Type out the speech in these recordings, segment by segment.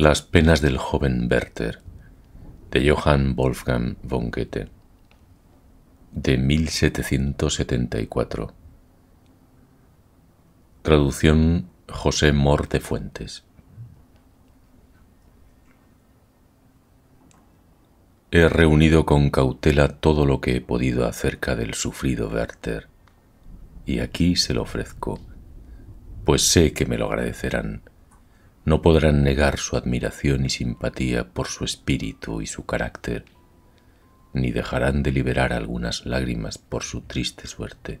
Las penas del joven Werther de Johann Wolfgang von Goethe de 1774 Traducción José Mor de Fuentes He reunido con cautela todo lo que he podido acerca del sufrido Werther y aquí se lo ofrezco, pues sé que me lo agradecerán no podrán negar su admiración y simpatía por su espíritu y su carácter, ni dejarán de liberar algunas lágrimas por su triste suerte.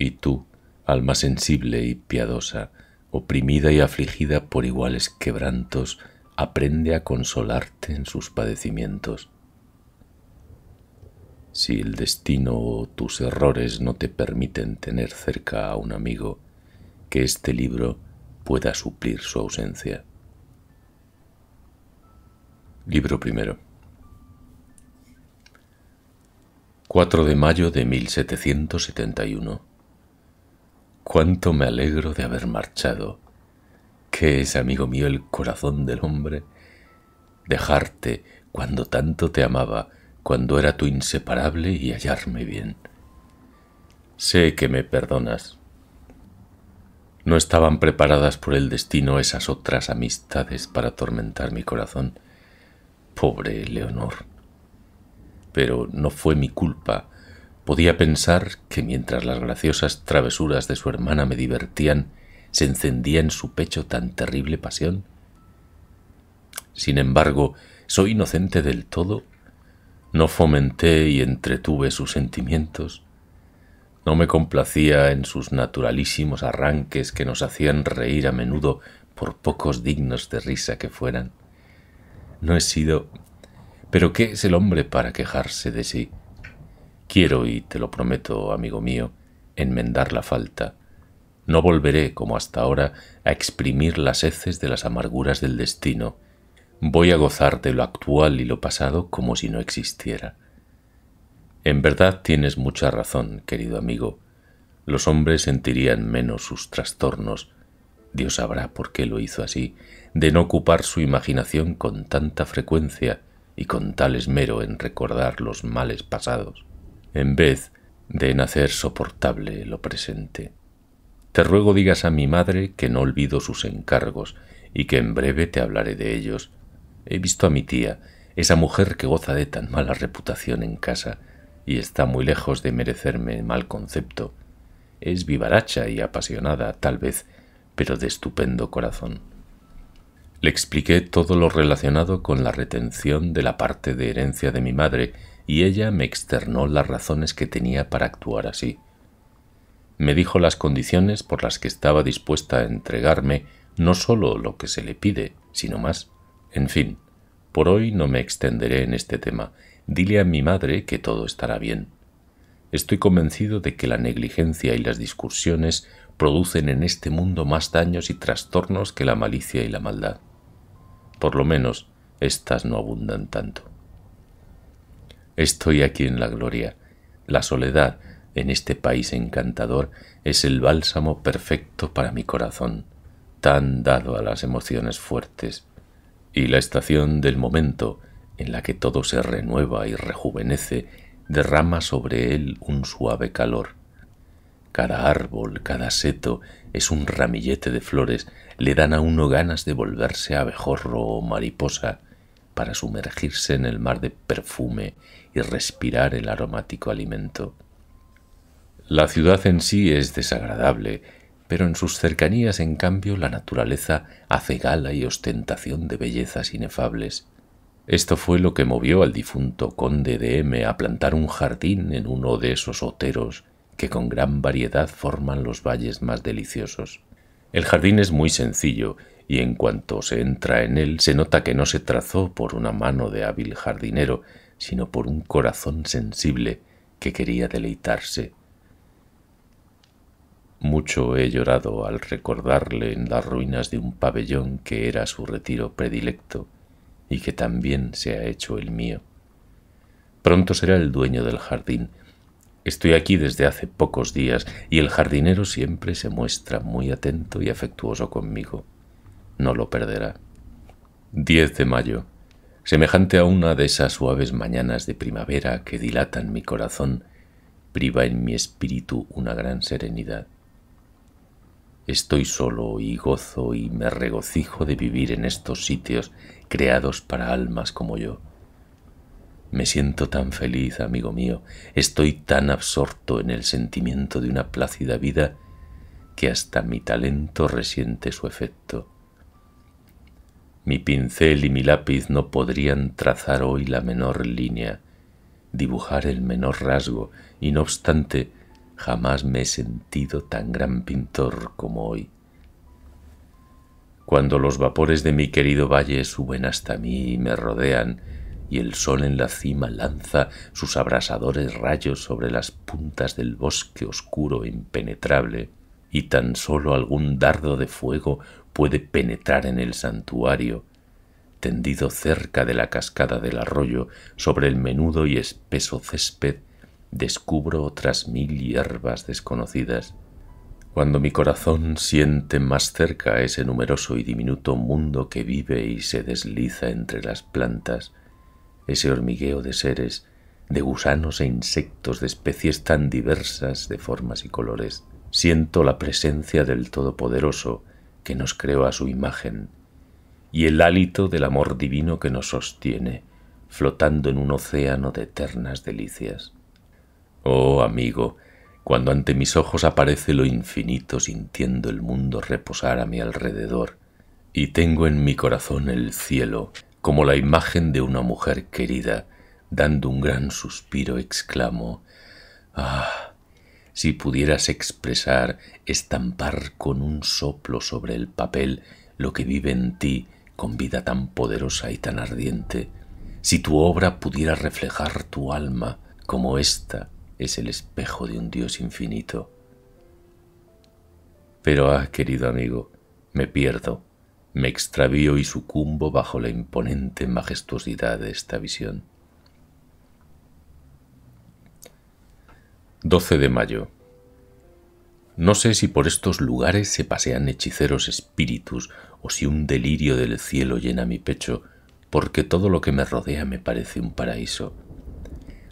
Y tú, alma sensible y piadosa, oprimida y afligida por iguales quebrantos, aprende a consolarte en sus padecimientos. Si el destino o tus errores no te permiten tener cerca a un amigo, que este libro pueda suplir su ausencia. Libro primero. 4 de mayo de 1771. Cuánto me alegro de haber marchado, que es, amigo mío, el corazón del hombre, dejarte cuando tanto te amaba, cuando era tu inseparable y hallarme bien. Sé que me perdonas, no estaban preparadas por el destino esas otras amistades para atormentar mi corazón. Pobre Leonor. Pero no fue mi culpa. Podía pensar que mientras las graciosas travesuras de su hermana me divertían, se encendía en su pecho tan terrible pasión. Sin embargo, ¿soy inocente del todo? No fomenté y entretuve sus sentimientos. No me complacía en sus naturalísimos arranques que nos hacían reír a menudo por pocos dignos de risa que fueran. No he sido... Pero ¿qué es el hombre para quejarse de sí? Quiero, y te lo prometo, amigo mío, enmendar la falta. No volveré, como hasta ahora, a exprimir las heces de las amarguras del destino. Voy a gozar de lo actual y lo pasado como si no existiera. En verdad tienes mucha razón, querido amigo. Los hombres sentirían menos sus trastornos. Dios sabrá por qué lo hizo así, de no ocupar su imaginación con tanta frecuencia y con tal esmero en recordar los males pasados, en vez de en hacer soportable lo presente. Te ruego digas a mi madre que no olvido sus encargos y que en breve te hablaré de ellos. He visto a mi tía, esa mujer que goza de tan mala reputación en casa, y está muy lejos de merecerme mal concepto. Es vivaracha y apasionada, tal vez, pero de estupendo corazón. Le expliqué todo lo relacionado con la retención de la parte de herencia de mi madre y ella me externó las razones que tenía para actuar así. Me dijo las condiciones por las que estaba dispuesta a entregarme no sólo lo que se le pide, sino más. En fin, por hoy no me extenderé en este tema Dile a mi madre que todo estará bien. Estoy convencido de que la negligencia y las discusiones producen en este mundo más daños y trastornos que la malicia y la maldad. Por lo menos, éstas no abundan tanto. Estoy aquí en la gloria. La soledad, en este país encantador, es el bálsamo perfecto para mi corazón, tan dado a las emociones fuertes. Y la estación del momento en la que todo se renueva y rejuvenece, derrama sobre él un suave calor. Cada árbol, cada seto es un ramillete de flores, le dan a uno ganas de volverse abejorro o mariposa para sumergirse en el mar de perfume y respirar el aromático alimento. La ciudad en sí es desagradable, pero en sus cercanías, en cambio, la naturaleza hace gala y ostentación de bellezas inefables. Esto fue lo que movió al difunto conde de M a plantar un jardín en uno de esos oteros que con gran variedad forman los valles más deliciosos. El jardín es muy sencillo y en cuanto se entra en él se nota que no se trazó por una mano de hábil jardinero, sino por un corazón sensible que quería deleitarse. Mucho he llorado al recordarle en las ruinas de un pabellón que era su retiro predilecto, y que también se ha hecho el mío. Pronto será el dueño del jardín. Estoy aquí desde hace pocos días y el jardinero siempre se muestra muy atento y afectuoso conmigo. No lo perderá. 10 de mayo. Semejante a una de esas suaves mañanas de primavera que dilatan mi corazón, priva en mi espíritu una gran serenidad. Estoy solo y gozo y me regocijo de vivir en estos sitios creados para almas como yo. Me siento tan feliz, amigo mío, estoy tan absorto en el sentimiento de una plácida vida que hasta mi talento resiente su efecto. Mi pincel y mi lápiz no podrían trazar hoy la menor línea, dibujar el menor rasgo, y no obstante, Jamás me he sentido tan gran pintor como hoy. Cuando los vapores de mi querido valle suben hasta mí y me rodean, y el sol en la cima lanza sus abrasadores rayos sobre las puntas del bosque oscuro e impenetrable, y tan solo algún dardo de fuego puede penetrar en el santuario, tendido cerca de la cascada del arroyo sobre el menudo y espeso césped descubro otras mil hierbas desconocidas. Cuando mi corazón siente más cerca ese numeroso y diminuto mundo que vive y se desliza entre las plantas, ese hormigueo de seres, de gusanos e insectos de especies tan diversas de formas y colores, siento la presencia del Todopoderoso que nos creó a su imagen y el hálito del amor divino que nos sostiene, flotando en un océano de eternas delicias. Oh amigo, cuando ante mis ojos aparece lo infinito sintiendo el mundo reposar a mi alrededor, y tengo en mi corazón el cielo como la imagen de una mujer querida, dando un gran suspiro exclamo, Ah, si pudieras expresar, estampar con un soplo sobre el papel lo que vive en ti con vida tan poderosa y tan ardiente, si tu obra pudiera reflejar tu alma como ésta es el espejo de un Dios infinito. Pero ah, querido amigo, me pierdo, me extravío y sucumbo bajo la imponente majestuosidad de esta visión. 12 de mayo. No sé si por estos lugares se pasean hechiceros espíritus o si un delirio del cielo llena mi pecho, porque todo lo que me rodea me parece un paraíso.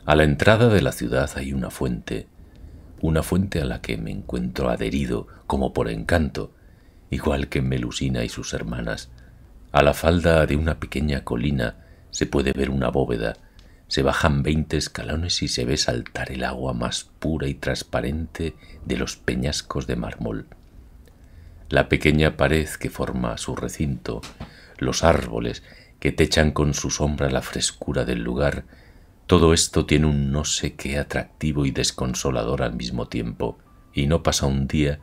A la entrada de la ciudad hay una fuente, una fuente a la que me encuentro adherido como por encanto, igual que Melusina y sus hermanas. A la falda de una pequeña colina se puede ver una bóveda, se bajan veinte escalones y se ve saltar el agua más pura y transparente de los peñascos de mármol. La pequeña pared que forma su recinto, los árboles que techan con su sombra la frescura del lugar, todo esto tiene un no sé qué atractivo y desconsolador al mismo tiempo, y no pasa un día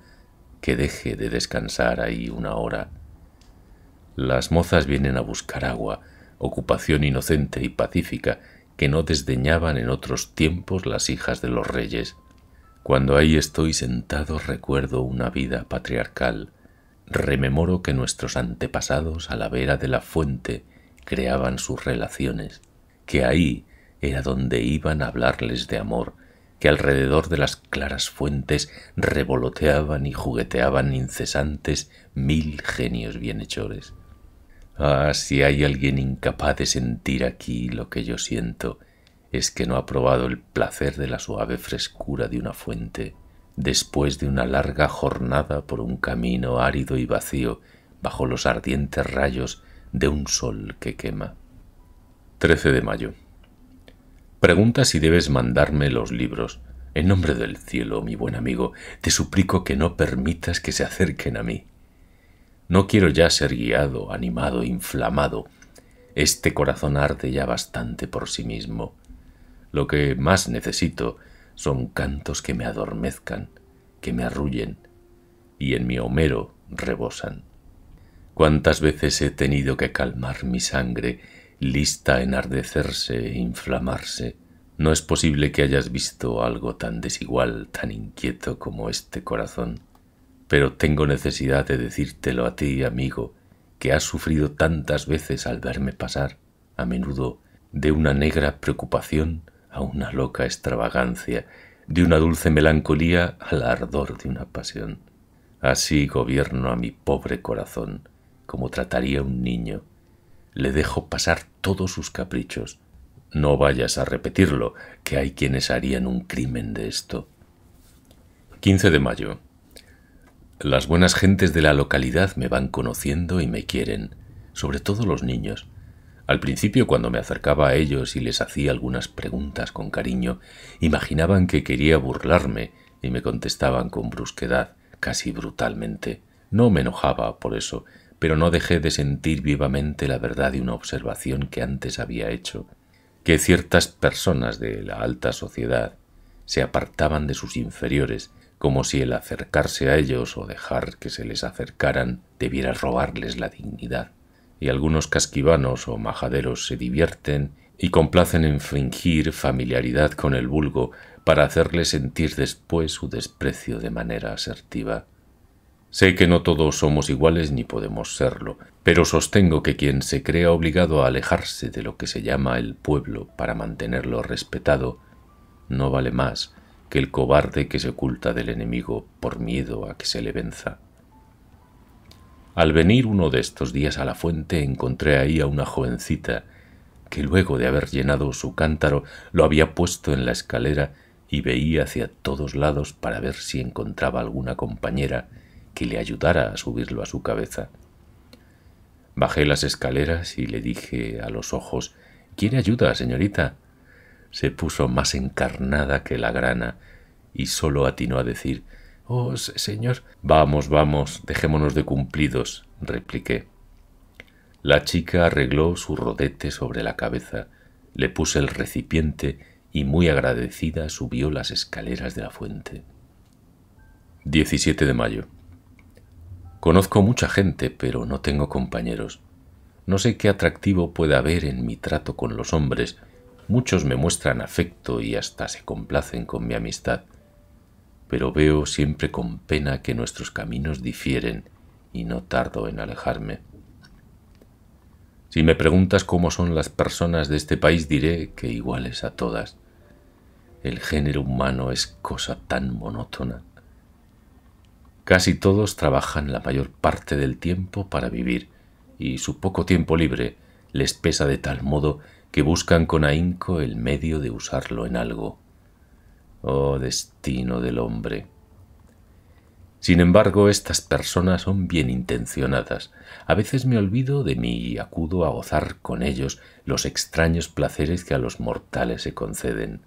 que deje de descansar ahí una hora. Las mozas vienen a buscar agua, ocupación inocente y pacífica que no desdeñaban en otros tiempos las hijas de los reyes. Cuando ahí estoy sentado recuerdo una vida patriarcal, rememoro que nuestros antepasados a la vera de la fuente creaban sus relaciones, que ahí era donde iban a hablarles de amor, que alrededor de las claras fuentes revoloteaban y jugueteaban incesantes mil genios bienhechores. Ah, si hay alguien incapaz de sentir aquí lo que yo siento, es que no ha probado el placer de la suave frescura de una fuente, después de una larga jornada por un camino árido y vacío, bajo los ardientes rayos de un sol que quema. 13 de mayo. Pregunta si debes mandarme los libros. En nombre del cielo, mi buen amigo, te suplico que no permitas que se acerquen a mí. No quiero ya ser guiado, animado, inflamado. Este corazón arde ya bastante por sí mismo. Lo que más necesito son cantos que me adormezcan, que me arrullen, y en mi Homero rebosan. Cuántas veces he tenido que calmar mi sangre lista enardecerse e inflamarse, no es posible que hayas visto algo tan desigual, tan inquieto como este corazón, pero tengo necesidad de decírtelo a ti, amigo, que has sufrido tantas veces al verme pasar, a menudo, de una negra preocupación a una loca extravagancia, de una dulce melancolía al ardor de una pasión. Así gobierno a mi pobre corazón, como trataría un niño le dejo pasar todos sus caprichos. No vayas a repetirlo, que hay quienes harían un crimen de esto. 15 de mayo. Las buenas gentes de la localidad me van conociendo y me quieren, sobre todo los niños. Al principio, cuando me acercaba a ellos y les hacía algunas preguntas con cariño, imaginaban que quería burlarme y me contestaban con brusquedad, casi brutalmente. No me enojaba por eso, pero no dejé de sentir vivamente la verdad de una observación que antes había hecho, que ciertas personas de la alta sociedad se apartaban de sus inferiores como si el acercarse a ellos o dejar que se les acercaran debiera robarles la dignidad. Y algunos casquivanos o majaderos se divierten y complacen en fingir familiaridad con el vulgo para hacerles sentir después su desprecio de manera asertiva. Sé que no todos somos iguales ni podemos serlo, pero sostengo que quien se crea obligado a alejarse de lo que se llama el pueblo para mantenerlo respetado, no vale más que el cobarde que se oculta del enemigo por miedo a que se le venza. Al venir uno de estos días a la fuente encontré ahí a una jovencita que luego de haber llenado su cántaro lo había puesto en la escalera y veía hacia todos lados para ver si encontraba alguna compañera le ayudara a subirlo a su cabeza. Bajé las escaleras y le dije a los ojos ¿Quiere ayuda, señorita? Se puso más encarnada que la grana y sólo atinó a decir Oh, señor. Vamos, vamos, dejémonos de cumplidos, repliqué. La chica arregló su rodete sobre la cabeza, le puse el recipiente y muy agradecida subió las escaleras de la fuente. 17 de mayo. Conozco mucha gente, pero no tengo compañeros. No sé qué atractivo puede haber en mi trato con los hombres. Muchos me muestran afecto y hasta se complacen con mi amistad. Pero veo siempre con pena que nuestros caminos difieren y no tardo en alejarme. Si me preguntas cómo son las personas de este país diré que iguales a todas. El género humano es cosa tan monótona. Casi todos trabajan la mayor parte del tiempo para vivir, y su poco tiempo libre les pesa de tal modo que buscan con ahínco el medio de usarlo en algo. Oh destino del hombre. Sin embargo, estas personas son bien intencionadas. A veces me olvido de mí y acudo a gozar con ellos los extraños placeres que a los mortales se conceden.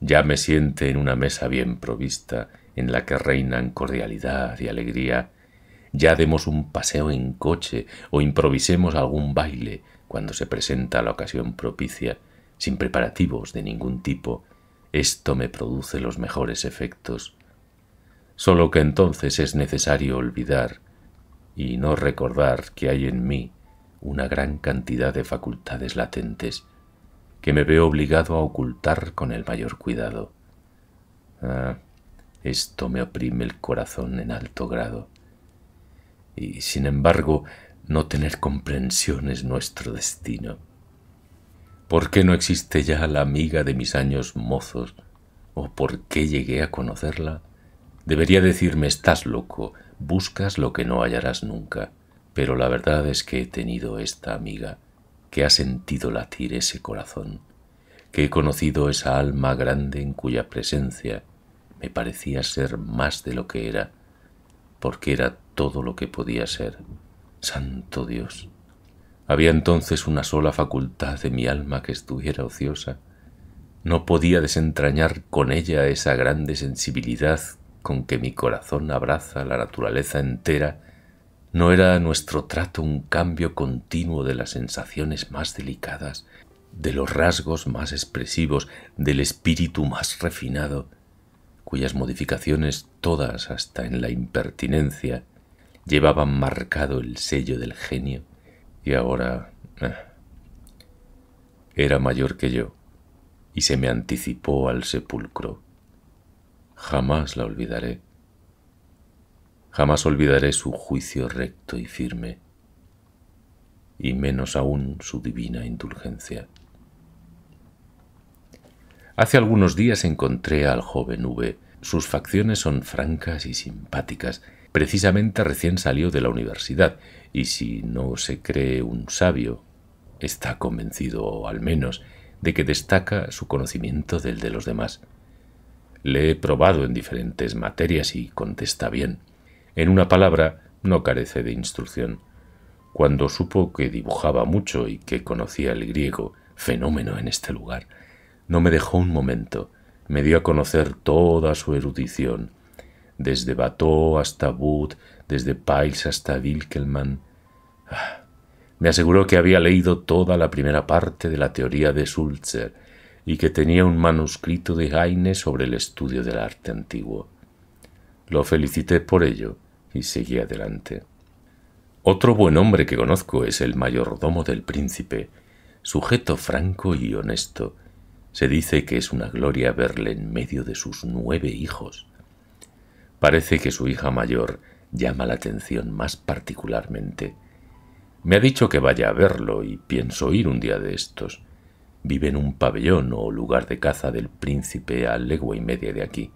Ya me siente en una mesa bien provista en la que reinan cordialidad y alegría, ya demos un paseo en coche o improvisemos algún baile cuando se presenta la ocasión propicia, sin preparativos de ningún tipo, esto me produce los mejores efectos. Solo que entonces es necesario olvidar y no recordar que hay en mí una gran cantidad de facultades latentes que me veo obligado a ocultar con el mayor cuidado. Ah, esto me oprime el corazón en alto grado. Y sin embargo, no tener comprensión es nuestro destino. ¿Por qué no existe ya la amiga de mis años mozos? ¿O por qué llegué a conocerla? Debería decirme estás loco, buscas lo que no hallarás nunca. Pero la verdad es que he tenido esta amiga, que ha sentido latir ese corazón, que he conocido esa alma grande en cuya presencia me parecía ser más de lo que era, porque era todo lo que podía ser. Santo Dios. Había entonces una sola facultad de mi alma que estuviera ociosa. No podía desentrañar con ella esa grande sensibilidad con que mi corazón abraza la naturaleza entera. ¿No era nuestro trato un cambio continuo de las sensaciones más delicadas, de los rasgos más expresivos, del espíritu más refinado, cuyas modificaciones todas hasta en la impertinencia llevaban marcado el sello del genio, y ahora ah, era mayor que yo y se me anticipó al sepulcro. Jamás la olvidaré. Jamás olvidaré su juicio recto y firme, y menos aún su divina indulgencia. Hace algunos días encontré al joven V. Sus facciones son francas y simpáticas. Precisamente recién salió de la universidad, y si no se cree un sabio, está convencido, al menos, de que destaca su conocimiento del de los demás. Le he probado en diferentes materias y contesta bien. En una palabra, no carece de instrucción. Cuando supo que dibujaba mucho y que conocía el griego, fenómeno en este lugar, no me dejó un momento, me dio a conocer toda su erudición, desde Bateau hasta Wood, desde Piles hasta Wilkelmann. Ah, me aseguró que había leído toda la primera parte de la teoría de Sulzer y que tenía un manuscrito de Heine sobre el estudio del arte antiguo. Lo felicité por ello y seguí adelante. Otro buen hombre que conozco es el mayordomo del príncipe, sujeto franco y honesto, se dice que es una gloria verle en medio de sus nueve hijos. Parece que su hija mayor llama la atención más particularmente. Me ha dicho que vaya a verlo y pienso ir un día de estos. Vive en un pabellón o lugar de caza del príncipe a legua y media de aquí.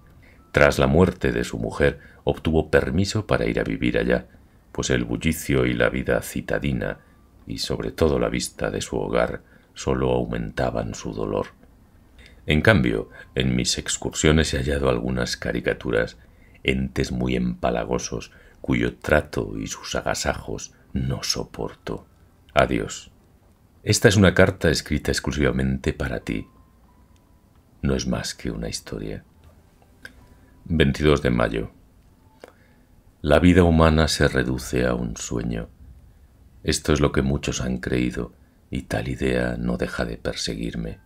Tras la muerte de su mujer, obtuvo permiso para ir a vivir allá, pues el bullicio y la vida citadina, y sobre todo la vista de su hogar, sólo aumentaban su dolor. En cambio, en mis excursiones he hallado algunas caricaturas, entes muy empalagosos, cuyo trato y sus agasajos no soporto. Adiós. Esta es una carta escrita exclusivamente para ti. No es más que una historia. 22 de mayo. La vida humana se reduce a un sueño. Esto es lo que muchos han creído, y tal idea no deja de perseguirme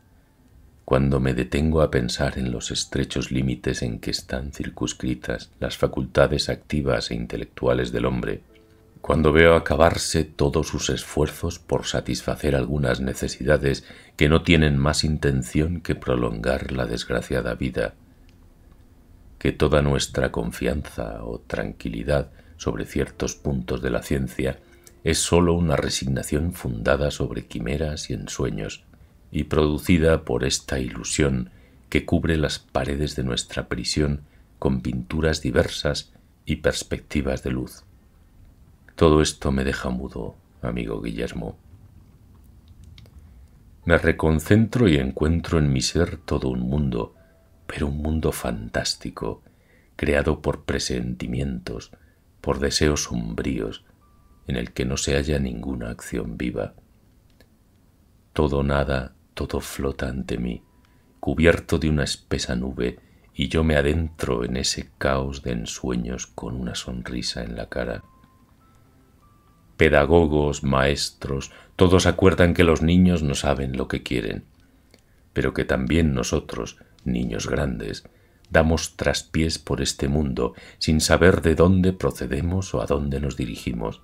cuando me detengo a pensar en los estrechos límites en que están circunscritas las facultades activas e intelectuales del hombre, cuando veo acabarse todos sus esfuerzos por satisfacer algunas necesidades que no tienen más intención que prolongar la desgraciada vida, que toda nuestra confianza o tranquilidad sobre ciertos puntos de la ciencia es sólo una resignación fundada sobre quimeras y ensueños, y producida por esta ilusión que cubre las paredes de nuestra prisión con pinturas diversas y perspectivas de luz. Todo esto me deja mudo, amigo Guillermo. Me reconcentro y encuentro en mi ser todo un mundo, pero un mundo fantástico, creado por presentimientos, por deseos sombríos, en el que no se halla ninguna acción viva. Todo nada todo flota ante mí, cubierto de una espesa nube, y yo me adentro en ese caos de ensueños con una sonrisa en la cara. Pedagogos, maestros, todos acuerdan que los niños no saben lo que quieren, pero que también nosotros, niños grandes, damos traspiés por este mundo sin saber de dónde procedemos o a dónde nos dirigimos.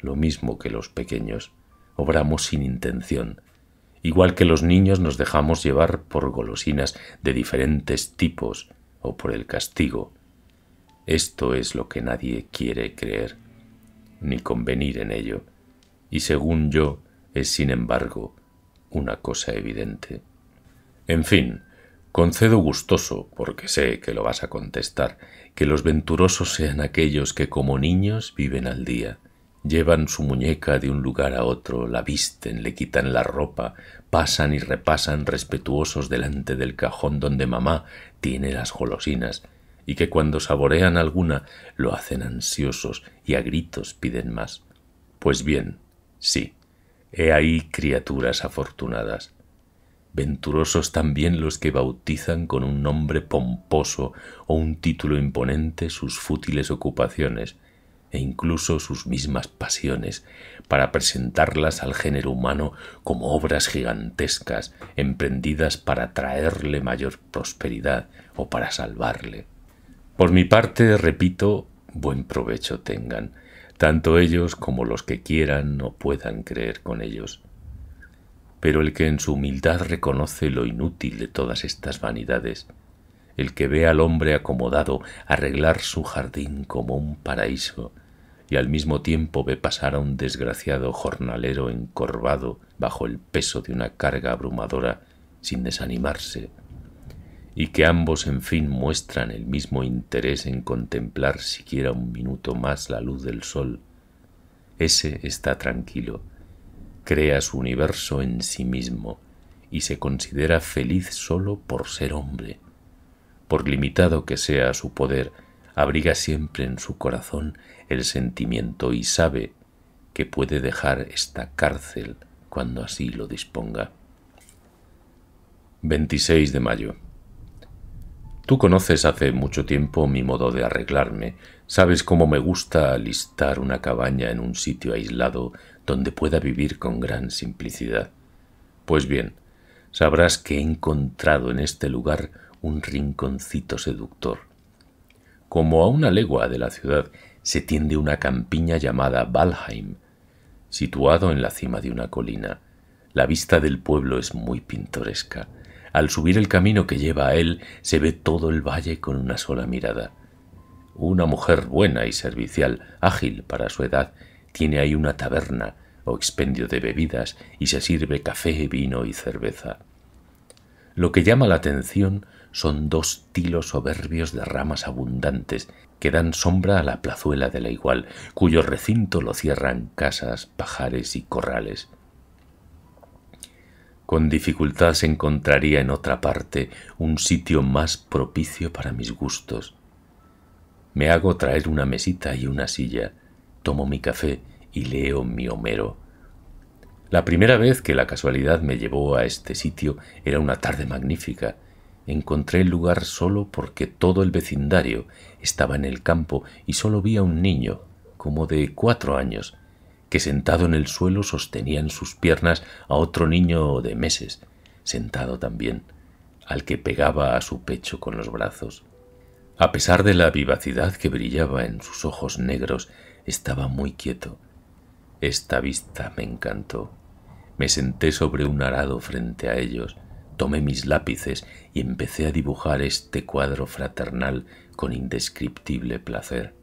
Lo mismo que los pequeños, obramos sin intención, igual que los niños nos dejamos llevar por golosinas de diferentes tipos o por el castigo. Esto es lo que nadie quiere creer, ni convenir en ello, y según yo es, sin embargo, una cosa evidente. En fin, concedo gustoso, porque sé que lo vas a contestar, que los venturosos sean aquellos que como niños viven al día, Llevan su muñeca de un lugar a otro, la visten, le quitan la ropa, pasan y repasan respetuosos delante del cajón donde mamá tiene las golosinas, y que cuando saborean alguna lo hacen ansiosos y a gritos piden más. Pues bien, sí, he ahí criaturas afortunadas. Venturosos también los que bautizan con un nombre pomposo o un título imponente sus fútiles ocupaciones, e incluso sus mismas pasiones, para presentarlas al género humano como obras gigantescas, emprendidas para traerle mayor prosperidad o para salvarle. Por mi parte, repito, buen provecho tengan, tanto ellos como los que quieran o puedan creer con ellos. Pero el que en su humildad reconoce lo inútil de todas estas vanidades, el que ve al hombre acomodado arreglar su jardín como un paraíso, y al mismo tiempo ve pasar a un desgraciado jornalero encorvado bajo el peso de una carga abrumadora sin desanimarse, y que ambos en fin muestran el mismo interés en contemplar siquiera un minuto más la luz del sol, ese está tranquilo, crea su universo en sí mismo y se considera feliz solo por ser hombre. Por limitado que sea su poder, abriga siempre en su corazón el sentimiento y sabe que puede dejar esta cárcel cuando así lo disponga. 26 de mayo. Tú conoces hace mucho tiempo mi modo de arreglarme, sabes cómo me gusta alistar una cabaña en un sitio aislado donde pueda vivir con gran simplicidad. Pues bien, sabrás que he encontrado en este lugar un rinconcito seductor. Como a una legua de la ciudad se tiende una campiña llamada Valheim, situado en la cima de una colina. La vista del pueblo es muy pintoresca. Al subir el camino que lleva a él, se ve todo el valle con una sola mirada. Una mujer buena y servicial, ágil para su edad, tiene ahí una taberna o expendio de bebidas y se sirve café, vino y cerveza. Lo que llama la atención son dos tilos soberbios de ramas abundantes que dan sombra a la plazuela de la igual, cuyo recinto lo cierran casas, pajares y corrales. Con dificultad se encontraría en otra parte un sitio más propicio para mis gustos. Me hago traer una mesita y una silla, tomo mi café y leo mi Homero. La primera vez que la casualidad me llevó a este sitio era una tarde magnífica, encontré el lugar solo porque todo el vecindario estaba en el campo y solo vi a un niño, como de cuatro años, que sentado en el suelo sostenía en sus piernas a otro niño de meses, sentado también, al que pegaba a su pecho con los brazos. A pesar de la vivacidad que brillaba en sus ojos negros, estaba muy quieto. Esta vista me encantó. Me senté sobre un arado frente a ellos, tomé mis lápices y empecé a dibujar este cuadro fraternal con indescriptible placer.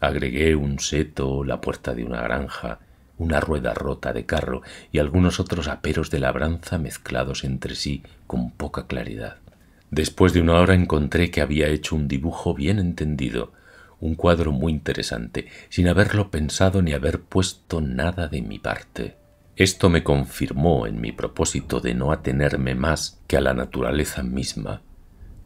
Agregué un seto, la puerta de una granja, una rueda rota de carro y algunos otros aperos de labranza mezclados entre sí con poca claridad. Después de una hora encontré que había hecho un dibujo bien entendido, un cuadro muy interesante, sin haberlo pensado ni haber puesto nada de mi parte. Esto me confirmó en mi propósito de no atenerme más que a la naturaleza misma,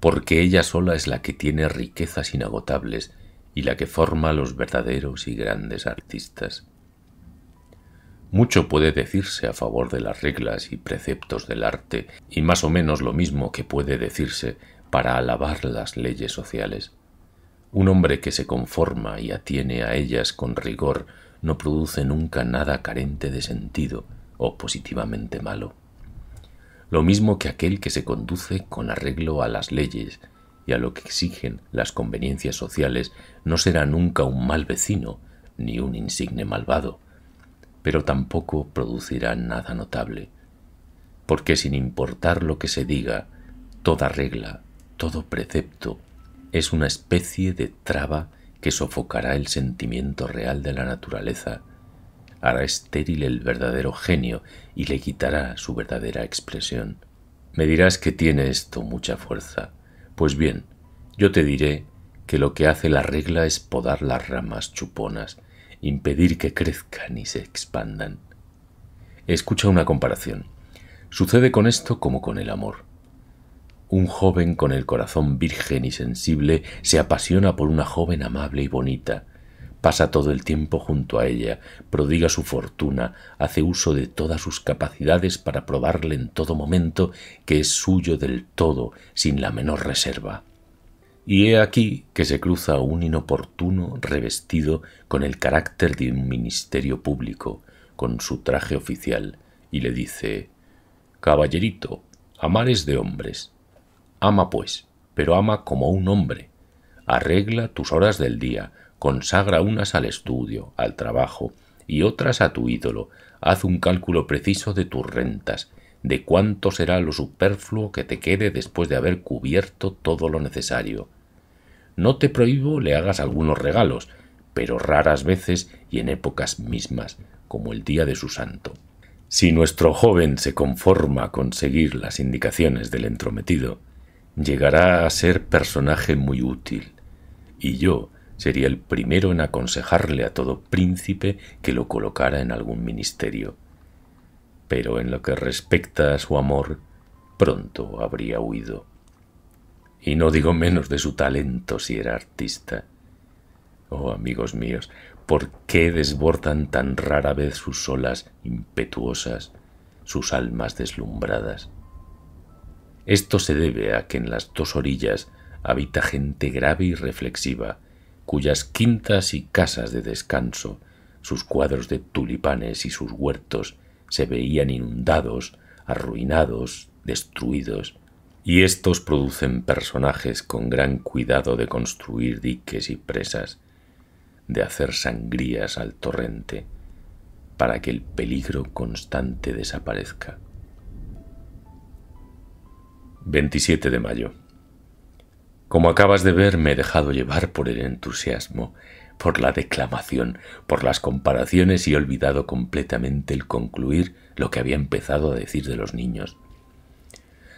porque ella sola es la que tiene riquezas inagotables y la que forma los verdaderos y grandes artistas. Mucho puede decirse a favor de las reglas y preceptos del arte, y más o menos lo mismo que puede decirse para alabar las leyes sociales. Un hombre que se conforma y atiene a ellas con rigor no produce nunca nada carente de sentido o positivamente malo. Lo mismo que aquel que se conduce con arreglo a las leyes y a lo que exigen las conveniencias sociales no será nunca un mal vecino ni un insigne malvado, pero tampoco producirá nada notable, porque sin importar lo que se diga, toda regla, todo precepto, es una especie de traba que sofocará el sentimiento real de la naturaleza, hará estéril el verdadero genio y le quitará su verdadera expresión. Me dirás que tiene esto mucha fuerza. Pues bien, yo te diré que lo que hace la regla es podar las ramas chuponas, impedir que crezcan y se expandan. Escucha una comparación. Sucede con esto como con el amor. Un joven con el corazón virgen y sensible se apasiona por una joven amable y bonita. Pasa todo el tiempo junto a ella, prodiga su fortuna, hace uso de todas sus capacidades para probarle en todo momento que es suyo del todo, sin la menor reserva. Y he aquí que se cruza un inoportuno revestido con el carácter de un ministerio público, con su traje oficial, y le dice Caballerito, amares de hombres, Ama pues, pero ama como un hombre. Arregla tus horas del día, consagra unas al estudio, al trabajo, y otras a tu ídolo. Haz un cálculo preciso de tus rentas, de cuánto será lo superfluo que te quede después de haber cubierto todo lo necesario. No te prohíbo le hagas algunos regalos, pero raras veces y en épocas mismas, como el día de su santo. Si nuestro joven se conforma con seguir las indicaciones del entrometido, llegará a ser personaje muy útil, y yo sería el primero en aconsejarle a todo príncipe que lo colocara en algún ministerio. Pero en lo que respecta a su amor, pronto habría huido. Y no digo menos de su talento si era artista. Oh, amigos míos, ¿por qué desbordan tan rara vez sus olas impetuosas, sus almas deslumbradas? Esto se debe a que en las dos orillas habita gente grave y reflexiva, cuyas quintas y casas de descanso, sus cuadros de tulipanes y sus huertos se veían inundados, arruinados, destruidos, y estos producen personajes con gran cuidado de construir diques y presas, de hacer sangrías al torrente, para que el peligro constante desaparezca. 27 de mayo. Como acabas de ver, me he dejado llevar por el entusiasmo, por la declamación, por las comparaciones y he olvidado completamente el concluir lo que había empezado a decir de los niños.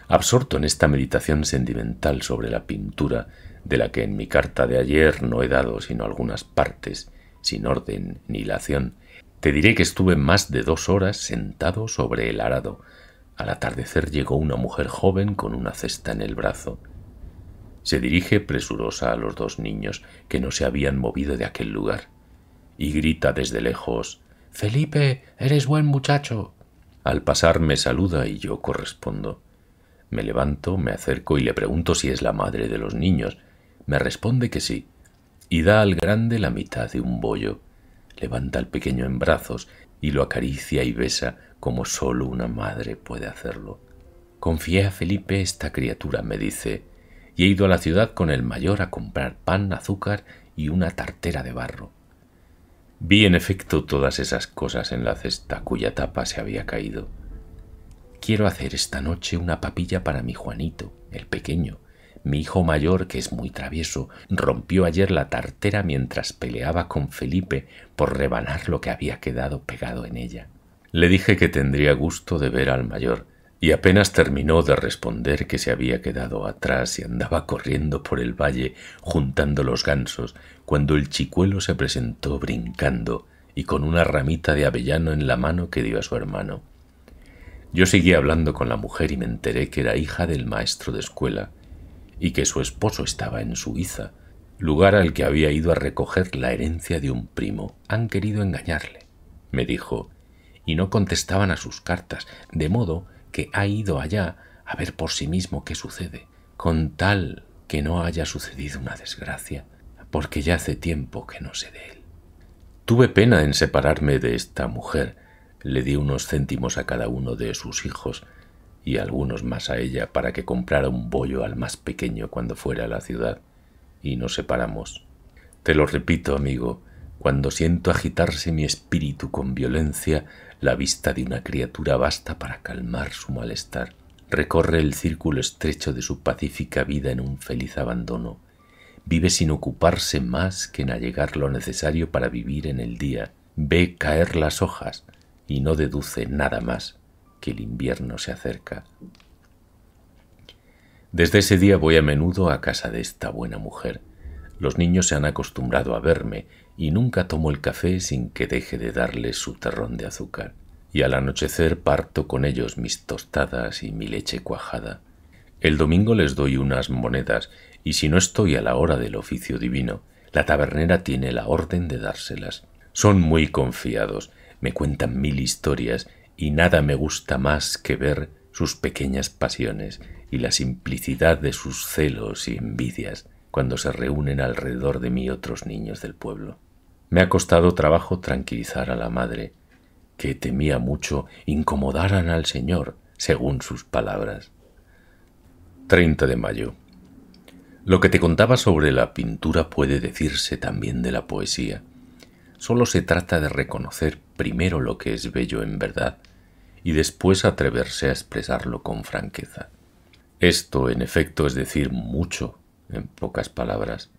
Absorto en esta meditación sentimental sobre la pintura, de la que en mi carta de ayer no he dado sino algunas partes, sin orden ni lación, te diré que estuve más de dos horas sentado sobre el arado, al atardecer llegó una mujer joven con una cesta en el brazo. Se dirige presurosa a los dos niños que no se habían movido de aquel lugar y grita desde lejos Felipe, eres buen muchacho. Al pasar me saluda y yo correspondo. Me levanto, me acerco y le pregunto si es la madre de los niños. Me responde que sí, y da al grande la mitad de un bollo. Levanta al pequeño en brazos y lo acaricia y besa como solo una madre puede hacerlo. Confié a Felipe esta criatura, me dice, y he ido a la ciudad con el mayor a comprar pan, azúcar y una tartera de barro. Vi en efecto todas esas cosas en la cesta cuya tapa se había caído. Quiero hacer esta noche una papilla para mi Juanito, el pequeño. Mi hijo mayor, que es muy travieso, rompió ayer la tartera mientras peleaba con Felipe por rebanar lo que había quedado pegado en ella. Le dije que tendría gusto de ver al mayor, y apenas terminó de responder que se había quedado atrás y andaba corriendo por el valle juntando los gansos, cuando el chicuelo se presentó brincando y con una ramita de avellano en la mano que dio a su hermano. Yo seguí hablando con la mujer y me enteré que era hija del maestro de escuela y que su esposo estaba en Suiza, lugar al que había ido a recoger la herencia de un primo. Han querido engañarle, me dijo, y no contestaban a sus cartas, de modo que ha ido allá a ver por sí mismo qué sucede, con tal que no haya sucedido una desgracia, porque ya hace tiempo que no sé de él. Tuve pena en separarme de esta mujer, le di unos céntimos a cada uno de sus hijos y algunos más a ella para que comprara un bollo al más pequeño cuando fuera a la ciudad, y nos separamos. Te lo repito, amigo, cuando siento agitarse mi espíritu con violencia, la vista de una criatura basta para calmar su malestar. Recorre el círculo estrecho de su pacífica vida en un feliz abandono. Vive sin ocuparse más que en allegar lo necesario para vivir en el día. Ve caer las hojas y no deduce nada más que el invierno se acerca. Desde ese día voy a menudo a casa de esta buena mujer. Los niños se han acostumbrado a verme y nunca tomo el café sin que deje de darles su terrón de azúcar. Y al anochecer parto con ellos mis tostadas y mi leche cuajada. El domingo les doy unas monedas y si no estoy a la hora del oficio divino, la tabernera tiene la orden de dárselas. Son muy confiados, me cuentan mil historias y nada me gusta más que ver sus pequeñas pasiones y la simplicidad de sus celos y envidias cuando se reúnen alrededor de mí otros niños del pueblo. Me ha costado trabajo tranquilizar a la madre, que temía mucho incomodaran al Señor, según sus palabras. 30 de mayo. Lo que te contaba sobre la pintura puede decirse también de la poesía. Solo se trata de reconocer primero lo que es bello en verdad y después atreverse a expresarlo con franqueza. Esto, en efecto, es decir mucho, en pocas palabras.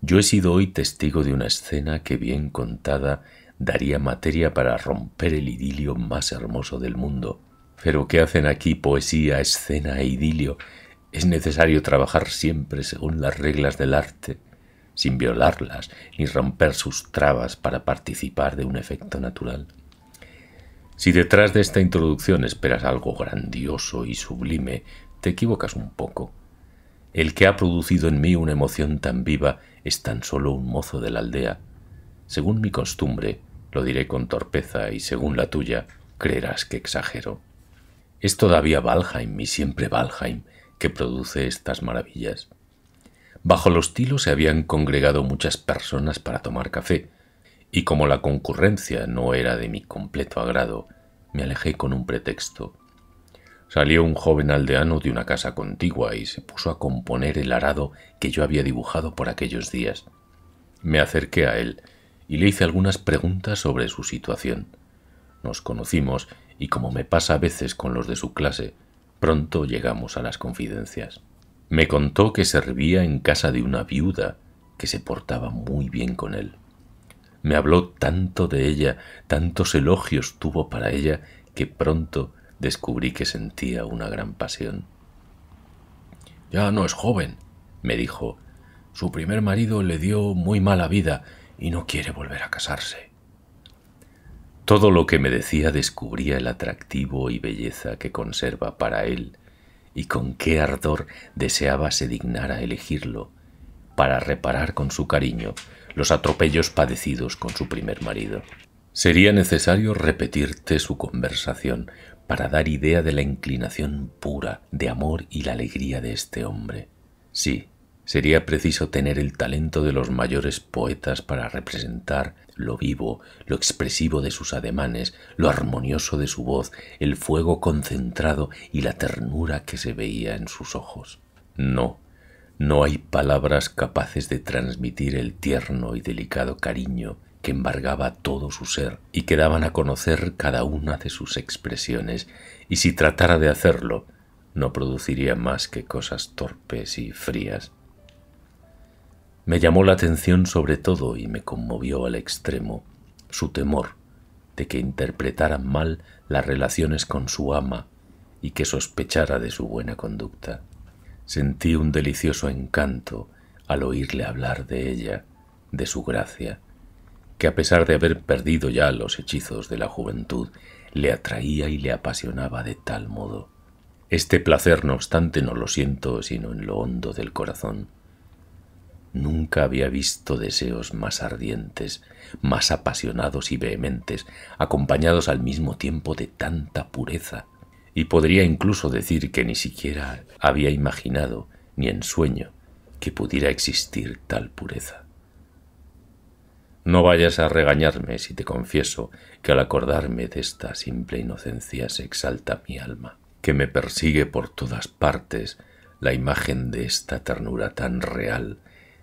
Yo he sido hoy testigo de una escena que bien contada daría materia para romper el idilio más hermoso del mundo. Pero ¿qué hacen aquí poesía, escena e idilio? Es necesario trabajar siempre según las reglas del arte, sin violarlas ni romper sus trabas para participar de un efecto natural. Si detrás de esta introducción esperas algo grandioso y sublime, te equivocas un poco. El que ha producido en mí una emoción tan viva es tan solo un mozo de la aldea. Según mi costumbre, lo diré con torpeza y según la tuya, creerás que exagero. Es todavía Valheim y siempre Valheim que produce estas maravillas. Bajo los tilos se habían congregado muchas personas para tomar café, y como la concurrencia no era de mi completo agrado, me alejé con un pretexto. Salió un joven aldeano de una casa contigua y se puso a componer el arado que yo había dibujado por aquellos días. Me acerqué a él y le hice algunas preguntas sobre su situación. Nos conocimos y como me pasa a veces con los de su clase, pronto llegamos a las confidencias. Me contó que servía en casa de una viuda que se portaba muy bien con él. Me habló tanto de ella, tantos elogios tuvo para ella, que pronto descubrí que sentía una gran pasión. Ya no es joven, me dijo. Su primer marido le dio muy mala vida y no quiere volver a casarse. Todo lo que me decía descubría el atractivo y belleza que conserva para él, y con qué ardor deseaba se dignara elegirlo, para reparar con su cariño los atropellos padecidos con su primer marido. Sería necesario repetirte su conversación, para dar idea de la inclinación pura de amor y la alegría de este hombre. Sí, sería preciso tener el talento de los mayores poetas para representar lo vivo, lo expresivo de sus ademanes, lo armonioso de su voz, el fuego concentrado y la ternura que se veía en sus ojos. No, no hay palabras capaces de transmitir el tierno y delicado cariño embargaba todo su ser y que daban a conocer cada una de sus expresiones, y si tratara de hacerlo, no produciría más que cosas torpes y frías. Me llamó la atención sobre todo y me conmovió al extremo su temor de que interpretaran mal las relaciones con su ama y que sospechara de su buena conducta. Sentí un delicioso encanto al oírle hablar de ella, de su gracia, que a pesar de haber perdido ya los hechizos de la juventud, le atraía y le apasionaba de tal modo. Este placer, no obstante, no lo siento sino en lo hondo del corazón. Nunca había visto deseos más ardientes, más apasionados y vehementes, acompañados al mismo tiempo de tanta pureza, y podría incluso decir que ni siquiera había imaginado, ni en sueño, que pudiera existir tal pureza. No vayas a regañarme si te confieso que al acordarme de esta simple inocencia se exalta mi alma, que me persigue por todas partes la imagen de esta ternura tan real,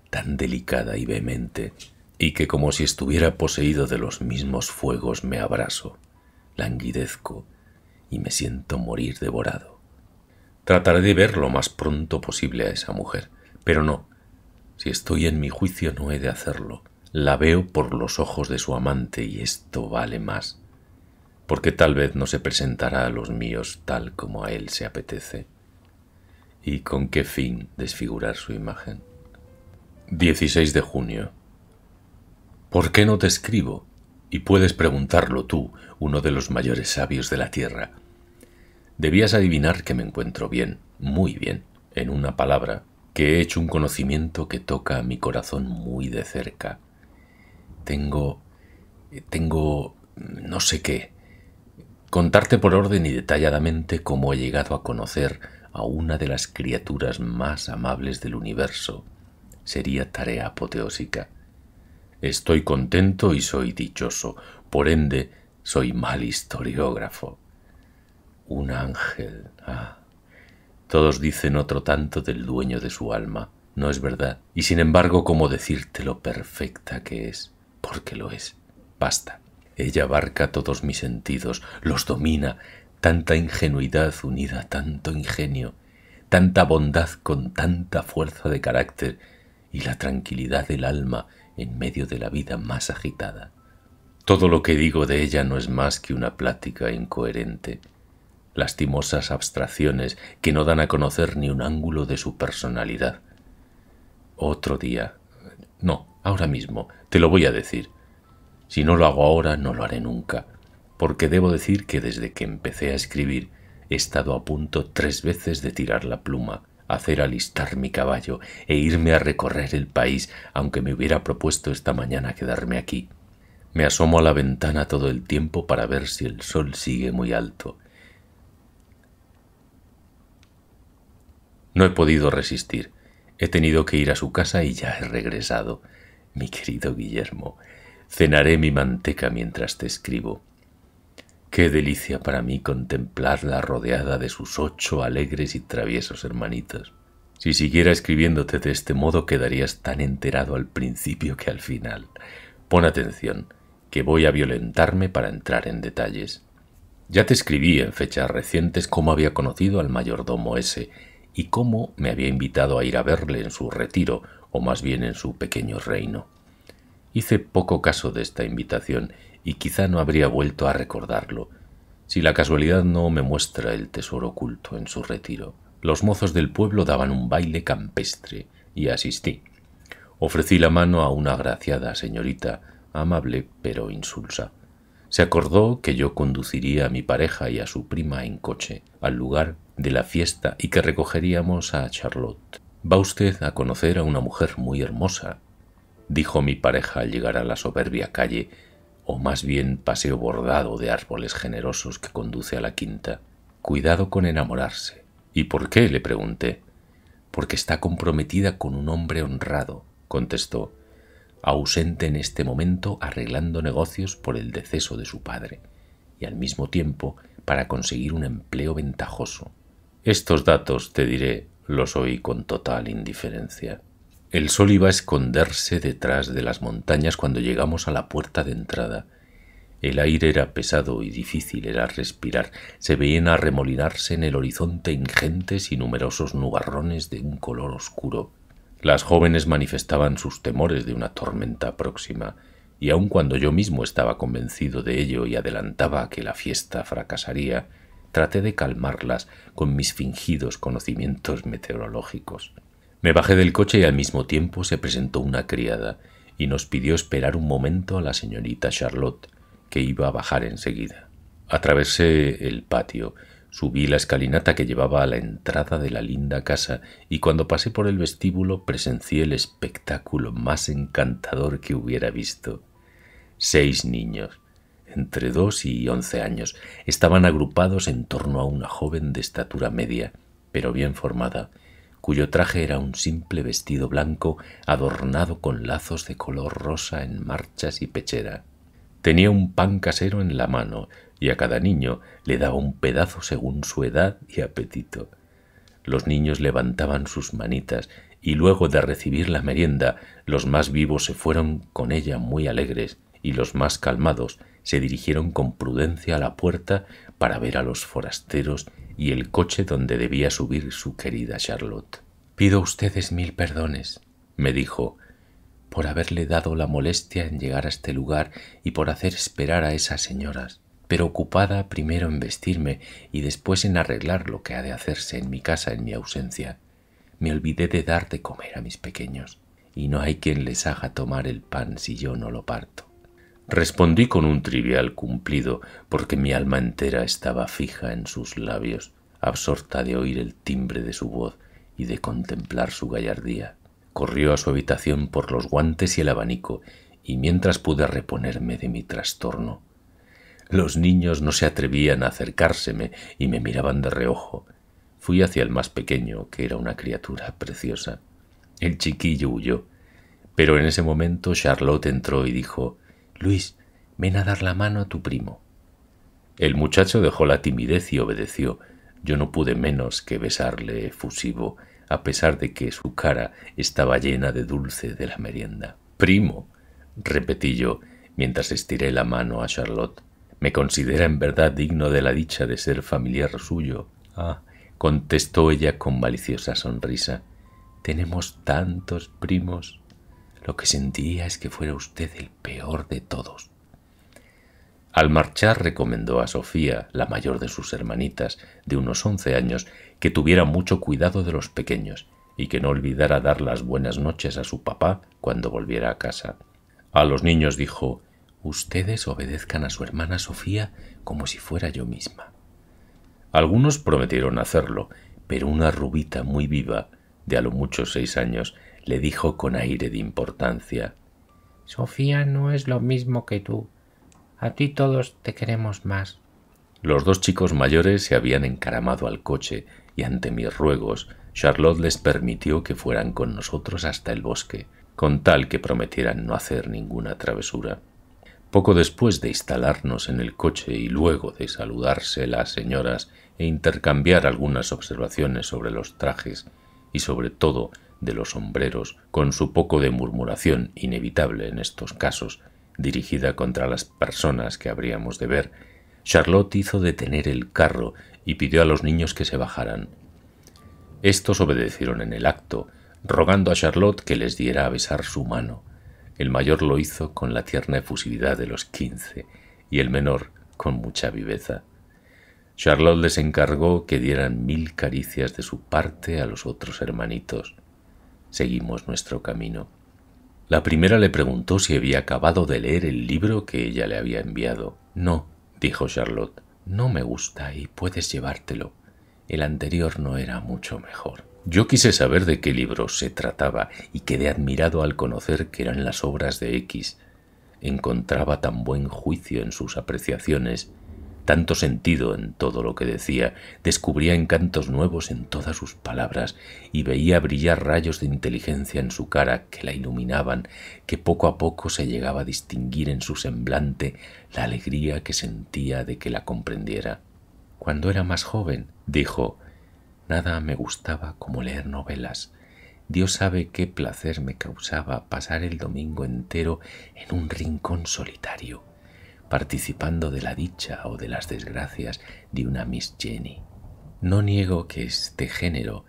tan delicada y vehemente, y que como si estuviera poseído de los mismos fuegos me abrazo, languidezco y me siento morir devorado. Trataré de ver lo más pronto posible a esa mujer, pero no, si estoy en mi juicio no he de hacerlo la veo por los ojos de su amante y esto vale más, porque tal vez no se presentará a los míos tal como a él se apetece. ¿Y con qué fin desfigurar su imagen? 16 de junio. ¿Por qué no te escribo? Y puedes preguntarlo tú, uno de los mayores sabios de la Tierra. Debías adivinar que me encuentro bien, muy bien, en una palabra, que he hecho un conocimiento que toca a mi corazón muy de cerca tengo, tengo, no sé qué. Contarte por orden y detalladamente cómo he llegado a conocer a una de las criaturas más amables del universo sería tarea apoteósica. Estoy contento y soy dichoso, por ende soy mal historiógrafo. Un ángel. Ah. Todos dicen otro tanto del dueño de su alma. No es verdad. Y sin embargo, ¿cómo decirte lo perfecta que es? porque lo es. Basta. Ella abarca todos mis sentidos, los domina, tanta ingenuidad unida, a tanto ingenio, tanta bondad con tanta fuerza de carácter y la tranquilidad del alma en medio de la vida más agitada. Todo lo que digo de ella no es más que una plática incoherente, lastimosas abstracciones que no dan a conocer ni un ángulo de su personalidad. Otro día, no, ahora mismo, te lo voy a decir. Si no lo hago ahora, no lo haré nunca, porque debo decir que desde que empecé a escribir he estado a punto tres veces de tirar la pluma, hacer alistar mi caballo e irme a recorrer el país, aunque me hubiera propuesto esta mañana quedarme aquí. Me asomo a la ventana todo el tiempo para ver si el sol sigue muy alto. No he podido resistir. He tenido que ir a su casa y ya he regresado mi querido Guillermo, cenaré mi manteca mientras te escribo. Qué delicia para mí contemplarla rodeada de sus ocho alegres y traviesos hermanitos. Si siguiera escribiéndote de este modo quedarías tan enterado al principio que al final. Pon atención, que voy a violentarme para entrar en detalles. Ya te escribí en fechas recientes cómo había conocido al mayordomo ese y cómo me había invitado a ir a verle en su retiro o más bien en su pequeño reino. Hice poco caso de esta invitación y quizá no habría vuelto a recordarlo, si la casualidad no me muestra el tesoro oculto en su retiro. Los mozos del pueblo daban un baile campestre y asistí. Ofrecí la mano a una agraciada señorita, amable pero insulsa. Se acordó que yo conduciría a mi pareja y a su prima en coche al lugar de la fiesta y que recogeríamos a Charlotte. Va usted a conocer a una mujer muy hermosa, dijo mi pareja al llegar a la soberbia calle, o más bien paseo bordado de árboles generosos que conduce a la quinta. Cuidado con enamorarse. ¿Y por qué? le pregunté. Porque está comprometida con un hombre honrado, contestó, ausente en este momento arreglando negocios por el deceso de su padre, y al mismo tiempo para conseguir un empleo ventajoso. Estos datos, te diré, los oí con total indiferencia. El sol iba a esconderse detrás de las montañas cuando llegamos a la puerta de entrada. El aire era pesado y difícil era respirar. Se veían arremolinarse en el horizonte ingentes y numerosos nubarrones de un color oscuro. Las jóvenes manifestaban sus temores de una tormenta próxima, y aun cuando yo mismo estaba convencido de ello y adelantaba que la fiesta fracasaría, traté de calmarlas con mis fingidos conocimientos meteorológicos. Me bajé del coche y al mismo tiempo se presentó una criada y nos pidió esperar un momento a la señorita Charlotte, que iba a bajar enseguida. Atravesé el patio, subí la escalinata que llevaba a la entrada de la linda casa y cuando pasé por el vestíbulo presencié el espectáculo más encantador que hubiera visto. Seis niños, entre dos y once años, estaban agrupados en torno a una joven de estatura media, pero bien formada, cuyo traje era un simple vestido blanco adornado con lazos de color rosa en marchas y pechera. Tenía un pan casero en la mano y a cada niño le daba un pedazo según su edad y apetito. Los niños levantaban sus manitas y luego de recibir la merienda los más vivos se fueron con ella muy alegres y los más calmados se dirigieron con prudencia a la puerta para ver a los forasteros y el coche donde debía subir su querida Charlotte. Pido a ustedes mil perdones, me dijo, por haberle dado la molestia en llegar a este lugar y por hacer esperar a esas señoras, pero ocupada primero en vestirme y después en arreglar lo que ha de hacerse en mi casa en mi ausencia, me olvidé de dar de comer a mis pequeños, y no hay quien les haga tomar el pan si yo no lo parto. Respondí con un trivial cumplido, porque mi alma entera estaba fija en sus labios, absorta de oír el timbre de su voz y de contemplar su gallardía. Corrió a su habitación por los guantes y el abanico, y mientras pude reponerme de mi trastorno. Los niños no se atrevían a acercárseme y me miraban de reojo. Fui hacia el más pequeño, que era una criatura preciosa. El chiquillo huyó, pero en ese momento Charlotte entró y dijo Luis, ven a dar la mano a tu primo. El muchacho dejó la timidez y obedeció. Yo no pude menos que besarle efusivo, a pesar de que su cara estaba llena de dulce de la merienda. Primo, repetí yo, mientras estiré la mano a Charlotte. ¿Me considera en verdad digno de la dicha de ser familiar suyo? Ah, contestó ella con maliciosa sonrisa. Tenemos tantos primos. Lo que sentía es que fuera usted el peor de todos. Al marchar recomendó a Sofía, la mayor de sus hermanitas, de unos once años, que tuviera mucho cuidado de los pequeños y que no olvidara dar las buenas noches a su papá cuando volviera a casa. A los niños dijo Ustedes obedezcan a su hermana Sofía como si fuera yo misma. Algunos prometieron hacerlo, pero una rubita muy viva, de a lo mucho seis años, le dijo con aire de importancia. Sofía no es lo mismo que tú. A ti todos te queremos más. Los dos chicos mayores se habían encaramado al coche y ante mis ruegos Charlotte les permitió que fueran con nosotros hasta el bosque, con tal que prometieran no hacer ninguna travesura. Poco después de instalarnos en el coche y luego de saludarse las señoras e intercambiar algunas observaciones sobre los trajes y sobre todo de los sombreros con su poco de murmuración inevitable en estos casos, dirigida contra las personas que habríamos de ver, Charlotte hizo detener el carro y pidió a los niños que se bajaran. Estos obedecieron en el acto, rogando a Charlotte que les diera a besar su mano. El mayor lo hizo con la tierna efusividad de los quince y el menor con mucha viveza. Charlotte les encargó que dieran mil caricias de su parte a los otros hermanitos seguimos nuestro camino. La primera le preguntó si había acabado de leer el libro que ella le había enviado. No, dijo Charlotte, no me gusta y puedes llevártelo. El anterior no era mucho mejor. Yo quise saber de qué libro se trataba y quedé admirado al conocer que eran las obras de X. Encontraba tan buen juicio en sus apreciaciones tanto sentido en todo lo que decía, descubría encantos nuevos en todas sus palabras y veía brillar rayos de inteligencia en su cara que la iluminaban, que poco a poco se llegaba a distinguir en su semblante la alegría que sentía de que la comprendiera. Cuando era más joven, dijo, nada me gustaba como leer novelas. Dios sabe qué placer me causaba pasar el domingo entero en un rincón solitario participando de la dicha o de las desgracias de una Miss Jenny. No niego que este género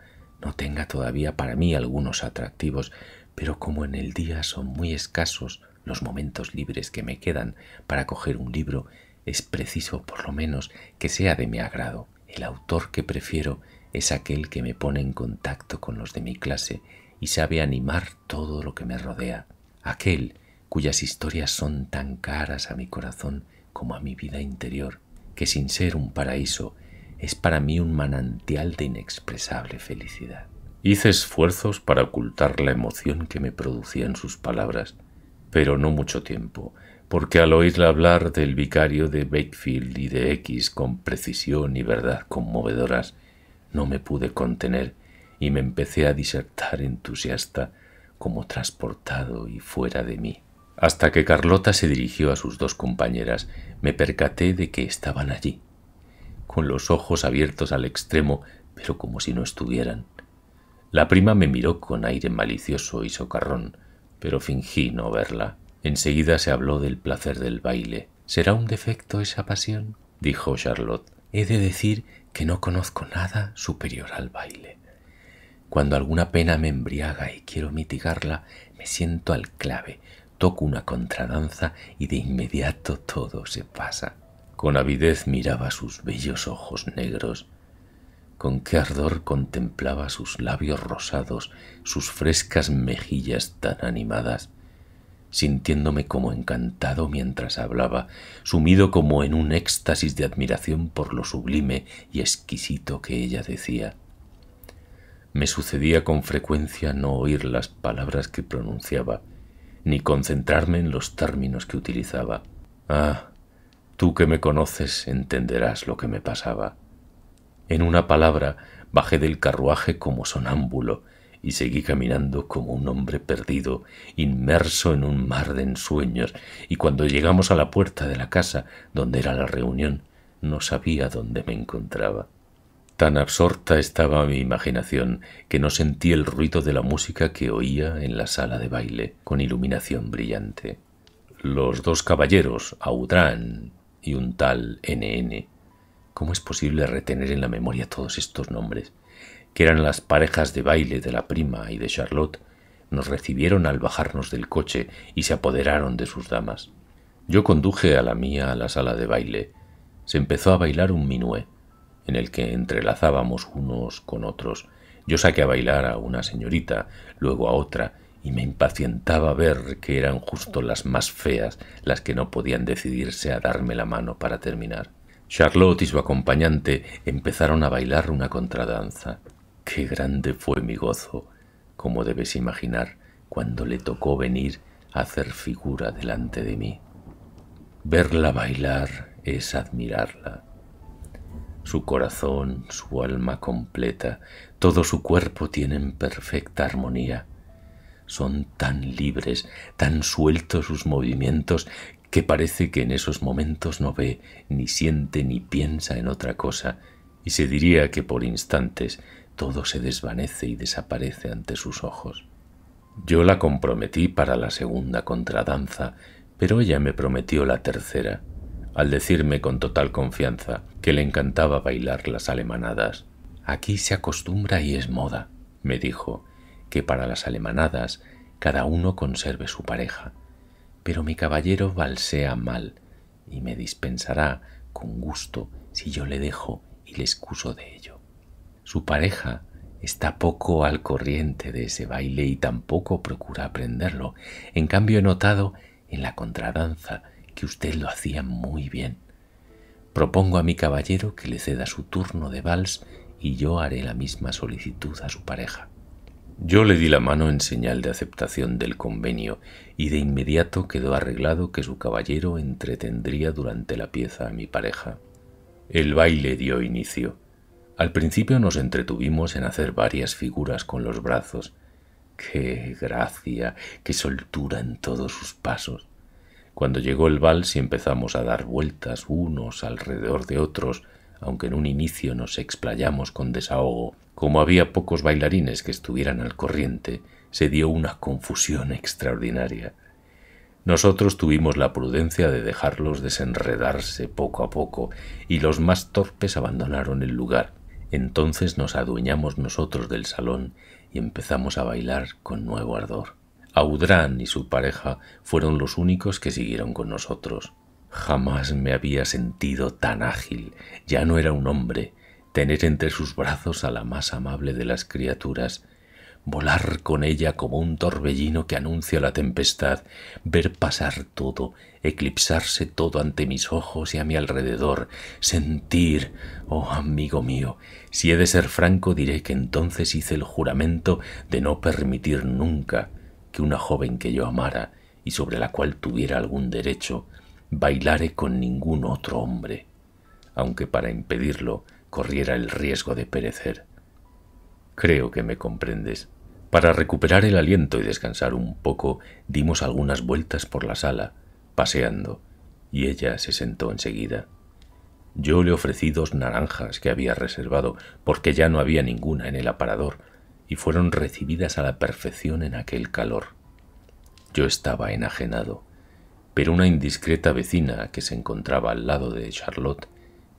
no tenga todavía para mí algunos atractivos, pero como en el día son muy escasos los momentos libres que me quedan para coger un libro, es preciso por lo menos que sea de mi agrado. El autor que prefiero es aquel que me pone en contacto con los de mi clase y sabe animar todo lo que me rodea, aquel cuyas historias son tan caras a mi corazón como a mi vida interior, que sin ser un paraíso es para mí un manantial de inexpresable felicidad. Hice esfuerzos para ocultar la emoción que me producían sus palabras, pero no mucho tiempo, porque al oírla hablar del vicario de Bakefield y de X con precisión y verdad conmovedoras, no me pude contener y me empecé a disertar entusiasta como transportado y fuera de mí. Hasta que Carlota se dirigió a sus dos compañeras, me percaté de que estaban allí, con los ojos abiertos al extremo, pero como si no estuvieran. La prima me miró con aire malicioso y socarrón, pero fingí no verla. Enseguida se habló del placer del baile. ¿Será un defecto esa pasión? dijo Charlotte. He de decir que no conozco nada superior al baile. Cuando alguna pena me embriaga y quiero mitigarla, me siento al clave toco una contradanza y de inmediato todo se pasa. Con avidez miraba sus bellos ojos negros, con qué ardor contemplaba sus labios rosados, sus frescas mejillas tan animadas, sintiéndome como encantado mientras hablaba, sumido como en un éxtasis de admiración por lo sublime y exquisito que ella decía. Me sucedía con frecuencia no oír las palabras que pronunciaba, ni concentrarme en los términos que utilizaba. Ah, tú que me conoces entenderás lo que me pasaba. En una palabra, bajé del carruaje como sonámbulo y seguí caminando como un hombre perdido, inmerso en un mar de ensueños, y cuando llegamos a la puerta de la casa donde era la reunión, no sabía dónde me encontraba. Tan absorta estaba mi imaginación que no sentí el ruido de la música que oía en la sala de baile, con iluminación brillante. Los dos caballeros, Audran y un tal NN. ¿Cómo es posible retener en la memoria todos estos nombres? Que eran las parejas de baile de la prima y de Charlotte, nos recibieron al bajarnos del coche y se apoderaron de sus damas. Yo conduje a la mía a la sala de baile. Se empezó a bailar un minué en el que entrelazábamos unos con otros. Yo saqué a bailar a una señorita, luego a otra, y me impacientaba ver que eran justo las más feas las que no podían decidirse a darme la mano para terminar. Charlotte y su acompañante empezaron a bailar una contradanza. Qué grande fue mi gozo, como debes imaginar, cuando le tocó venir a hacer figura delante de mí. Verla bailar es admirarla. Su corazón, su alma completa, todo su cuerpo tienen perfecta armonía. Son tan libres, tan sueltos sus movimientos, que parece que en esos momentos no ve, ni siente, ni piensa en otra cosa, y se diría que por instantes todo se desvanece y desaparece ante sus ojos. Yo la comprometí para la segunda contradanza, pero ella me prometió la tercera al decirme con total confianza que le encantaba bailar las alemanadas. Aquí se acostumbra y es moda, me dijo, que para las alemanadas cada uno conserve su pareja. Pero mi caballero balsea mal y me dispensará con gusto si yo le dejo y le excuso de ello. Su pareja está poco al corriente de ese baile y tampoco procura aprenderlo. En cambio he notado en la contradanza que usted lo hacía muy bien. Propongo a mi caballero que le ceda su turno de vals y yo haré la misma solicitud a su pareja. Yo le di la mano en señal de aceptación del convenio y de inmediato quedó arreglado que su caballero entretendría durante la pieza a mi pareja. El baile dio inicio. Al principio nos entretuvimos en hacer varias figuras con los brazos. ¡Qué gracia! ¡Qué soltura en todos sus pasos! Cuando llegó el vals y empezamos a dar vueltas unos alrededor de otros, aunque en un inicio nos explayamos con desahogo, como había pocos bailarines que estuvieran al corriente, se dio una confusión extraordinaria. Nosotros tuvimos la prudencia de dejarlos desenredarse poco a poco, y los más torpes abandonaron el lugar. Entonces nos adueñamos nosotros del salón y empezamos a bailar con nuevo ardor. Audrán y su pareja fueron los únicos que siguieron con nosotros. Jamás me había sentido tan ágil. Ya no era un hombre. Tener entre sus brazos a la más amable de las criaturas, volar con ella como un torbellino que anuncia la tempestad, ver pasar todo, eclipsarse todo ante mis ojos y a mi alrededor, sentir, oh amigo mío, si he de ser franco diré que entonces hice el juramento de no permitir nunca que una joven que yo amara y sobre la cual tuviera algún derecho, bailare con ningún otro hombre, aunque para impedirlo corriera el riesgo de perecer. Creo que me comprendes. Para recuperar el aliento y descansar un poco, dimos algunas vueltas por la sala, paseando, y ella se sentó enseguida. Yo le ofrecí dos naranjas que había reservado, porque ya no había ninguna en el aparador, y fueron recibidas a la perfección en aquel calor. Yo estaba enajenado, pero una indiscreta vecina que se encontraba al lado de Charlotte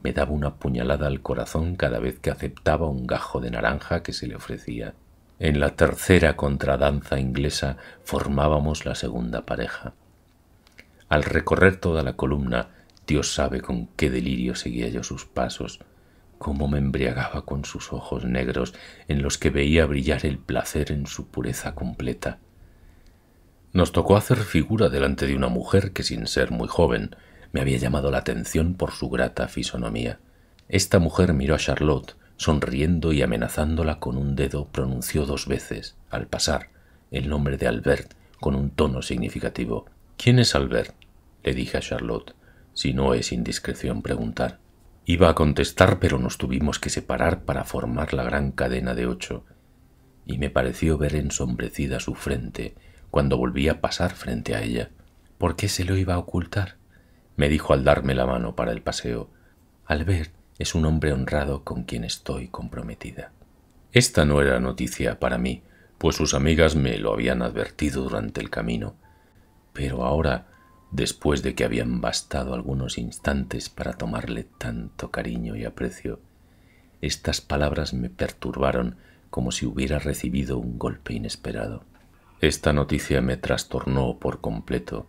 me daba una puñalada al corazón cada vez que aceptaba un gajo de naranja que se le ofrecía. En la tercera contradanza inglesa formábamos la segunda pareja. Al recorrer toda la columna, Dios sabe con qué delirio seguía yo sus pasos, cómo me embriagaba con sus ojos negros en los que veía brillar el placer en su pureza completa. Nos tocó hacer figura delante de una mujer que, sin ser muy joven, me había llamado la atención por su grata fisonomía. Esta mujer miró a Charlotte, sonriendo y amenazándola con un dedo, pronunció dos veces, al pasar, el nombre de Albert con un tono significativo. ¿Quién es Albert? le dije a Charlotte, si no es indiscreción preguntar. Iba a contestar, pero nos tuvimos que separar para formar la gran cadena de ocho, y me pareció ver ensombrecida su frente cuando volví a pasar frente a ella. ¿Por qué se lo iba a ocultar? me dijo al darme la mano para el paseo. Albert es un hombre honrado con quien estoy comprometida. Esta no era noticia para mí, pues sus amigas me lo habían advertido durante el camino. Pero ahora después de que habían bastado algunos instantes para tomarle tanto cariño y aprecio, estas palabras me perturbaron como si hubiera recibido un golpe inesperado. Esta noticia me trastornó por completo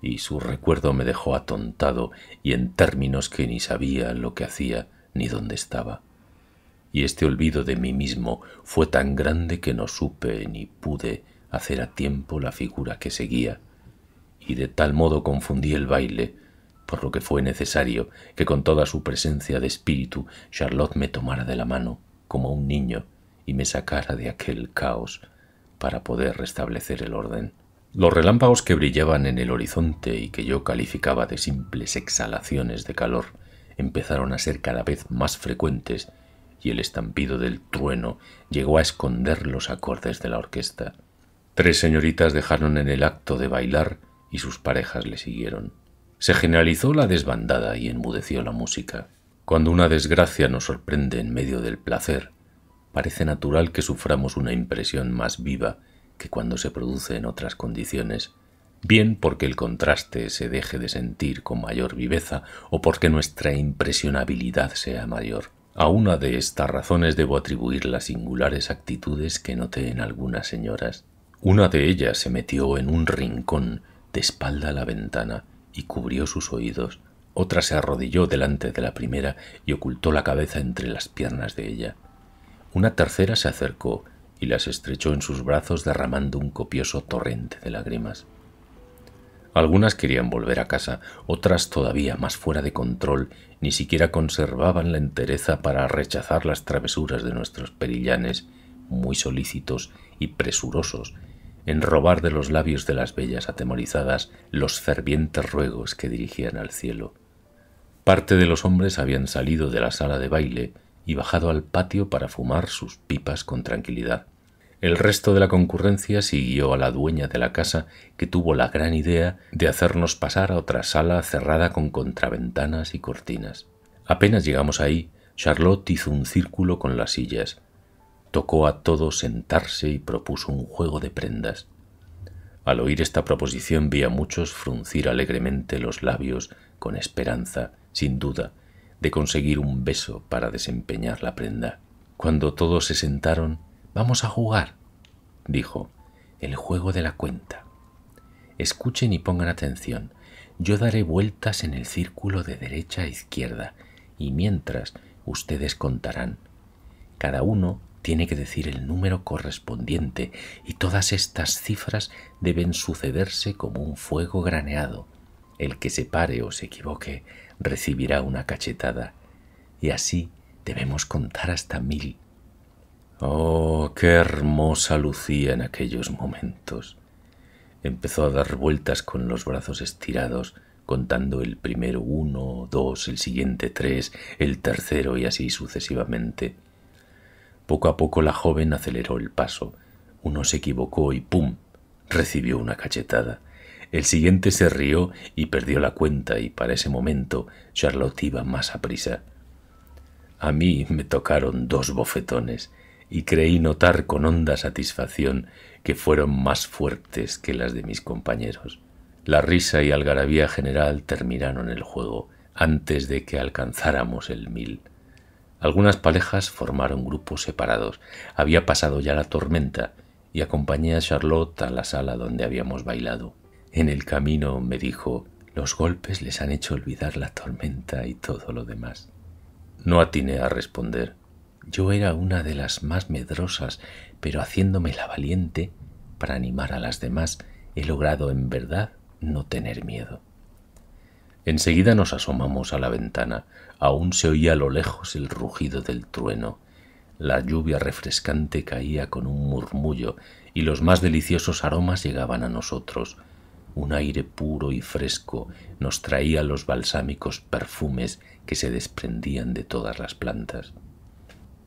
y su recuerdo me dejó atontado y en términos que ni sabía lo que hacía ni dónde estaba. Y este olvido de mí mismo fue tan grande que no supe ni pude hacer a tiempo la figura que seguía y de tal modo confundí el baile, por lo que fue necesario que con toda su presencia de espíritu Charlotte me tomara de la mano, como un niño, y me sacara de aquel caos para poder restablecer el orden. Los relámpagos que brillaban en el horizonte y que yo calificaba de simples exhalaciones de calor empezaron a ser cada vez más frecuentes y el estampido del trueno llegó a esconder los acordes de la orquesta. Tres señoritas dejaron en el acto de bailar y sus parejas le siguieron. Se generalizó la desbandada y enmudeció la música. Cuando una desgracia nos sorprende en medio del placer, parece natural que suframos una impresión más viva que cuando se produce en otras condiciones, bien porque el contraste se deje de sentir con mayor viveza o porque nuestra impresionabilidad sea mayor. A una de estas razones debo atribuir las singulares actitudes que noté en algunas señoras. Una de ellas se metió en un rincón de espalda a la ventana y cubrió sus oídos. Otra se arrodilló delante de la primera y ocultó la cabeza entre las piernas de ella. Una tercera se acercó y las estrechó en sus brazos derramando un copioso torrente de lágrimas. Algunas querían volver a casa, otras todavía más fuera de control, ni siquiera conservaban la entereza para rechazar las travesuras de nuestros perillanes, muy solícitos y presurosos en robar de los labios de las bellas atemorizadas los fervientes ruegos que dirigían al cielo. Parte de los hombres habían salido de la sala de baile y bajado al patio para fumar sus pipas con tranquilidad. El resto de la concurrencia siguió a la dueña de la casa, que tuvo la gran idea de hacernos pasar a otra sala cerrada con contraventanas y cortinas. Apenas llegamos ahí, Charlotte hizo un círculo con las sillas, tocó a todos sentarse y propuso un juego de prendas. Al oír esta proposición vi a muchos fruncir alegremente los labios con esperanza, sin duda, de conseguir un beso para desempeñar la prenda. Cuando todos se sentaron, vamos a jugar, dijo, el juego de la cuenta. Escuchen y pongan atención. Yo daré vueltas en el círculo de derecha a izquierda y mientras ustedes contarán. Cada uno tiene que decir el número correspondiente y todas estas cifras deben sucederse como un fuego graneado. El que se pare o se equivoque recibirá una cachetada. Y así debemos contar hasta mil. Oh, qué hermosa lucía en aquellos momentos. Empezó a dar vueltas con los brazos estirados, contando el primero uno, dos, el siguiente tres, el tercero y así sucesivamente poco a poco la joven aceleró el paso. Uno se equivocó y ¡pum! recibió una cachetada. El siguiente se rió y perdió la cuenta y para ese momento Charlotte iba más a prisa. A mí me tocaron dos bofetones y creí notar con honda satisfacción que fueron más fuertes que las de mis compañeros. La risa y algarabía general terminaron el juego antes de que alcanzáramos el mil. Algunas parejas formaron grupos separados. Había pasado ya la tormenta y acompañé a Charlotte a la sala donde habíamos bailado. En el camino me dijo, los golpes les han hecho olvidar la tormenta y todo lo demás. No atiné a responder. Yo era una de las más medrosas, pero haciéndome la valiente para animar a las demás, he logrado en verdad no tener miedo. Enseguida nos asomamos a la ventana. Aún se oía a lo lejos el rugido del trueno. La lluvia refrescante caía con un murmullo y los más deliciosos aromas llegaban a nosotros. Un aire puro y fresco nos traía los balsámicos perfumes que se desprendían de todas las plantas.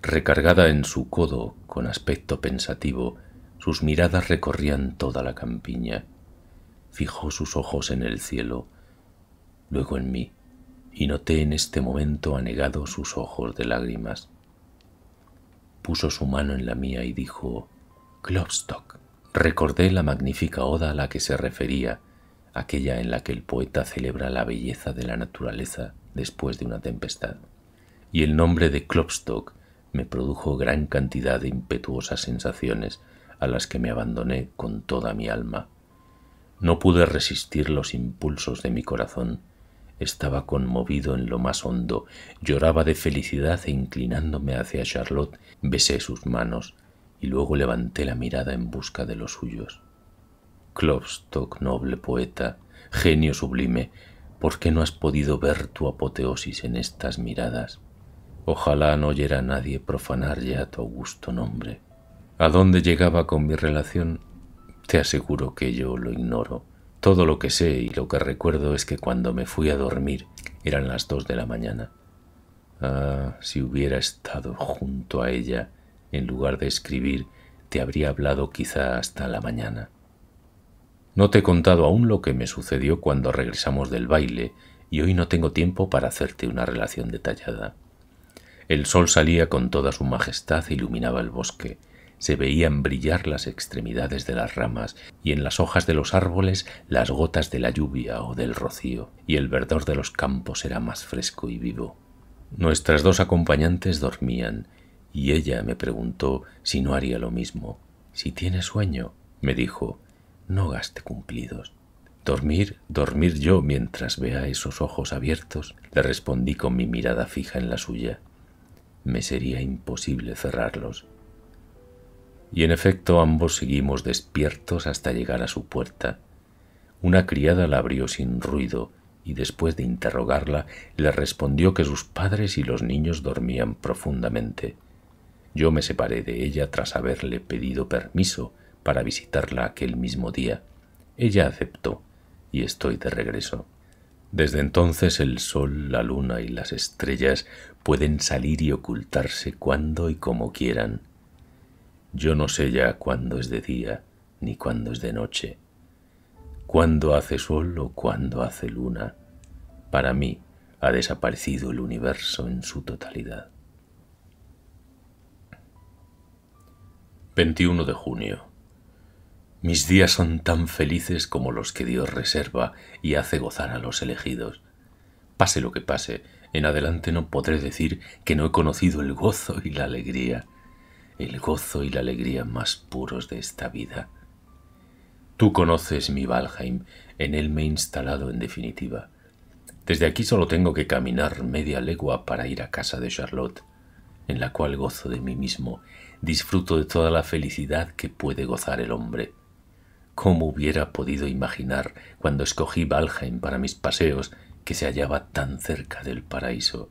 Recargada en su codo, con aspecto pensativo, sus miradas recorrían toda la campiña. Fijó sus ojos en el cielo, luego en mí, y noté en este momento anegado sus ojos de lágrimas. Puso su mano en la mía y dijo, Klopstock. Recordé la magnífica oda a la que se refería, aquella en la que el poeta celebra la belleza de la naturaleza después de una tempestad. Y el nombre de Klopstock me produjo gran cantidad de impetuosas sensaciones a las que me abandoné con toda mi alma. No pude resistir los impulsos de mi corazón estaba conmovido en lo más hondo, lloraba de felicidad e inclinándome hacia Charlotte besé sus manos y luego levanté la mirada en busca de los suyos. Klopstock, noble poeta, genio sublime, ¿por qué no has podido ver tu apoteosis en estas miradas? Ojalá no oyera nadie profanar ya tu augusto nombre. ¿A dónde llegaba con mi relación? Te aseguro que yo lo ignoro. Todo lo que sé y lo que recuerdo es que cuando me fui a dormir eran las dos de la mañana. Ah, si hubiera estado junto a ella, en lugar de escribir, te habría hablado quizá hasta la mañana. No te he contado aún lo que me sucedió cuando regresamos del baile, y hoy no tengo tiempo para hacerte una relación detallada. El sol salía con toda su majestad e iluminaba el bosque se veían brillar las extremidades de las ramas y en las hojas de los árboles las gotas de la lluvia o del rocío, y el verdor de los campos era más fresco y vivo. Nuestras dos acompañantes dormían, y ella me preguntó si no haría lo mismo. Si tiene sueño, me dijo, no gaste cumplidos. Dormir, dormir yo mientras vea esos ojos abiertos, le respondí con mi mirada fija en la suya. Me sería imposible cerrarlos y en efecto ambos seguimos despiertos hasta llegar a su puerta. Una criada la abrió sin ruido y después de interrogarla le respondió que sus padres y los niños dormían profundamente. Yo me separé de ella tras haberle pedido permiso para visitarla aquel mismo día. Ella aceptó y estoy de regreso. Desde entonces el sol, la luna y las estrellas pueden salir y ocultarse cuando y como quieran. Yo no sé ya cuándo es de día ni cuándo es de noche, cuándo hace sol o cuándo hace luna. Para mí ha desaparecido el universo en su totalidad. 21 de junio. Mis días son tan felices como los que Dios reserva y hace gozar a los elegidos. Pase lo que pase, en adelante no podré decir que no he conocido el gozo y la alegría el gozo y la alegría más puros de esta vida. Tú conoces mi Valheim, en él me he instalado en definitiva. Desde aquí solo tengo que caminar media legua para ir a casa de Charlotte, en la cual gozo de mí mismo, disfruto de toda la felicidad que puede gozar el hombre. ¿Cómo hubiera podido imaginar, cuando escogí Valheim para mis paseos, que se hallaba tan cerca del paraíso?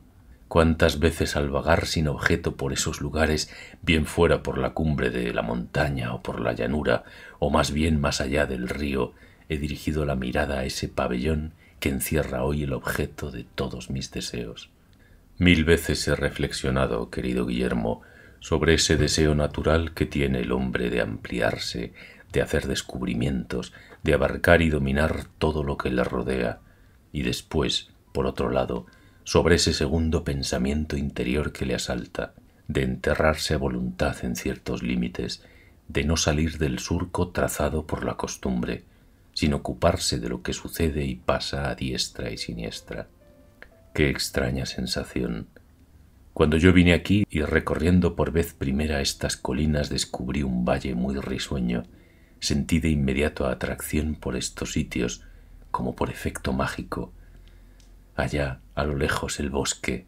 cuántas veces al vagar sin objeto por esos lugares, bien fuera por la cumbre de la montaña o por la llanura, o más bien más allá del río, he dirigido la mirada a ese pabellón que encierra hoy el objeto de todos mis deseos. Mil veces he reflexionado, querido Guillermo, sobre ese deseo natural que tiene el hombre de ampliarse, de hacer descubrimientos, de abarcar y dominar todo lo que le rodea, y después, por otro lado, sobre ese segundo pensamiento interior que le asalta, de enterrarse a voluntad en ciertos límites, de no salir del surco trazado por la costumbre, sin ocuparse de lo que sucede y pasa a diestra y siniestra. Qué extraña sensación. Cuando yo vine aquí y recorriendo por vez primera estas colinas descubrí un valle muy risueño, sentí de inmediato atracción por estos sitios, como por efecto mágico. Allá, a lo lejos el bosque.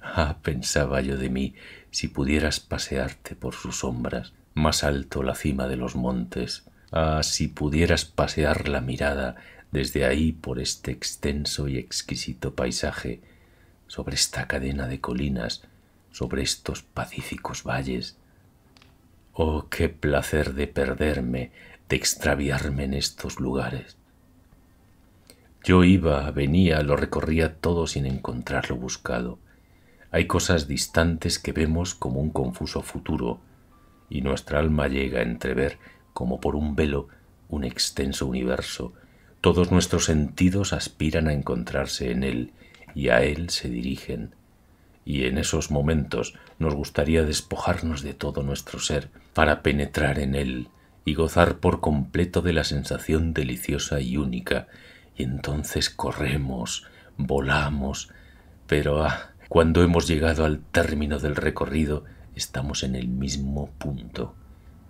Ah, pensaba yo de mí, si pudieras pasearte por sus sombras, más alto la cima de los montes. Ah, si pudieras pasear la mirada desde ahí por este extenso y exquisito paisaje, sobre esta cadena de colinas, sobre estos pacíficos valles. Oh, qué placer de perderme, de extraviarme en estos lugares. Yo iba, venía, lo recorría todo sin encontrar lo buscado. Hay cosas distantes que vemos como un confuso futuro, y nuestra alma llega a entrever, como por un velo, un extenso universo. Todos nuestros sentidos aspiran a encontrarse en él, y a él se dirigen y en esos momentos nos gustaría despojarnos de todo nuestro ser para penetrar en él y gozar por completo de la sensación deliciosa y única y entonces corremos, volamos, pero ah, cuando hemos llegado al término del recorrido, estamos en el mismo punto.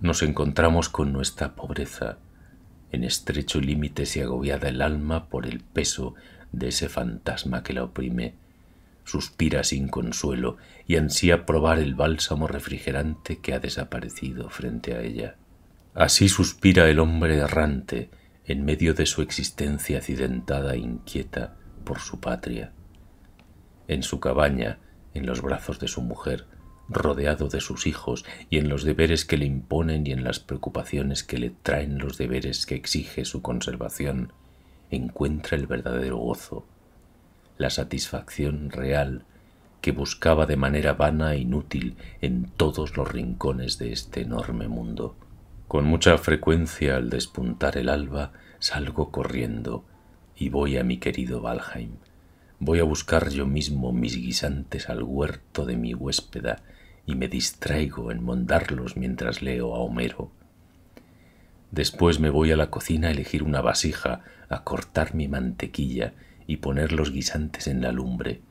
Nos encontramos con nuestra pobreza, en estrecho límite se agobiada el alma por el peso de ese fantasma que la oprime. Suspira sin consuelo y ansía probar el bálsamo refrigerante que ha desaparecido frente a ella. Así suspira el hombre errante en medio de su existencia accidentada e inquieta por su patria. En su cabaña, en los brazos de su mujer, rodeado de sus hijos y en los deberes que le imponen y en las preocupaciones que le traen los deberes que exige su conservación, encuentra el verdadero gozo, la satisfacción real que buscaba de manera vana e inútil en todos los rincones de este enorme mundo. Con mucha frecuencia al despuntar el alba salgo corriendo y voy a mi querido Valheim. Voy a buscar yo mismo mis guisantes al huerto de mi huéspeda y me distraigo en mondarlos mientras leo a Homero. Después me voy a la cocina a elegir una vasija, a cortar mi mantequilla y poner los guisantes en la lumbre.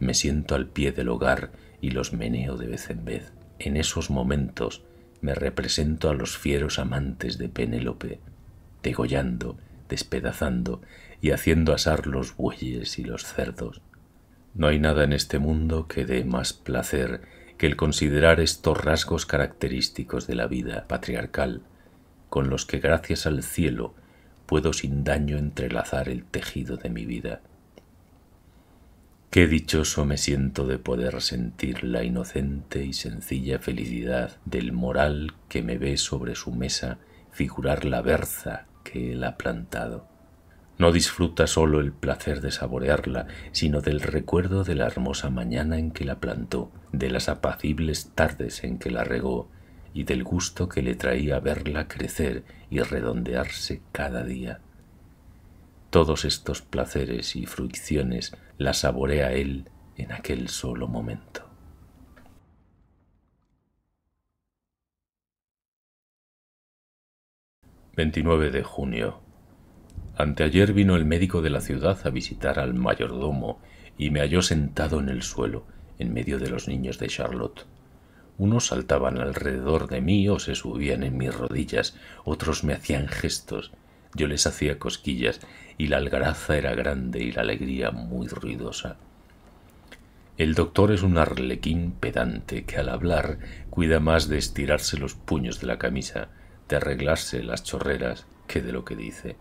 Me siento al pie del hogar y los meneo de vez en vez. En esos momentos me represento a los fieros amantes de Penélope, degollando, despedazando y haciendo asar los bueyes y los cerdos. No hay nada en este mundo que dé más placer que el considerar estos rasgos característicos de la vida patriarcal, con los que gracias al cielo puedo sin daño entrelazar el tejido de mi vida. Qué dichoso me siento de poder sentir la inocente y sencilla felicidad del moral que me ve sobre su mesa figurar la berza que él ha plantado. No disfruta sólo el placer de saborearla, sino del recuerdo de la hermosa mañana en que la plantó, de las apacibles tardes en que la regó y del gusto que le traía verla crecer y redondearse cada día. Todos estos placeres y fruiciones la saborea él en aquel solo momento. —29 de junio. Anteayer vino el médico de la ciudad a visitar al mayordomo y me halló sentado en el suelo, en medio de los niños de Charlotte. Unos saltaban alrededor de mí o se subían en mis rodillas, otros me hacían gestos, yo les hacía cosquillas y la algaraza era grande y la alegría muy ruidosa. El doctor es un arlequín pedante que al hablar cuida más de estirarse los puños de la camisa, de arreglarse las chorreras, que de lo que dice.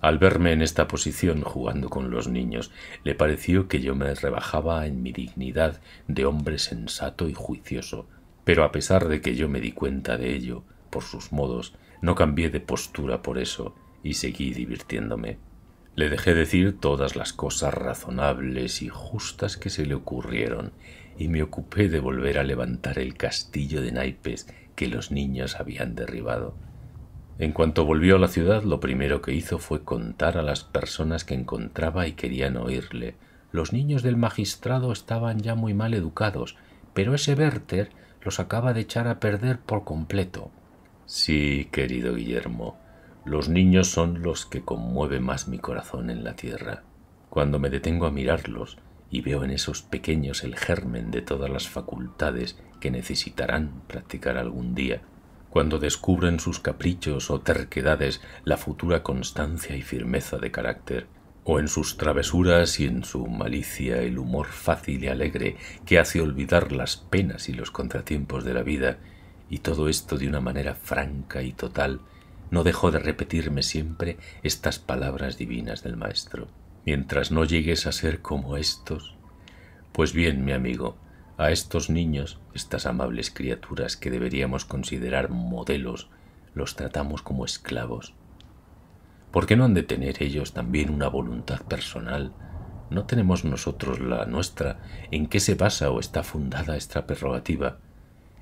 Al verme en esta posición jugando con los niños, le pareció que yo me rebajaba en mi dignidad de hombre sensato y juicioso, pero a pesar de que yo me di cuenta de ello, por sus modos, no cambié de postura por eso y seguí divirtiéndome. Le dejé decir todas las cosas razonables y justas que se le ocurrieron, y me ocupé de volver a levantar el castillo de naipes que los niños habían derribado. En cuanto volvió a la ciudad, lo primero que hizo fue contar a las personas que encontraba y querían oírle. Los niños del magistrado estaban ya muy mal educados, pero ese Werther los acaba de echar a perder por completo. Sí, querido Guillermo, los niños son los que conmueve más mi corazón en la tierra. Cuando me detengo a mirarlos y veo en esos pequeños el germen de todas las facultades que necesitarán practicar algún día, cuando descubren sus caprichos o terquedades la futura constancia y firmeza de carácter, o en sus travesuras y en su malicia el humor fácil y alegre que hace olvidar las penas y los contratiempos de la vida, y todo esto de una manera franca y total, no dejo de repetirme siempre estas palabras divinas del Maestro. Mientras no llegues a ser como estos, pues bien, mi amigo, a estos niños, estas amables criaturas que deberíamos considerar modelos, los tratamos como esclavos. ¿Por qué no han de tener ellos también una voluntad personal? ¿No tenemos nosotros la nuestra? ¿En qué se basa o está fundada esta prerrogativa?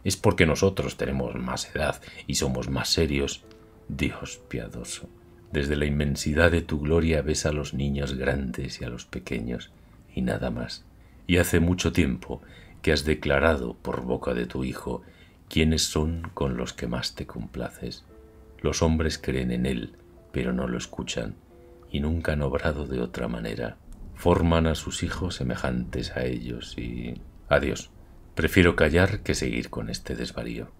¿Es porque nosotros tenemos más edad y somos más serios Dios piadoso, desde la inmensidad de tu gloria ves a los niños grandes y a los pequeños, y nada más. Y hace mucho tiempo que has declarado por boca de tu Hijo quiénes son con los que más te complaces. Los hombres creen en Él, pero no lo escuchan, y nunca han obrado de otra manera. Forman a sus hijos semejantes a ellos y... Adiós. Prefiero callar que seguir con este desvarío.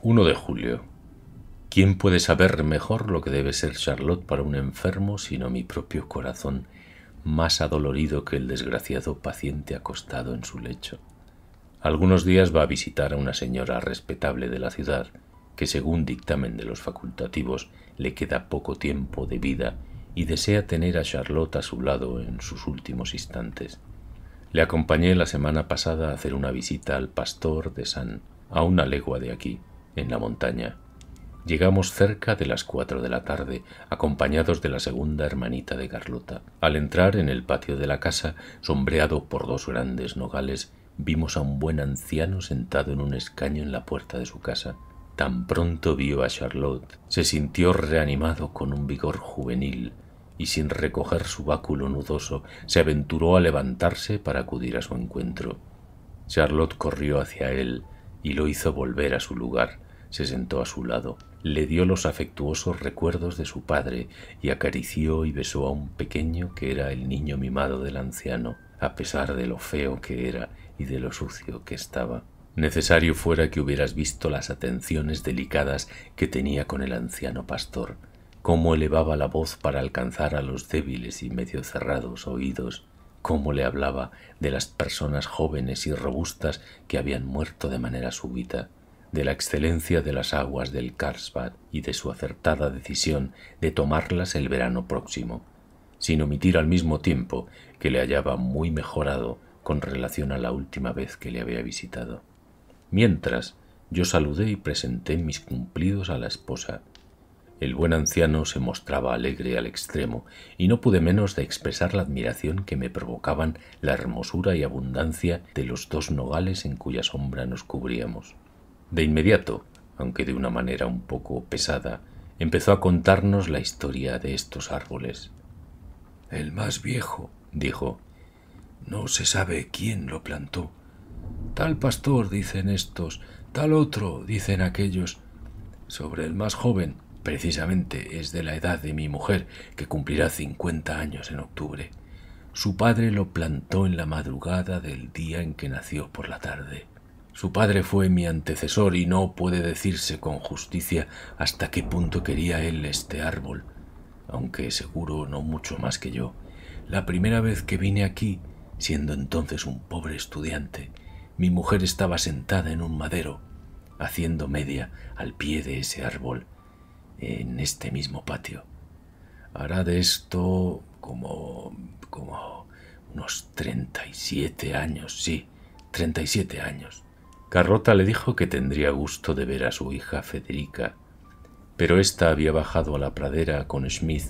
1 de julio. ¿Quién puede saber mejor lo que debe ser Charlotte para un enfermo sino mi propio corazón, más adolorido que el desgraciado paciente acostado en su lecho? Algunos días va a visitar a una señora respetable de la ciudad, que según dictamen de los facultativos le queda poco tiempo de vida y desea tener a Charlotte a su lado en sus últimos instantes. Le acompañé la semana pasada a hacer una visita al pastor de San, a una legua de aquí en la montaña. Llegamos cerca de las cuatro de la tarde, acompañados de la segunda hermanita de Carlota. Al entrar en el patio de la casa, sombreado por dos grandes nogales, vimos a un buen anciano sentado en un escaño en la puerta de su casa. Tan pronto vio a Charlotte, se sintió reanimado con un vigor juvenil, y sin recoger su báculo nudoso, se aventuró a levantarse para acudir a su encuentro. Charlotte corrió hacia él y lo hizo volver a su lugar, se sentó a su lado, le dio los afectuosos recuerdos de su padre y acarició y besó a un pequeño que era el niño mimado del anciano, a pesar de lo feo que era y de lo sucio que estaba. Necesario fuera que hubieras visto las atenciones delicadas que tenía con el anciano pastor, cómo elevaba la voz para alcanzar a los débiles y medio cerrados oídos, cómo le hablaba de las personas jóvenes y robustas que habían muerto de manera súbita de la excelencia de las aguas del Karlsbad y de su acertada decisión de tomarlas el verano próximo, sin omitir al mismo tiempo que le hallaba muy mejorado con relación a la última vez que le había visitado. Mientras, yo saludé y presenté mis cumplidos a la esposa. El buen anciano se mostraba alegre al extremo, y no pude menos de expresar la admiración que me provocaban la hermosura y abundancia de los dos nogales en cuya sombra nos cubríamos. De inmediato, aunque de una manera un poco pesada, empezó a contarnos la historia de estos árboles. El más viejo, dijo, no se sabe quién lo plantó. Tal pastor, dicen estos, tal otro, dicen aquellos. Sobre el más joven, precisamente es de la edad de mi mujer, que cumplirá cincuenta años en octubre. Su padre lo plantó en la madrugada del día en que nació por la tarde. Su padre fue mi antecesor y no puede decirse con justicia hasta qué punto quería él este árbol, aunque seguro no mucho más que yo. La primera vez que vine aquí, siendo entonces un pobre estudiante, mi mujer estaba sentada en un madero, haciendo media al pie de ese árbol, en este mismo patio. Hará de esto como... como unos 37 años, sí, 37 años. Carrota le dijo que tendría gusto de ver a su hija Federica, pero ésta había bajado a la pradera con Smith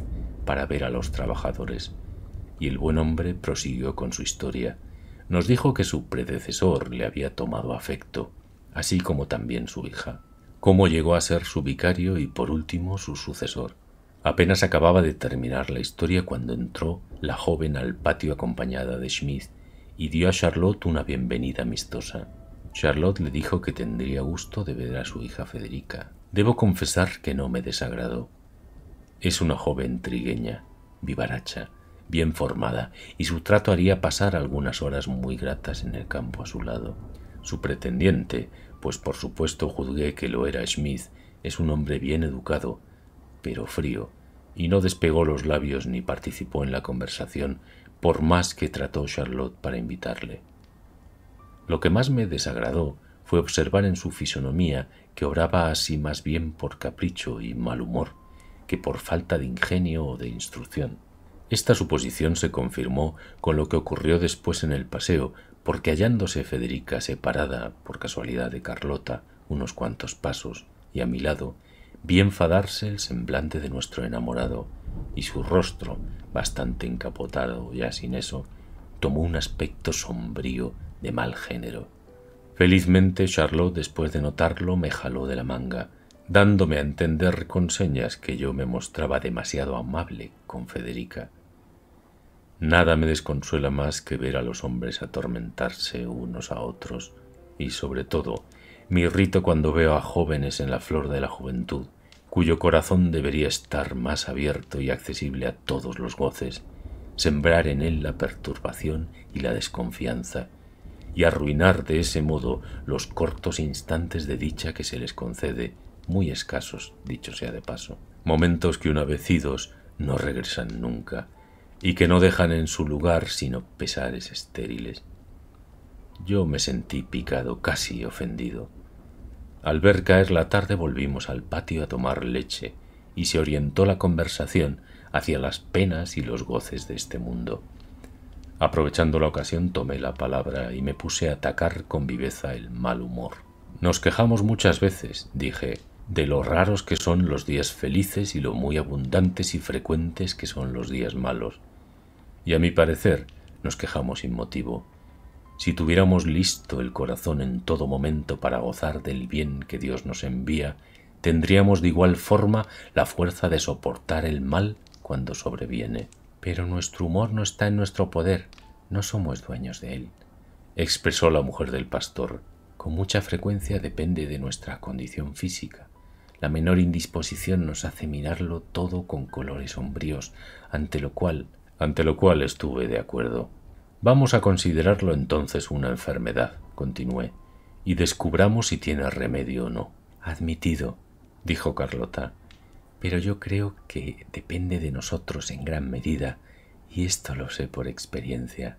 para ver a los trabajadores, y el buen hombre prosiguió con su historia. Nos dijo que su predecesor le había tomado afecto, así como también su hija, cómo llegó a ser su vicario y por último su sucesor. Apenas acababa de terminar la historia cuando entró la joven al patio acompañada de Smith y dio a Charlotte una bienvenida amistosa. Charlotte le dijo que tendría gusto de ver a su hija Federica. Debo confesar que no me desagradó. Es una joven trigueña, vivaracha, bien formada, y su trato haría pasar algunas horas muy gratas en el campo a su lado. Su pretendiente, pues por supuesto juzgué que lo era Smith, es un hombre bien educado, pero frío, y no despegó los labios ni participó en la conversación, por más que trató Charlotte para invitarle. Lo que más me desagradó fue observar en su fisonomía que obraba así más bien por capricho y mal humor que por falta de ingenio o de instrucción. Esta suposición se confirmó con lo que ocurrió después en el paseo, porque hallándose Federica separada por casualidad de Carlota unos cuantos pasos y a mi lado, vi enfadarse el semblante de nuestro enamorado y su rostro, bastante encapotado ya sin eso, tomó un aspecto sombrío de mal género. Felizmente Charlot, después de notarlo, me jaló de la manga, dándome a entender con señas que yo me mostraba demasiado amable con Federica. Nada me desconsuela más que ver a los hombres atormentarse unos a otros, y sobre todo me irrito cuando veo a jóvenes en la flor de la juventud, cuyo corazón debería estar más abierto y accesible a todos los goces, sembrar en él la perturbación y la desconfianza, y arruinar de ese modo los cortos instantes de dicha que se les concede, muy escasos, dicho sea de paso. Momentos que una vez no regresan nunca y que no dejan en su lugar sino pesares estériles. Yo me sentí picado, casi ofendido. Al ver caer la tarde volvimos al patio a tomar leche y se orientó la conversación hacia las penas y los goces de este mundo. Aprovechando la ocasión tomé la palabra y me puse a atacar con viveza el mal humor. Nos quejamos muchas veces, dije, de lo raros que son los días felices y lo muy abundantes y frecuentes que son los días malos. Y a mi parecer nos quejamos sin motivo. Si tuviéramos listo el corazón en todo momento para gozar del bien que Dios nos envía, tendríamos de igual forma la fuerza de soportar el mal cuando sobreviene. Pero nuestro humor no está en nuestro poder, no somos dueños de él, expresó la mujer del pastor. Con mucha frecuencia depende de nuestra condición física. La menor indisposición nos hace mirarlo todo con colores sombríos, ante lo cual, ante lo cual estuve de acuerdo. Vamos a considerarlo entonces una enfermedad, continué, y descubramos si tiene remedio o no. Admitido, dijo Carlota. Pero yo creo que depende de nosotros en gran medida, y esto lo sé por experiencia.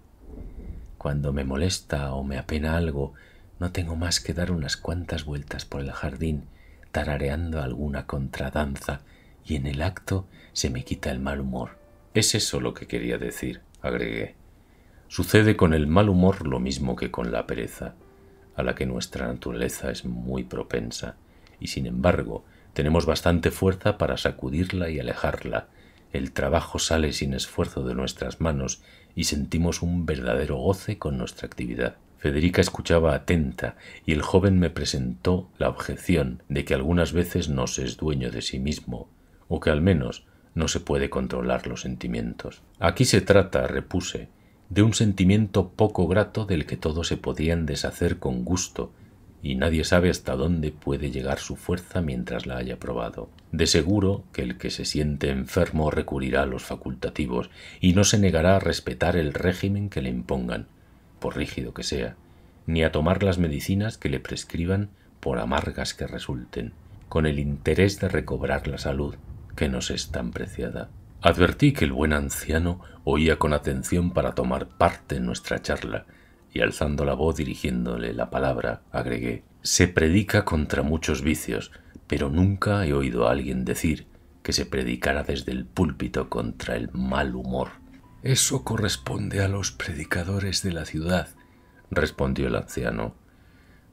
Cuando me molesta o me apena algo, no tengo más que dar unas cuantas vueltas por el jardín, tarareando alguna contradanza, y en el acto se me quita el mal humor. Es eso lo que quería decir, agregué. Sucede con el mal humor lo mismo que con la pereza, a la que nuestra naturaleza es muy propensa, y sin embargo, tenemos bastante fuerza para sacudirla y alejarla. El trabajo sale sin esfuerzo de nuestras manos y sentimos un verdadero goce con nuestra actividad. Federica escuchaba atenta y el joven me presentó la objeción de que algunas veces no se es dueño de sí mismo, o que al menos no se puede controlar los sentimientos. Aquí se trata, repuse, de un sentimiento poco grato del que todos se podían deshacer con gusto, y nadie sabe hasta dónde puede llegar su fuerza mientras la haya probado. De seguro que el que se siente enfermo recurrirá a los facultativos y no se negará a respetar el régimen que le impongan, por rígido que sea, ni a tomar las medicinas que le prescriban por amargas que resulten, con el interés de recobrar la salud que nos es tan preciada. Advertí que el buen anciano oía con atención para tomar parte en nuestra charla, y alzando la voz dirigiéndole la palabra, agregué, se predica contra muchos vicios, pero nunca he oído a alguien decir que se predicara desde el púlpito contra el mal humor. Eso corresponde a los predicadores de la ciudad, respondió el anciano,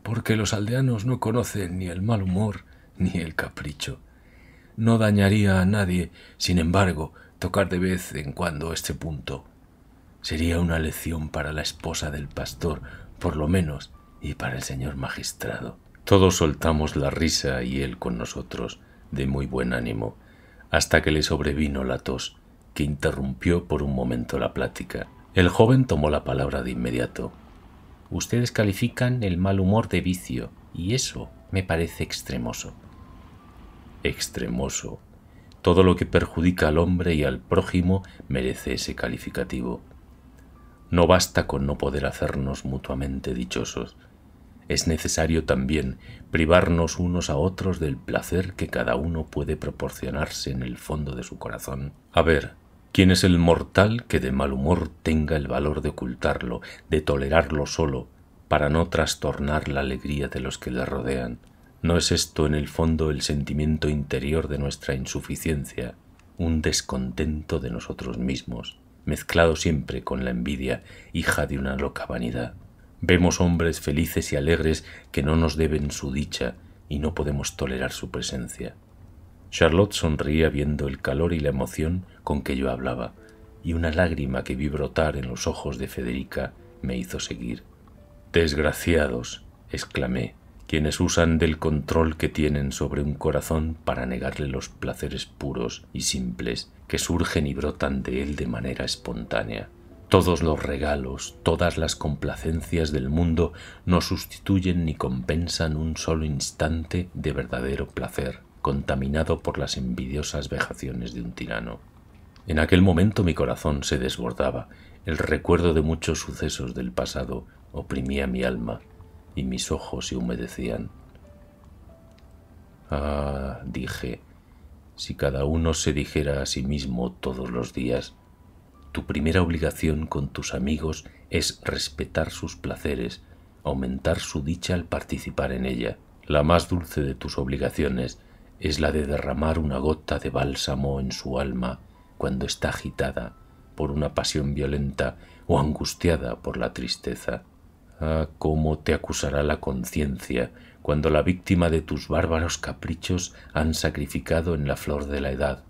porque los aldeanos no conocen ni el mal humor ni el capricho. No dañaría a nadie, sin embargo, tocar de vez en cuando este punto. Sería una lección para la esposa del pastor, por lo menos, y para el señor magistrado. Todos soltamos la risa y él con nosotros, de muy buen ánimo, hasta que le sobrevino la tos, que interrumpió por un momento la plática. El joven tomó la palabra de inmediato. Ustedes califican el mal humor de vicio, y eso me parece extremoso. Extremoso. Todo lo que perjudica al hombre y al prójimo merece ese calificativo. No basta con no poder hacernos mutuamente dichosos. Es necesario también privarnos unos a otros del placer que cada uno puede proporcionarse en el fondo de su corazón. A ver, ¿quién es el mortal que de mal humor tenga el valor de ocultarlo, de tolerarlo solo, para no trastornar la alegría de los que le rodean? ¿No es esto en el fondo el sentimiento interior de nuestra insuficiencia, un descontento de nosotros mismos? mezclado siempre con la envidia, hija de una loca vanidad. Vemos hombres felices y alegres que no nos deben su dicha y no podemos tolerar su presencia. Charlotte sonreía viendo el calor y la emoción con que yo hablaba, y una lágrima que vi brotar en los ojos de Federica me hizo seguir. Desgraciados, exclamé, quienes usan del control que tienen sobre un corazón para negarle los placeres puros y simples que surgen y brotan de él de manera espontánea. Todos los regalos, todas las complacencias del mundo no sustituyen ni compensan un solo instante de verdadero placer, contaminado por las envidiosas vejaciones de un tirano. En aquel momento mi corazón se desbordaba, el recuerdo de muchos sucesos del pasado oprimía mi alma, y mis ojos se humedecían. Ah, dije, si cada uno se dijera a sí mismo todos los días, tu primera obligación con tus amigos es respetar sus placeres, aumentar su dicha al participar en ella. La más dulce de tus obligaciones es la de derramar una gota de bálsamo en su alma cuando está agitada por una pasión violenta o angustiada por la tristeza. Ah, cómo te acusará la conciencia cuando la víctima de tus bárbaros caprichos han sacrificado en la flor de la edad,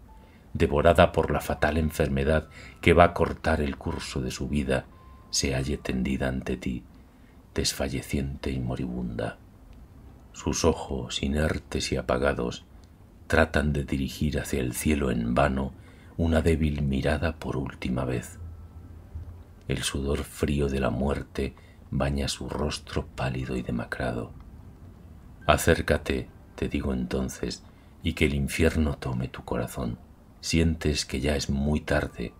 devorada por la fatal enfermedad que va a cortar el curso de su vida, se halle tendida ante ti, desfalleciente y moribunda. Sus ojos, inertes y apagados, tratan de dirigir hacia el cielo en vano una débil mirada por última vez. El sudor frío de la muerte baña su rostro pálido y demacrado. Acércate, te digo entonces, y que el infierno tome tu corazón. Sientes que ya es muy tarde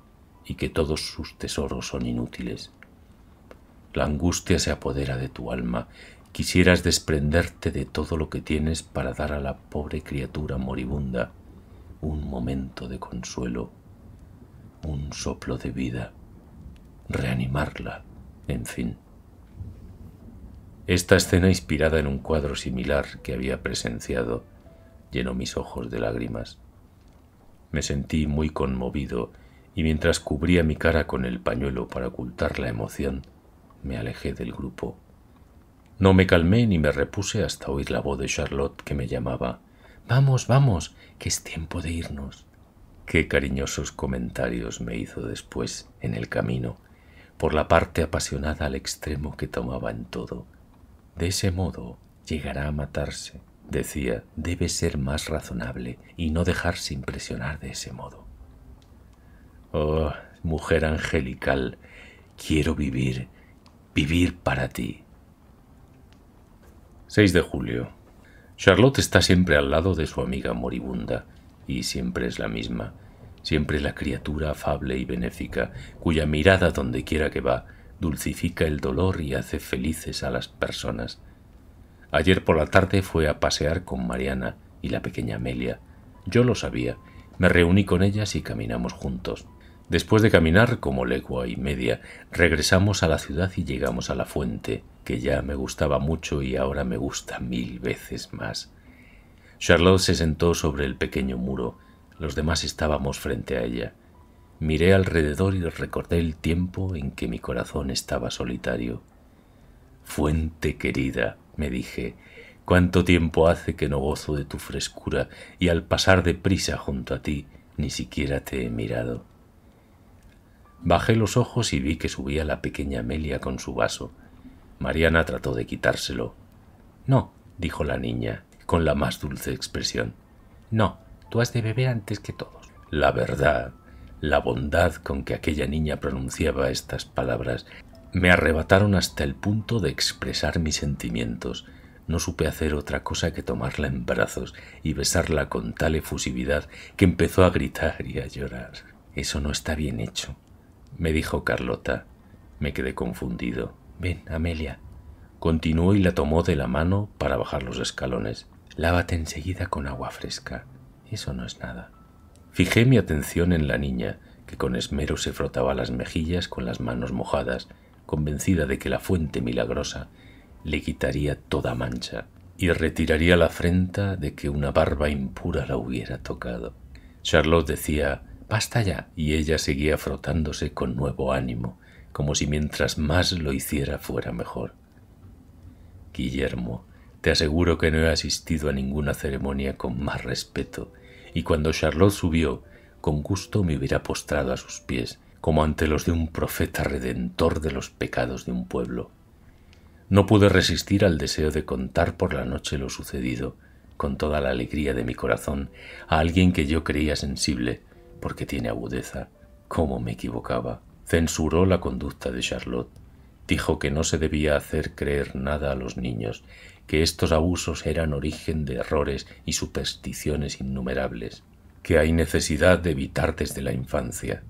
y que todos sus tesoros son inútiles. La angustia se apodera de tu alma. Quisieras desprenderte de todo lo que tienes para dar a la pobre criatura moribunda un momento de consuelo, un soplo de vida, reanimarla, en fin. Esta escena inspirada en un cuadro similar que había presenciado llenó mis ojos de lágrimas. Me sentí muy conmovido y mientras cubría mi cara con el pañuelo para ocultar la emoción, me alejé del grupo. No me calmé ni me repuse hasta oír la voz de Charlotte que me llamaba. Vamos, vamos, que es tiempo de irnos. Qué cariñosos comentarios me hizo después en el camino, por la parte apasionada al extremo que tomaba en todo. De ese modo llegará a matarse. Decía, debe ser más razonable y no dejarse impresionar de ese modo. Oh, mujer angelical, quiero vivir, vivir para ti. 6 de julio. Charlotte está siempre al lado de su amiga moribunda, y siempre es la misma, siempre la criatura afable y benéfica, cuya mirada donde quiera que va dulcifica el dolor y hace felices a las personas. Ayer por la tarde fue a pasear con Mariana y la pequeña Amelia. Yo lo sabía, me reuní con ellas y caminamos juntos. Después de caminar como legua y media, regresamos a la ciudad y llegamos a la fuente, que ya me gustaba mucho y ahora me gusta mil veces más. Charlotte se sentó sobre el pequeño muro, los demás estábamos frente a ella. Miré alrededor y recordé el tiempo en que mi corazón estaba solitario. Fuente querida, me dije, cuánto tiempo hace que no gozo de tu frescura y al pasar de prisa junto a ti ni siquiera te he mirado. Bajé los ojos y vi que subía la pequeña Amelia con su vaso. Mariana trató de quitárselo. No, dijo la niña, con la más dulce expresión. No, tú has de beber antes que todos. La verdad, la bondad con que aquella niña pronunciaba estas palabras me arrebataron hasta el punto de expresar mis sentimientos. No supe hacer otra cosa que tomarla en brazos y besarla con tal efusividad que empezó a gritar y a llorar. Eso no está bien hecho, me dijo Carlota. Me quedé confundido. Ven, Amelia. Continuó y la tomó de la mano para bajar los escalones. Lávate enseguida con agua fresca. Eso no es nada. Fijé mi atención en la niña, que con esmero se frotaba las mejillas con las manos mojadas, convencida de que la fuente milagrosa le quitaría toda mancha y retiraría la afrenta de que una barba impura la hubiera tocado. Charlotte decía Basta ya, y ella seguía frotándose con nuevo ánimo, como si mientras más lo hiciera fuera mejor. Guillermo, te aseguro que no he asistido a ninguna ceremonia con más respeto y cuando Charlotte subió, con gusto me hubiera postrado a sus pies, como ante los de un profeta redentor de los pecados de un pueblo. No pude resistir al deseo de contar por la noche lo sucedido, con toda la alegría de mi corazón, a alguien que yo creía sensible, porque tiene agudeza. ¿Cómo me equivocaba? Censuró la conducta de Charlotte. Dijo que no se debía hacer creer nada a los niños que estos abusos eran origen de errores y supersticiones innumerables, que hay necesidad de evitar desde la infancia.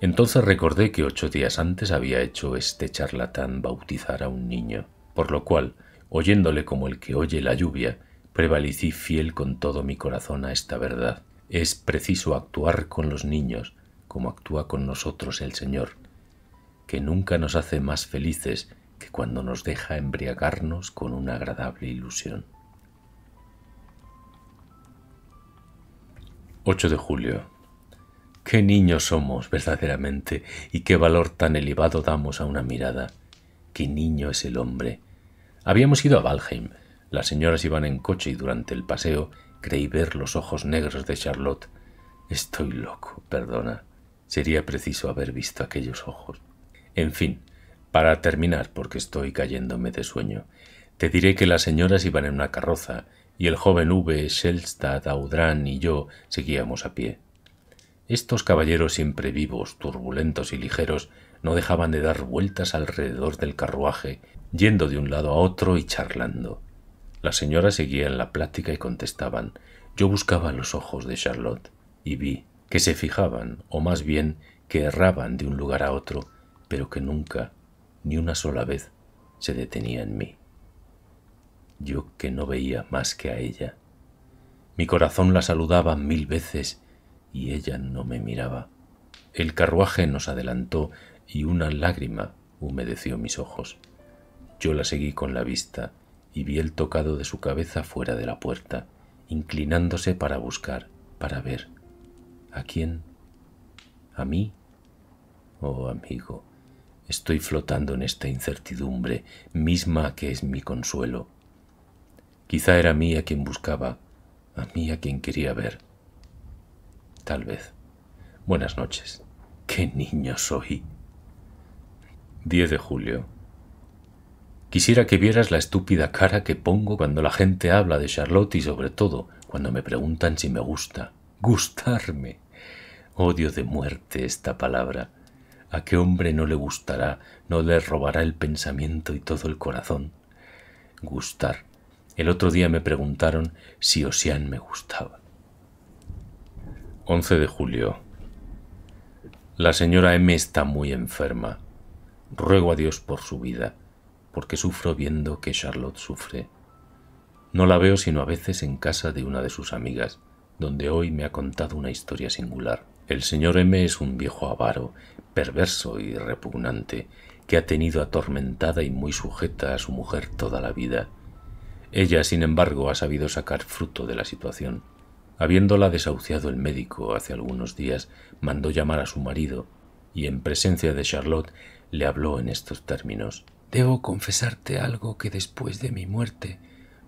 Entonces recordé que ocho días antes había hecho este charlatán bautizar a un niño, por lo cual, oyéndole como el que oye la lluvia, prevalecí fiel con todo mi corazón a esta verdad. Es preciso actuar con los niños como actúa con nosotros el Señor, que nunca nos hace más felices cuando nos deja embriagarnos con una agradable ilusión. 8 de julio. Qué niños somos verdaderamente y qué valor tan elevado damos a una mirada. Qué niño es el hombre. Habíamos ido a Valheim. Las señoras iban en coche y durante el paseo creí ver los ojos negros de Charlotte. Estoy loco, perdona. Sería preciso haber visto aquellos ojos. En fin, para terminar, porque estoy cayéndome de sueño, te diré que las señoras iban en una carroza y el joven V. Schelstad, Audran y yo seguíamos a pie. Estos caballeros siempre vivos, turbulentos y ligeros, no dejaban de dar vueltas alrededor del carruaje, yendo de un lado a otro y charlando. Las señoras seguían la plática y contestaban. Yo buscaba los ojos de Charlotte y vi que se fijaban, o más bien que erraban de un lugar a otro, pero que nunca ni una sola vez se detenía en mí. Yo que no veía más que a ella. Mi corazón la saludaba mil veces y ella no me miraba. El carruaje nos adelantó y una lágrima humedeció mis ojos. Yo la seguí con la vista y vi el tocado de su cabeza fuera de la puerta, inclinándose para buscar, para ver. ¿A quién? ¿A mí? Oh amigo, Estoy flotando en esta incertidumbre misma que es mi consuelo. Quizá era a mí a quien buscaba, a mí a quien quería ver. Tal vez. Buenas noches. ¡Qué niño soy! 10 de julio. Quisiera que vieras la estúpida cara que pongo cuando la gente habla de Charlotte y sobre todo cuando me preguntan si me gusta. Gustarme. Odio de muerte esta palabra. ¿A qué hombre no le gustará, no le robará el pensamiento y todo el corazón? Gustar. El otro día me preguntaron si Osian me gustaba. 11 de julio. La señora M está muy enferma. Ruego a Dios por su vida, porque sufro viendo que Charlotte sufre. No la veo sino a veces en casa de una de sus amigas, donde hoy me ha contado una historia singular. El señor M es un viejo avaro perverso y repugnante que ha tenido atormentada y muy sujeta a su mujer toda la vida. Ella, sin embargo, ha sabido sacar fruto de la situación. Habiéndola desahuciado el médico hace algunos días, mandó llamar a su marido y en presencia de Charlotte le habló en estos términos. Debo confesarte algo que después de mi muerte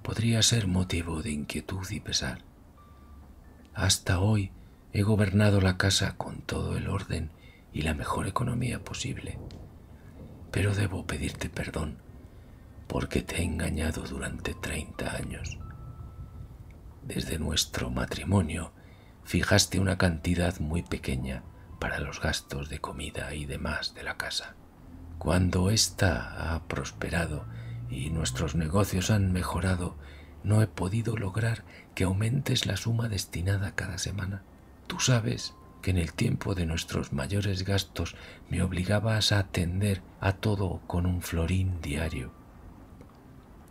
podría ser motivo de inquietud y pesar. Hasta hoy he gobernado la casa con todo el orden y la mejor economía posible. Pero debo pedirte perdón porque te he engañado durante 30 años. Desde nuestro matrimonio fijaste una cantidad muy pequeña para los gastos de comida y demás de la casa. Cuando ésta ha prosperado y nuestros negocios han mejorado, no he podido lograr que aumentes la suma destinada cada semana. Tú sabes que en el tiempo de nuestros mayores gastos me obligabas a atender a todo con un florín diario.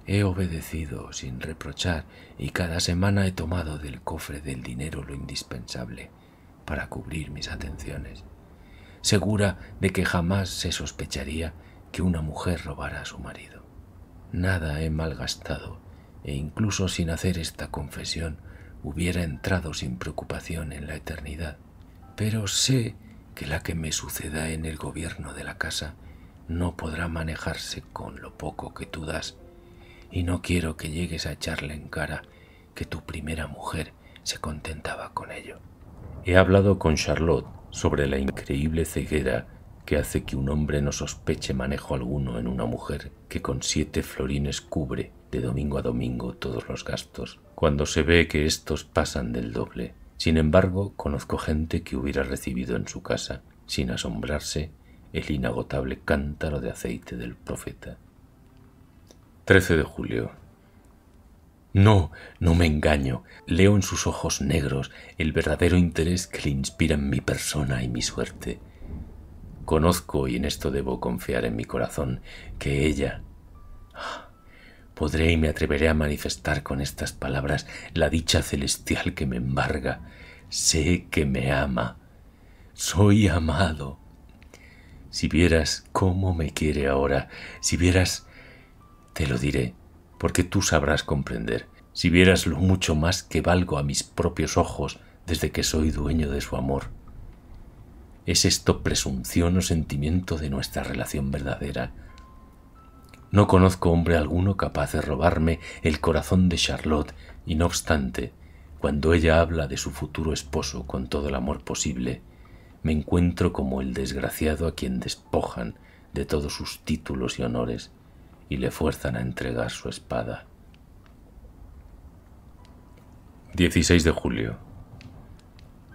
He obedecido sin reprochar y cada semana he tomado del cofre del dinero lo indispensable para cubrir mis atenciones, segura de que jamás se sospecharía que una mujer robara a su marido. Nada he malgastado e incluso sin hacer esta confesión hubiera entrado sin preocupación en la eternidad pero sé que la que me suceda en el gobierno de la casa no podrá manejarse con lo poco que tú das, y no quiero que llegues a echarle en cara que tu primera mujer se contentaba con ello. He hablado con Charlotte sobre la increíble ceguera que hace que un hombre no sospeche manejo alguno en una mujer que con siete florines cubre de domingo a domingo todos los gastos, cuando se ve que estos pasan del doble. Sin embargo, conozco gente que hubiera recibido en su casa, sin asombrarse, el inagotable cántaro de aceite del profeta. 13 de julio. No, no me engaño. Leo en sus ojos negros el verdadero interés que le en mi persona y mi suerte. Conozco, y en esto debo confiar en mi corazón, que ella, podré y me atreveré a manifestar con estas palabras la dicha celestial que me embarga. Sé que me ama. Soy amado. Si vieras cómo me quiere ahora, si vieras... Te lo diré, porque tú sabrás comprender. Si vieras lo mucho más que valgo a mis propios ojos desde que soy dueño de su amor. ¿Es esto presunción o sentimiento de nuestra relación verdadera? No conozco hombre alguno capaz de robarme el corazón de Charlotte, y no obstante, cuando ella habla de su futuro esposo con todo el amor posible, me encuentro como el desgraciado a quien despojan de todos sus títulos y honores y le fuerzan a entregar su espada. 16 de julio.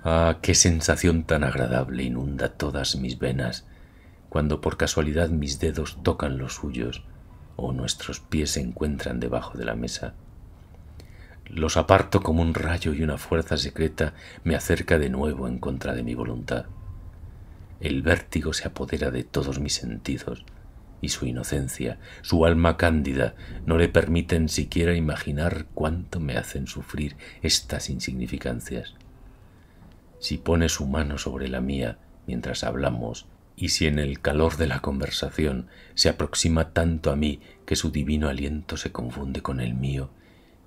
Ah, qué sensación tan agradable inunda todas mis venas cuando por casualidad mis dedos tocan los suyos o nuestros pies se encuentran debajo de la mesa. Los aparto como un rayo y una fuerza secreta me acerca de nuevo en contra de mi voluntad. El vértigo se apodera de todos mis sentidos y su inocencia, su alma cándida, no le permiten siquiera imaginar cuánto me hacen sufrir estas insignificancias. Si pone su mano sobre la mía mientras hablamos, y si en el calor de la conversación se aproxima tanto a mí que su divino aliento se confunde con el mío,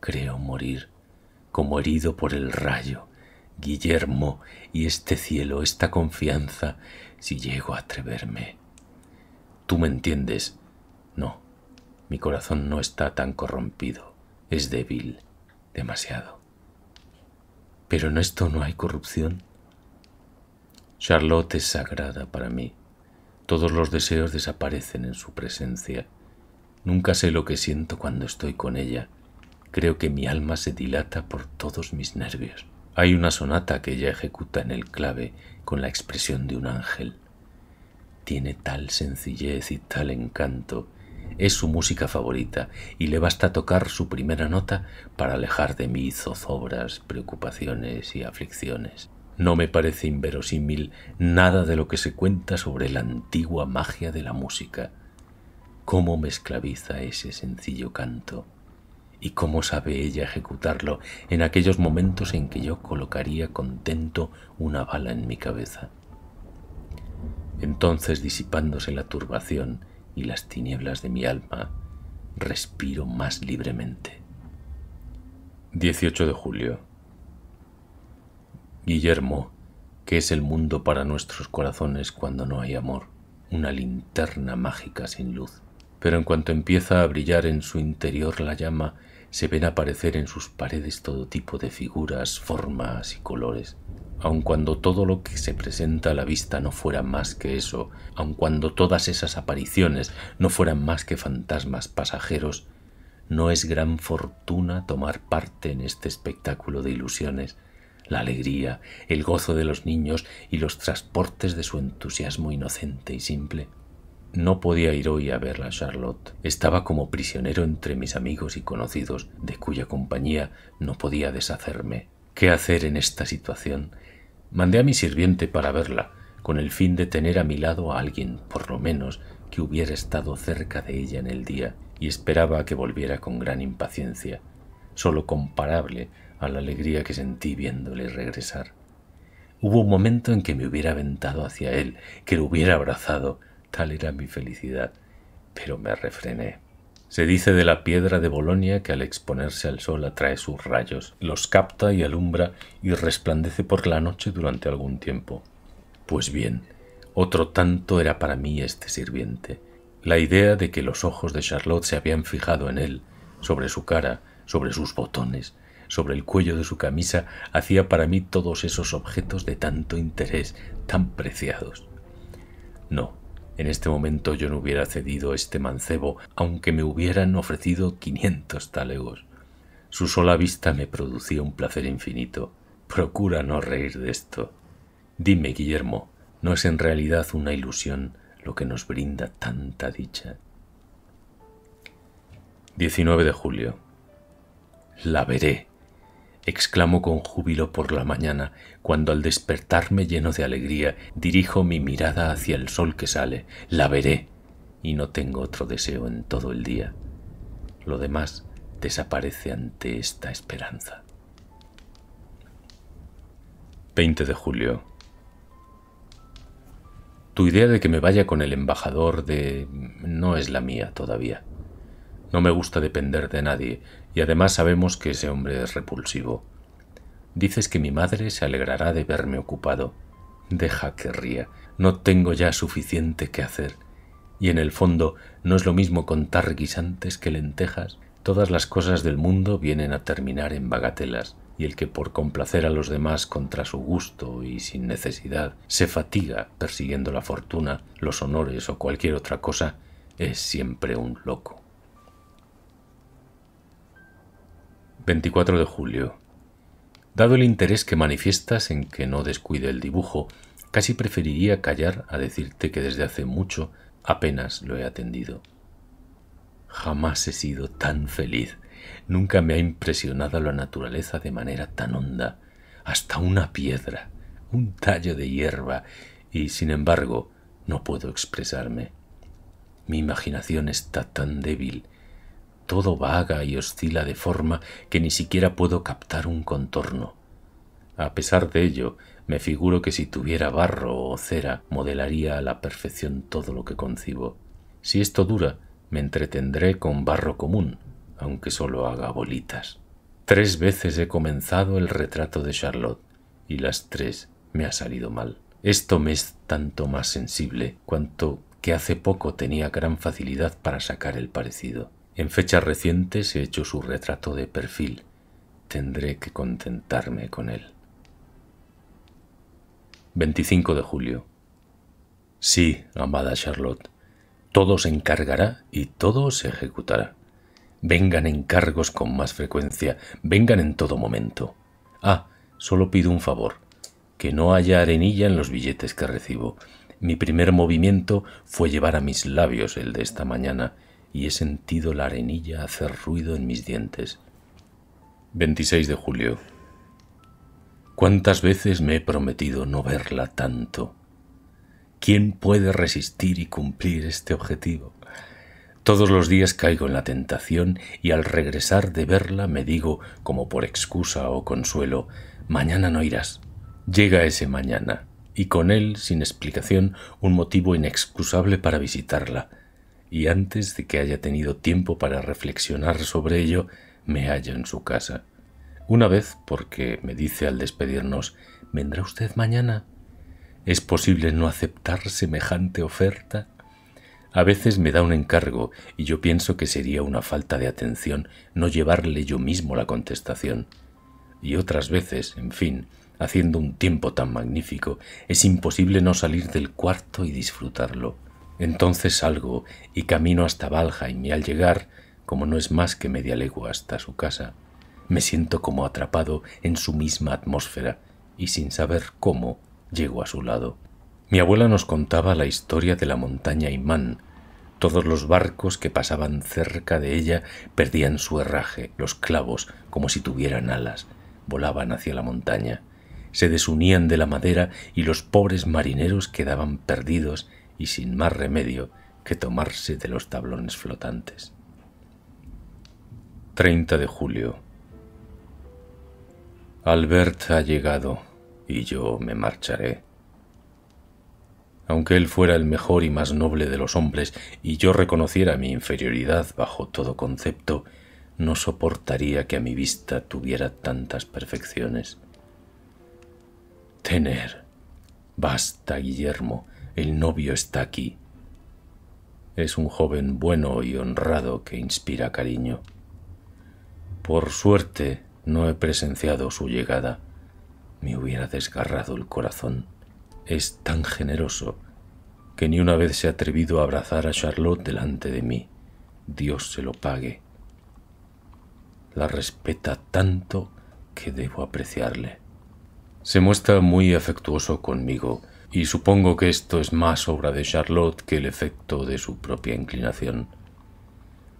creo morir, como herido por el rayo. Guillermo, y este cielo, esta confianza, si llego a atreverme. Tú me entiendes. No, mi corazón no está tan corrompido, es débil, demasiado. Pero en esto no hay corrupción. Charlotte es sagrada para mí todos los deseos desaparecen en su presencia. Nunca sé lo que siento cuando estoy con ella. Creo que mi alma se dilata por todos mis nervios. Hay una sonata que ella ejecuta en el clave con la expresión de un ángel. Tiene tal sencillez y tal encanto. Es su música favorita y le basta tocar su primera nota para alejar de mí zozobras, preocupaciones y aflicciones. No me parece inverosímil nada de lo que se cuenta sobre la antigua magia de la música. Cómo me esclaviza ese sencillo canto y cómo sabe ella ejecutarlo en aquellos momentos en que yo colocaría contento una bala en mi cabeza. Entonces, disipándose la turbación y las tinieblas de mi alma, respiro más libremente. 18 de julio Guillermo, ¿qué es el mundo para nuestros corazones cuando no hay amor? Una linterna mágica sin luz. Pero en cuanto empieza a brillar en su interior la llama, se ven aparecer en sus paredes todo tipo de figuras, formas y colores. Aun cuando todo lo que se presenta a la vista no fuera más que eso, aun cuando todas esas apariciones no fueran más que fantasmas pasajeros, no es gran fortuna tomar parte en este espectáculo de ilusiones la alegría, el gozo de los niños y los transportes de su entusiasmo inocente y simple. No podía ir hoy a verla a Charlotte. Estaba como prisionero entre mis amigos y conocidos, de cuya compañía no podía deshacerme. ¿Qué hacer en esta situación? Mandé a mi sirviente para verla, con el fin de tener a mi lado a alguien, por lo menos, que hubiera estado cerca de ella en el día, y esperaba que volviera con gran impaciencia, solo comparable a la alegría que sentí viéndole regresar. Hubo un momento en que me hubiera aventado hacia él, que lo hubiera abrazado, tal era mi felicidad, pero me refrené. Se dice de la piedra de Bolonia que al exponerse al sol atrae sus rayos, los capta y alumbra y resplandece por la noche durante algún tiempo. Pues bien, otro tanto era para mí este sirviente. La idea de que los ojos de Charlotte se habían fijado en él, sobre su cara, sobre sus botones, sobre el cuello de su camisa hacía para mí todos esos objetos de tanto interés, tan preciados. No, en este momento yo no hubiera cedido este mancebo, aunque me hubieran ofrecido quinientos talegos. Su sola vista me producía un placer infinito. Procura no reír de esto. Dime, Guillermo, ¿no es en realidad una ilusión lo que nos brinda tanta dicha? 19 de julio. La veré exclamo con júbilo por la mañana, cuando al despertarme lleno de alegría dirijo mi mirada hacia el sol que sale, la veré, y no tengo otro deseo en todo el día. Lo demás desaparece ante esta esperanza. 20 de julio. Tu idea de que me vaya con el embajador de... no es la mía todavía. No me gusta depender de nadie, y además sabemos que ese hombre es repulsivo. Dices que mi madre se alegrará de verme ocupado. Deja que ría. No tengo ya suficiente que hacer. Y en el fondo, ¿no es lo mismo contar guisantes que lentejas? Todas las cosas del mundo vienen a terminar en bagatelas, y el que por complacer a los demás contra su gusto y sin necesidad se fatiga persiguiendo la fortuna, los honores o cualquier otra cosa, es siempre un loco. 24 de julio. Dado el interés que manifiestas en que no descuide el dibujo, casi preferiría callar a decirte que desde hace mucho apenas lo he atendido. Jamás he sido tan feliz. Nunca me ha impresionado la naturaleza de manera tan honda. Hasta una piedra, un tallo de hierba, y sin embargo no puedo expresarme. Mi imaginación está tan débil todo vaga y oscila de forma que ni siquiera puedo captar un contorno. A pesar de ello, me figuro que si tuviera barro o cera, modelaría a la perfección todo lo que concibo. Si esto dura, me entretendré con barro común, aunque solo haga bolitas. Tres veces he comenzado el retrato de Charlotte, y las tres me ha salido mal. Esto me es tanto más sensible cuanto que hace poco tenía gran facilidad para sacar el parecido. En fechas recientes he hecho su retrato de perfil. Tendré que contentarme con él. 25 de julio. Sí, amada Charlotte, todo se encargará y todo se ejecutará. Vengan encargos con más frecuencia, vengan en todo momento. Ah, solo pido un favor, que no haya arenilla en los billetes que recibo. Mi primer movimiento fue llevar a mis labios el de esta mañana, y he sentido la arenilla hacer ruido en mis dientes. 26 de julio. ¿Cuántas veces me he prometido no verla tanto? ¿Quién puede resistir y cumplir este objetivo? Todos los días caigo en la tentación y al regresar de verla me digo, como por excusa o consuelo, mañana no irás. Llega ese mañana, y con él, sin explicación, un motivo inexcusable para visitarla y antes de que haya tenido tiempo para reflexionar sobre ello, me halla en su casa. Una vez, porque me dice al despedirnos, ¿vendrá usted mañana? ¿Es posible no aceptar semejante oferta? A veces me da un encargo y yo pienso que sería una falta de atención no llevarle yo mismo la contestación. Y otras veces, en fin, haciendo un tiempo tan magnífico, es imposible no salir del cuarto y disfrutarlo. Entonces salgo y camino hasta Valheim y al llegar, como no es más que media legua hasta su casa, me siento como atrapado en su misma atmósfera y sin saber cómo llego a su lado. Mi abuela nos contaba la historia de la montaña Imán. Todos los barcos que pasaban cerca de ella perdían su herraje, los clavos, como si tuvieran alas, volaban hacia la montaña, se desunían de la madera y los pobres marineros quedaban perdidos y sin más remedio que tomarse de los tablones flotantes. 30 de julio. Albert ha llegado y yo me marcharé. Aunque él fuera el mejor y más noble de los hombres y yo reconociera mi inferioridad bajo todo concepto, no soportaría que a mi vista tuviera tantas perfecciones. Tener. Basta, Guillermo, el novio está aquí. Es un joven bueno y honrado que inspira cariño. Por suerte no he presenciado su llegada. Me hubiera desgarrado el corazón. Es tan generoso que ni una vez se ha atrevido a abrazar a Charlotte delante de mí. Dios se lo pague. La respeta tanto que debo apreciarle. Se muestra muy afectuoso conmigo y supongo que esto es más obra de Charlotte que el efecto de su propia inclinación.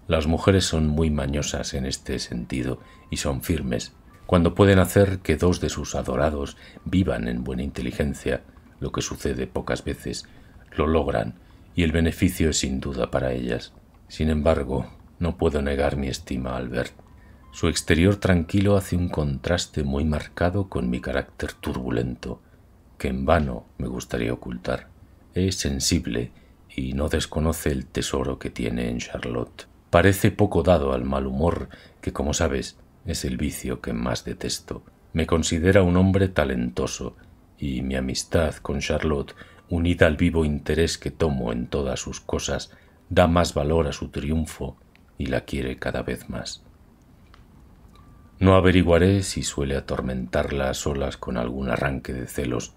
Las mujeres son muy mañosas en este sentido y son firmes, cuando pueden hacer que dos de sus adorados vivan en buena inteligencia, lo que sucede pocas veces, lo logran y el beneficio es sin duda para ellas. Sin embargo, no puedo negar mi estima a Albert. Su exterior tranquilo hace un contraste muy marcado con mi carácter turbulento que en vano me gustaría ocultar. Es sensible y no desconoce el tesoro que tiene en Charlotte. Parece poco dado al mal humor, que como sabes es el vicio que más detesto. Me considera un hombre talentoso, y mi amistad con Charlotte, unida al vivo interés que tomo en todas sus cosas, da más valor a su triunfo y la quiere cada vez más. No averiguaré si suele atormentarla a solas con algún arranque de celos,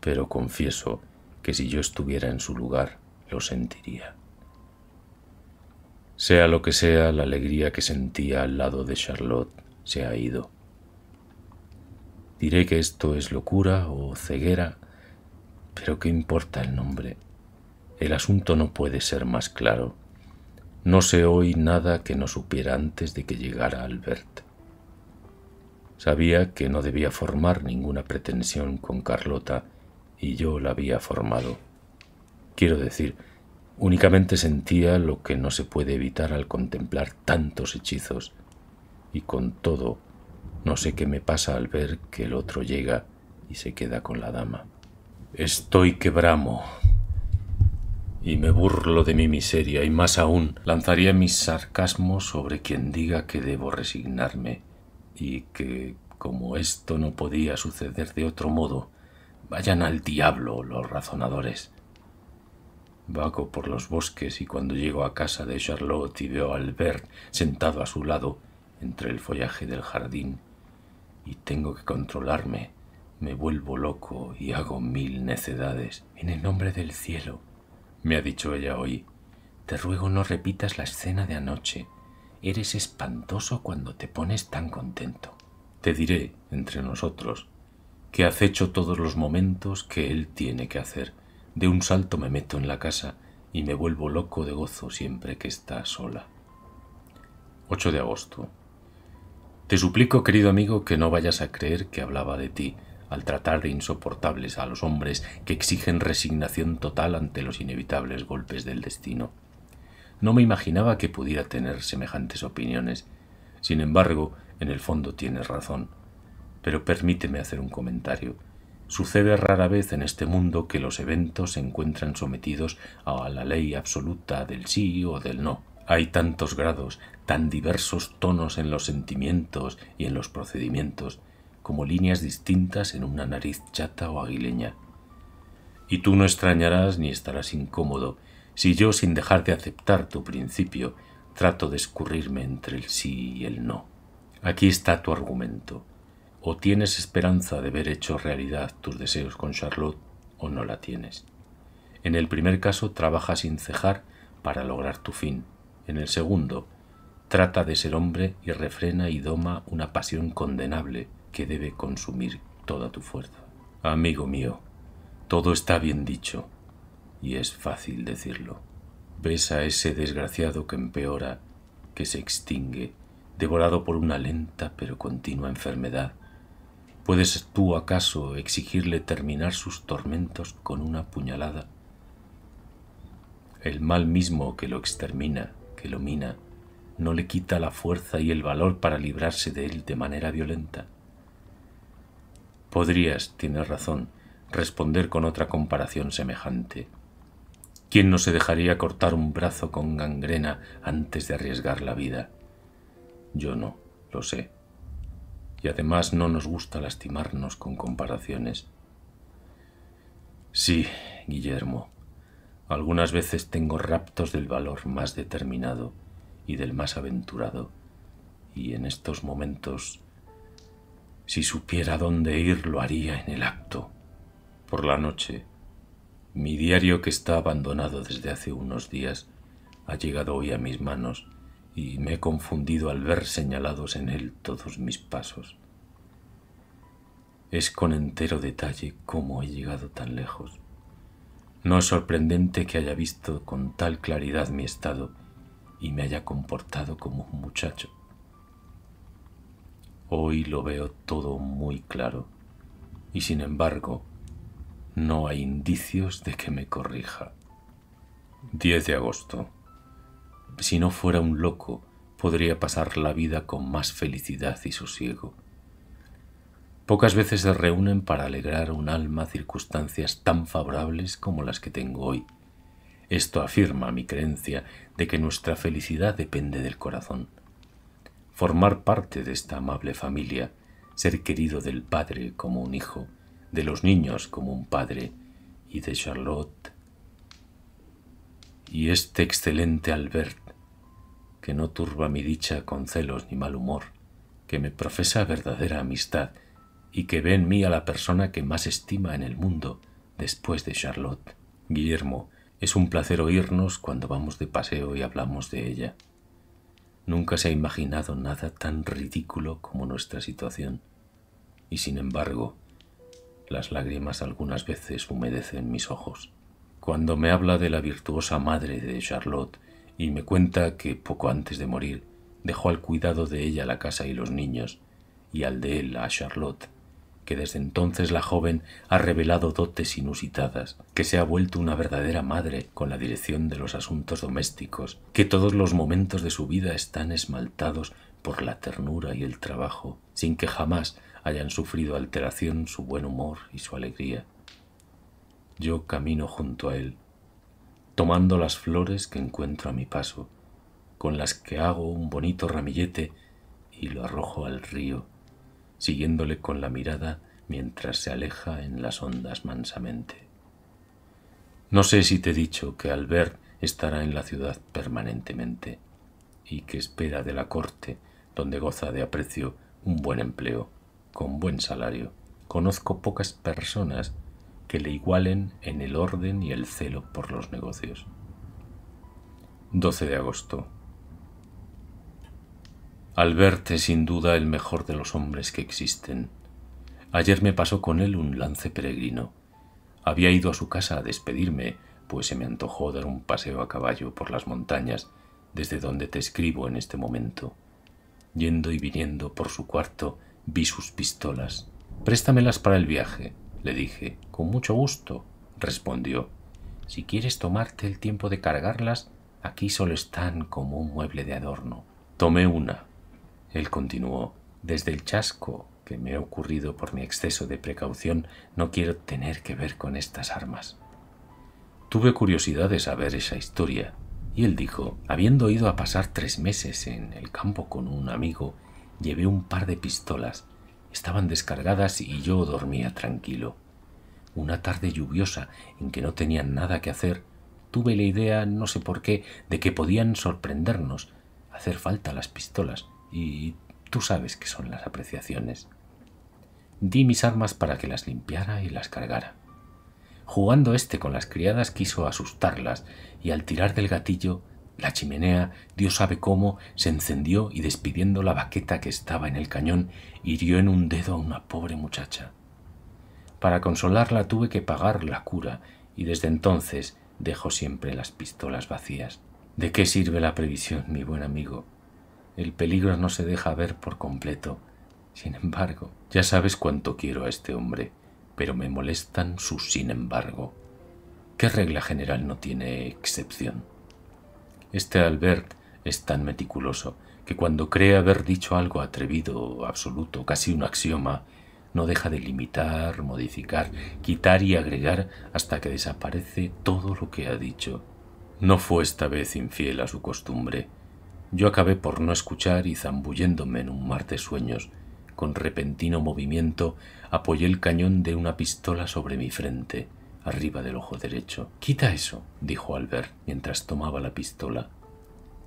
pero confieso que si yo estuviera en su lugar lo sentiría. Sea lo que sea, la alegría que sentía al lado de Charlotte se ha ido. Diré que esto es locura o ceguera, pero ¿qué importa el nombre? El asunto no puede ser más claro. No sé hoy nada que no supiera antes de que llegara Albert. Sabía que no debía formar ninguna pretensión con Carlota y yo la había formado. Quiero decir, únicamente sentía lo que no se puede evitar al contemplar tantos hechizos, y con todo, no sé qué me pasa al ver que el otro llega y se queda con la dama. Estoy que bramo y me burlo de mi miseria, y más aún, lanzaría mis sarcasmos sobre quien diga que debo resignarme, y que, como esto no podía suceder de otro modo, Vayan al diablo los razonadores. Vago por los bosques y cuando llego a casa de Charlotte y veo a Albert sentado a su lado entre el follaje del jardín y tengo que controlarme, me vuelvo loco y hago mil necedades. En el nombre del cielo, me ha dicho ella hoy, te ruego no repitas la escena de anoche. Eres espantoso cuando te pones tan contento. Te diré, entre nosotros, que acecho todos los momentos que él tiene que hacer. De un salto me meto en la casa y me vuelvo loco de gozo siempre que está sola. 8 de agosto. Te suplico, querido amigo, que no vayas a creer que hablaba de ti al tratar de insoportables a los hombres que exigen resignación total ante los inevitables golpes del destino. No me imaginaba que pudiera tener semejantes opiniones. Sin embargo, en el fondo tienes razón. Pero permíteme hacer un comentario. Sucede rara vez en este mundo que los eventos se encuentran sometidos a la ley absoluta del sí o del no. Hay tantos grados, tan diversos tonos en los sentimientos y en los procedimientos, como líneas distintas en una nariz chata o aguileña. Y tú no extrañarás ni estarás incómodo si yo, sin dejar de aceptar tu principio, trato de escurrirme entre el sí y el no. Aquí está tu argumento. O tienes esperanza de ver hecho realidad tus deseos con Charlotte o no la tienes. En el primer caso trabaja sin cejar para lograr tu fin. En el segundo, trata de ser hombre y refrena y doma una pasión condenable que debe consumir toda tu fuerza. Amigo mío, todo está bien dicho, y es fácil decirlo. Ves a ese desgraciado que empeora, que se extingue, devorado por una lenta pero continua enfermedad ¿Puedes tú acaso exigirle terminar sus tormentos con una puñalada? El mal mismo que lo extermina, que lo mina, no le quita la fuerza y el valor para librarse de él de manera violenta. Podrías, tienes razón, responder con otra comparación semejante. ¿Quién no se dejaría cortar un brazo con gangrena antes de arriesgar la vida? Yo no, lo sé y además no nos gusta lastimarnos con comparaciones. Sí, Guillermo, algunas veces tengo raptos del valor más determinado y del más aventurado, y en estos momentos, si supiera dónde ir, lo haría en el acto. Por la noche, mi diario que está abandonado desde hace unos días ha llegado hoy a mis manos y me he confundido al ver señalados en él todos mis pasos. Es con entero detalle cómo he llegado tan lejos. No es sorprendente que haya visto con tal claridad mi estado y me haya comportado como un muchacho. Hoy lo veo todo muy claro y sin embargo no hay indicios de que me corrija. 10 de agosto si no fuera un loco, podría pasar la vida con más felicidad y sosiego. Pocas veces se reúnen para alegrar un alma circunstancias tan favorables como las que tengo hoy. Esto afirma mi creencia de que nuestra felicidad depende del corazón. Formar parte de esta amable familia, ser querido del padre como un hijo, de los niños como un padre y de Charlotte y este excelente Albert que no turba mi dicha con celos ni mal humor, que me profesa verdadera amistad y que ve en mí a la persona que más estima en el mundo después de Charlotte. Guillermo, es un placer oírnos cuando vamos de paseo y hablamos de ella. Nunca se ha imaginado nada tan ridículo como nuestra situación, y sin embargo, las lágrimas algunas veces humedecen mis ojos. Cuando me habla de la virtuosa madre de Charlotte y me cuenta que poco antes de morir dejó al cuidado de ella la casa y los niños, y al de él a Charlotte, que desde entonces la joven ha revelado dotes inusitadas, que se ha vuelto una verdadera madre con la dirección de los asuntos domésticos, que todos los momentos de su vida están esmaltados por la ternura y el trabajo, sin que jamás hayan sufrido alteración su buen humor y su alegría. Yo camino junto a él, tomando las flores que encuentro a mi paso, con las que hago un bonito ramillete y lo arrojo al río, siguiéndole con la mirada mientras se aleja en las ondas mansamente. No sé si te he dicho que Albert estará en la ciudad permanentemente y que espera de la corte, donde goza de aprecio, un buen empleo, con buen salario. Conozco pocas personas que le igualen en el orden y el celo por los negocios. 12 de agosto. Al es sin duda el mejor de los hombres que existen. Ayer me pasó con él un lance peregrino. Había ido a su casa a despedirme, pues se me antojó dar un paseo a caballo por las montañas, desde donde te escribo en este momento. Yendo y viniendo por su cuarto, vi sus pistolas. Préstamelas para el viaje, le dije. Con mucho gusto, respondió. Si quieres tomarte el tiempo de cargarlas, aquí solo están como un mueble de adorno. Tomé una. Él continuó. Desde el chasco que me ha ocurrido por mi exceso de precaución, no quiero tener que ver con estas armas. Tuve curiosidad de saber esa historia, y él dijo, habiendo ido a pasar tres meses en el campo con un amigo, llevé un par de pistolas estaban descargadas y yo dormía tranquilo. Una tarde lluviosa en que no tenían nada que hacer, tuve la idea, no sé por qué, de que podían sorprendernos, hacer falta las pistolas, y tú sabes qué son las apreciaciones. Di mis armas para que las limpiara y las cargara. Jugando este con las criadas quiso asustarlas, y al tirar del gatillo la chimenea, Dios sabe cómo, se encendió y despidiendo la baqueta que estaba en el cañón, hirió en un dedo a una pobre muchacha. Para consolarla tuve que pagar la cura y desde entonces dejo siempre las pistolas vacías. ¿De qué sirve la previsión, mi buen amigo? El peligro no se deja ver por completo. Sin embargo, ya sabes cuánto quiero a este hombre, pero me molestan sus sin embargo. ¿Qué regla general no tiene excepción? Este Albert es tan meticuloso que cuando cree haber dicho algo atrevido, absoluto, casi un axioma, no deja de limitar, modificar, quitar y agregar hasta que desaparece todo lo que ha dicho. No fue esta vez infiel a su costumbre. Yo acabé por no escuchar y zambulléndome en un mar de sueños, con repentino movimiento apoyé el cañón de una pistola sobre mi frente arriba del ojo derecho. Quita eso, dijo Albert mientras tomaba la pistola.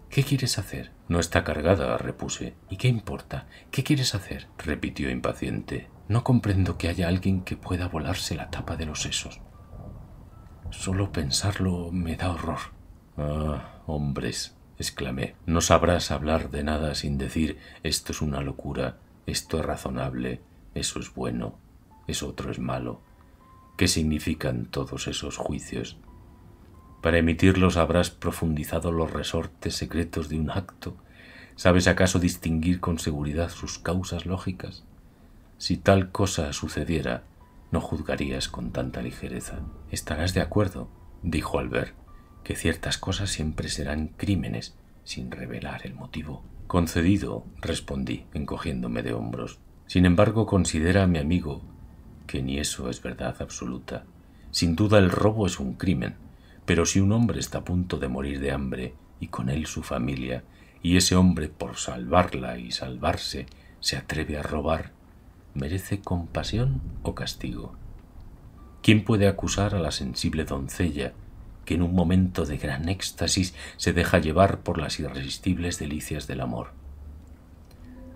¿Qué quieres hacer? No está cargada, repuse. ¿Y qué importa? ¿Qué quieres hacer? repitió impaciente. No comprendo que haya alguien que pueda volarse la tapa de los sesos. Solo pensarlo me da horror. Ah, hombres, exclamé. No sabrás hablar de nada sin decir esto es una locura, esto es razonable, eso es bueno, eso otro es malo. ¿Qué significan todos esos juicios? Para emitirlos habrás profundizado los resortes secretos de un acto. ¿Sabes acaso distinguir con seguridad sus causas lógicas? Si tal cosa sucediera, no juzgarías con tanta ligereza. Estarás de acuerdo, dijo Albert, que ciertas cosas siempre serán crímenes sin revelar el motivo. Concedido, respondí, encogiéndome de hombros. Sin embargo, considera, mi amigo, ni eso es verdad absoluta. Sin duda el robo es un crimen, pero si un hombre está a punto de morir de hambre, y con él su familia, y ese hombre, por salvarla y salvarse, se atreve a robar, ¿merece compasión o castigo? ¿Quién puede acusar a la sensible doncella que en un momento de gran éxtasis se deja llevar por las irresistibles delicias del amor?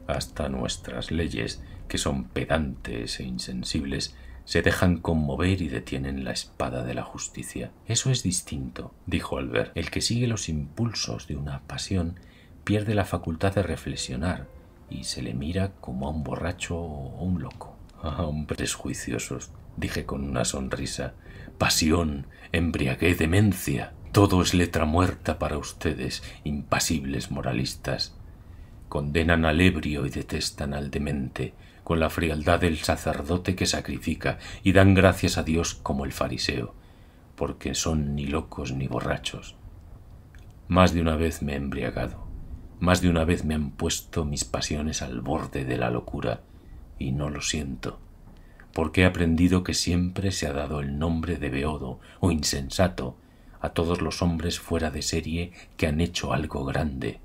Hasta nuestras leyes que son pedantes e insensibles, se dejan conmover y detienen la espada de la justicia. Eso es distinto, dijo Albert. El que sigue los impulsos de una pasión pierde la facultad de reflexionar y se le mira como a un borracho o un loco. A ah, hombres juiciosos, dije con una sonrisa. Pasión, embriaguez, demencia. Todo es letra muerta para ustedes, impasibles moralistas. Condenan al ebrio y detestan al demente con la frialdad del sacerdote que sacrifica y dan gracias a Dios como el fariseo, porque son ni locos ni borrachos. Más de una vez me he embriagado, más de una vez me han puesto mis pasiones al borde de la locura, y no lo siento, porque he aprendido que siempre se ha dado el nombre de beodo o insensato a todos los hombres fuera de serie que han hecho algo grande,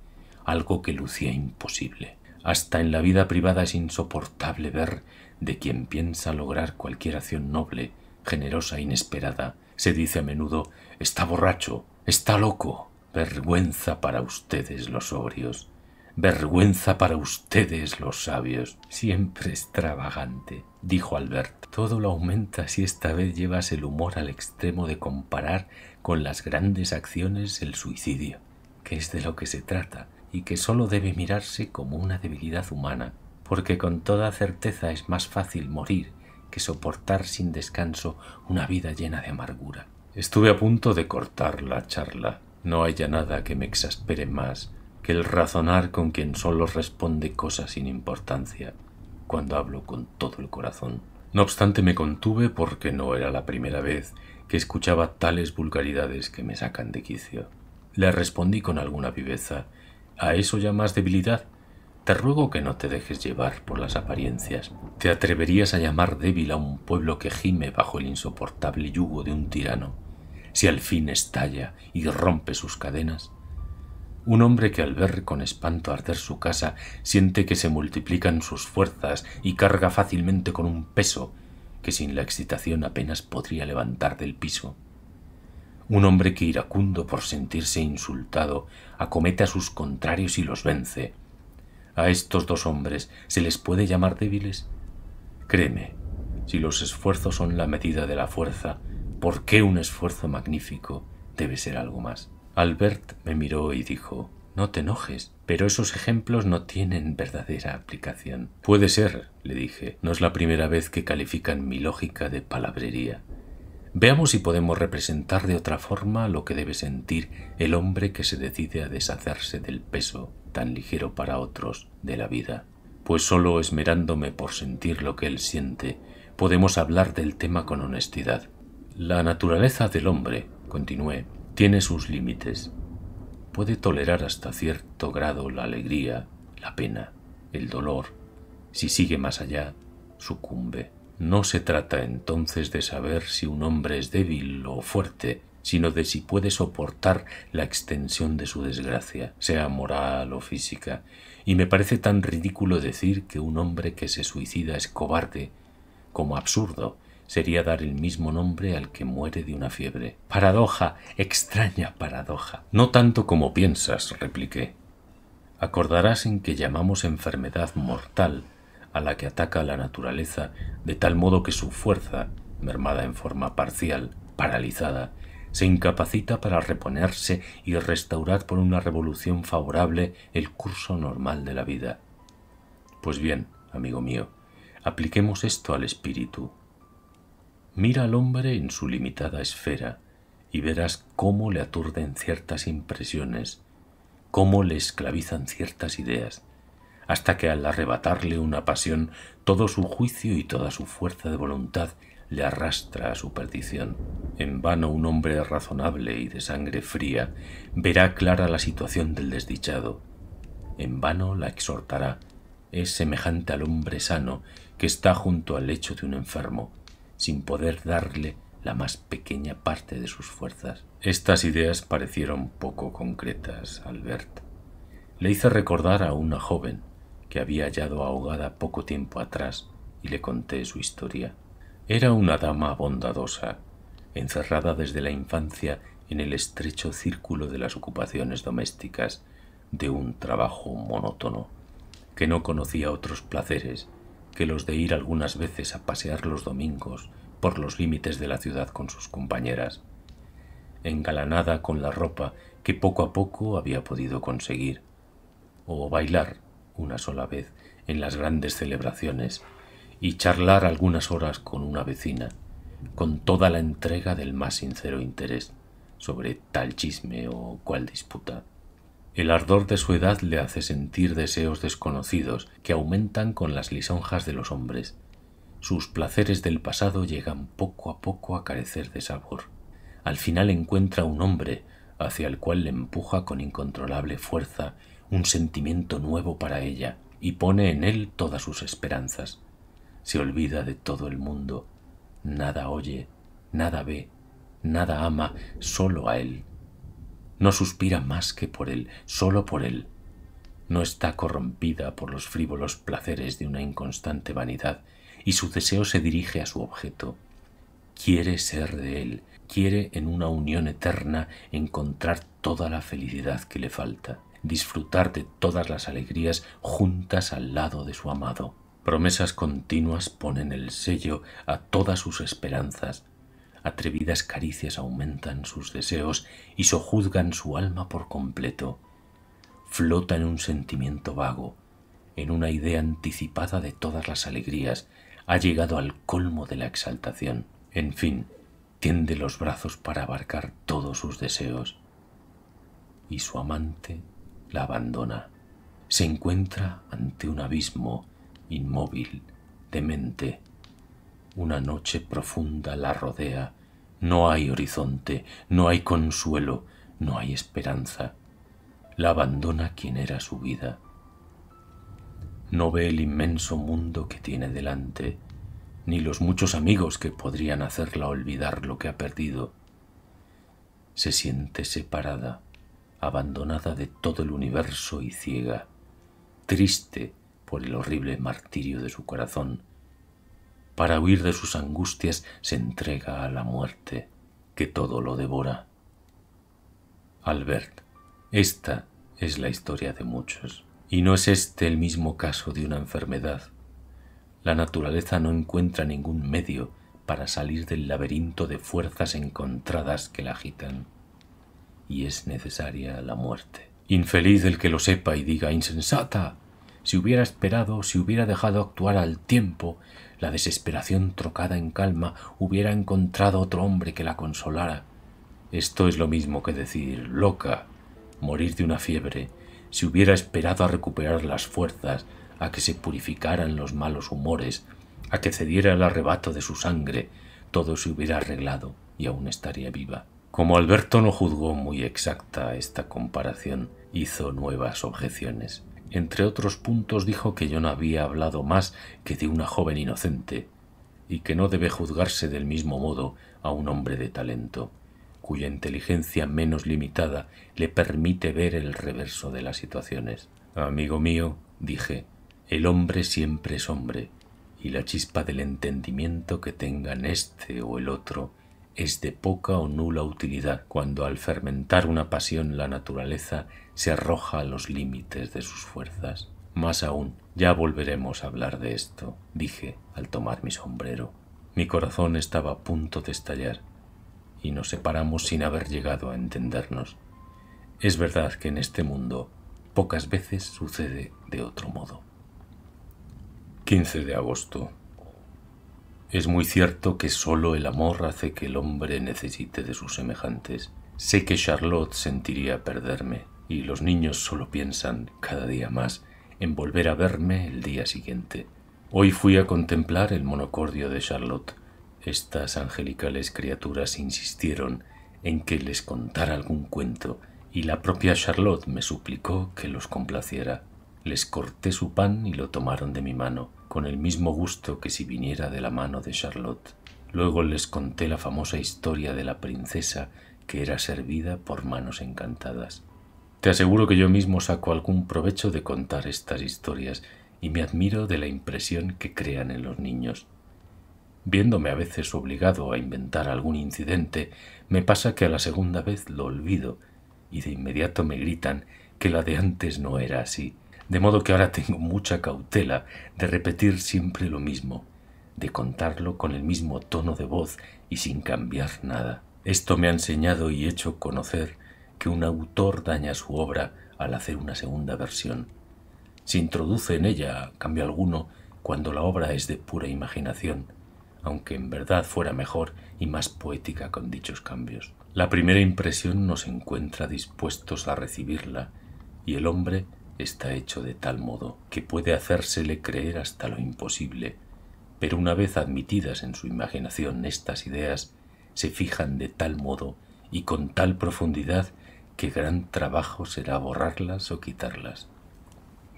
algo que lucía imposible. Hasta en la vida privada es insoportable ver de quien piensa lograr cualquier acción noble, generosa, inesperada. Se dice a menudo, está borracho, está loco. Vergüenza para ustedes los sobrios. Vergüenza para ustedes los sabios. Siempre extravagante, dijo Albert. Todo lo aumenta si esta vez llevas el humor al extremo de comparar con las grandes acciones el suicidio, que es de lo que se trata y que sólo debe mirarse como una debilidad humana, porque con toda certeza es más fácil morir que soportar sin descanso una vida llena de amargura. Estuve a punto de cortar la charla. No haya nada que me exaspere más que el razonar con quien solo responde cosas sin importancia, cuando hablo con todo el corazón. No obstante me contuve porque no era la primera vez que escuchaba tales vulgaridades que me sacan de quicio. Le respondí con alguna viveza a eso llamas debilidad. Te ruego que no te dejes llevar por las apariencias. ¿Te atreverías a llamar débil a un pueblo que gime bajo el insoportable yugo de un tirano, si al fin estalla y rompe sus cadenas? Un hombre que al ver con espanto arder su casa siente que se multiplican sus fuerzas y carga fácilmente con un peso que sin la excitación apenas podría levantar del piso. Un hombre que iracundo por sentirse insultado acomete a sus contrarios y los vence. ¿A estos dos hombres se les puede llamar débiles? Créeme, si los esfuerzos son la medida de la fuerza, ¿por qué un esfuerzo magnífico debe ser algo más? Albert me miró y dijo, No te enojes, pero esos ejemplos no tienen verdadera aplicación. Puede ser, le dije, no es la primera vez que califican mi lógica de palabrería. Veamos si podemos representar de otra forma lo que debe sentir el hombre que se decide a deshacerse del peso tan ligero para otros de la vida. Pues solo esmerándome por sentir lo que él siente, podemos hablar del tema con honestidad. La naturaleza del hombre, continué, tiene sus límites. Puede tolerar hasta cierto grado la alegría, la pena, el dolor. Si sigue más allá, sucumbe. No se trata entonces de saber si un hombre es débil o fuerte, sino de si puede soportar la extensión de su desgracia, sea moral o física, y me parece tan ridículo decir que un hombre que se suicida es cobarde, como absurdo sería dar el mismo nombre al que muere de una fiebre. Paradoja, extraña paradoja. No tanto como piensas, repliqué. Acordarás en que llamamos enfermedad mortal a la que ataca la naturaleza de tal modo que su fuerza, mermada en forma parcial, paralizada, se incapacita para reponerse y restaurar por una revolución favorable el curso normal de la vida. Pues bien, amigo mío, apliquemos esto al espíritu. Mira al hombre en su limitada esfera y verás cómo le aturden ciertas impresiones, cómo le esclavizan ciertas ideas, hasta que al arrebatarle una pasión, todo su juicio y toda su fuerza de voluntad le arrastra a su perdición. En vano un hombre razonable y de sangre fría verá clara la situación del desdichado. En vano la exhortará. Es semejante al hombre sano que está junto al lecho de un enfermo, sin poder darle la más pequeña parte de sus fuerzas. Estas ideas parecieron poco concretas a Albert. Le hizo recordar a una joven, que había hallado ahogada poco tiempo atrás y le conté su historia. Era una dama bondadosa, encerrada desde la infancia en el estrecho círculo de las ocupaciones domésticas, de un trabajo monótono, que no conocía otros placeres que los de ir algunas veces a pasear los domingos por los límites de la ciudad con sus compañeras, engalanada con la ropa que poco a poco había podido conseguir, o bailar una sola vez en las grandes celebraciones y charlar algunas horas con una vecina, con toda la entrega del más sincero interés sobre tal chisme o cual disputa. El ardor de su edad le hace sentir deseos desconocidos que aumentan con las lisonjas de los hombres. Sus placeres del pasado llegan poco a poco a carecer de sabor. Al final encuentra un hombre hacia el cual le empuja con incontrolable fuerza un sentimiento nuevo para ella y pone en él todas sus esperanzas. Se olvida de todo el mundo, nada oye, nada ve, nada ama, solo a él. No suspira más que por él, solo por él. No está corrompida por los frívolos placeres de una inconstante vanidad y su deseo se dirige a su objeto. Quiere ser de él, quiere en una unión eterna encontrar toda la felicidad que le falta disfrutar de todas las alegrías juntas al lado de su amado. Promesas continuas ponen el sello a todas sus esperanzas, atrevidas caricias aumentan sus deseos y sojuzgan su alma por completo. Flota en un sentimiento vago, en una idea anticipada de todas las alegrías, ha llegado al colmo de la exaltación. En fin, tiende los brazos para abarcar todos sus deseos. Y su amante la abandona. Se encuentra ante un abismo inmóvil, demente. Una noche profunda la rodea. No hay horizonte, no hay consuelo, no hay esperanza. La abandona quien era su vida. No ve el inmenso mundo que tiene delante, ni los muchos amigos que podrían hacerla olvidar lo que ha perdido. Se siente separada abandonada de todo el universo y ciega, triste por el horrible martirio de su corazón. Para huir de sus angustias se entrega a la muerte, que todo lo devora. Albert, esta es la historia de muchos, y no es este el mismo caso de una enfermedad. La naturaleza no encuentra ningún medio para salir del laberinto de fuerzas encontradas que la agitan y es necesaria la muerte. Infeliz el que lo sepa y diga insensata. Si hubiera esperado, si hubiera dejado actuar al tiempo, la desesperación trocada en calma hubiera encontrado otro hombre que la consolara. Esto es lo mismo que decir loca, morir de una fiebre, si hubiera esperado a recuperar las fuerzas, a que se purificaran los malos humores, a que cediera el arrebato de su sangre, todo se hubiera arreglado y aún estaría viva. Como Alberto no juzgó muy exacta esta comparación, hizo nuevas objeciones. Entre otros puntos dijo que yo no había hablado más que de una joven inocente y que no debe juzgarse del mismo modo a un hombre de talento, cuya inteligencia menos limitada le permite ver el reverso de las situaciones. Amigo mío, dije, el hombre siempre es hombre, y la chispa del entendimiento que tengan este o el otro es de poca o nula utilidad cuando al fermentar una pasión la naturaleza se arroja a los límites de sus fuerzas. Más aún, ya volveremos a hablar de esto, dije al tomar mi sombrero. Mi corazón estaba a punto de estallar y nos separamos sin haber llegado a entendernos. Es verdad que en este mundo pocas veces sucede de otro modo. 15 de agosto es muy cierto que solo el amor hace que el hombre necesite de sus semejantes. Sé que Charlotte sentiría perderme, y los niños solo piensan, cada día más, en volver a verme el día siguiente. Hoy fui a contemplar el monocordio de Charlotte. Estas angelicales criaturas insistieron en que les contara algún cuento, y la propia Charlotte me suplicó que los complaciera. Les corté su pan y lo tomaron de mi mano, con el mismo gusto que si viniera de la mano de Charlotte. Luego les conté la famosa historia de la princesa que era servida por manos encantadas. Te aseguro que yo mismo saco algún provecho de contar estas historias y me admiro de la impresión que crean en los niños. Viéndome a veces obligado a inventar algún incidente, me pasa que a la segunda vez lo olvido y de inmediato me gritan que la de antes no era así de modo que ahora tengo mucha cautela de repetir siempre lo mismo, de contarlo con el mismo tono de voz y sin cambiar nada. Esto me ha enseñado y hecho conocer que un autor daña su obra al hacer una segunda versión. Se introduce en ella cambio alguno cuando la obra es de pura imaginación, aunque en verdad fuera mejor y más poética con dichos cambios. La primera impresión nos encuentra dispuestos a recibirla y el hombre está hecho de tal modo que puede hacérsele creer hasta lo imposible, pero una vez admitidas en su imaginación estas ideas, se fijan de tal modo y con tal profundidad que gran trabajo será borrarlas o quitarlas.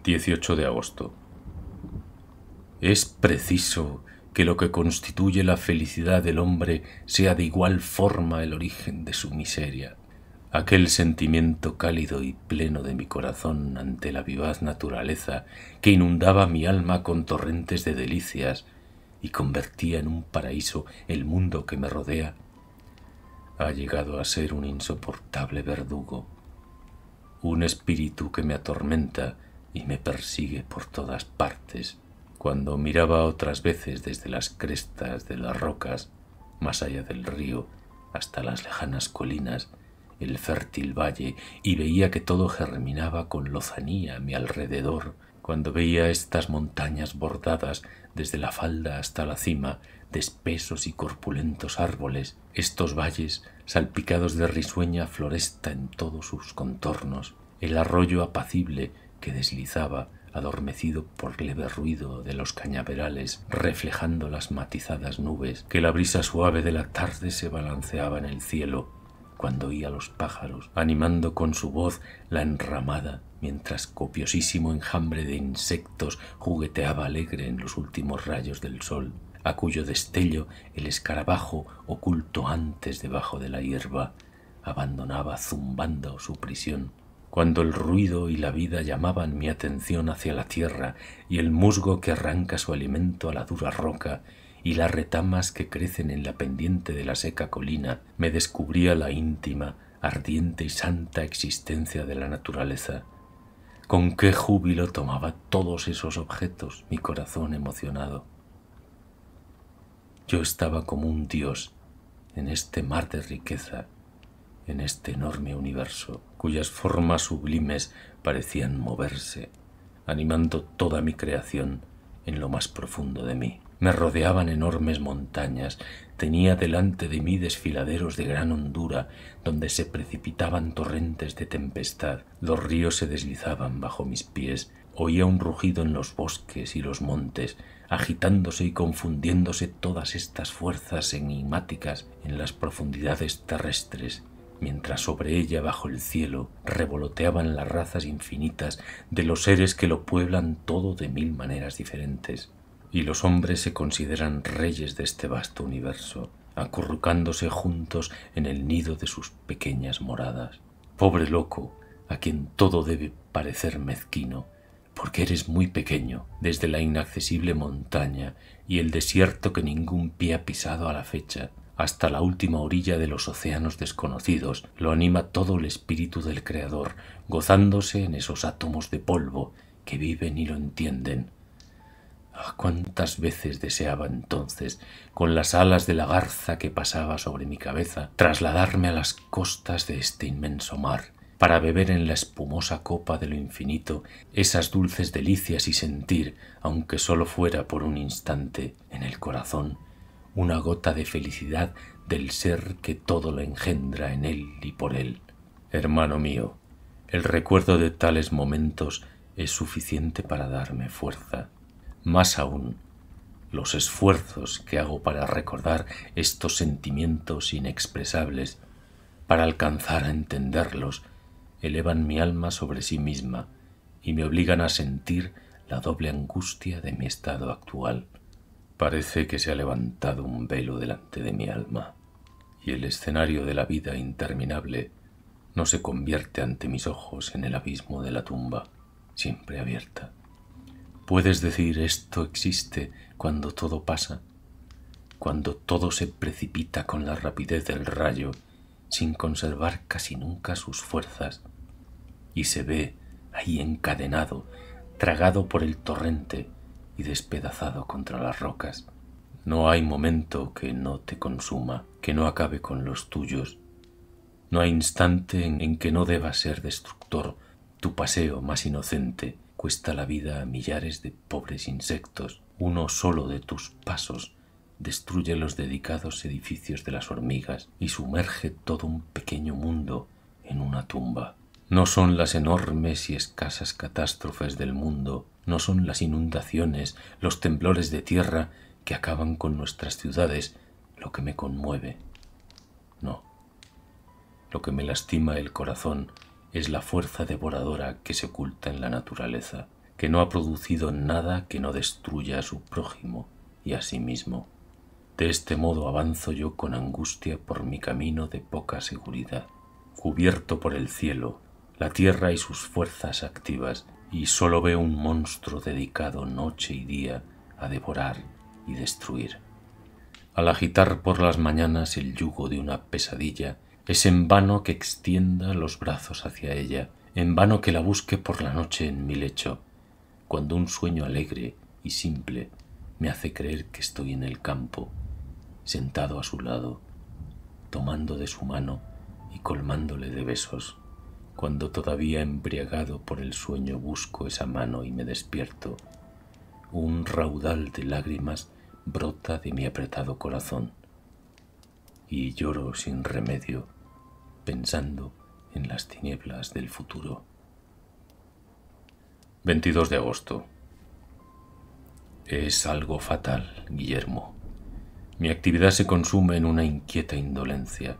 18 de agosto. Es preciso que lo que constituye la felicidad del hombre sea de igual forma el origen de su miseria aquel sentimiento cálido y pleno de mi corazón ante la vivaz naturaleza que inundaba mi alma con torrentes de delicias y convertía en un paraíso el mundo que me rodea, ha llegado a ser un insoportable verdugo, un espíritu que me atormenta y me persigue por todas partes. Cuando miraba otras veces desde las crestas de las rocas, más allá del río, hasta las lejanas colinas, el fértil valle y veía que todo germinaba con lozanía a mi alrededor. Cuando veía estas montañas bordadas desde la falda hasta la cima de espesos y corpulentos árboles, estos valles salpicados de risueña floresta en todos sus contornos, el arroyo apacible que deslizaba adormecido por leve ruido de los cañaverales, reflejando las matizadas nubes, que la brisa suave de la tarde se balanceaba en el cielo, cuando oía los pájaros, animando con su voz la enramada, mientras copiosísimo enjambre de insectos jugueteaba alegre en los últimos rayos del sol, a cuyo destello el escarabajo, oculto antes debajo de la hierba, abandonaba zumbando su prisión. Cuando el ruido y la vida llamaban mi atención hacia la tierra y el musgo que arranca su alimento a la dura roca y las retamas que crecen en la pendiente de la seca colina, me descubría la íntima, ardiente y santa existencia de la naturaleza. Con qué júbilo tomaba todos esos objetos mi corazón emocionado. Yo estaba como un dios en este mar de riqueza, en este enorme universo, cuyas formas sublimes parecían moverse, animando toda mi creación en lo más profundo de mí. Me rodeaban enormes montañas, tenía delante de mí desfiladeros de gran hondura, donde se precipitaban torrentes de tempestad, los ríos se deslizaban bajo mis pies, oía un rugido en los bosques y los montes, agitándose y confundiéndose todas estas fuerzas enigmáticas en las profundidades terrestres, mientras sobre ella bajo el cielo revoloteaban las razas infinitas de los seres que lo pueblan todo de mil maneras diferentes y los hombres se consideran reyes de este vasto universo, acurrucándose juntos en el nido de sus pequeñas moradas. Pobre loco, a quien todo debe parecer mezquino, porque eres muy pequeño, desde la inaccesible montaña y el desierto que ningún pie ha pisado a la fecha, hasta la última orilla de los océanos desconocidos, lo anima todo el espíritu del Creador, gozándose en esos átomos de polvo que viven y lo entienden, Ah, cuántas veces deseaba entonces, con las alas de la garza que pasaba sobre mi cabeza, trasladarme a las costas de este inmenso mar, para beber en la espumosa copa de lo infinito esas dulces delicias y sentir, aunque solo fuera por un instante, en el corazón, una gota de felicidad del ser que todo lo engendra en él y por él. Hermano mío, el recuerdo de tales momentos es suficiente para darme fuerza más aún, los esfuerzos que hago para recordar estos sentimientos inexpresables, para alcanzar a entenderlos, elevan mi alma sobre sí misma y me obligan a sentir la doble angustia de mi estado actual. Parece que se ha levantado un velo delante de mi alma y el escenario de la vida interminable no se convierte ante mis ojos en el abismo de la tumba, siempre abierta. Puedes decir esto existe cuando todo pasa, cuando todo se precipita con la rapidez del rayo, sin conservar casi nunca sus fuerzas, y se ve ahí encadenado, tragado por el torrente y despedazado contra las rocas. No hay momento que no te consuma, que no acabe con los tuyos. No hay instante en, que no deba ser destructor tu paseo más inocente, cuesta la vida a millares de pobres insectos. Uno solo de tus pasos destruye los dedicados edificios de las hormigas y sumerge todo un pequeño mundo en una tumba. No son las enormes y escasas catástrofes del mundo, no son las inundaciones, los temblores de tierra que acaban con nuestras ciudades lo que me conmueve. No. Lo que me lastima el corazón es la fuerza devoradora que se oculta en la naturaleza, que no ha producido nada que no destruya a su prójimo y a sí mismo. De este modo avanzo yo con angustia por mi camino de poca seguridad, cubierto por el cielo, la tierra y sus fuerzas activas, y solo veo un monstruo dedicado noche y día a devorar y destruir. Al agitar por las mañanas el yugo de una pesadilla, es en vano que extienda los brazos hacia ella, en vano que la busque por la noche en mi lecho, cuando un sueño alegre y simple me hace creer que estoy en el campo, sentado a su lado, tomando de su mano y colmándole de besos, cuando todavía embriagado por el sueño busco esa mano y me despierto. Un raudal de lágrimas brota de mi apretado corazón y lloro sin remedio pensando en las tinieblas del futuro. 22 de agosto. Es algo fatal, Guillermo. Mi actividad se consume en una inquieta indolencia.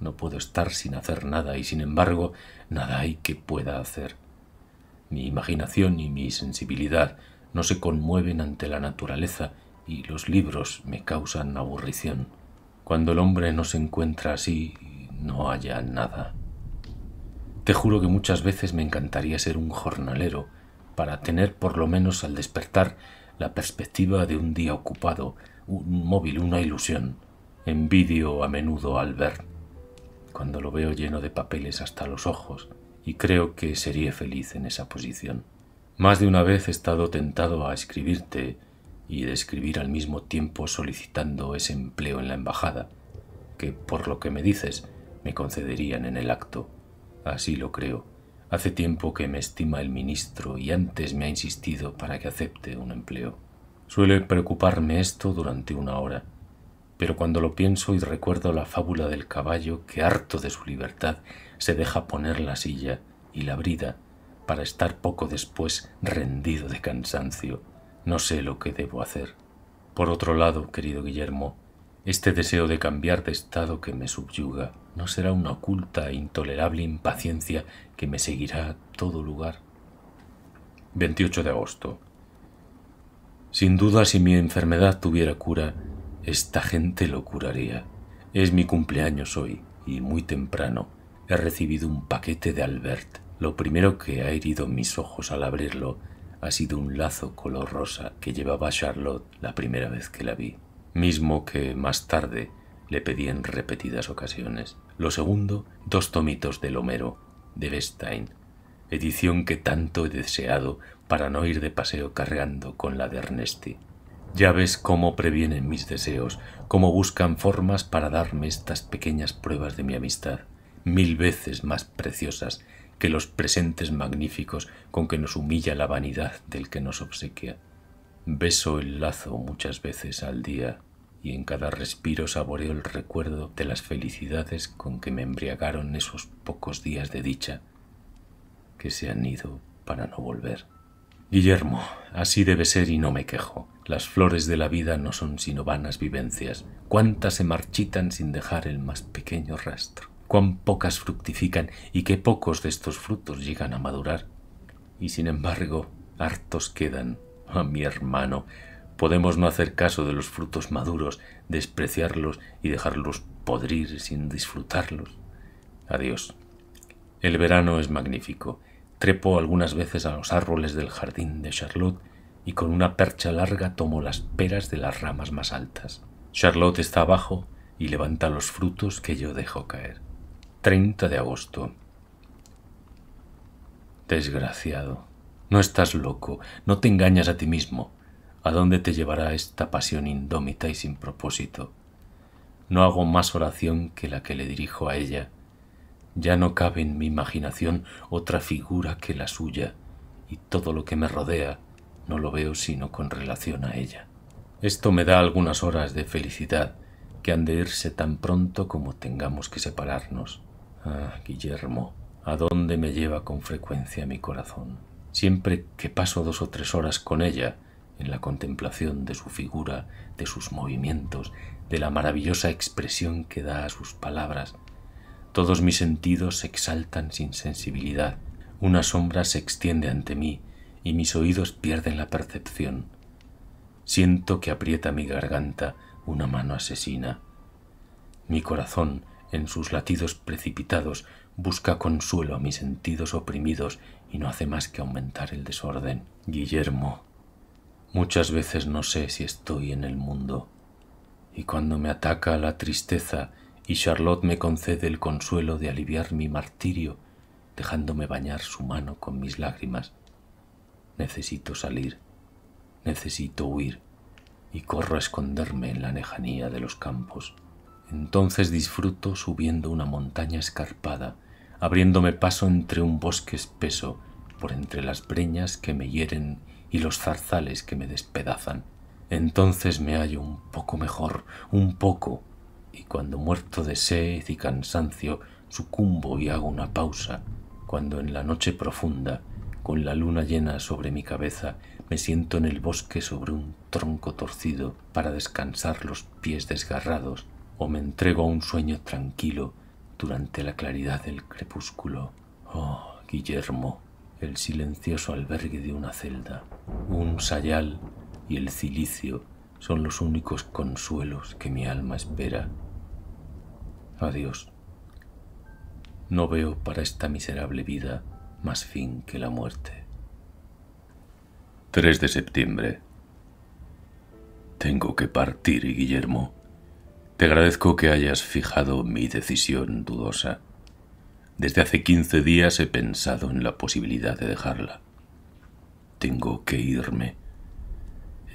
No puedo estar sin hacer nada y sin embargo nada hay que pueda hacer. Mi imaginación y mi sensibilidad no se conmueven ante la naturaleza y los libros me causan aburrición. Cuando el hombre no se encuentra así no haya nada. Te juro que muchas veces me encantaría ser un jornalero para tener por lo menos al despertar la perspectiva de un día ocupado, un móvil, una ilusión. Envidio a menudo al ver, cuando lo veo lleno de papeles hasta los ojos, y creo que sería feliz en esa posición. Más de una vez he estado tentado a escribirte y de escribir al mismo tiempo solicitando ese empleo en la embajada, que por lo que me dices, me concederían en el acto. Así lo creo. Hace tiempo que me estima el ministro y antes me ha insistido para que acepte un empleo. Suele preocuparme esto durante una hora, pero cuando lo pienso y recuerdo la fábula del caballo que harto de su libertad se deja poner la silla y la brida para estar poco después rendido de cansancio, no sé lo que debo hacer. Por otro lado, querido Guillermo, este deseo de cambiar de estado que me subyuga no será una oculta e intolerable impaciencia que me seguirá a todo lugar. 28 de agosto. Sin duda, si mi enfermedad tuviera cura, esta gente lo curaría. Es mi cumpleaños hoy, y muy temprano he recibido un paquete de Albert. Lo primero que ha herido mis ojos al abrirlo ha sido un lazo color rosa que llevaba Charlotte la primera vez que la vi mismo que más tarde le pedí en repetidas ocasiones. Lo segundo, dos tomitos del Homero, de Bestein, edición que tanto he deseado para no ir de paseo cargando con la de Ernesti. Ya ves cómo previenen mis deseos, cómo buscan formas para darme estas pequeñas pruebas de mi amistad, mil veces más preciosas que los presentes magníficos con que nos humilla la vanidad del que nos obsequia. Beso el lazo muchas veces al día y en cada respiro saboreo el recuerdo de las felicidades con que me embriagaron esos pocos días de dicha que se han ido para no volver. Guillermo, así debe ser y no me quejo. Las flores de la vida no son sino vanas vivencias. Cuántas se marchitan sin dejar el más pequeño rastro. Cuán pocas fructifican y qué pocos de estos frutos llegan a madurar. Y sin embargo, hartos quedan. A ah, mi hermano, Podemos no hacer caso de los frutos maduros, despreciarlos y dejarlos podrir sin disfrutarlos. Adiós. El verano es magnífico. Trepo algunas veces a los árboles del jardín de Charlotte y con una percha larga tomo las peras de las ramas más altas. Charlotte está abajo y levanta los frutos que yo dejo caer. 30 de agosto. Desgraciado. No estás loco, no te engañas a ti mismo. ¿A dónde te llevará esta pasión indómita y sin propósito? No hago más oración que la que le dirijo a ella. Ya no cabe en mi imaginación otra figura que la suya, y todo lo que me rodea no lo veo sino con relación a ella. Esto me da algunas horas de felicidad que han de irse tan pronto como tengamos que separarnos. Ah, Guillermo, ¿a dónde me lleva con frecuencia mi corazón? Siempre que paso dos o tres horas con ella, en la contemplación de su figura, de sus movimientos, de la maravillosa expresión que da a sus palabras. Todos mis sentidos se exaltan sin sensibilidad, una sombra se extiende ante mí y mis oídos pierden la percepción. Siento que aprieta mi garganta una mano asesina. Mi corazón, en sus latidos precipitados, busca consuelo a mis sentidos oprimidos y no hace más que aumentar el desorden. Guillermo, Muchas veces no sé si estoy en el mundo, y cuando me ataca la tristeza y Charlotte me concede el consuelo de aliviar mi martirio, dejándome bañar su mano con mis lágrimas, necesito salir, necesito huir, y corro a esconderme en la lejanía de los campos. Entonces disfruto subiendo una montaña escarpada, abriéndome paso entre un bosque espeso, por entre las breñas que me hieren y los zarzales que me despedazan. Entonces me hallo un poco mejor, un poco, y cuando muerto de sed y cansancio, sucumbo y hago una pausa, cuando en la noche profunda, con la luna llena sobre mi cabeza, me siento en el bosque sobre un tronco torcido para descansar los pies desgarrados, o me entrego a un sueño tranquilo durante la claridad del crepúsculo. Oh, Guillermo, el silencioso albergue de una celda un sayal y el cilicio son los únicos consuelos que mi alma espera. Adiós. No veo para esta miserable vida más fin que la muerte. 3 de septiembre. Tengo que partir, Guillermo. Te agradezco que hayas fijado mi decisión dudosa. Desde hace quince días he pensado en la posibilidad de dejarla. Tengo que irme.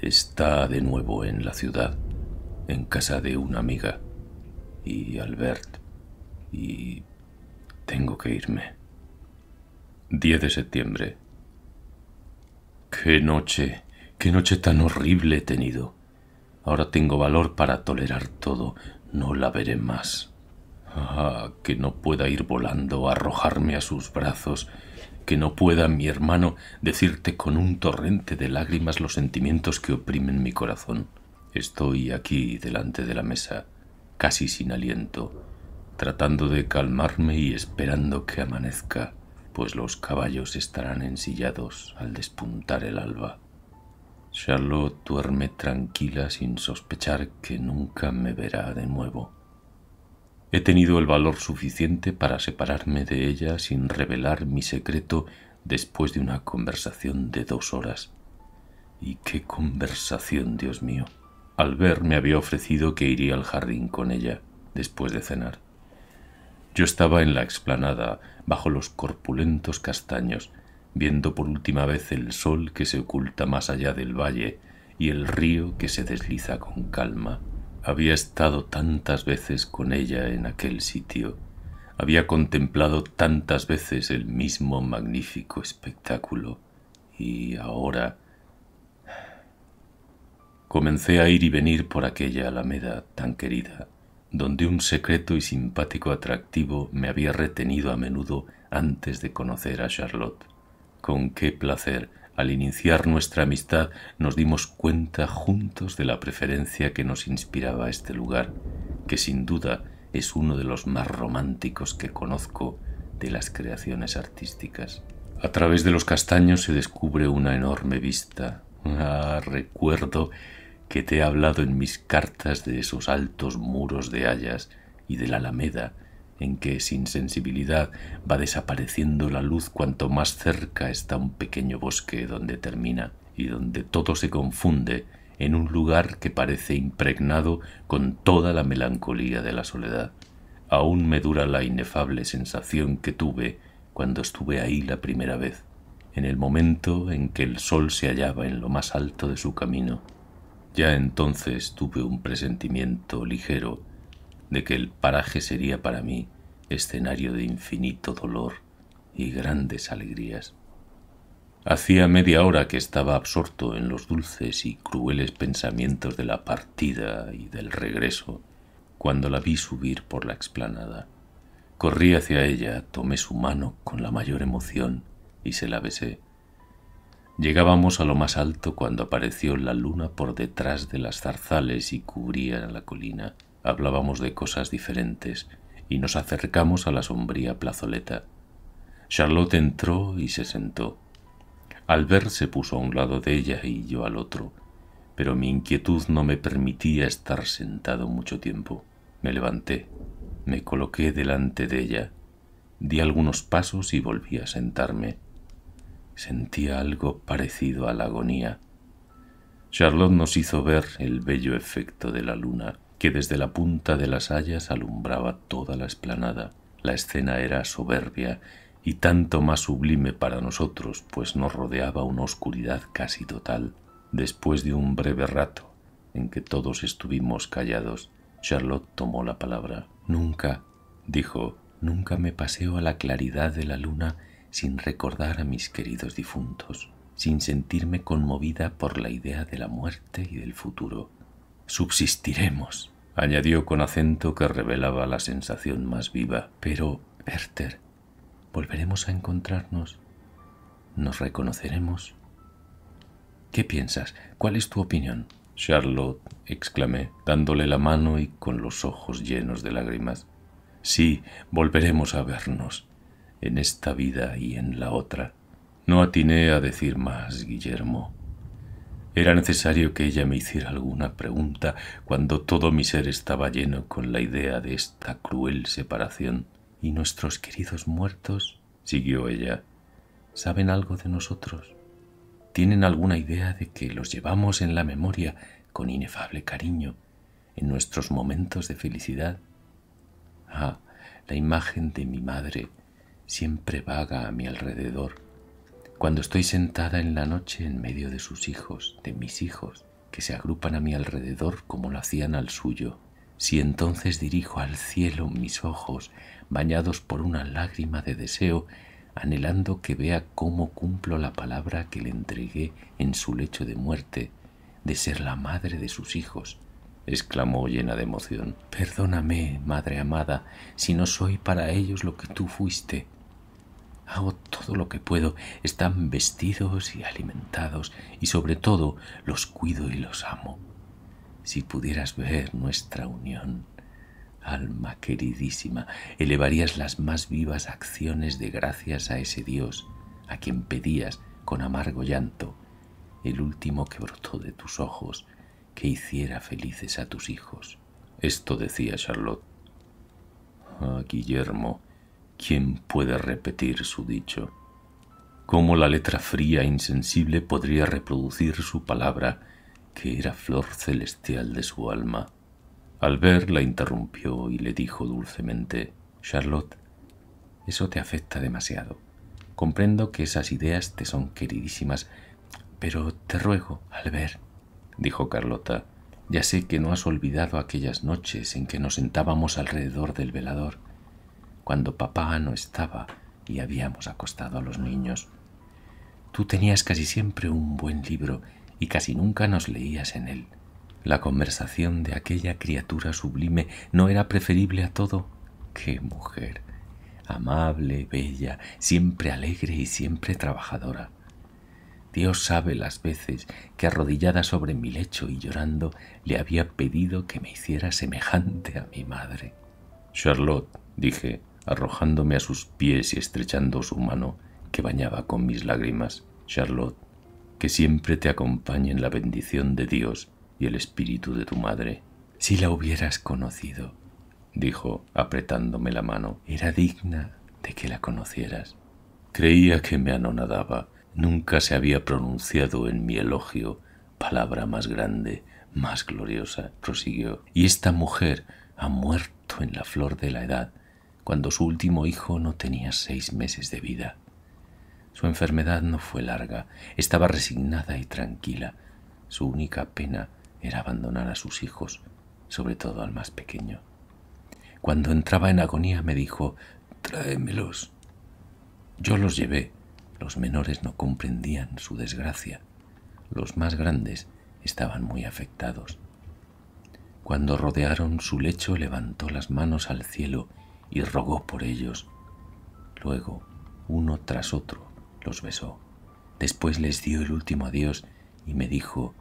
Está de nuevo en la ciudad, en casa de una amiga, y Albert, y tengo que irme. 10 de septiembre. Qué noche, qué noche tan horrible he tenido. Ahora tengo valor para tolerar todo. No la veré más. Ah, que no pueda ir volando, arrojarme a sus brazos, que no pueda mi hermano decirte con un torrente de lágrimas los sentimientos que oprimen mi corazón. Estoy aquí delante de la mesa, casi sin aliento, tratando de calmarme y esperando que amanezca, pues los caballos estarán ensillados al despuntar el alba. Charlotte duerme tranquila sin sospechar que nunca me verá de nuevo. He tenido el valor suficiente para separarme de ella sin revelar mi secreto después de una conversación de dos horas. Y qué conversación, Dios mío. Al ver me había ofrecido que iría al jardín con ella, después de cenar. Yo estaba en la explanada, bajo los corpulentos castaños, viendo por última vez el sol que se oculta más allá del valle y el río que se desliza con calma. Había estado tantas veces con ella en aquel sitio, había contemplado tantas veces el mismo magnífico espectáculo, y ahora comencé a ir y venir por aquella alameda tan querida, donde un secreto y simpático atractivo me había retenido a menudo antes de conocer a Charlotte. Con qué placer al iniciar nuestra amistad nos dimos cuenta juntos de la preferencia que nos inspiraba este lugar, que sin duda es uno de los más románticos que conozco de las creaciones artísticas. A través de los castaños se descubre una enorme vista. Ah, recuerdo que te he hablado en mis cartas de esos altos muros de hayas y de la alameda en que sin sensibilidad va desapareciendo la luz cuanto más cerca está un pequeño bosque donde termina y donde todo se confunde en un lugar que parece impregnado con toda la melancolía de la soledad. Aún me dura la inefable sensación que tuve cuando estuve ahí la primera vez, en el momento en que el sol se hallaba en lo más alto de su camino. Ya entonces tuve un presentimiento ligero de que el paraje sería para mí escenario de infinito dolor y grandes alegrías. Hacía media hora que estaba absorto en los dulces y crueles pensamientos de la partida y del regreso, cuando la vi subir por la explanada. Corrí hacia ella, tomé su mano con la mayor emoción y se la besé. Llegábamos a lo más alto cuando apareció la luna por detrás de las zarzales y cubría la colina. Hablábamos de cosas diferentes y nos acercamos a la sombría plazoleta. Charlotte entró y se sentó. al ver se puso a un lado de ella y yo al otro, pero mi inquietud no me permitía estar sentado mucho tiempo. Me levanté, me coloqué delante de ella, di algunos pasos y volví a sentarme. Sentía algo parecido a la agonía. Charlotte nos hizo ver el bello efecto de la luna que desde la punta de las hayas alumbraba toda la esplanada. La escena era soberbia y tanto más sublime para nosotros, pues nos rodeaba una oscuridad casi total. Después de un breve rato en que todos estuvimos callados, Charlotte tomó la palabra. Nunca, dijo, nunca me paseo a la claridad de la luna sin recordar a mis queridos difuntos, sin sentirme conmovida por la idea de la muerte y del futuro. Subsistiremos, añadió con acento que revelaba la sensación más viva. Pero, Werther, volveremos a encontrarnos. Nos reconoceremos. ¿Qué piensas? ¿Cuál es tu opinión? Charlotte, exclamé, dándole la mano y con los ojos llenos de lágrimas. Sí, volveremos a vernos, en esta vida y en la otra. No atiné a decir más, Guillermo. Era necesario que ella me hiciera alguna pregunta cuando todo mi ser estaba lleno con la idea de esta cruel separación. ¿Y nuestros queridos muertos? siguió ella. ¿Saben algo de nosotros? ¿Tienen alguna idea de que los llevamos en la memoria con inefable cariño, en nuestros momentos de felicidad? Ah, la imagen de mi madre siempre vaga a mi alrededor cuando estoy sentada en la noche en medio de sus hijos, de mis hijos, que se agrupan a mi alrededor como lo hacían al suyo, si entonces dirijo al cielo mis ojos, bañados por una lágrima de deseo, anhelando que vea cómo cumplo la palabra que le entregué en su lecho de muerte, de ser la madre de sus hijos, exclamó llena de emoción. Perdóname, madre amada, si no soy para ellos lo que tú fuiste, hago todo lo que puedo, están vestidos y alimentados y sobre todo los cuido y los amo. Si pudieras ver nuestra unión, alma queridísima, elevarías las más vivas acciones de gracias a ese Dios, a quien pedías con amargo llanto, el último que brotó de tus ojos, que hiciera felices a tus hijos. Esto decía Charlotte. Ah, Guillermo, ¿Quién puede repetir su dicho? ¿Cómo la letra fría e insensible podría reproducir su palabra, que era flor celestial de su alma? Al la interrumpió y le dijo dulcemente, Charlotte, eso te afecta demasiado. Comprendo que esas ideas te son queridísimas, pero te ruego, Albert, dijo Carlota, ya sé que no has olvidado aquellas noches en que nos sentábamos alrededor del velador cuando papá no estaba y habíamos acostado a los niños. Tú tenías casi siempre un buen libro y casi nunca nos leías en él. La conversación de aquella criatura sublime no era preferible a todo. ¡Qué mujer! Amable, bella, siempre alegre y siempre trabajadora. Dios sabe las veces que arrodillada sobre mi lecho y llorando le había pedido que me hiciera semejante a mi madre. Charlotte, dije, arrojándome a sus pies y estrechando su mano que bañaba con mis lágrimas. Charlotte, que siempre te acompañe en la bendición de Dios y el espíritu de tu madre. Si la hubieras conocido, dijo, apretándome la mano, era digna de que la conocieras. Creía que me anonadaba. Nunca se había pronunciado en mi elogio palabra más grande, más gloriosa, prosiguió. Y esta mujer ha muerto en la flor de la edad, cuando su último hijo no tenía seis meses de vida. Su enfermedad no fue larga, estaba resignada y tranquila. Su única pena era abandonar a sus hijos, sobre todo al más pequeño. Cuando entraba en agonía me dijo, tráemelos. Yo los llevé. Los menores no comprendían su desgracia. Los más grandes estaban muy afectados. Cuando rodearon su lecho levantó las manos al cielo y rogó por ellos. Luego, uno tras otro, los besó. Después les dio el último adiós y me dijo,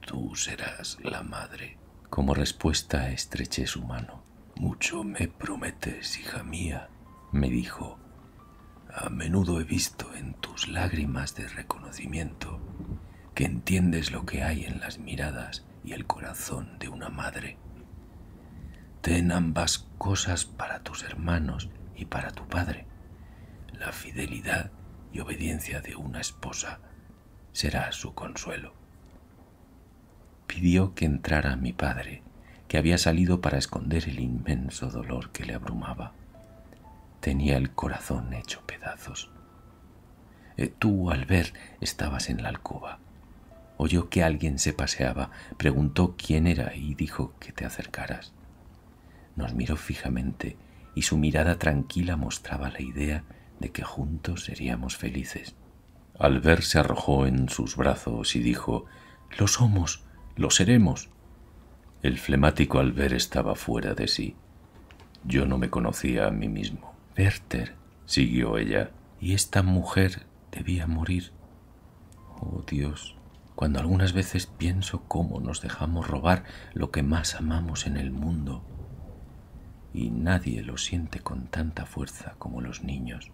Tú serás la madre. Como respuesta estreché su mano. Mucho me prometes, hija mía, me dijo. A menudo he visto en tus lágrimas de reconocimiento que entiendes lo que hay en las miradas y el corazón de una madre. Ten ambas cosas para tus hermanos y para tu padre. La fidelidad y obediencia de una esposa será su consuelo. Pidió que entrara mi padre, que había salido para esconder el inmenso dolor que le abrumaba. Tenía el corazón hecho pedazos. Eh, tú, al ver, estabas en la alcoba. Oyó que alguien se paseaba, preguntó quién era y dijo que te acercaras. Nos miró fijamente y su mirada tranquila mostraba la idea de que juntos seríamos felices. Al se arrojó en sus brazos y dijo, Lo somos, lo seremos. El flemático al estaba fuera de sí. Yo no me conocía a mí mismo. Werther, siguió ella, y esta mujer debía morir. Oh Dios, cuando algunas veces pienso cómo nos dejamos robar lo que más amamos en el mundo, y nadie lo siente con tanta fuerza como los niños.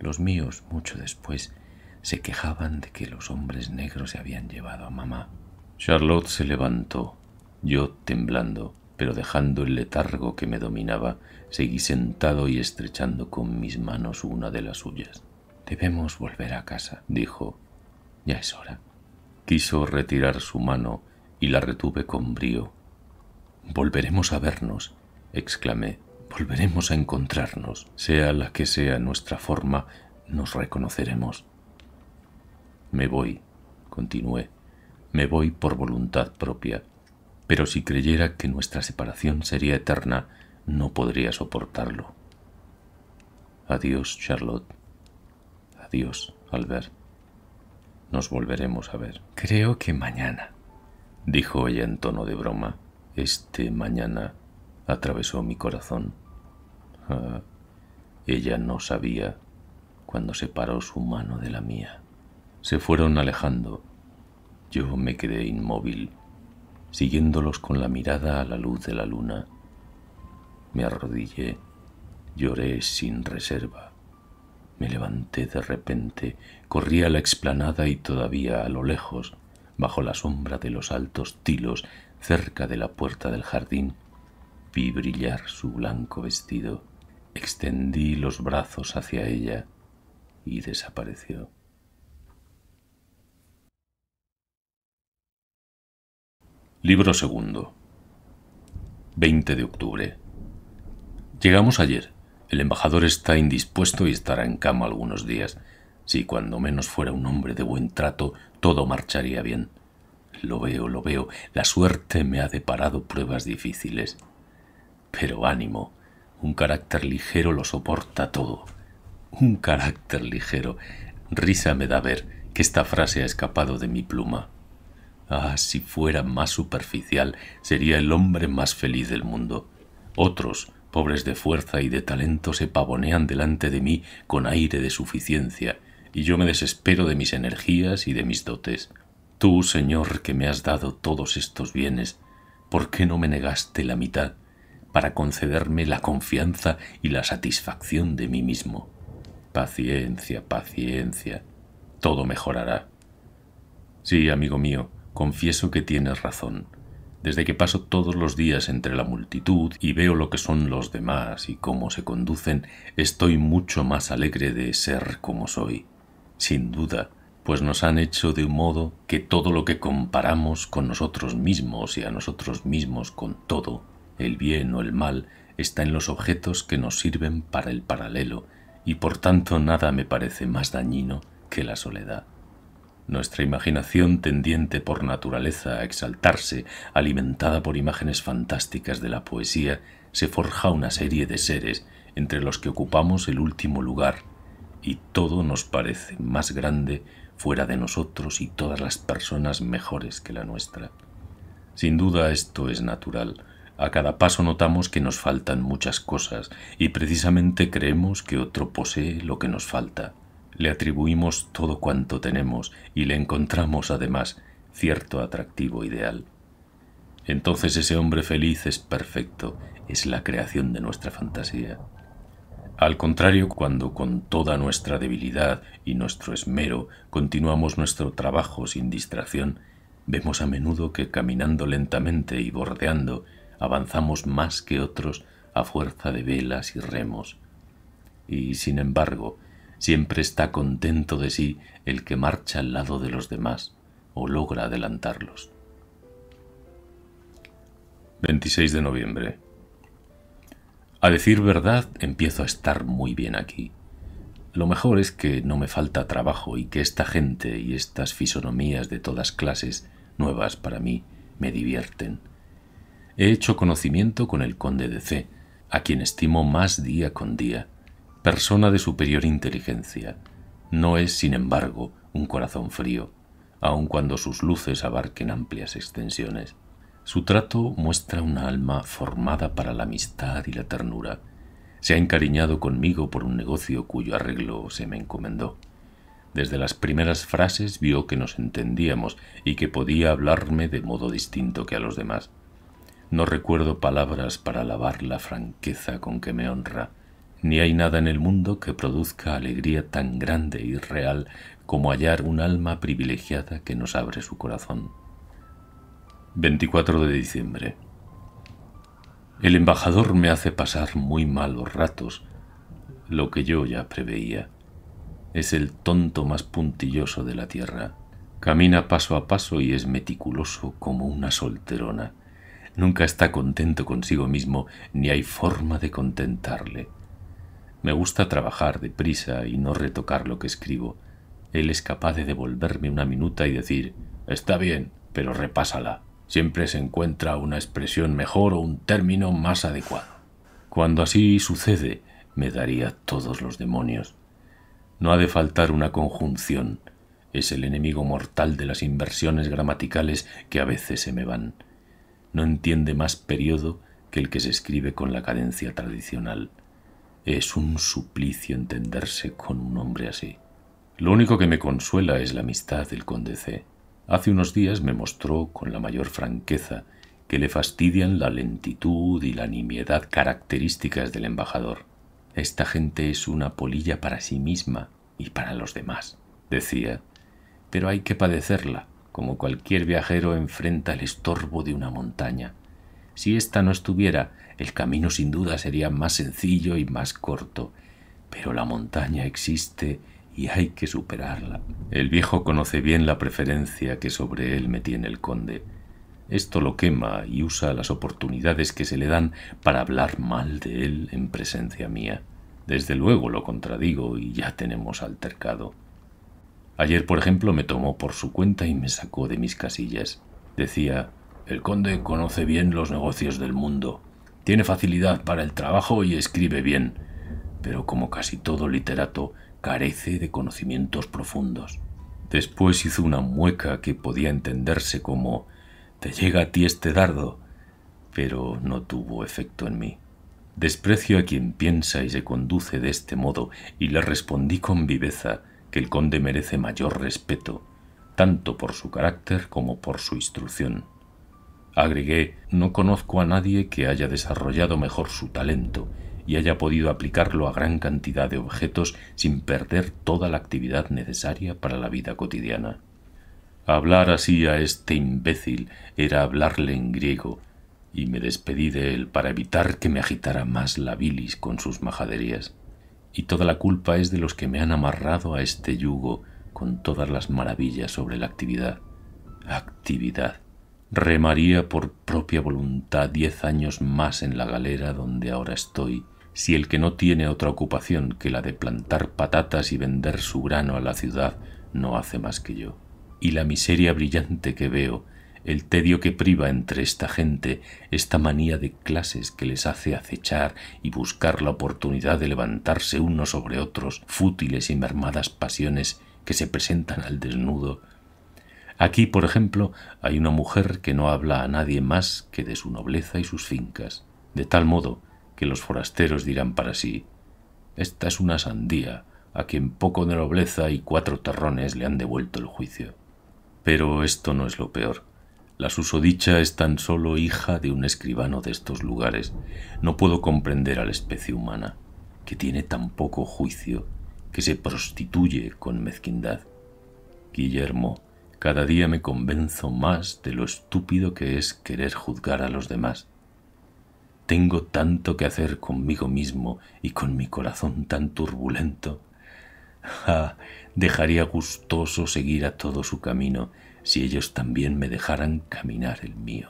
Los míos, mucho después, se quejaban de que los hombres negros se habían llevado a mamá. Charlotte se levantó. Yo, temblando, pero dejando el letargo que me dominaba, seguí sentado y estrechando con mis manos una de las suyas. Debemos volver a casa, dijo. Ya es hora. Quiso retirar su mano y la retuve con brío. Volveremos a vernos, exclamé. Volveremos a encontrarnos. Sea la que sea nuestra forma, nos reconoceremos. Me voy, continué. Me voy por voluntad propia. Pero si creyera que nuestra separación sería eterna, no podría soportarlo. Adiós, Charlotte. Adiós, Albert. Nos volveremos a ver. Creo que mañana, dijo ella en tono de broma, este mañana atravesó mi corazón. Ah, ella no sabía cuando separó su mano de la mía. Se fueron alejando. Yo me quedé inmóvil, siguiéndolos con la mirada a la luz de la luna. Me arrodillé, lloré sin reserva. Me levanté de repente, corrí a la explanada y todavía a lo lejos, bajo la sombra de los altos tilos, cerca de la puerta del jardín, vi brillar su blanco vestido, extendí los brazos hacia ella y desapareció. Libro segundo. 20 de octubre. Llegamos ayer. El embajador está indispuesto y estará en cama algunos días. Si cuando menos fuera un hombre de buen trato, todo marcharía bien. Lo veo, lo veo. La suerte me ha deparado pruebas difíciles. Pero ánimo, un carácter ligero lo soporta todo. Un carácter ligero. Risa me da ver que esta frase ha escapado de mi pluma. Ah, si fuera más superficial, sería el hombre más feliz del mundo. Otros, pobres de fuerza y de talento, se pavonean delante de mí con aire de suficiencia, y yo me desespero de mis energías y de mis dotes. Tú, Señor, que me has dado todos estos bienes, ¿por qué no me negaste la mitad? para concederme la confianza y la satisfacción de mí mismo. Paciencia, paciencia, todo mejorará. Sí, amigo mío, confieso que tienes razón. Desde que paso todos los días entre la multitud y veo lo que son los demás y cómo se conducen, estoy mucho más alegre de ser como soy. Sin duda, pues nos han hecho de un modo que todo lo que comparamos con nosotros mismos y a nosotros mismos con todo el bien o el mal está en los objetos que nos sirven para el paralelo y por tanto nada me parece más dañino que la soledad. Nuestra imaginación tendiente por naturaleza a exaltarse, alimentada por imágenes fantásticas de la poesía, se forja una serie de seres entre los que ocupamos el último lugar, y todo nos parece más grande fuera de nosotros y todas las personas mejores que la nuestra. Sin duda esto es natural, a cada paso notamos que nos faltan muchas cosas y precisamente creemos que otro posee lo que nos falta. Le atribuimos todo cuanto tenemos y le encontramos además cierto atractivo ideal. Entonces ese hombre feliz es perfecto, es la creación de nuestra fantasía. Al contrario, cuando con toda nuestra debilidad y nuestro esmero continuamos nuestro trabajo sin distracción, vemos a menudo que caminando lentamente y bordeando avanzamos más que otros a fuerza de velas y remos. Y, sin embargo, siempre está contento de sí el que marcha al lado de los demás o logra adelantarlos. 26 de noviembre. A decir verdad, empiezo a estar muy bien aquí. Lo mejor es que no me falta trabajo y que esta gente y estas fisonomías de todas clases, nuevas para mí, me divierten he hecho conocimiento con el conde de C, a quien estimo más día con día, persona de superior inteligencia. No es, sin embargo, un corazón frío, aun cuando sus luces abarquen amplias extensiones. Su trato muestra una alma formada para la amistad y la ternura. Se ha encariñado conmigo por un negocio cuyo arreglo se me encomendó. Desde las primeras frases vio que nos entendíamos y que podía hablarme de modo distinto que a los demás. No recuerdo palabras para alabar la franqueza con que me honra, ni hay nada en el mundo que produzca alegría tan grande y real como hallar un alma privilegiada que nos abre su corazón. 24 de diciembre. El embajador me hace pasar muy malos ratos, lo que yo ya preveía. Es el tonto más puntilloso de la tierra. Camina paso a paso y es meticuloso como una solterona. Nunca está contento consigo mismo, ni hay forma de contentarle. Me gusta trabajar deprisa y no retocar lo que escribo. Él es capaz de devolverme una minuta y decir, está bien, pero repásala. Siempre se encuentra una expresión mejor o un término más adecuado. Cuando así sucede, me daría todos los demonios. No ha de faltar una conjunción. Es el enemigo mortal de las inversiones gramaticales que a veces se me van no entiende más periodo que el que se escribe con la cadencia tradicional. Es un suplicio entenderse con un hombre así. Lo único que me consuela es la amistad del conde C. Hace unos días me mostró con la mayor franqueza que le fastidian la lentitud y la nimiedad características del embajador. Esta gente es una polilla para sí misma y para los demás, decía, pero hay que padecerla como cualquier viajero enfrenta el estorbo de una montaña. Si ésta no estuviera, el camino sin duda sería más sencillo y más corto, pero la montaña existe y hay que superarla. El viejo conoce bien la preferencia que sobre él me tiene el conde. Esto lo quema y usa las oportunidades que se le dan para hablar mal de él en presencia mía. Desde luego lo contradigo y ya tenemos altercado. Ayer, por ejemplo, me tomó por su cuenta y me sacó de mis casillas. Decía, el conde conoce bien los negocios del mundo, tiene facilidad para el trabajo y escribe bien, pero como casi todo literato, carece de conocimientos profundos. Después hizo una mueca que podía entenderse como te llega a ti este dardo, pero no tuvo efecto en mí. Desprecio a quien piensa y se conduce de este modo, y le respondí con viveza que el conde merece mayor respeto, tanto por su carácter como por su instrucción. Agregué, no conozco a nadie que haya desarrollado mejor su talento y haya podido aplicarlo a gran cantidad de objetos sin perder toda la actividad necesaria para la vida cotidiana. Hablar así a este imbécil era hablarle en griego, y me despedí de él para evitar que me agitara más la bilis con sus majaderías y toda la culpa es de los que me han amarrado a este yugo con todas las maravillas sobre la actividad. Actividad. Remaría por propia voluntad diez años más en la galera donde ahora estoy, si el que no tiene otra ocupación que la de plantar patatas y vender su grano a la ciudad no hace más que yo. Y la miseria brillante que veo el tedio que priva entre esta gente, esta manía de clases que les hace acechar y buscar la oportunidad de levantarse unos sobre otros, fútiles y mermadas pasiones que se presentan al desnudo. Aquí, por ejemplo, hay una mujer que no habla a nadie más que de su nobleza y sus fincas, de tal modo que los forasteros dirán para sí Esta es una sandía, a quien poco de nobleza y cuatro terrones le han devuelto el juicio. Pero esto no es lo peor. La susodicha es tan solo hija de un escribano de estos lugares. No puedo comprender a la especie humana, que tiene tan poco juicio, que se prostituye con mezquindad. Guillermo, cada día me convenzo más de lo estúpido que es querer juzgar a los demás. Tengo tanto que hacer conmigo mismo y con mi corazón tan turbulento. Ah, dejaría gustoso seguir a todo su camino si ellos también me dejaran caminar el mío.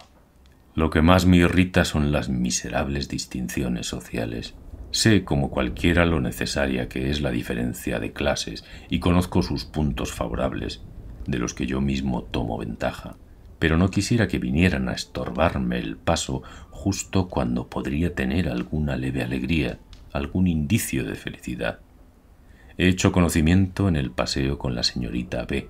Lo que más me irrita son las miserables distinciones sociales. Sé como cualquiera lo necesaria que es la diferencia de clases y conozco sus puntos favorables, de los que yo mismo tomo ventaja, pero no quisiera que vinieran a estorbarme el paso justo cuando podría tener alguna leve alegría, algún indicio de felicidad. He hecho conocimiento en el paseo con la señorita B,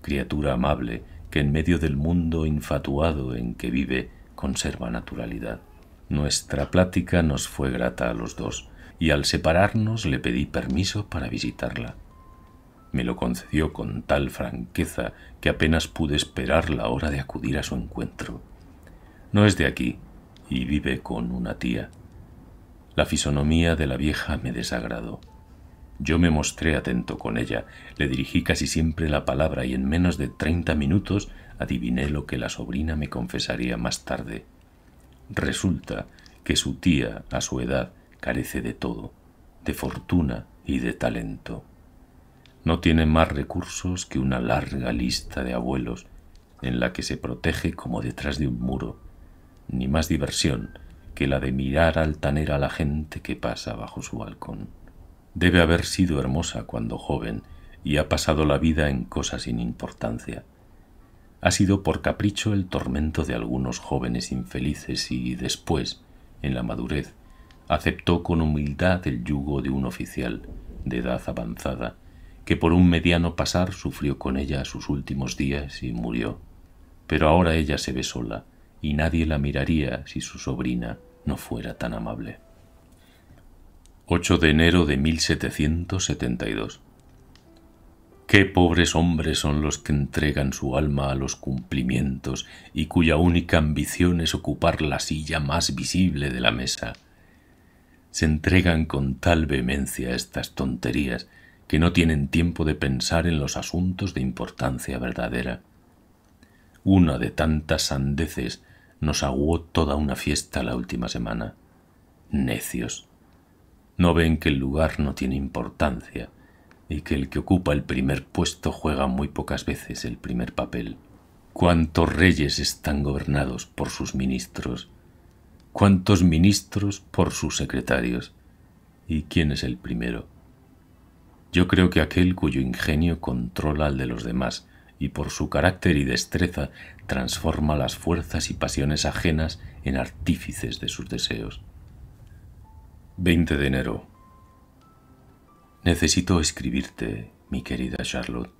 criatura amable que en medio del mundo infatuado en que vive conserva naturalidad. Nuestra plática nos fue grata a los dos, y al separarnos le pedí permiso para visitarla. Me lo concedió con tal franqueza que apenas pude esperar la hora de acudir a su encuentro. No es de aquí, y vive con una tía. La fisonomía de la vieja me desagradó. Yo me mostré atento con ella, le dirigí casi siempre la palabra y en menos de treinta minutos adiviné lo que la sobrina me confesaría más tarde. Resulta que su tía, a su edad, carece de todo, de fortuna y de talento. No tiene más recursos que una larga lista de abuelos en la que se protege como detrás de un muro, ni más diversión que la de mirar altanera a la gente que pasa bajo su balcón. Debe haber sido hermosa cuando joven y ha pasado la vida en cosas sin importancia. Ha sido por capricho el tormento de algunos jóvenes infelices y después, en la madurez, aceptó con humildad el yugo de un oficial, de edad avanzada, que por un mediano pasar sufrió con ella sus últimos días y murió. Pero ahora ella se ve sola, y nadie la miraría si su sobrina no fuera tan amable. 8 de enero de 1772. Qué pobres hombres son los que entregan su alma a los cumplimientos y cuya única ambición es ocupar la silla más visible de la mesa. Se entregan con tal vehemencia a estas tonterías que no tienen tiempo de pensar en los asuntos de importancia verdadera. Una de tantas sandeces nos aguó toda una fiesta la última semana. Necios. No ven que el lugar no tiene importancia y que el que ocupa el primer puesto juega muy pocas veces el primer papel. ¿Cuántos reyes están gobernados por sus ministros? ¿Cuántos ministros por sus secretarios? ¿Y quién es el primero? Yo creo que aquel cuyo ingenio controla al de los demás y por su carácter y destreza transforma las fuerzas y pasiones ajenas en artífices de sus deseos. 20 de enero. Necesito escribirte, mi querida Charlotte,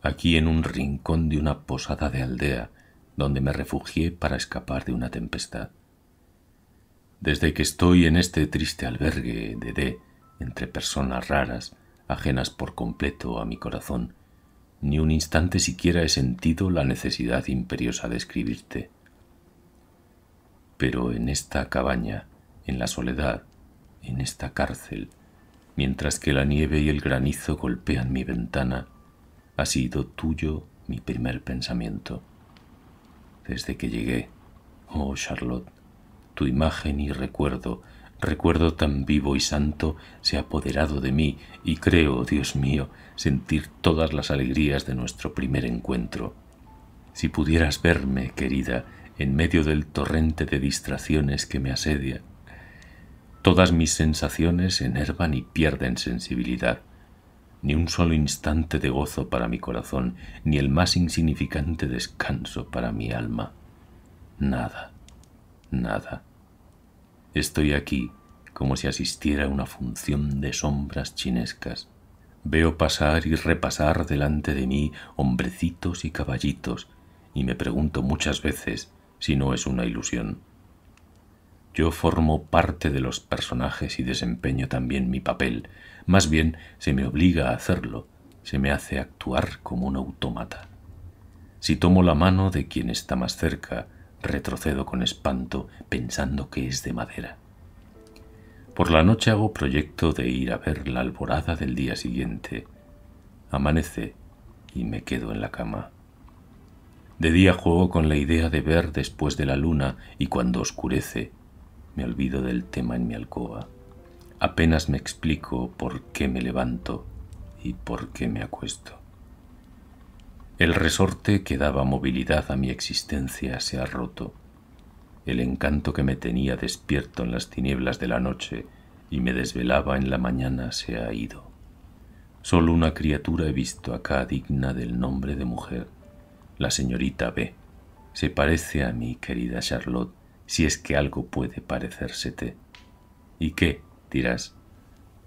aquí en un rincón de una posada de aldea donde me refugié para escapar de una tempestad. Desde que estoy en este triste albergue de D, entre personas raras, ajenas por completo a mi corazón, ni un instante siquiera he sentido la necesidad imperiosa de escribirte. Pero en esta cabaña, en la soledad, en esta cárcel, mientras que la nieve y el granizo golpean mi ventana, ha sido tuyo mi primer pensamiento. Desde que llegué, oh Charlotte, tu imagen y recuerdo, recuerdo tan vivo y santo, se ha apoderado de mí y creo, Dios mío, sentir todas las alegrías de nuestro primer encuentro. Si pudieras verme, querida, en medio del torrente de distracciones que me asedia, Todas mis sensaciones enervan y pierden sensibilidad. Ni un solo instante de gozo para mi corazón, ni el más insignificante descanso para mi alma. Nada, nada. Estoy aquí como si asistiera a una función de sombras chinescas. Veo pasar y repasar delante de mí hombrecitos y caballitos, y me pregunto muchas veces si no es una ilusión. Yo formo parte de los personajes y desempeño también mi papel. Más bien, se me obliga a hacerlo, se me hace actuar como un autómata. Si tomo la mano de quien está más cerca, retrocedo con espanto pensando que es de madera. Por la noche hago proyecto de ir a ver la alborada del día siguiente. Amanece y me quedo en la cama. De día juego con la idea de ver después de la luna y cuando oscurece me olvido del tema en mi alcoba. Apenas me explico por qué me levanto y por qué me acuesto. El resorte que daba movilidad a mi existencia se ha roto. El encanto que me tenía despierto en las tinieblas de la noche y me desvelaba en la mañana se ha ido. Solo una criatura he visto acá digna del nombre de mujer, la señorita B. Se parece a mi querida Charlotte si es que algo puede parecérsete. ¿Y qué? dirás.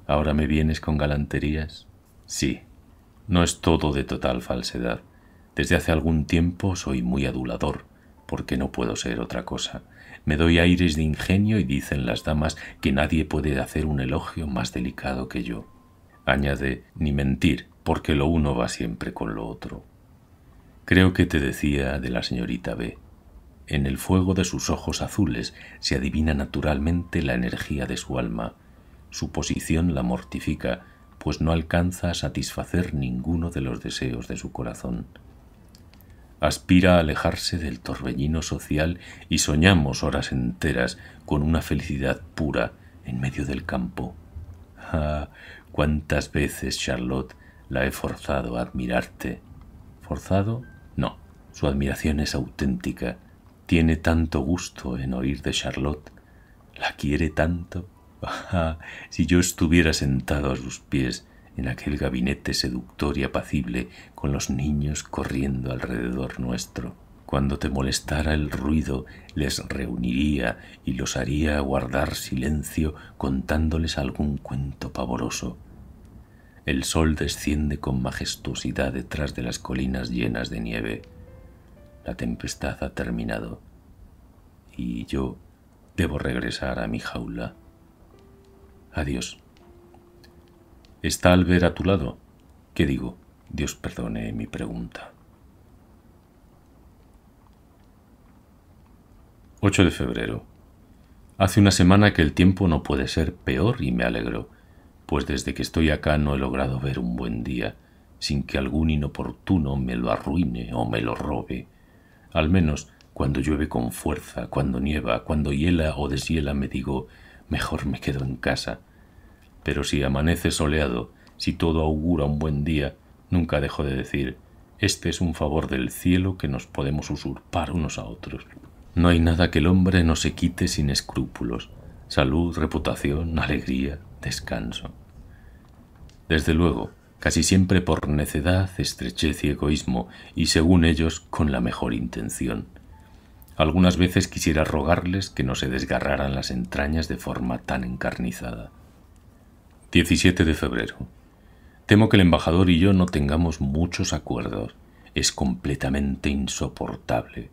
¿Ahora me vienes con galanterías? Sí, no es todo de total falsedad. Desde hace algún tiempo soy muy adulador, porque no puedo ser otra cosa. Me doy aires de ingenio y dicen las damas que nadie puede hacer un elogio más delicado que yo. Añade, ni mentir, porque lo uno va siempre con lo otro. Creo que te decía de la señorita B. En el fuego de sus ojos azules se adivina naturalmente la energía de su alma. Su posición la mortifica, pues no alcanza a satisfacer ninguno de los deseos de su corazón. Aspira a alejarse del torbellino social y soñamos horas enteras con una felicidad pura en medio del campo. Ah, cuántas veces, Charlotte, la he forzado a admirarte. ¿Forzado? No, su admiración es auténtica tiene tanto gusto en oír de Charlotte, la quiere tanto. Ah, si yo estuviera sentado a sus pies en aquel gabinete seductor y apacible con los niños corriendo alrededor nuestro. Cuando te molestara el ruido, les reuniría y los haría guardar silencio contándoles algún cuento pavoroso. El sol desciende con majestuosidad detrás de las colinas llenas de nieve. La tempestad ha terminado y yo debo regresar a mi jaula. Adiós. ¿Está ver a tu lado? ¿Qué digo? Dios perdone mi pregunta. 8 de febrero. Hace una semana que el tiempo no puede ser peor y me alegro, pues desde que estoy acá no he logrado ver un buen día sin que algún inoportuno me lo arruine o me lo robe. Al menos cuando llueve con fuerza, cuando nieva, cuando hiela o deshiela, me digo, mejor me quedo en casa. Pero si amanece soleado, si todo augura un buen día, nunca dejo de decir, este es un favor del cielo que nos podemos usurpar unos a otros. No hay nada que el hombre no se quite sin escrúpulos. Salud, reputación, alegría, descanso. Desde luego, casi siempre por necedad, estrechez y egoísmo, y según ellos con la mejor intención. Algunas veces quisiera rogarles que no se desgarraran las entrañas de forma tan encarnizada. 17 de febrero. Temo que el embajador y yo no tengamos muchos acuerdos. Es completamente insoportable.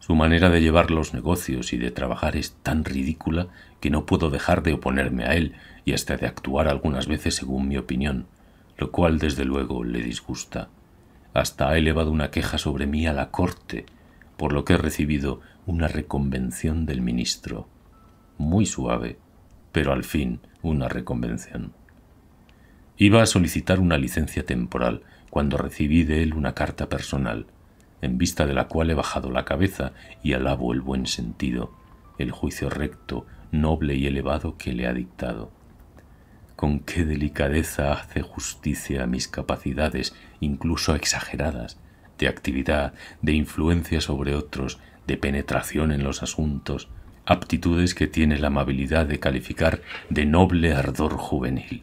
Su manera de llevar los negocios y de trabajar es tan ridícula que no puedo dejar de oponerme a él y hasta de actuar algunas veces según mi opinión lo cual desde luego le disgusta. Hasta ha elevado una queja sobre mí a la corte, por lo que he recibido una reconvención del ministro. Muy suave, pero al fin una reconvención. Iba a solicitar una licencia temporal cuando recibí de él una carta personal, en vista de la cual he bajado la cabeza y alabo el buen sentido, el juicio recto, noble y elevado que le ha dictado con qué delicadeza hace justicia a mis capacidades, incluso exageradas, de actividad, de influencia sobre otros, de penetración en los asuntos, aptitudes que tiene la amabilidad de calificar de noble ardor juvenil.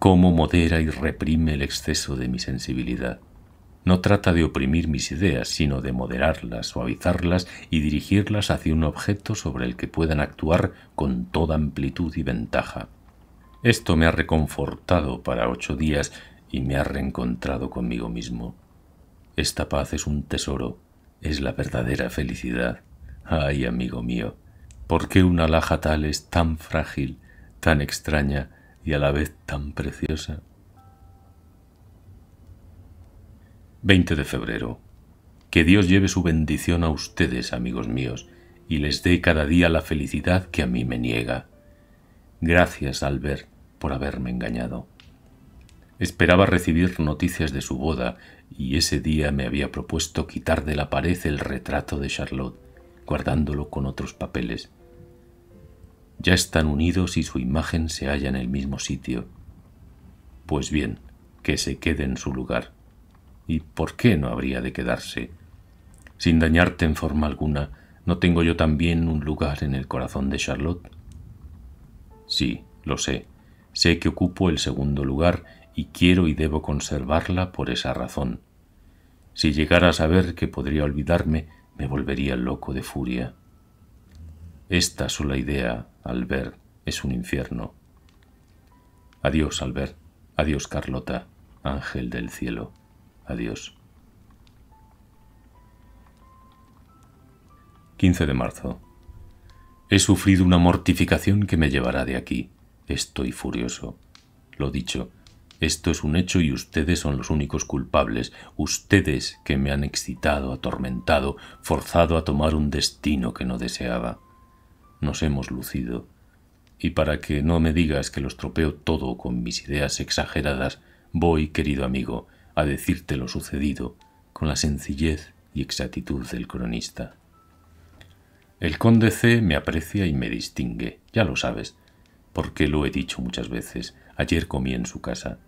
Cómo modera y reprime el exceso de mi sensibilidad. No trata de oprimir mis ideas, sino de moderarlas, suavizarlas y dirigirlas hacia un objeto sobre el que puedan actuar con toda amplitud y ventaja. Esto me ha reconfortado para ocho días y me ha reencontrado conmigo mismo. Esta paz es un tesoro, es la verdadera felicidad. Ay, amigo mío, ¿por qué una laja tal es tan frágil, tan extraña y a la vez tan preciosa? 20 de febrero. Que Dios lleve su bendición a ustedes, amigos míos, y les dé cada día la felicidad que a mí me niega. Gracias, Albert, por haberme engañado. Esperaba recibir noticias de su boda y ese día me había propuesto quitar de la pared el retrato de Charlotte, guardándolo con otros papeles. Ya están unidos y su imagen se halla en el mismo sitio. Pues bien, que se quede en su lugar. ¿Y por qué no habría de quedarse? Sin dañarte en forma alguna, ¿no tengo yo también un lugar en el corazón de Charlotte? Sí, lo sé. Sé que ocupo el segundo lugar y quiero y debo conservarla por esa razón. Si llegara a saber que podría olvidarme, me volvería loco de furia. Esta sola idea, Albert, es un infierno. Adiós, Albert. Adiós, Carlota, ángel del cielo. Adiós. 15 de marzo. He sufrido una mortificación que me llevará de aquí. Estoy furioso. Lo dicho, esto es un hecho y ustedes son los únicos culpables, ustedes que me han excitado, atormentado, forzado a tomar un destino que no deseaba. Nos hemos lucido. Y para que no me digas que lo tropeo todo con mis ideas exageradas, voy, querido amigo, a decirte lo sucedido con la sencillez y exactitud del cronista. El conde C me aprecia y me distingue, ya lo sabes, porque lo he dicho muchas veces. Ayer comí en su casa.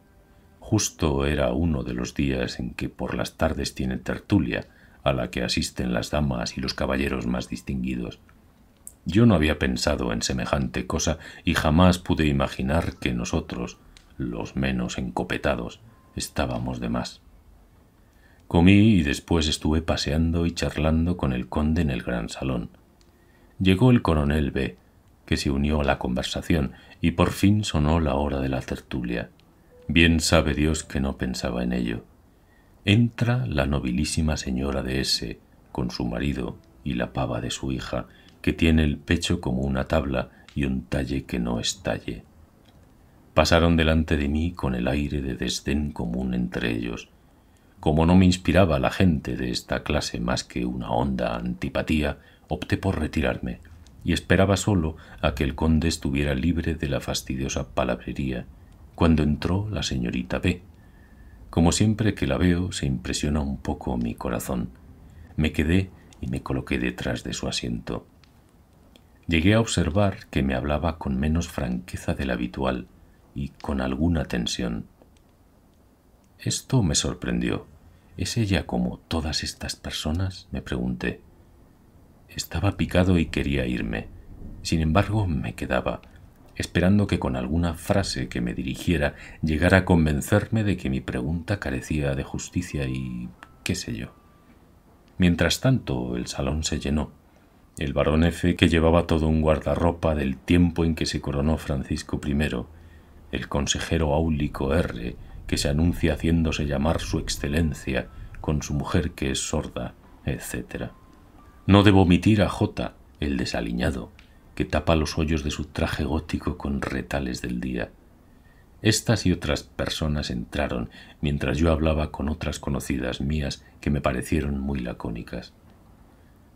Justo era uno de los días en que por las tardes tiene tertulia, a la que asisten las damas y los caballeros más distinguidos. Yo no había pensado en semejante cosa y jamás pude imaginar que nosotros, los menos encopetados, estábamos de más. Comí y después estuve paseando y charlando con el conde en el gran salón. Llegó el coronel B, que se unió a la conversación, y por fin sonó la hora de la tertulia. Bien sabe Dios que no pensaba en ello. Entra la nobilísima señora de S, con su marido y la pava de su hija, que tiene el pecho como una tabla y un talle que no estalle. Pasaron delante de mí con el aire de desdén común entre ellos. Como no me inspiraba la gente de esta clase más que una honda antipatía, opté por retirarme y esperaba solo a que el conde estuviera libre de la fastidiosa palabrería, cuando entró la señorita B. Como siempre que la veo se impresiona un poco mi corazón. Me quedé y me coloqué detrás de su asiento. Llegué a observar que me hablaba con menos franqueza de la habitual y con alguna tensión. Esto me sorprendió. ¿Es ella como todas estas personas? me pregunté. Estaba picado y quería irme. Sin embargo, me quedaba, esperando que con alguna frase que me dirigiera llegara a convencerme de que mi pregunta carecía de justicia y qué sé yo. Mientras tanto, el salón se llenó. El barón F, que llevaba todo un guardarropa del tiempo en que se coronó Francisco I, el consejero áulico R, que se anuncia haciéndose llamar Su Excelencia, con su mujer que es sorda, etc. No debo omitir a J, el desaliñado, que tapa los hoyos de su traje gótico con retales del día. Estas y otras personas entraron mientras yo hablaba con otras conocidas mías que me parecieron muy lacónicas.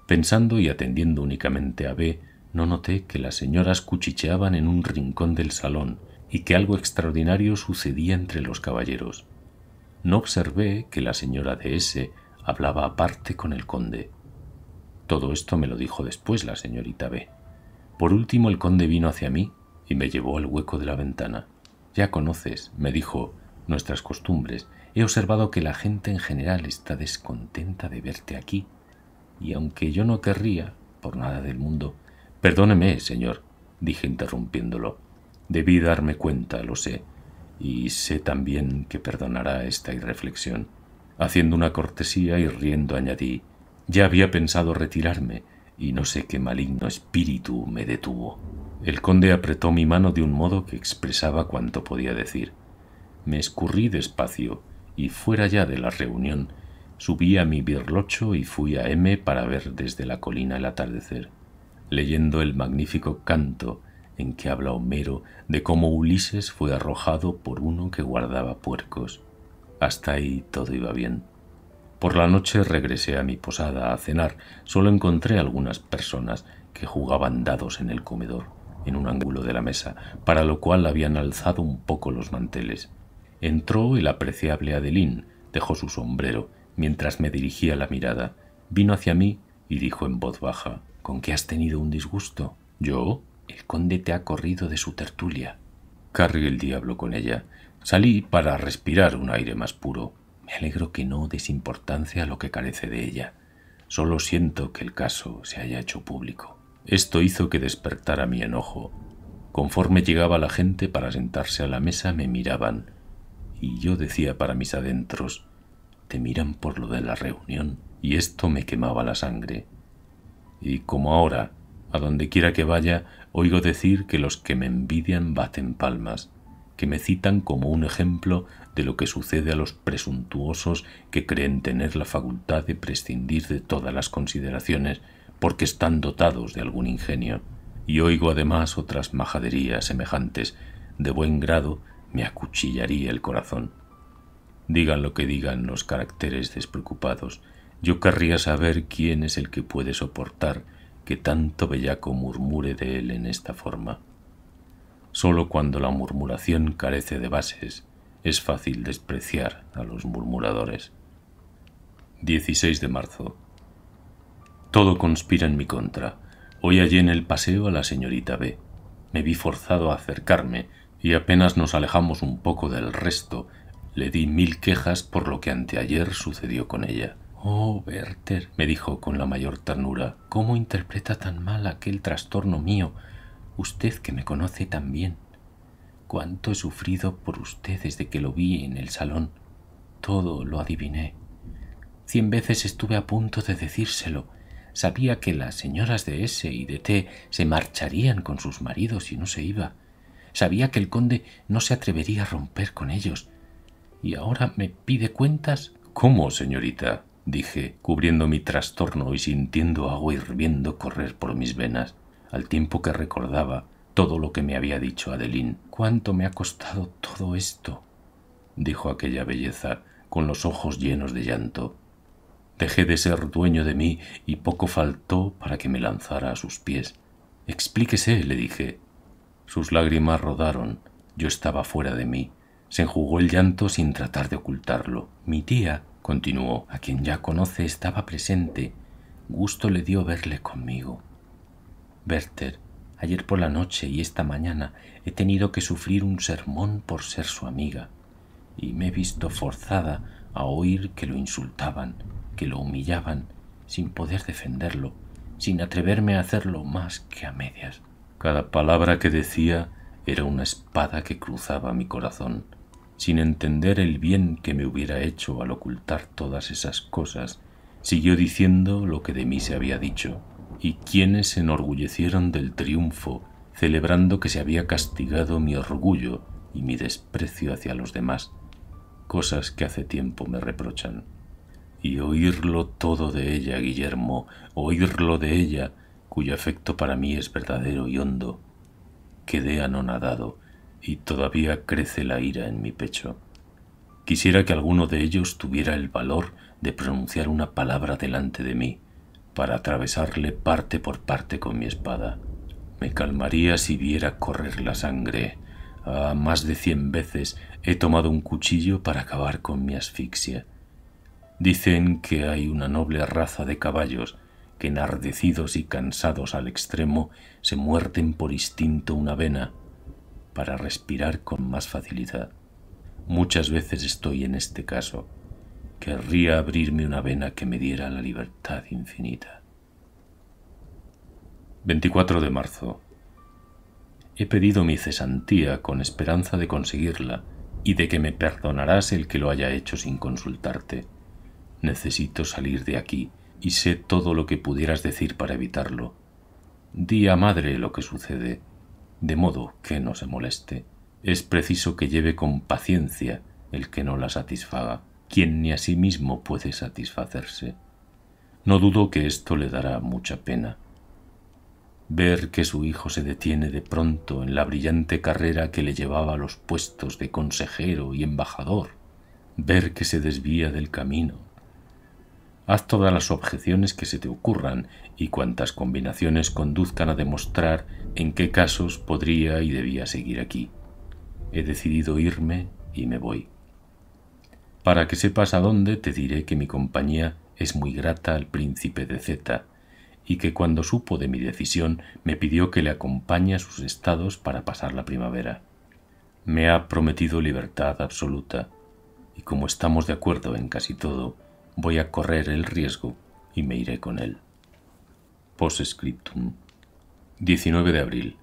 Pensando y atendiendo únicamente a B, no noté que las señoras cuchicheaban en un rincón del salón y que algo extraordinario sucedía entre los caballeros. No observé que la señora de S hablaba aparte con el conde. Todo esto me lo dijo después la señorita B. Por último el conde vino hacia mí y me llevó al hueco de la ventana. Ya conoces, me dijo, nuestras costumbres. He observado que la gente en general está descontenta de verte aquí. Y aunque yo no querría, por nada del mundo. Perdóneme, señor, dije interrumpiéndolo. Debí darme cuenta, lo sé, y sé también que perdonará esta irreflexión. Haciendo una cortesía y riendo añadí ya había pensado retirarme, y no sé qué maligno espíritu me detuvo. El conde apretó mi mano de un modo que expresaba cuanto podía decir. Me escurrí despacio, y fuera ya de la reunión, subí a mi birlocho y fui a M para ver desde la colina el atardecer, leyendo el magnífico canto en que habla Homero de cómo Ulises fue arrojado por uno que guardaba puercos. Hasta ahí todo iba bien. Por la noche regresé a mi posada a cenar. Solo encontré algunas personas que jugaban dados en el comedor, en un ángulo de la mesa, para lo cual habían alzado un poco los manteles. Entró el apreciable Adelín, dejó su sombrero, mientras me dirigía la mirada. Vino hacia mí y dijo en voz baja, ¿Con qué has tenido un disgusto? ¿Yo? El conde te ha corrido de su tertulia. Carry el diablo con ella. Salí para respirar un aire más puro alegro que no des importancia a lo que carece de ella. Solo siento que el caso se haya hecho público. Esto hizo que despertara mi enojo. Conforme llegaba la gente para sentarse a la mesa me miraban y yo decía para mis adentros, te miran por lo de la reunión y esto me quemaba la sangre. Y como ahora, a donde quiera que vaya, oigo decir que los que me envidian baten palmas, que me citan como un ejemplo de lo que sucede a los presuntuosos que creen tener la facultad de prescindir de todas las consideraciones porque están dotados de algún ingenio. Y oigo además otras majaderías semejantes, de buen grado me acuchillaría el corazón. Digan lo que digan los caracteres despreocupados, yo querría saber quién es el que puede soportar que tanto bellaco murmure de él en esta forma. Sólo cuando la murmuración carece de bases, es fácil despreciar a los murmuradores. 16 de marzo. Todo conspira en mi contra. Hoy hallé en el paseo a la señorita B. Me vi forzado a acercarme y apenas nos alejamos un poco del resto, le di mil quejas por lo que anteayer sucedió con ella. Oh, Werther, me dijo con la mayor ternura, ¿cómo interpreta tan mal aquel trastorno mío? Usted que me conoce tan bien cuánto he sufrido por usted desde que lo vi en el salón. Todo lo adiviné. Cien veces estuve a punto de decírselo. Sabía que las señoras de S y de T se marcharían con sus maridos y no se iba. Sabía que el conde no se atrevería a romper con ellos. ¿Y ahora me pide cuentas? ¿Cómo, señorita? dije, cubriendo mi trastorno y sintiendo agua hirviendo correr por mis venas, al tiempo que recordaba todo lo que me había dicho Adelín. ¿Cuánto me ha costado todo esto? dijo aquella belleza, con los ojos llenos de llanto. Dejé de ser dueño de mí y poco faltó para que me lanzara a sus pies. Explíquese, le dije. Sus lágrimas rodaron. Yo estaba fuera de mí. Se enjugó el llanto sin tratar de ocultarlo. Mi tía, continuó, a quien ya conoce, estaba presente. Gusto le dio verle conmigo. Werther, Ayer por la noche y esta mañana he tenido que sufrir un sermón por ser su amiga, y me he visto forzada a oír que lo insultaban, que lo humillaban, sin poder defenderlo, sin atreverme a hacerlo más que a medias. Cada palabra que decía era una espada que cruzaba mi corazón, sin entender el bien que me hubiera hecho al ocultar todas esas cosas, siguió diciendo lo que de mí se había dicho y quienes se enorgullecieron del triunfo, celebrando que se había castigado mi orgullo y mi desprecio hacia los demás, cosas que hace tiempo me reprochan. Y oírlo todo de ella, Guillermo, oírlo de ella, cuyo afecto para mí es verdadero y hondo, quedé anonadado y todavía crece la ira en mi pecho. Quisiera que alguno de ellos tuviera el valor de pronunciar una palabra delante de mí, para atravesarle parte por parte con mi espada. Me calmaría si viera correr la sangre. Ah, más de cien veces he tomado un cuchillo para acabar con mi asfixia. Dicen que hay una noble raza de caballos que enardecidos y cansados al extremo se muerten por instinto una vena para respirar con más facilidad. Muchas veces estoy en este caso. Querría abrirme una vena que me diera la libertad infinita. 24 de marzo. He pedido mi cesantía con esperanza de conseguirla y de que me perdonarás el que lo haya hecho sin consultarte. Necesito salir de aquí y sé todo lo que pudieras decir para evitarlo. Di a madre lo que sucede, de modo que no se moleste. Es preciso que lleve con paciencia el que no la satisfaga quien ni a sí mismo puede satisfacerse. No dudo que esto le dará mucha pena. Ver que su hijo se detiene de pronto en la brillante carrera que le llevaba a los puestos de consejero y embajador, ver que se desvía del camino. Haz todas las objeciones que se te ocurran y cuantas combinaciones conduzcan a demostrar en qué casos podría y debía seguir aquí. He decidido irme y me voy. Para que sepas a dónde, te diré que mi compañía es muy grata al príncipe de Z, y que cuando supo de mi decisión me pidió que le acompañe a sus estados para pasar la primavera. Me ha prometido libertad absoluta, y como estamos de acuerdo en casi todo, voy a correr el riesgo y me iré con él. Postscriptum 19 de abril.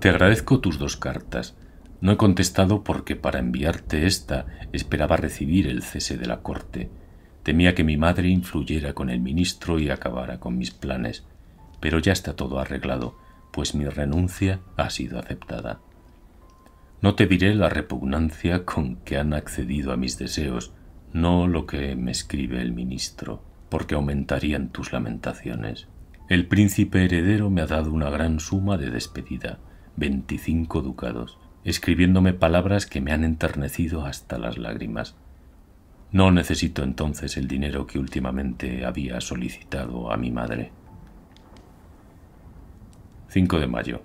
Te agradezco tus dos cartas no he contestado porque para enviarte esta esperaba recibir el cese de la corte. Temía que mi madre influyera con el ministro y acabara con mis planes, pero ya está todo arreglado, pues mi renuncia ha sido aceptada. No te diré la repugnancia con que han accedido a mis deseos, no lo que me escribe el ministro, porque aumentarían tus lamentaciones. El príncipe heredero me ha dado una gran suma de despedida, veinticinco ducados escribiéndome palabras que me han enternecido hasta las lágrimas. No necesito entonces el dinero que últimamente había solicitado a mi madre. 5 de mayo.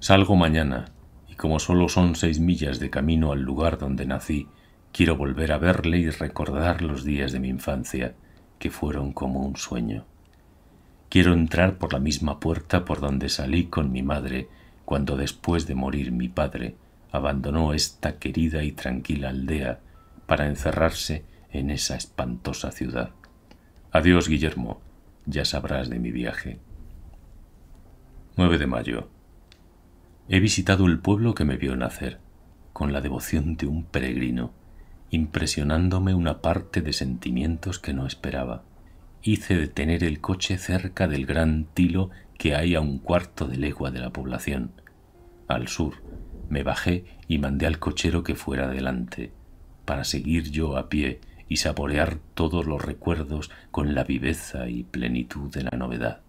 Salgo mañana, y como solo son seis millas de camino al lugar donde nací, quiero volver a verle y recordar los días de mi infancia, que fueron como un sueño. Quiero entrar por la misma puerta por donde salí con mi madre cuando después de morir mi padre abandonó esta querida y tranquila aldea para encerrarse en esa espantosa ciudad. Adiós, Guillermo, ya sabrás de mi viaje. 9 de mayo. He visitado el pueblo que me vio nacer, con la devoción de un peregrino, impresionándome una parte de sentimientos que no esperaba. Hice detener el coche cerca del gran tilo que hay a un cuarto de legua de la población. Al sur, me bajé y mandé al cochero que fuera adelante, para seguir yo a pie y saborear todos los recuerdos con la viveza y plenitud de la novedad.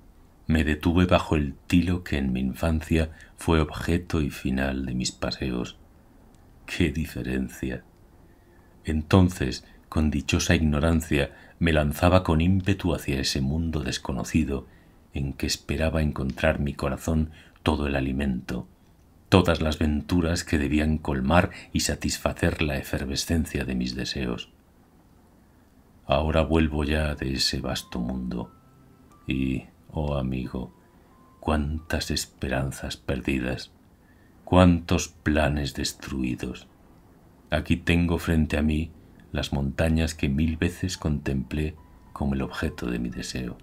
Me detuve bajo el tilo que en mi infancia fue objeto y final de mis paseos. ¡Qué diferencia! Entonces, con dichosa ignorancia, me lanzaba con ímpetu hacia ese mundo desconocido en que esperaba encontrar mi corazón todo el alimento, todas las venturas que debían colmar y satisfacer la efervescencia de mis deseos. Ahora vuelvo ya de ese vasto mundo y, oh amigo, cuántas esperanzas perdidas, cuántos planes destruidos. Aquí tengo frente a mí las montañas que mil veces contemplé como el objeto de mi deseo.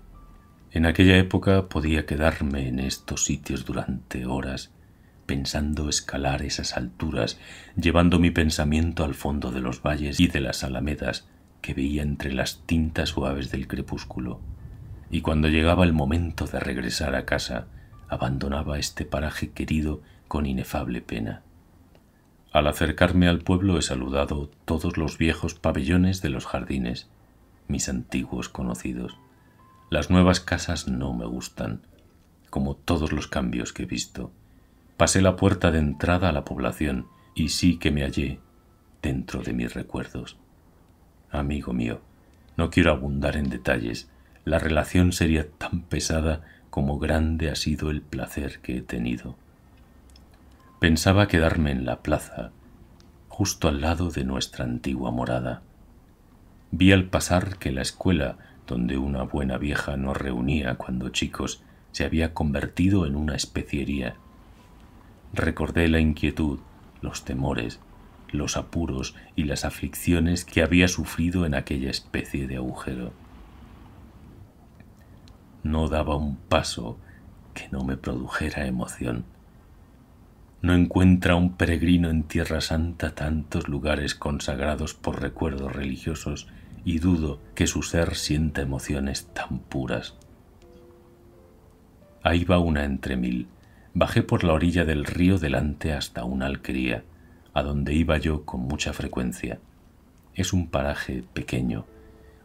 En aquella época podía quedarme en estos sitios durante horas, pensando escalar esas alturas, llevando mi pensamiento al fondo de los valles y de las alamedas que veía entre las tintas suaves del crepúsculo. Y cuando llegaba el momento de regresar a casa, abandonaba este paraje querido con inefable pena. Al acercarme al pueblo he saludado todos los viejos pabellones de los jardines, mis antiguos conocidos. Las nuevas casas no me gustan, como todos los cambios que he visto. Pasé la puerta de entrada a la población y sí que me hallé dentro de mis recuerdos. Amigo mío, no quiero abundar en detalles. La relación sería tan pesada como grande ha sido el placer que he tenido. Pensaba quedarme en la plaza, justo al lado de nuestra antigua morada. Vi al pasar que la escuela donde una buena vieja nos reunía cuando chicos, se había convertido en una especiería. Recordé la inquietud, los temores, los apuros y las aflicciones que había sufrido en aquella especie de agujero. No daba un paso que no me produjera emoción. No encuentra un peregrino en Tierra Santa tantos lugares consagrados por recuerdos religiosos y dudo que su ser sienta emociones tan puras. Ahí va una entre mil. Bajé por la orilla del río delante hasta una alquería, a donde iba yo con mucha frecuencia. Es un paraje pequeño,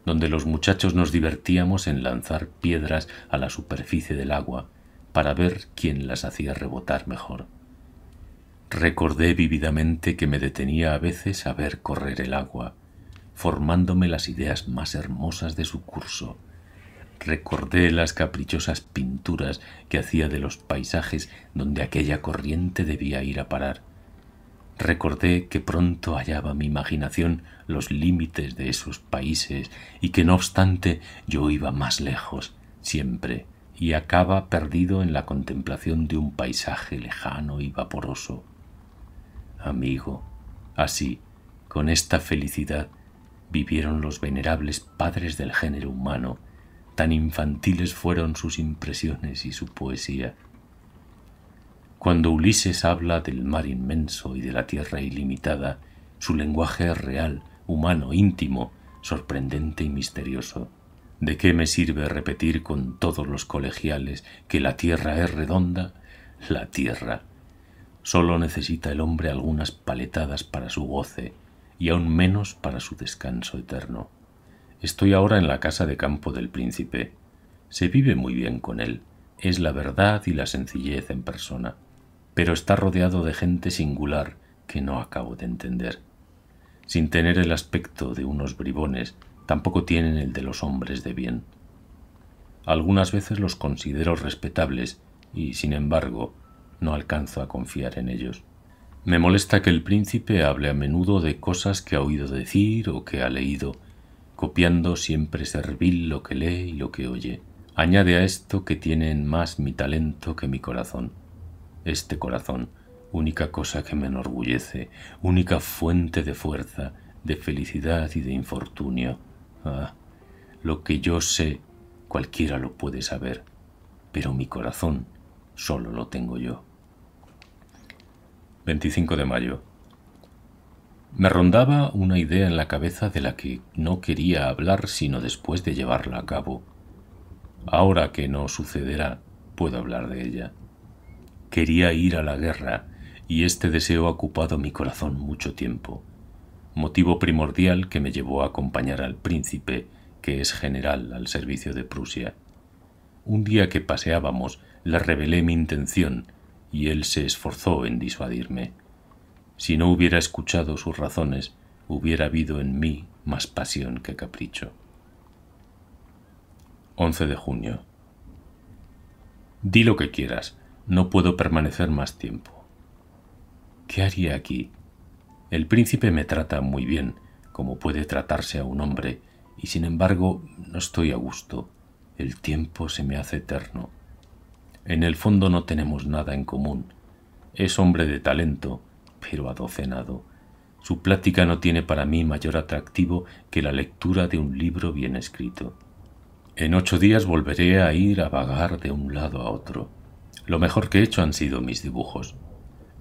donde los muchachos nos divertíamos en lanzar piedras a la superficie del agua para ver quién las hacía rebotar mejor. Recordé vívidamente que me detenía a veces a ver correr el agua, formándome las ideas más hermosas de su curso. Recordé las caprichosas pinturas que hacía de los paisajes donde aquella corriente debía ir a parar. Recordé que pronto hallaba mi imaginación los límites de esos países y que no obstante yo iba más lejos, siempre, y acaba perdido en la contemplación de un paisaje lejano y vaporoso. Amigo, así, con esta felicidad, vivieron los venerables padres del género humano, tan infantiles fueron sus impresiones y su poesía. Cuando Ulises habla del mar inmenso y de la tierra ilimitada, su lenguaje es real, humano, íntimo, sorprendente y misterioso. ¿De qué me sirve repetir con todos los colegiales que la tierra es redonda? La tierra. Solo necesita el hombre algunas paletadas para su goce, y aún menos para su descanso eterno. Estoy ahora en la casa de campo del príncipe. Se vive muy bien con él, es la verdad y la sencillez en persona, pero está rodeado de gente singular que no acabo de entender. Sin tener el aspecto de unos bribones, tampoco tienen el de los hombres de bien. Algunas veces los considero respetables y, sin embargo, no alcanzo a confiar en ellos. Me molesta que el príncipe hable a menudo de cosas que ha oído decir o que ha leído, copiando siempre servil lo que lee y lo que oye. Añade a esto que tiene en más mi talento que mi corazón. Este corazón, única cosa que me enorgullece, única fuente de fuerza, de felicidad y de infortunio. Ah, lo que yo sé, cualquiera lo puede saber, pero mi corazón solo lo tengo yo. 25 de mayo. Me rondaba una idea en la cabeza de la que no quería hablar sino después de llevarla a cabo. Ahora que no sucederá, puedo hablar de ella. Quería ir a la guerra y este deseo ha ocupado mi corazón mucho tiempo, motivo primordial que me llevó a acompañar al príncipe, que es general al servicio de Prusia. Un día que paseábamos, le revelé mi intención y él se esforzó en disuadirme. Si no hubiera escuchado sus razones, hubiera habido en mí más pasión que capricho. 11 de junio. Di lo que quieras, no puedo permanecer más tiempo. ¿Qué haría aquí? El príncipe me trata muy bien, como puede tratarse a un hombre, y sin embargo no estoy a gusto. El tiempo se me hace eterno. En el fondo no tenemos nada en común. Es hombre de talento, pero adocenado. Su plática no tiene para mí mayor atractivo que la lectura de un libro bien escrito. En ocho días volveré a ir a vagar de un lado a otro. Lo mejor que he hecho han sido mis dibujos.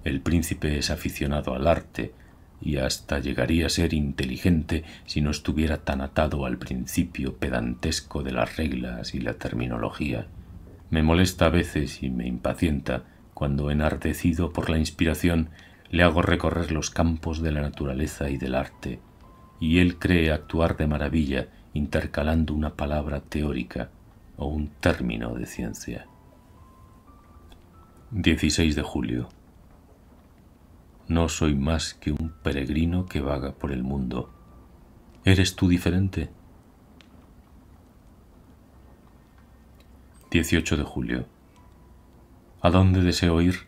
El príncipe es aficionado al arte y hasta llegaría a ser inteligente si no estuviera tan atado al principio pedantesco de las reglas y la terminología. Me molesta a veces y me impacienta cuando, enardecido por la inspiración, le hago recorrer los campos de la naturaleza y del arte, y él cree actuar de maravilla intercalando una palabra teórica o un término de ciencia. 16 de julio. No soy más que un peregrino que vaga por el mundo. ¿Eres tú diferente? 18 de julio. ¿A dónde deseo ir?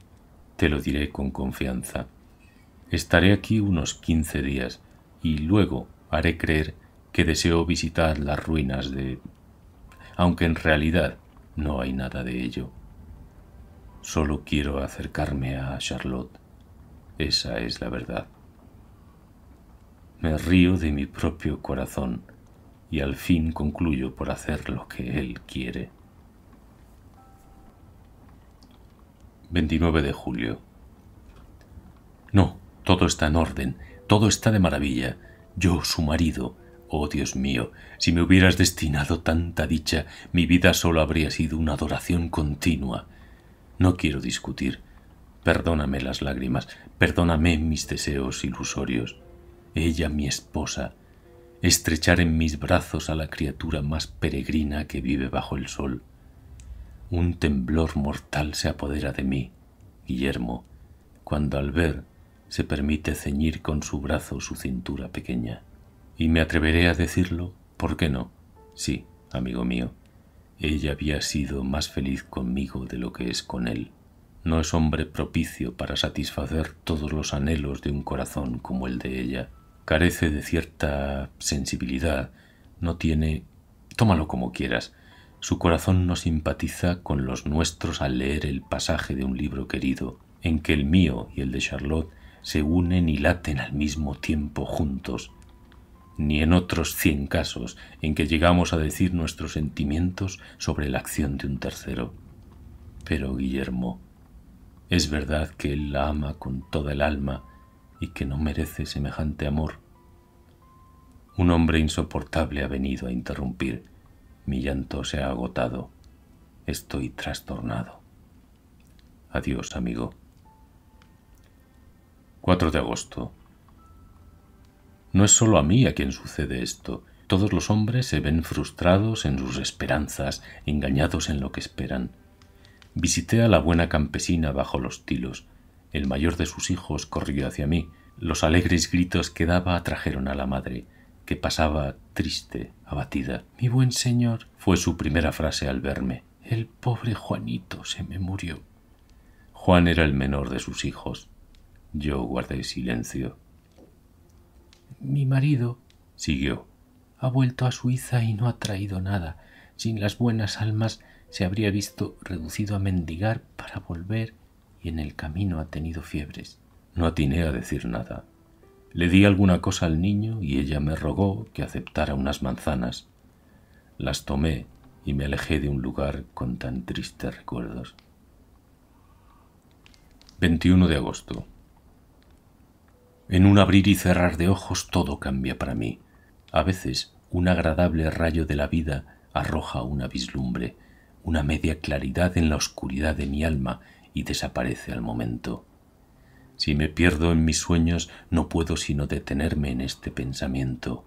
Te lo diré con confianza. Estaré aquí unos quince días y luego haré creer que deseo visitar las ruinas de... aunque en realidad no hay nada de ello. Solo quiero acercarme a Charlotte. Esa es la verdad. Me río de mi propio corazón y al fin concluyo por hacer lo que él quiere. 29 de julio. No, todo está en orden, todo está de maravilla. Yo, su marido, oh Dios mío, si me hubieras destinado tanta dicha, mi vida solo habría sido una adoración continua. No quiero discutir. Perdóname las lágrimas, perdóname mis deseos ilusorios. Ella, mi esposa, estrechar en mis brazos a la criatura más peregrina que vive bajo el sol. Un temblor mortal se apodera de mí, Guillermo, cuando al ver se permite ceñir con su brazo su cintura pequeña. Y me atreveré a decirlo, ¿por qué no? Sí, amigo mío, ella había sido más feliz conmigo de lo que es con él. No es hombre propicio para satisfacer todos los anhelos de un corazón como el de ella. Carece de cierta sensibilidad, no tiene... Tómalo como quieras, su corazón no simpatiza con los nuestros al leer el pasaje de un libro querido, en que el mío y el de Charlotte se unen y laten al mismo tiempo juntos, ni en otros cien casos en que llegamos a decir nuestros sentimientos sobre la acción de un tercero. Pero Guillermo, es verdad que él la ama con toda el alma y que no merece semejante amor. Un hombre insoportable ha venido a interrumpir mi llanto se ha agotado. Estoy trastornado. Adiós, amigo. 4 de agosto. No es solo a mí a quien sucede esto. Todos los hombres se ven frustrados en sus esperanzas, engañados en lo que esperan. Visité a la buena campesina bajo los tilos. El mayor de sus hijos corrió hacia mí. Los alegres gritos que daba atrajeron a la madre que pasaba triste, abatida. Mi buen señor, fue su primera frase al verme. El pobre Juanito se me murió. Juan era el menor de sus hijos. Yo guardé silencio. Mi marido, siguió, ha vuelto a Suiza y no ha traído nada. Sin las buenas almas se habría visto reducido a mendigar para volver y en el camino ha tenido fiebres. No atiné a decir nada. Le di alguna cosa al niño y ella me rogó que aceptara unas manzanas. Las tomé y me alejé de un lugar con tan tristes recuerdos. 21 de agosto. En un abrir y cerrar de ojos todo cambia para mí. A veces un agradable rayo de la vida arroja una vislumbre, una media claridad en la oscuridad de mi alma y desaparece al momento. Si me pierdo en mis sueños, no puedo sino detenerme en este pensamiento.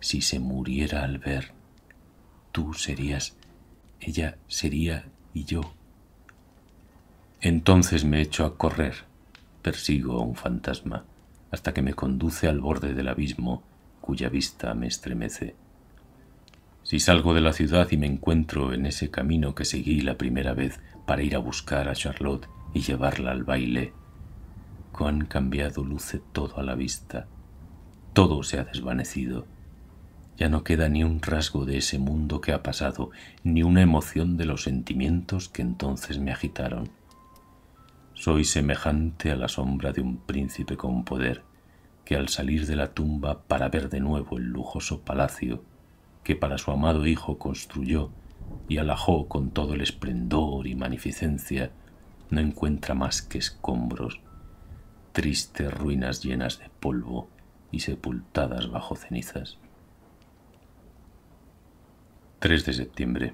Si se muriera al ver, tú serías, ella sería y yo. Entonces me echo a correr, persigo a un fantasma, hasta que me conduce al borde del abismo cuya vista me estremece. Si salgo de la ciudad y me encuentro en ese camino que seguí la primera vez para ir a buscar a Charlotte y llevarla al baile, han cambiado luce todo a la vista. Todo se ha desvanecido. Ya no queda ni un rasgo de ese mundo que ha pasado, ni una emoción de los sentimientos que entonces me agitaron. Soy semejante a la sombra de un príncipe con poder, que al salir de la tumba para ver de nuevo el lujoso palacio que para su amado hijo construyó y alajó con todo el esplendor y magnificencia, no encuentra más que escombros, tristes ruinas llenas de polvo y sepultadas bajo cenizas. 3 de septiembre.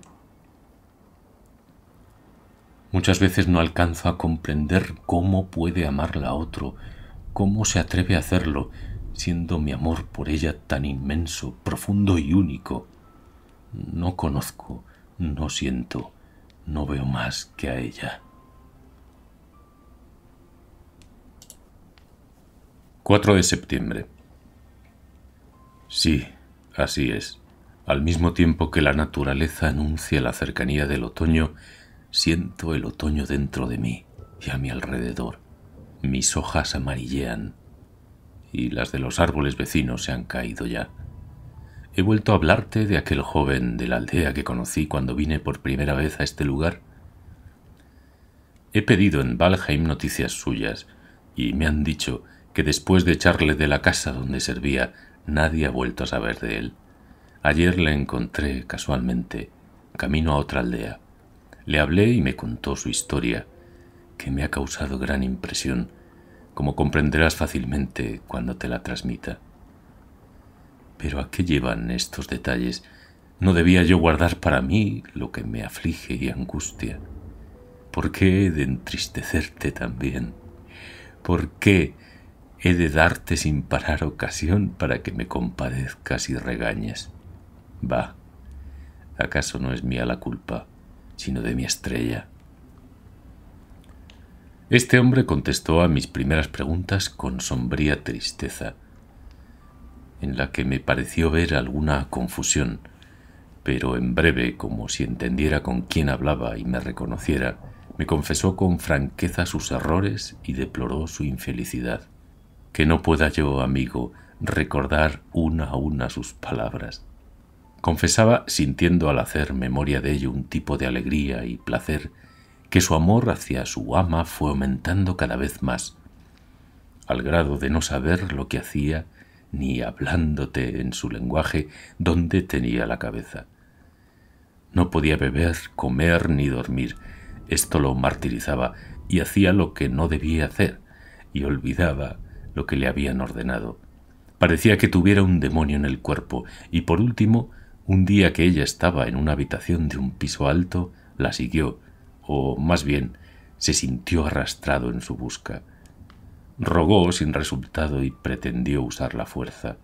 Muchas veces no alcanzo a comprender cómo puede amarla a otro, cómo se atreve a hacerlo, siendo mi amor por ella tan inmenso, profundo y único. No conozco, no siento, no veo más que a ella. 4 de septiembre. Sí, así es. Al mismo tiempo que la naturaleza anuncia la cercanía del otoño, siento el otoño dentro de mí y a mi alrededor. Mis hojas amarillean y las de los árboles vecinos se han caído ya. He vuelto a hablarte de aquel joven de la aldea que conocí cuando vine por primera vez a este lugar. He pedido en Valheim noticias suyas y me han dicho que después de echarle de la casa donde servía, nadie ha vuelto a saber de él. Ayer le encontré casualmente, camino a otra aldea. Le hablé y me contó su historia, que me ha causado gran impresión, como comprenderás fácilmente cuando te la transmita. Pero ¿a qué llevan estos detalles? ¿No debía yo guardar para mí lo que me aflige y angustia? ¿Por qué he de entristecerte también? ¿Por qué he de darte sin parar ocasión para que me compadezcas y regañes. Va, ¿acaso no es mía la culpa, sino de mi estrella? Este hombre contestó a mis primeras preguntas con sombría tristeza, en la que me pareció ver alguna confusión, pero en breve, como si entendiera con quién hablaba y me reconociera, me confesó con franqueza sus errores y deploró su infelicidad que no pueda yo, amigo, recordar una a una sus palabras. Confesaba, sintiendo al hacer memoria de ello un tipo de alegría y placer, que su amor hacia su ama fue aumentando cada vez más, al grado de no saber lo que hacía, ni hablándote en su lenguaje dónde tenía la cabeza. No podía beber, comer ni dormir. Esto lo martirizaba y hacía lo que no debía hacer, y olvidaba lo que le habían ordenado. Parecía que tuviera un demonio en el cuerpo y por último, un día que ella estaba en una habitación de un piso alto, la siguió, o más bien, se sintió arrastrado en su busca. Rogó sin resultado y pretendió usar la fuerza.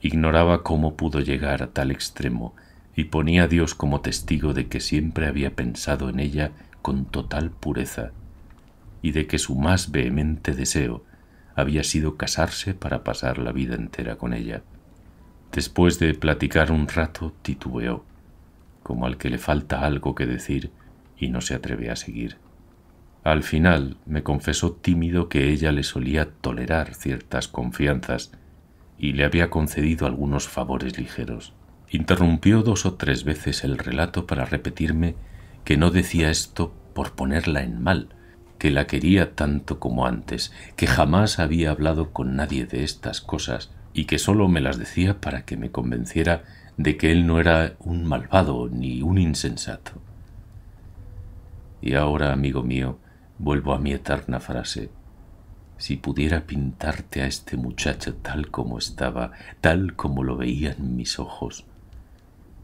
Ignoraba cómo pudo llegar a tal extremo y ponía a Dios como testigo de que siempre había pensado en ella con total pureza y de que su más vehemente deseo había sido casarse para pasar la vida entera con ella. Después de platicar un rato, titubeó, como al que le falta algo que decir y no se atreve a seguir. Al final me confesó tímido que ella le solía tolerar ciertas confianzas y le había concedido algunos favores ligeros. Interrumpió dos o tres veces el relato para repetirme que no decía esto por ponerla en mal, que la quería tanto como antes, que jamás había hablado con nadie de estas cosas y que solo me las decía para que me convenciera de que él no era un malvado ni un insensato. Y ahora, amigo mío, vuelvo a mi eterna frase. Si pudiera pintarte a este muchacho tal como estaba, tal como lo veían mis ojos,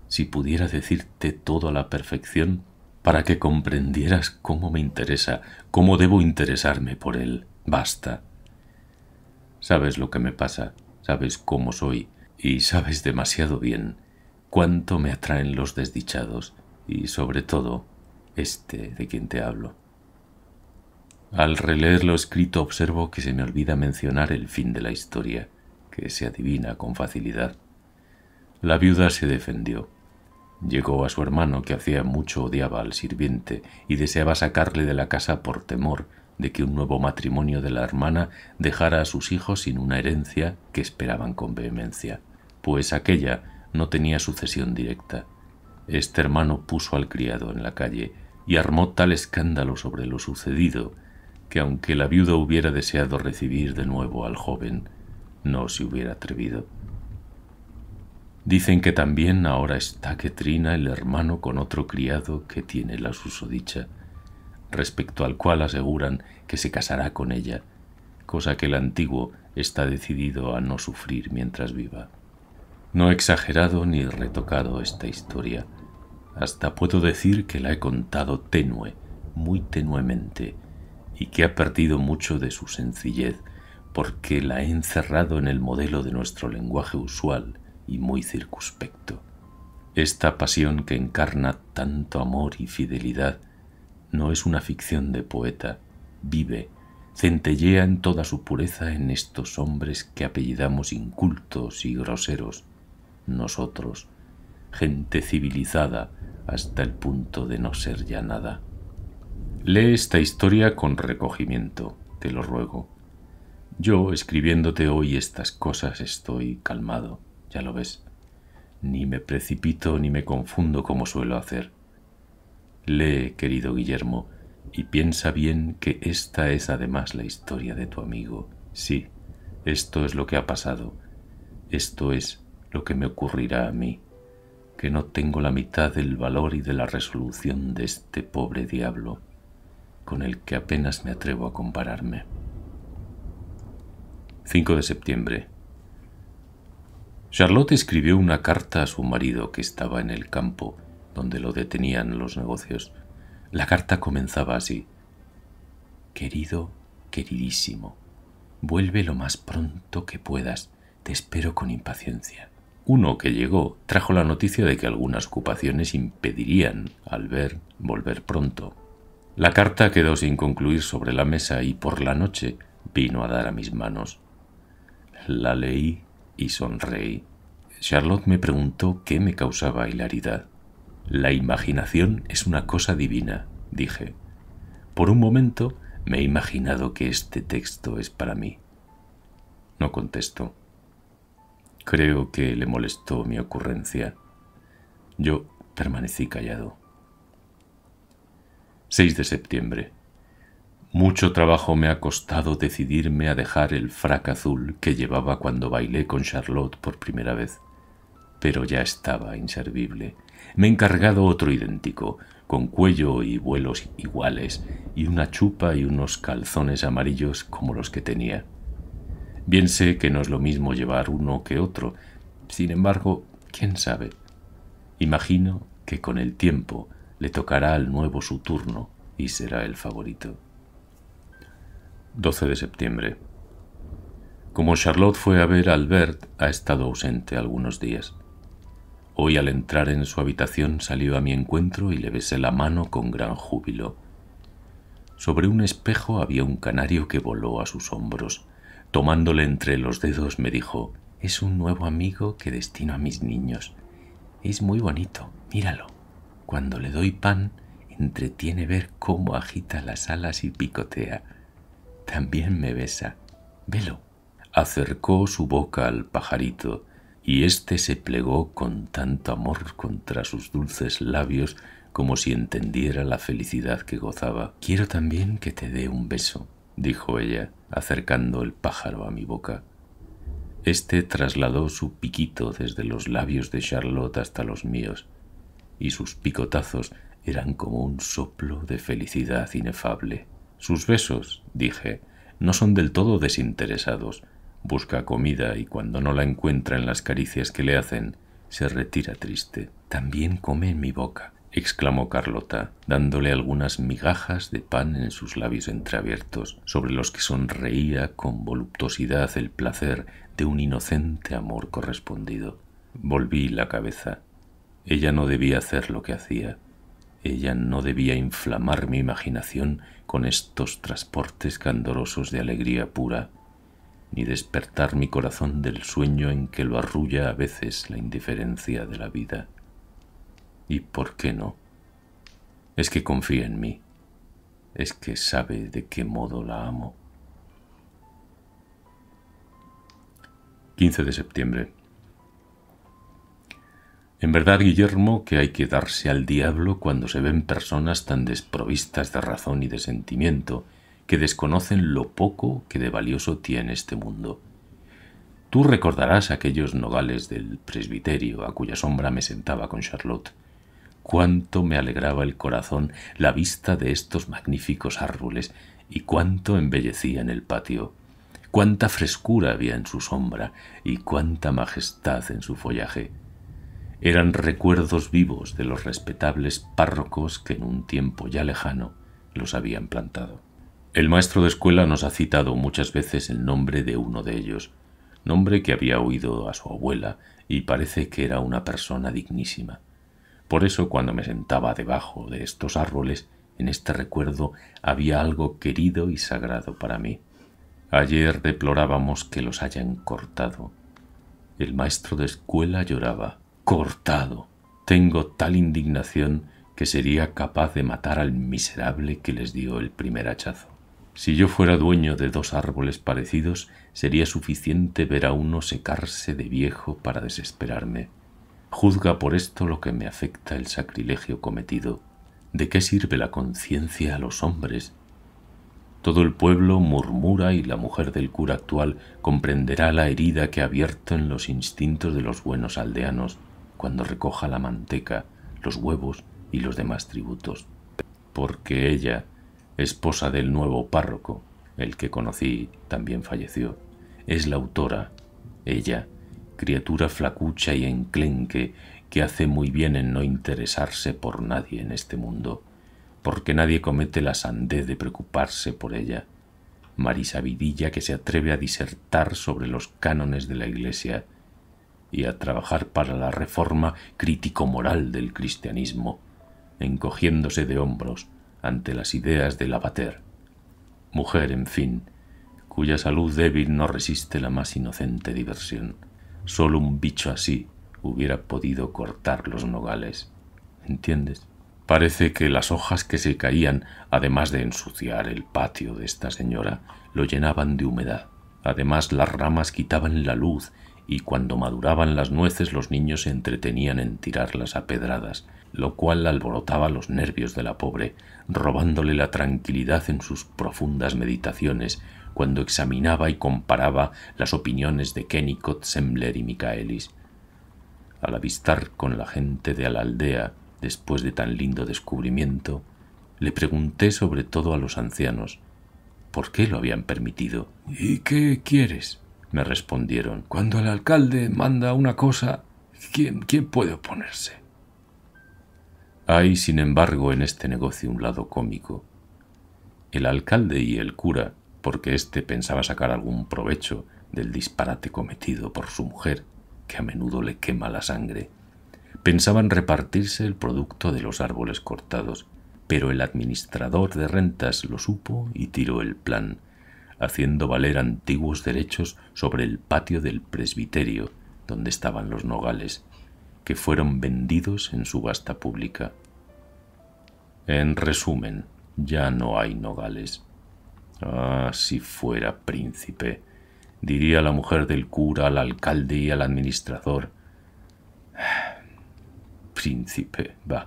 si pudiera decirte todo a la perfección, para que comprendieras cómo me interesa, cómo debo interesarme por él. Basta. Sabes lo que me pasa, sabes cómo soy, y sabes demasiado bien cuánto me atraen los desdichados, y sobre todo este de quien te hablo. Al releer lo escrito observo que se me olvida mencionar el fin de la historia, que se adivina con facilidad. La viuda se defendió, Llegó a su hermano que hacía mucho odiaba al sirviente y deseaba sacarle de la casa por temor de que un nuevo matrimonio de la hermana dejara a sus hijos sin una herencia que esperaban con vehemencia, pues aquella no tenía sucesión directa. Este hermano puso al criado en la calle y armó tal escándalo sobre lo sucedido que aunque la viuda hubiera deseado recibir de nuevo al joven, no se hubiera atrevido. Dicen que también ahora está que el hermano con otro criado que tiene la susodicha, respecto al cual aseguran que se casará con ella, cosa que el antiguo está decidido a no sufrir mientras viva. No he exagerado ni retocado esta historia. Hasta puedo decir que la he contado tenue, muy tenuemente, y que ha perdido mucho de su sencillez, porque la he encerrado en el modelo de nuestro lenguaje usual y muy circunspecto. Esta pasión que encarna tanto amor y fidelidad no es una ficción de poeta, vive, centellea en toda su pureza en estos hombres que apellidamos incultos y groseros, nosotros, gente civilizada hasta el punto de no ser ya nada. Lee esta historia con recogimiento, te lo ruego. Yo, escribiéndote hoy estas cosas, estoy calmado ya lo ves. Ni me precipito ni me confundo como suelo hacer. Lee, querido Guillermo, y piensa bien que esta es además la historia de tu amigo. Sí, esto es lo que ha pasado. Esto es lo que me ocurrirá a mí, que no tengo la mitad del valor y de la resolución de este pobre diablo, con el que apenas me atrevo a compararme. 5 de septiembre. Charlotte escribió una carta a su marido que estaba en el campo, donde lo detenían los negocios. La carta comenzaba así. Querido, queridísimo, vuelve lo más pronto que puedas. Te espero con impaciencia. Uno que llegó trajo la noticia de que algunas ocupaciones impedirían, al ver, volver pronto. La carta quedó sin concluir sobre la mesa y por la noche vino a dar a mis manos. La leí y sonreí. Charlotte me preguntó qué me causaba hilaridad. La imaginación es una cosa divina, dije. Por un momento me he imaginado que este texto es para mí. No contesto. Creo que le molestó mi ocurrencia. Yo permanecí callado. 6 de septiembre. Mucho trabajo me ha costado decidirme a dejar el frac azul que llevaba cuando bailé con Charlotte por primera vez, pero ya estaba inservible. Me he encargado otro idéntico, con cuello y vuelos iguales, y una chupa y unos calzones amarillos como los que tenía. Bien sé que no es lo mismo llevar uno que otro, sin embargo, quién sabe. Imagino que con el tiempo le tocará al nuevo su turno y será el favorito. 12 de septiembre. Como Charlotte fue a ver a Albert, ha estado ausente algunos días. Hoy al entrar en su habitación salió a mi encuentro y le besé la mano con gran júbilo. Sobre un espejo había un canario que voló a sus hombros. Tomándole entre los dedos me dijo, es un nuevo amigo que destino a mis niños. Es muy bonito, míralo. Cuando le doy pan, entretiene ver cómo agita las alas y picotea también me besa. Velo. Acercó su boca al pajarito, y éste se plegó con tanto amor contra sus dulces labios como si entendiera la felicidad que gozaba. Quiero también que te dé un beso, dijo ella, acercando el pájaro a mi boca. Este trasladó su piquito desde los labios de Charlotte hasta los míos, y sus picotazos eran como un soplo de felicidad inefable. Sus besos, dije, no son del todo desinteresados. Busca comida y cuando no la encuentra en las caricias que le hacen, se retira triste. También come en mi boca, exclamó Carlota, dándole algunas migajas de pan en sus labios entreabiertos, sobre los que sonreía con voluptuosidad el placer de un inocente amor correspondido. Volví la cabeza. Ella no debía hacer lo que hacía. Ella no debía inflamar mi imaginación con estos transportes candorosos de alegría pura, ni despertar mi corazón del sueño en que lo arrulla a veces la indiferencia de la vida. ¿Y por qué no? Es que confía en mí, es que sabe de qué modo la amo. 15 de septiembre. En verdad, Guillermo, que hay que darse al diablo cuando se ven personas tan desprovistas de razón y de sentimiento que desconocen lo poco que de valioso tiene este mundo. Tú recordarás aquellos nogales del presbiterio a cuya sombra me sentaba con Charlotte. Cuánto me alegraba el corazón la vista de estos magníficos árboles y cuánto embellecía en el patio. Cuánta frescura había en su sombra y cuánta majestad en su follaje eran recuerdos vivos de los respetables párrocos que en un tiempo ya lejano los habían plantado. El maestro de escuela nos ha citado muchas veces el nombre de uno de ellos, nombre que había oído a su abuela y parece que era una persona dignísima. Por eso cuando me sentaba debajo de estos árboles, en este recuerdo había algo querido y sagrado para mí. Ayer deplorábamos que los hayan cortado. El maestro de escuela lloraba cortado. Tengo tal indignación que sería capaz de matar al miserable que les dio el primer hachazo. Si yo fuera dueño de dos árboles parecidos, sería suficiente ver a uno secarse de viejo para desesperarme. Juzga por esto lo que me afecta el sacrilegio cometido. ¿De qué sirve la conciencia a los hombres? Todo el pueblo murmura y la mujer del cura actual comprenderá la herida que ha abierto en los instintos de los buenos aldeanos cuando recoja la manteca, los huevos y los demás tributos, porque ella, esposa del nuevo párroco, el que conocí también falleció, es la autora, ella, criatura flacucha y enclenque, que hace muy bien en no interesarse por nadie en este mundo, porque nadie comete la sandez de preocuparse por ella. Marisa Vidilla que se atreve a disertar sobre los cánones de la Iglesia, y a trabajar para la reforma crítico-moral del cristianismo, encogiéndose de hombros ante las ideas del abater. Mujer, en fin, cuya salud débil no resiste la más inocente diversión. Solo un bicho así hubiera podido cortar los nogales. ¿Entiendes? Parece que las hojas que se caían, además de ensuciar el patio de esta señora, lo llenaban de humedad. Además las ramas quitaban la luz y cuando maduraban las nueces los niños se entretenían en tirarlas a pedradas, lo cual alborotaba los nervios de la pobre, robándole la tranquilidad en sus profundas meditaciones cuando examinaba y comparaba las opiniones de Kennicott, Sembler y Michaelis. Al avistar con la gente de la aldea, después de tan lindo descubrimiento, le pregunté sobre todo a los ancianos por qué lo habían permitido. ¿Y qué quieres? me respondieron. Cuando el alcalde manda una cosa, ¿quién, puede oponerse? Hay, sin embargo, en este negocio un lado cómico. El alcalde y el cura, porque éste pensaba sacar algún provecho del disparate cometido por su mujer, que a menudo le quema la sangre, pensaban repartirse el producto de los árboles cortados, pero el administrador de rentas lo supo y tiró el plan, haciendo valer antiguos derechos sobre el patio del presbiterio donde estaban los nogales, que fueron vendidos en subasta pública. En resumen, ya no hay nogales. Ah, si fuera príncipe, diría la mujer del cura al alcalde y al administrador. Príncipe, va.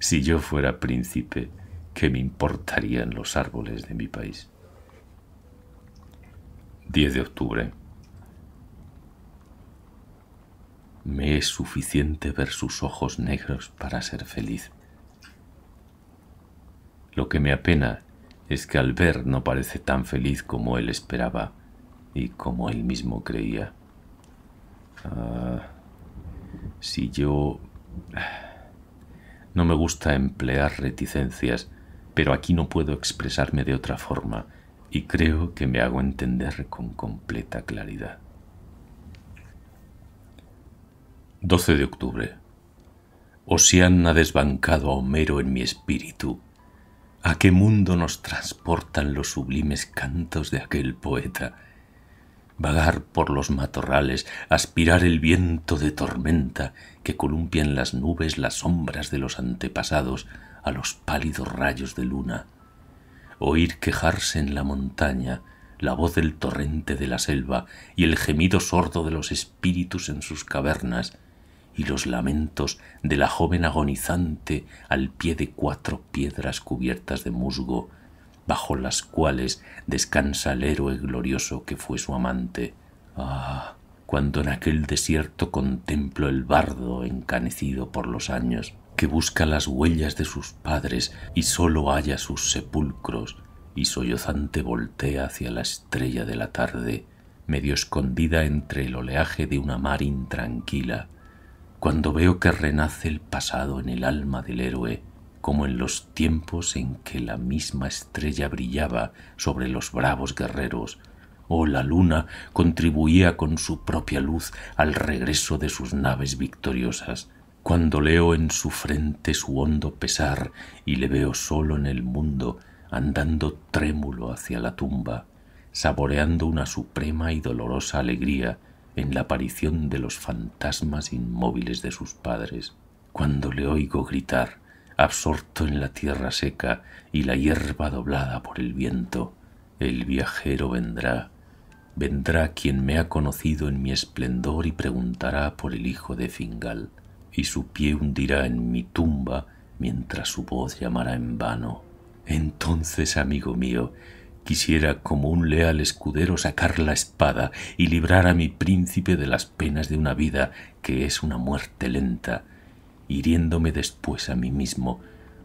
Si yo fuera príncipe, ¿qué me importarían los árboles de mi país? 10 de octubre. Me es suficiente ver sus ojos negros para ser feliz. Lo que me apena es que al ver no parece tan feliz como él esperaba y como él mismo creía. Ah, si yo... No me gusta emplear reticencias, pero aquí no puedo expresarme de otra forma y creo que me hago entender con completa claridad. 12 de octubre. Osian ha desbancado a Homero en mi espíritu. ¿A qué mundo nos transportan los sublimes cantos de aquel poeta? Vagar por los matorrales, aspirar el viento de tormenta que columpia en las nubes las sombras de los antepasados a los pálidos rayos de luna oír quejarse en la montaña la voz del torrente de la selva y el gemido sordo de los espíritus en sus cavernas y los lamentos de la joven agonizante al pie de cuatro piedras cubiertas de musgo, bajo las cuales descansa el héroe glorioso que fue su amante. Ah, cuando en aquel desierto contemplo el bardo encanecido por los años, que busca las huellas de sus padres y sólo halla sus sepulcros, y sollozante voltea hacia la estrella de la tarde, medio escondida entre el oleaje de una mar intranquila, cuando veo que renace el pasado en el alma del héroe, como en los tiempos en que la misma estrella brillaba sobre los bravos guerreros, o la luna contribuía con su propia luz al regreso de sus naves victoriosas cuando leo en su frente su hondo pesar y le veo solo en el mundo, andando trémulo hacia la tumba, saboreando una suprema y dolorosa alegría en la aparición de los fantasmas inmóviles de sus padres, cuando le oigo gritar, absorto en la tierra seca y la hierba doblada por el viento, el viajero vendrá, vendrá quien me ha conocido en mi esplendor y preguntará por el hijo de Fingal y su pie hundirá en mi tumba mientras su voz llamará en vano. Entonces, amigo mío, quisiera como un leal escudero sacar la espada y librar a mi príncipe de las penas de una vida que es una muerte lenta, hiriéndome después a mí mismo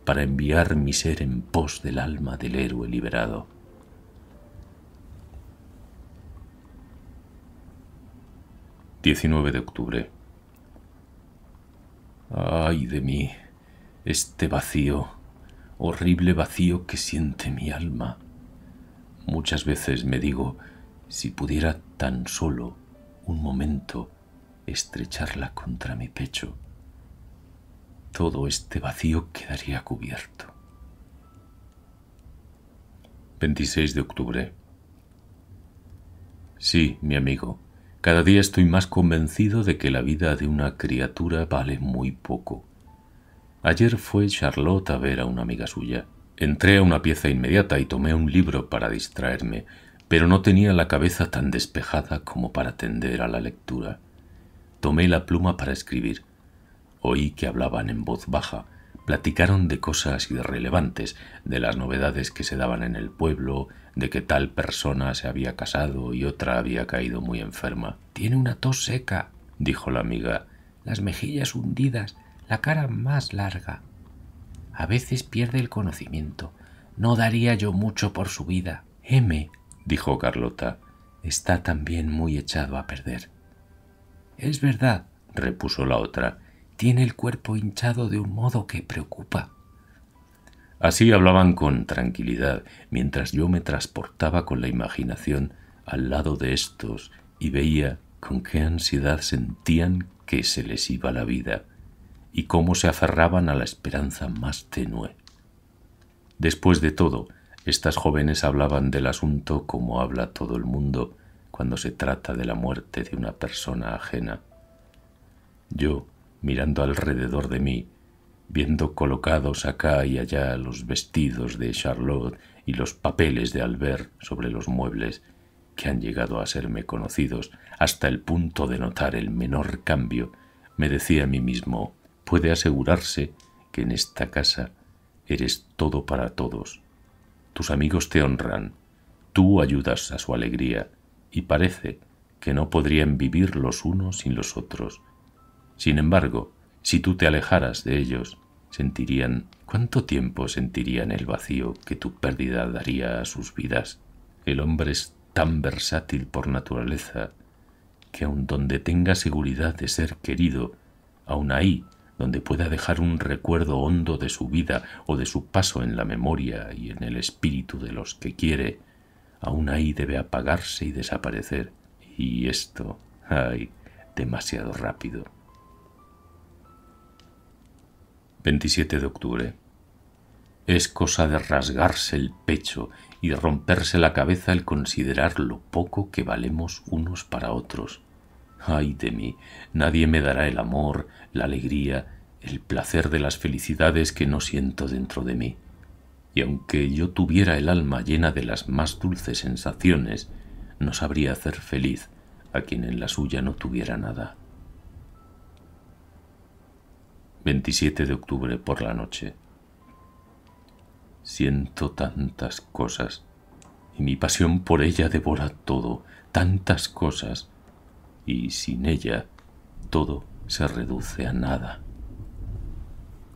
para enviar mi ser en pos del alma del héroe liberado. —19 de octubre Ay de mí, este vacío, horrible vacío que siente mi alma. Muchas veces me digo, si pudiera tan solo un momento estrecharla contra mi pecho, todo este vacío quedaría cubierto. 26 de octubre. Sí, mi amigo, cada día estoy más convencido de que la vida de una criatura vale muy poco. Ayer fue Charlotte a ver a una amiga suya. Entré a una pieza inmediata y tomé un libro para distraerme, pero no tenía la cabeza tan despejada como para atender a la lectura. Tomé la pluma para escribir. Oí que hablaban en voz baja, platicaron de cosas irrelevantes, de las novedades que se daban en el pueblo, de que tal persona se había casado y otra había caído muy enferma. Tiene una tos seca, dijo la amiga, las mejillas hundidas, la cara más larga. A veces pierde el conocimiento. No daría yo mucho por su vida. M, dijo Carlota, está también muy echado a perder. Es verdad, repuso la otra, tiene el cuerpo hinchado de un modo que preocupa. Así hablaban con tranquilidad, mientras yo me transportaba con la imaginación al lado de estos y veía con qué ansiedad sentían que se les iba la vida y cómo se aferraban a la esperanza más tenue. Después de todo, estas jóvenes hablaban del asunto como habla todo el mundo cuando se trata de la muerte de una persona ajena. Yo, mirando alrededor de mí, viendo colocados acá y allá los vestidos de Charlotte y los papeles de Albert sobre los muebles, que han llegado a serme conocidos hasta el punto de notar el menor cambio, me decía a mí mismo, puede asegurarse que en esta casa eres todo para todos. Tus amigos te honran, tú ayudas a su alegría, y parece que no podrían vivir los unos sin los otros. Sin embargo, si tú te alejaras de ellos, sentirían cuánto tiempo sentirían el vacío que tu pérdida daría a sus vidas. El hombre es tan versátil por naturaleza que aun donde tenga seguridad de ser querido, aun ahí donde pueda dejar un recuerdo hondo de su vida o de su paso en la memoria y en el espíritu de los que quiere, aun ahí debe apagarse y desaparecer. Y esto, ay, demasiado rápido. 27 de octubre. Es cosa de rasgarse el pecho y romperse la cabeza el considerar lo poco que valemos unos para otros. Ay de mí, nadie me dará el amor, la alegría, el placer de las felicidades que no siento dentro de mí. Y aunque yo tuviera el alma llena de las más dulces sensaciones, no sabría hacer feliz a quien en la suya no tuviera nada. 27 de octubre por la noche. Siento tantas cosas y mi pasión por ella devora todo, tantas cosas, y sin ella todo se reduce a nada.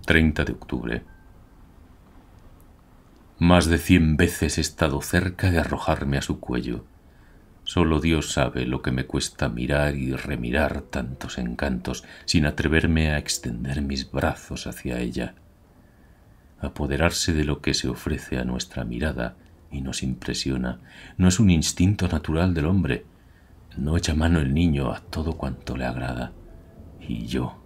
30 de octubre. Más de cien veces he estado cerca de arrojarme a su cuello, Solo Dios sabe lo que me cuesta mirar y remirar tantos encantos sin atreverme a extender mis brazos hacia ella. Apoderarse de lo que se ofrece a nuestra mirada y nos impresiona no es un instinto natural del hombre. No echa mano el niño a todo cuanto le agrada. Y yo.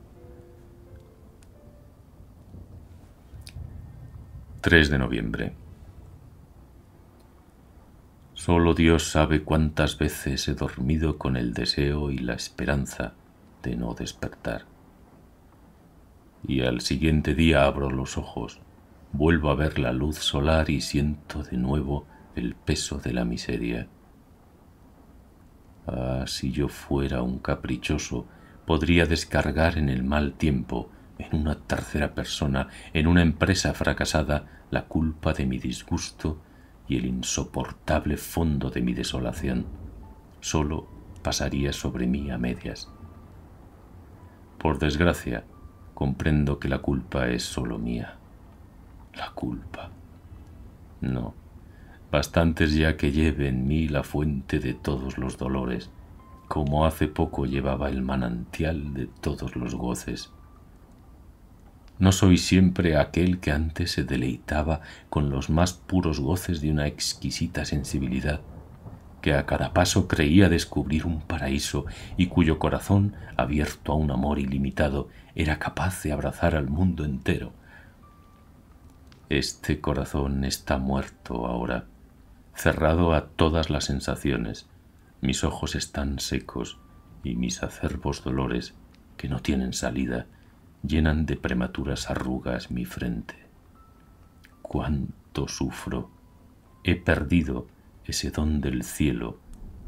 3 de noviembre. Solo Dios sabe cuántas veces he dormido con el deseo y la esperanza de no despertar. Y al siguiente día abro los ojos, vuelvo a ver la luz solar y siento de nuevo el peso de la miseria. Ah, si yo fuera un caprichoso, podría descargar en el mal tiempo, en una tercera persona, en una empresa fracasada, la culpa de mi disgusto el insoportable fondo de mi desolación solo pasaría sobre mí a medias. Por desgracia, comprendo que la culpa es solo mía. La culpa. No, bastantes ya que lleve en mí la fuente de todos los dolores, como hace poco llevaba el manantial de todos los goces. No soy siempre aquel que antes se deleitaba con los más puros goces de una exquisita sensibilidad, que a cada paso creía descubrir un paraíso y cuyo corazón, abierto a un amor ilimitado, era capaz de abrazar al mundo entero. Este corazón está muerto ahora, cerrado a todas las sensaciones. Mis ojos están secos y mis acerbos dolores que no tienen salida llenan de prematuras arrugas mi frente. Cuánto sufro. He perdido ese don del cielo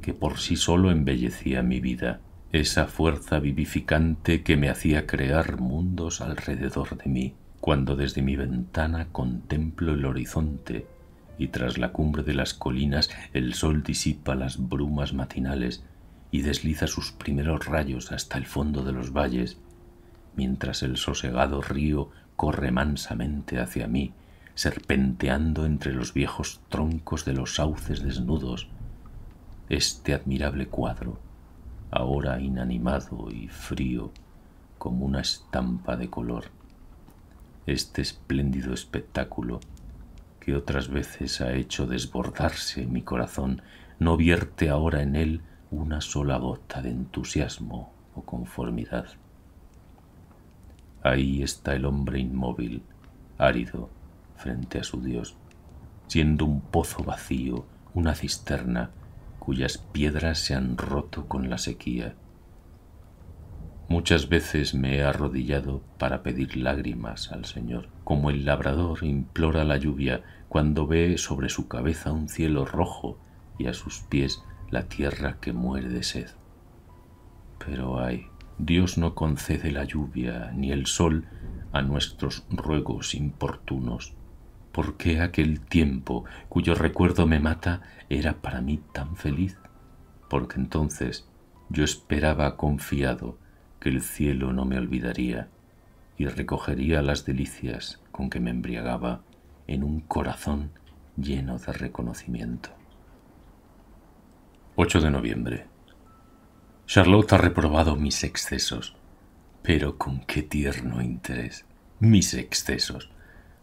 que por sí solo embellecía mi vida, esa fuerza vivificante que me hacía crear mundos alrededor de mí. Cuando desde mi ventana contemplo el horizonte y tras la cumbre de las colinas el sol disipa las brumas matinales y desliza sus primeros rayos hasta el fondo de los valles, mientras el sosegado río corre mansamente hacia mí, serpenteando entre los viejos troncos de los sauces desnudos, este admirable cuadro, ahora inanimado y frío como una estampa de color, este espléndido espectáculo que otras veces ha hecho desbordarse mi corazón, no vierte ahora en él una sola gota de entusiasmo o conformidad. Ahí está el hombre inmóvil, árido, frente a su Dios, siendo un pozo vacío, una cisterna, cuyas piedras se han roto con la sequía. Muchas veces me he arrodillado para pedir lágrimas al Señor, como el labrador implora la lluvia cuando ve sobre su cabeza un cielo rojo y a sus pies la tierra que muere de sed. Pero ay, Dios no concede la lluvia ni el sol a nuestros ruegos importunos. ¿Por qué aquel tiempo cuyo recuerdo me mata era para mí tan feliz? Porque entonces yo esperaba confiado que el cielo no me olvidaría y recogería las delicias con que me embriagaba en un corazón lleno de reconocimiento. 8 de noviembre. Charlotte ha reprobado mis excesos. Pero con qué tierno interés. Mis excesos.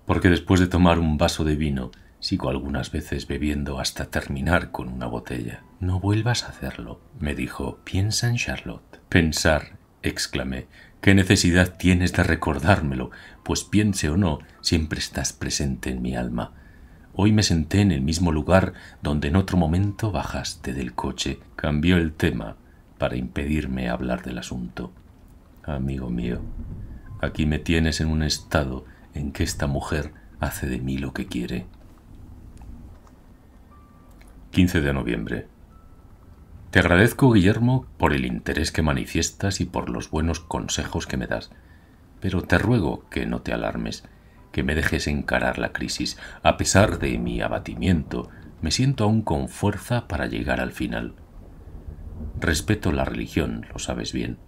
Porque después de tomar un vaso de vino, sigo algunas veces bebiendo hasta terminar con una botella. No vuelvas a hacerlo, me dijo. Piensa en Charlotte. Pensar, exclamé. ¿Qué necesidad tienes de recordármelo? Pues piense o no, siempre estás presente en mi alma. Hoy me senté en el mismo lugar donde en otro momento bajaste del coche. Cambió el tema, para impedirme hablar del asunto. Amigo mío, aquí me tienes en un estado en que esta mujer hace de mí lo que quiere. 15 de noviembre. Te agradezco, Guillermo, por el interés que manifiestas y por los buenos consejos que me das, pero te ruego que no te alarmes, que me dejes encarar la crisis. A pesar de mi abatimiento, me siento aún con fuerza para llegar al final. Respeto la religión, lo sabes bien.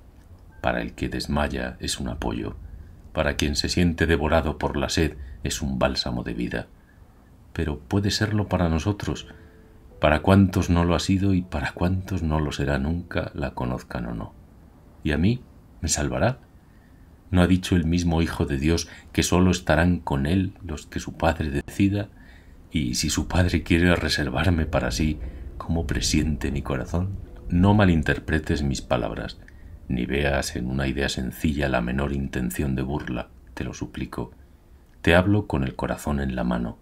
Para el que desmaya es un apoyo. Para quien se siente devorado por la sed es un bálsamo de vida. Pero puede serlo para nosotros, para cuantos no lo ha sido y para cuantos no lo será nunca, la conozcan o no. ¿Y a mí? ¿Me salvará? ¿No ha dicho el mismo Hijo de Dios que sólo estarán con Él los que su Padre decida? Y si su Padre quiere reservarme para sí, ¿cómo presiente mi corazón? no malinterpretes mis palabras, ni veas en una idea sencilla la menor intención de burla, te lo suplico. Te hablo con el corazón en la mano.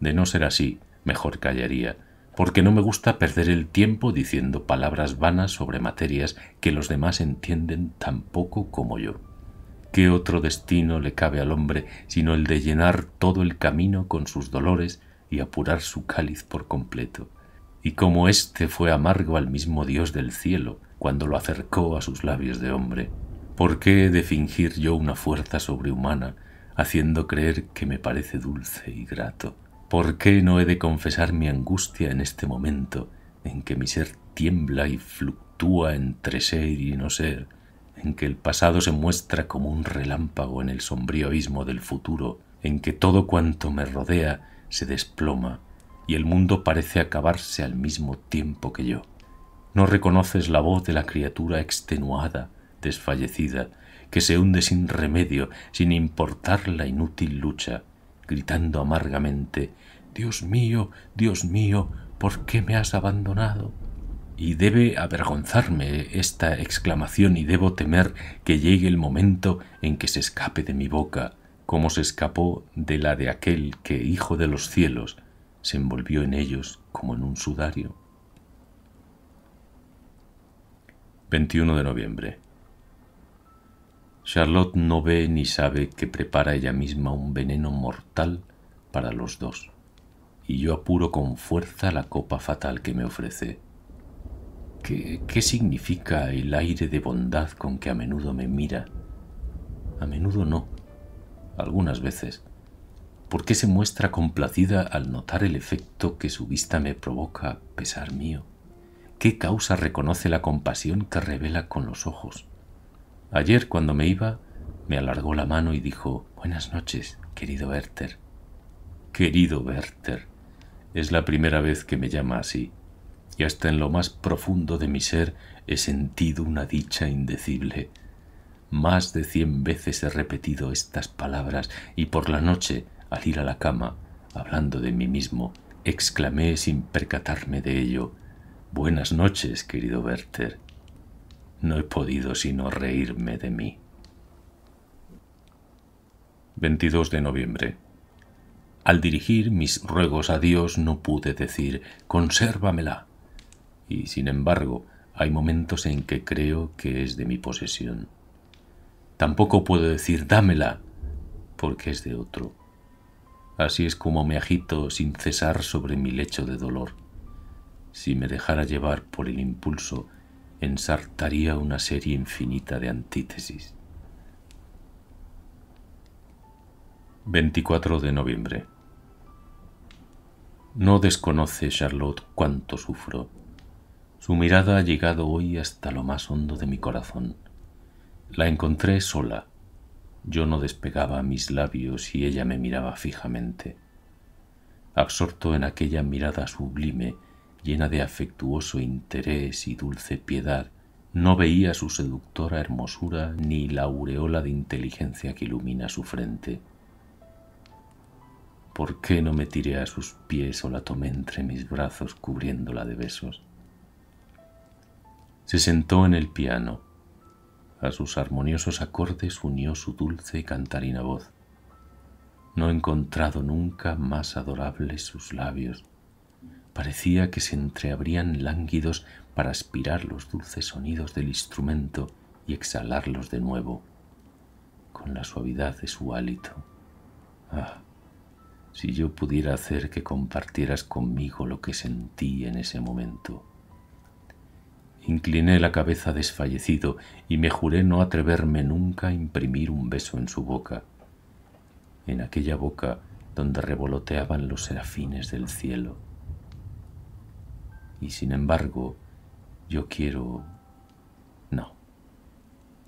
De no ser así, mejor callaría, porque no me gusta perder el tiempo diciendo palabras vanas sobre materias que los demás entienden tan poco como yo. ¿Qué otro destino le cabe al hombre sino el de llenar todo el camino con sus dolores y apurar su cáliz por completo? y como éste fue amargo al mismo Dios del cielo cuando lo acercó a sus labios de hombre. ¿Por qué he de fingir yo una fuerza sobrehumana, haciendo creer que me parece dulce y grato? ¿Por qué no he de confesar mi angustia en este momento en que mi ser tiembla y fluctúa entre ser y no ser, en que el pasado se muestra como un relámpago en el sombrío abismo del futuro, en que todo cuanto me rodea se desploma y el mundo parece acabarse al mismo tiempo que yo. No reconoces la voz de la criatura extenuada, desfallecida, que se hunde sin remedio, sin importar la inútil lucha, gritando amargamente Dios mío, Dios mío, ¿por qué me has abandonado? Y debe avergonzarme esta exclamación y debo temer que llegue el momento en que se escape de mi boca, como se escapó de la de aquel que, hijo de los cielos, se envolvió en ellos como en un sudario. 21 de noviembre. Charlotte no ve ni sabe que prepara ella misma un veneno mortal para los dos, y yo apuro con fuerza la copa fatal que me ofrece. ¿Qué, ¿Qué, significa el aire de bondad con que a menudo me mira? A menudo no, algunas veces. ¿Por qué se muestra complacida al notar el efecto que su vista me provoca, pesar mío? ¿Qué causa reconoce la compasión que revela con los ojos? Ayer, cuando me iba, me alargó la mano y dijo, Buenas noches, querido Werther. Querido Werther, es la primera vez que me llama así, y hasta en lo más profundo de mi ser he sentido una dicha indecible. Más de cien veces he repetido estas palabras y por la noche, al ir a la cama, hablando de mí mismo, exclamé sin percatarme de ello, Buenas noches, querido Werther. No he podido sino reírme de mí. 22 de noviembre. Al dirigir mis ruegos a Dios no pude decir, consérvamela. Y sin embargo, hay momentos en que creo que es de mi posesión. Tampoco puedo decir, dámela, porque es de otro. Así es como me agito sin cesar sobre mi lecho de dolor. Si me dejara llevar por el impulso, ensartaría una serie infinita de antítesis. 24 de noviembre. No desconoce Charlotte cuánto sufro. Su mirada ha llegado hoy hasta lo más hondo de mi corazón. La encontré sola, yo no despegaba mis labios y ella me miraba fijamente. Absorto en aquella mirada sublime, llena de afectuoso interés y dulce piedad, no veía su seductora hermosura ni la aureola de inteligencia que ilumina su frente. ¿Por qué no me tiré a sus pies o la tomé entre mis brazos cubriéndola de besos? Se sentó en el piano, a sus armoniosos acordes unió su dulce y cantarina voz. No he encontrado nunca más adorables sus labios. Parecía que se entreabrían lánguidos para aspirar los dulces sonidos del instrumento y exhalarlos de nuevo, con la suavidad de su hálito. Ah, si yo pudiera hacer que compartieras conmigo lo que sentí en ese momento. Incliné la cabeza desfallecido y me juré no atreverme nunca a imprimir un beso en su boca, en aquella boca donde revoloteaban los serafines del cielo. Y sin embargo, yo quiero... No.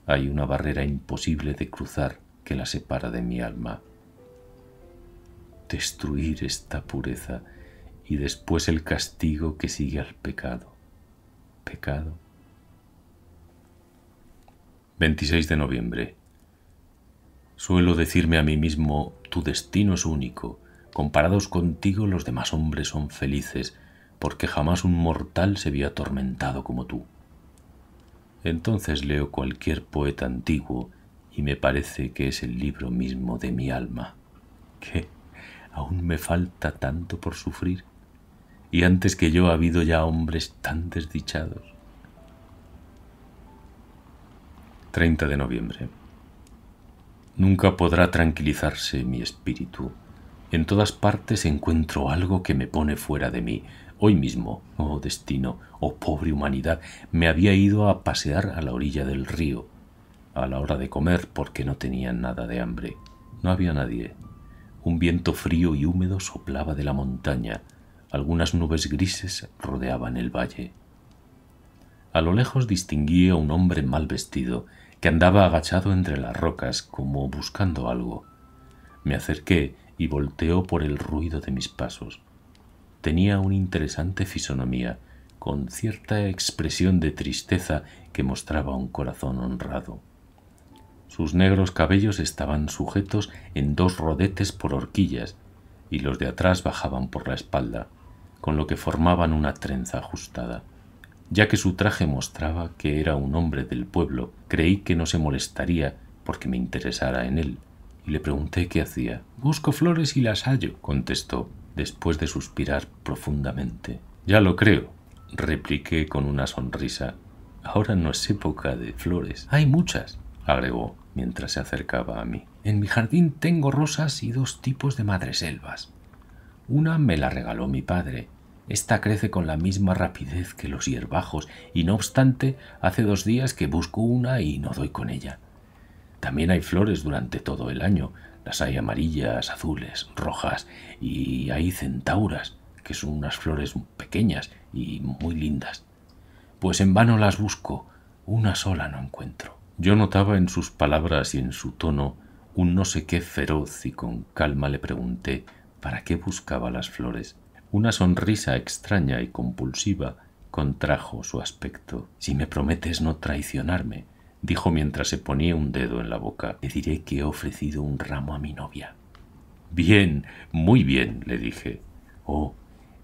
Hay una barrera imposible de cruzar que la separa de mi alma. Destruir esta pureza y después el castigo que sigue al pecado pecado. 26 de noviembre. Suelo decirme a mí mismo, tu destino es único, comparados contigo los demás hombres son felices, porque jamás un mortal se vio atormentado como tú. Entonces leo cualquier poeta antiguo y me parece que es el libro mismo de mi alma. ¿Qué? ¿Aún me falta tanto por sufrir? y antes que yo ha habido ya hombres tan desdichados. 30 de noviembre. Nunca podrá tranquilizarse mi espíritu. En todas partes encuentro algo que me pone fuera de mí. Hoy mismo, oh destino, oh pobre humanidad, me había ido a pasear a la orilla del río, a la hora de comer, porque no tenía nada de hambre. No había nadie. Un viento frío y húmedo soplaba de la montaña. Algunas nubes grises rodeaban el valle. A lo lejos distinguí a un hombre mal vestido que andaba agachado entre las rocas como buscando algo. Me acerqué y volteó por el ruido de mis pasos. Tenía una interesante fisonomía, con cierta expresión de tristeza que mostraba un corazón honrado. Sus negros cabellos estaban sujetos en dos rodetes por horquillas y los de atrás bajaban por la espalda con lo que formaban una trenza ajustada. Ya que su traje mostraba que era un hombre del pueblo, creí que no se molestaría porque me interesara en él, y le pregunté qué hacía. Busco flores y las hallo, contestó, después de suspirar profundamente. Ya lo creo, repliqué con una sonrisa. Ahora no es época de flores. Hay muchas, agregó mientras se acercaba a mí. En mi jardín tengo rosas y dos tipos de madreselvas. Una me la regaló mi padre. Esta crece con la misma rapidez que los hierbajos y no obstante hace dos días que busco una y no doy con ella. También hay flores durante todo el año. Las hay amarillas, azules, rojas y hay centauras, que son unas flores pequeñas y muy lindas. Pues en vano las busco, una sola no encuentro. Yo notaba en sus palabras y en su tono un no sé qué feroz y con calma le pregunté ¿Para qué buscaba las flores? Una sonrisa extraña y compulsiva contrajo su aspecto. Si me prometes no traicionarme, dijo mientras se ponía un dedo en la boca, te diré que he ofrecido un ramo a mi novia. Bien, muy bien, le dije. Oh,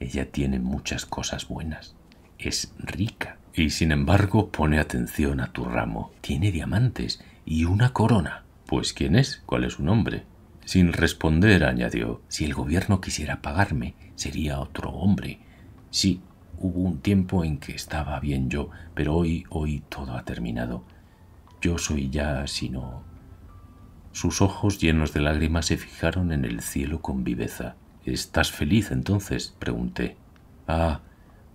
ella tiene muchas cosas buenas. Es rica. Y sin embargo, pone atención a tu ramo. Tiene diamantes y una corona. Pues ¿quién es? ¿Cuál es su nombre? Sin responder, añadió, si el gobierno quisiera pagarme, sería otro hombre. Sí, hubo un tiempo en que estaba bien yo, pero hoy, hoy todo ha terminado. Yo soy ya, sino... Sus ojos llenos de lágrimas se fijaron en el cielo con viveza. ¿Estás feliz entonces? pregunté. Ah,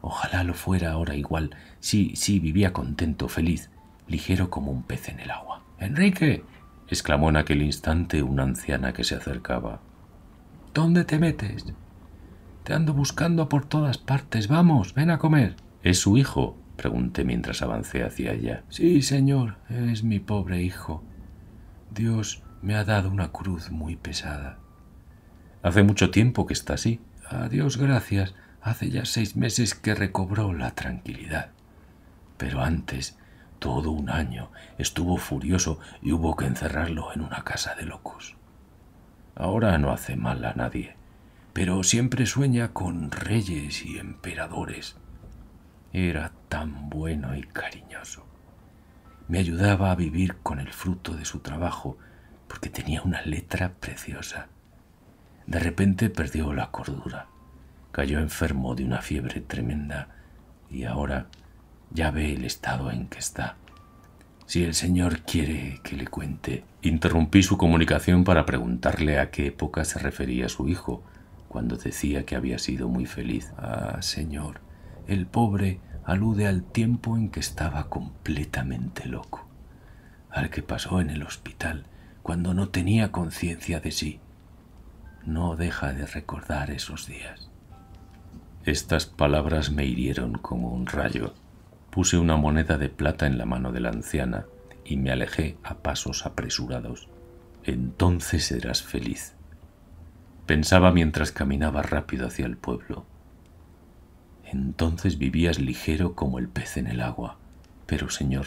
ojalá lo fuera ahora igual. Sí, sí, vivía contento, feliz, ligero como un pez en el agua. Enrique, exclamó en aquel instante una anciana que se acercaba. ¿Dónde te metes? Te ando buscando por todas partes. Vamos, ven a comer. ¿Es su hijo? pregunté mientras avancé hacia ella. Sí, señor, es mi pobre hijo. Dios me ha dado una cruz muy pesada. Hace mucho tiempo que está así. A Dios gracias, hace ya seis meses que recobró la tranquilidad. Pero antes todo un año estuvo furioso y hubo que encerrarlo en una casa de locos. Ahora no hace mal a nadie, pero siempre sueña con reyes y emperadores. Era tan bueno y cariñoso. Me ayudaba a vivir con el fruto de su trabajo porque tenía una letra preciosa. De repente perdió la cordura, cayó enfermo de una fiebre tremenda y ahora ya ve el estado en que está. Si el Señor quiere que le cuente. Interrumpí su comunicación para preguntarle a qué época se refería su hijo, cuando decía que había sido muy feliz. Ah, Señor, el pobre alude al tiempo en que estaba completamente loco, al que pasó en el hospital, cuando no tenía conciencia de sí. No deja de recordar esos días. Estas palabras me hirieron como un rayo. Puse una moneda de plata en la mano de la anciana y me alejé a pasos apresurados. Entonces serás feliz. Pensaba mientras caminaba rápido hacia el pueblo. Entonces vivías ligero como el pez en el agua. Pero, Señor,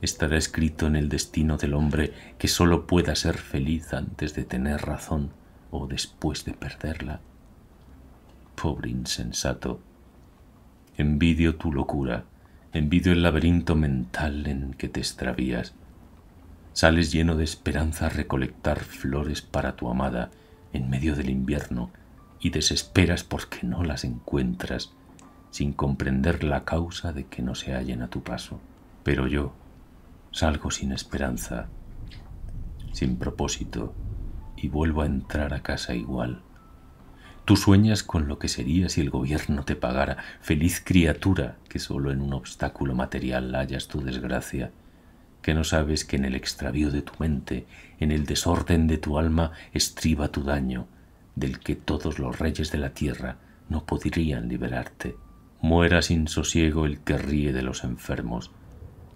estará escrito en el destino del hombre que sólo pueda ser feliz antes de tener razón o después de perderla. Pobre insensato, envidio tu locura envidio el laberinto mental en que te extravías. Sales lleno de esperanza a recolectar flores para tu amada en medio del invierno y desesperas porque no las encuentras, sin comprender la causa de que no se hallen a tu paso. Pero yo salgo sin esperanza, sin propósito, y vuelvo a entrar a casa igual. Tú sueñas con lo que sería si el gobierno te pagara, feliz criatura, que solo en un obstáculo material hallas tu desgracia, que no sabes que en el extravío de tu mente, en el desorden de tu alma, estriba tu daño, del que todos los reyes de la tierra no podrían liberarte. Muera sin sosiego el que ríe de los enfermos,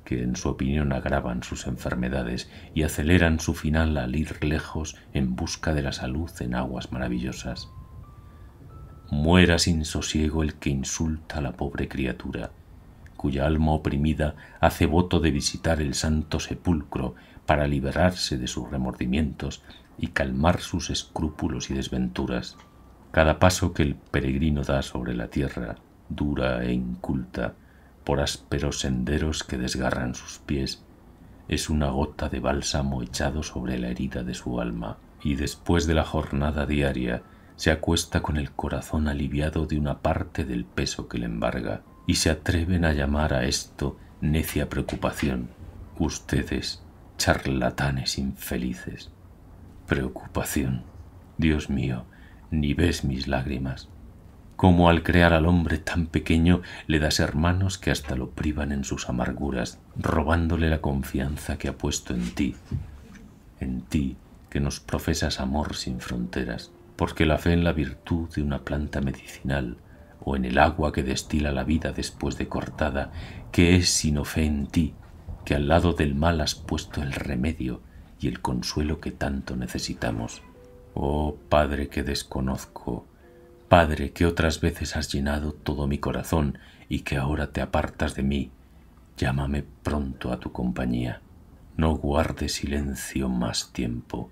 que en su opinión agravan sus enfermedades y aceleran su final al ir lejos en busca de la salud en aguas maravillosas. Muera sin sosiego el que insulta a la pobre criatura, cuya alma oprimida hace voto de visitar el santo sepulcro para liberarse de sus remordimientos y calmar sus escrúpulos y desventuras. Cada paso que el peregrino da sobre la tierra, dura e inculta, por ásperos senderos que desgarran sus pies, es una gota de bálsamo echado sobre la herida de su alma. Y después de la jornada diaria, se acuesta con el corazón aliviado de una parte del peso que le embarga, y se atreven a llamar a esto necia preocupación. Ustedes, charlatanes infelices. Preocupación. Dios mío, ni ves mis lágrimas. Cómo al crear al hombre tan pequeño le das hermanos que hasta lo privan en sus amarguras, robándole la confianza que ha puesto en ti, en ti que nos profesas amor sin fronteras porque la fe en la virtud de una planta medicinal o en el agua que destila la vida después de cortada, que es sino fe en ti, que al lado del mal has puesto el remedio y el consuelo que tanto necesitamos. Oh Padre que desconozco, Padre que otras veces has llenado todo mi corazón y que ahora te apartas de mí, llámame pronto a tu compañía. No guarde silencio más tiempo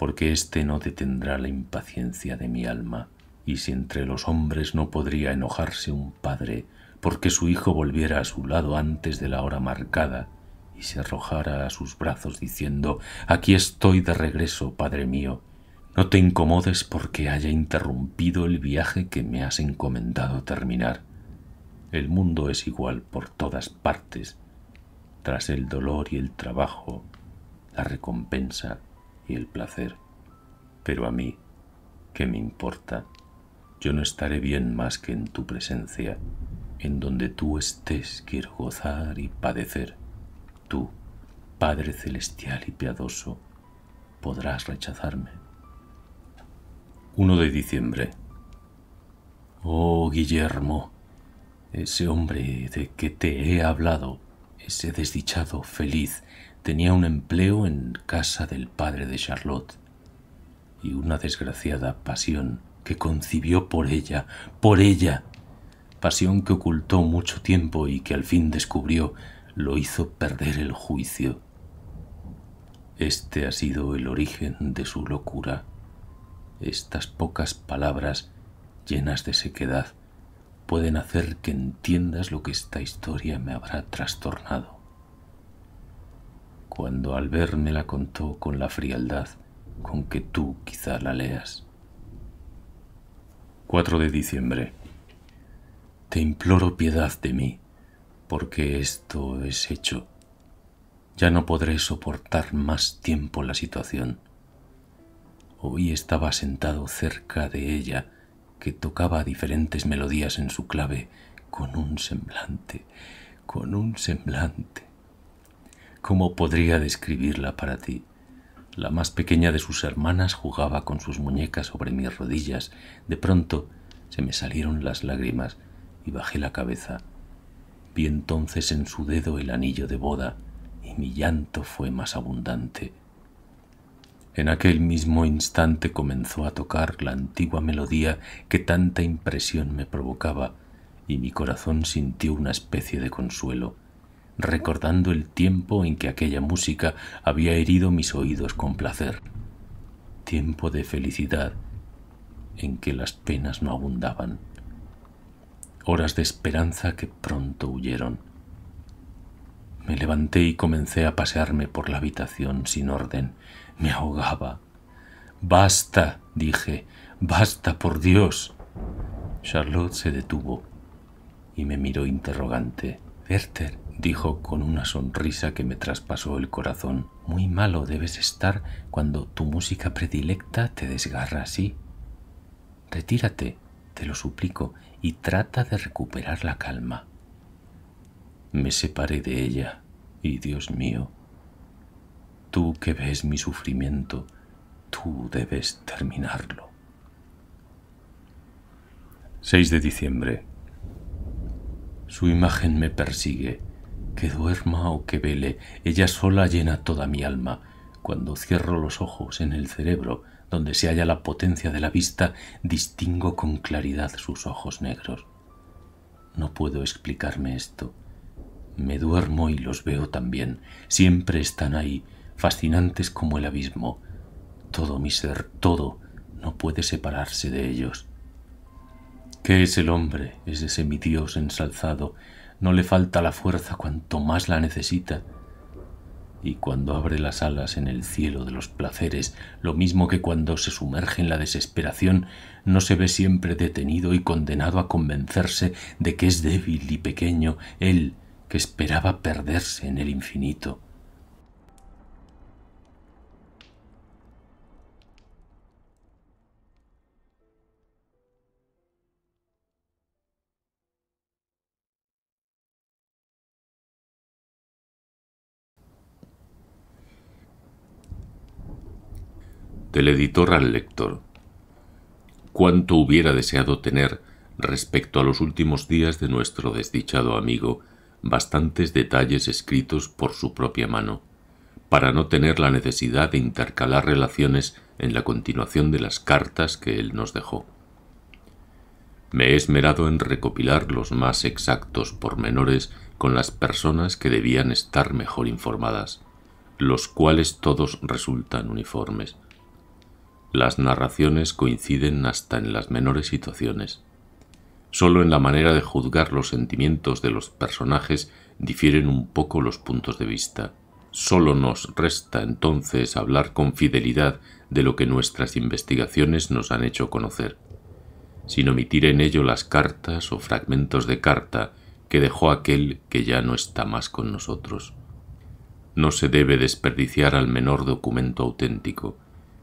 porque éste no detendrá la impaciencia de mi alma, y si entre los hombres no podría enojarse un padre, porque su hijo volviera a su lado antes de la hora marcada, y se arrojara a sus brazos diciendo Aquí estoy de regreso, padre mío. No te incomodes porque haya interrumpido el viaje que me has encomendado terminar. El mundo es igual por todas partes. Tras el dolor y el trabajo, la recompensa el placer. Pero a mí, ¿qué me importa? Yo no estaré bien más que en tu presencia. En donde tú estés quiero gozar y padecer. Tú, Padre Celestial y piadoso, podrás rechazarme. 1 de diciembre. Oh, Guillermo, ese hombre de que te he hablado, ese desdichado feliz, Tenía un empleo en casa del padre de Charlotte y una desgraciada pasión que concibió por ella, por ella, pasión que ocultó mucho tiempo y que al fin descubrió lo hizo perder el juicio. Este ha sido el origen de su locura. Estas pocas palabras llenas de sequedad pueden hacer que entiendas lo que esta historia me habrá trastornado cuando al verme la contó con la frialdad con que tú quizá la leas. 4 de diciembre. Te imploro piedad de mí, porque esto es hecho. Ya no podré soportar más tiempo la situación. Hoy estaba sentado cerca de ella, que tocaba diferentes melodías en su clave, con un semblante, con un semblante ¿Cómo podría describirla para ti? La más pequeña de sus hermanas jugaba con sus muñecas sobre mis rodillas. De pronto se me salieron las lágrimas y bajé la cabeza. Vi entonces en su dedo el anillo de boda y mi llanto fue más abundante. En aquel mismo instante comenzó a tocar la antigua melodía que tanta impresión me provocaba y mi corazón sintió una especie de consuelo recordando el tiempo en que aquella música había herido mis oídos con placer. Tiempo de felicidad en que las penas no abundaban. Horas de esperanza que pronto huyeron. Me levanté y comencé a pasearme por la habitación sin orden. Me ahogaba. Basta, dije, basta, por Dios. Charlotte se detuvo y me miró interrogante dijo con una sonrisa que me traspasó el corazón. Muy malo debes estar cuando tu música predilecta te desgarra así. Retírate, te lo suplico, y trata de recuperar la calma. Me separé de ella, y Dios mío, tú que ves mi sufrimiento, tú debes terminarlo. 6 de diciembre. Su imagen me persigue que duerma o que vele, ella sola llena toda mi alma. Cuando cierro los ojos en el cerebro, donde se halla la potencia de la vista, distingo con claridad sus ojos negros. No puedo explicarme esto. Me duermo y los veo también. Siempre están ahí, fascinantes como el abismo. Todo mi ser, todo, no puede separarse de ellos. ¿Qué es el hombre? Es ese mi Dios ensalzado, no le falta la fuerza cuanto más la necesita. Y cuando abre las alas en el cielo de los placeres, lo mismo que cuando se sumerge en la desesperación, no se ve siempre detenido y condenado a convencerse de que es débil y pequeño él que esperaba perderse en el infinito. Del editor al lector. Cuánto hubiera deseado tener, respecto a los últimos días de nuestro desdichado amigo, bastantes detalles escritos por su propia mano, para no tener la necesidad de intercalar relaciones en la continuación de las cartas que él nos dejó. Me he esmerado en recopilar los más exactos pormenores con las personas que debían estar mejor informadas, los cuales todos resultan uniformes. Las narraciones coinciden hasta en las menores situaciones. Solo en la manera de juzgar los sentimientos de los personajes difieren un poco los puntos de vista. Solo nos resta entonces hablar con fidelidad de lo que nuestras investigaciones nos han hecho conocer, sin omitir en ello las cartas o fragmentos de carta que dejó aquel que ya no está más con nosotros. No se debe desperdiciar al menor documento auténtico,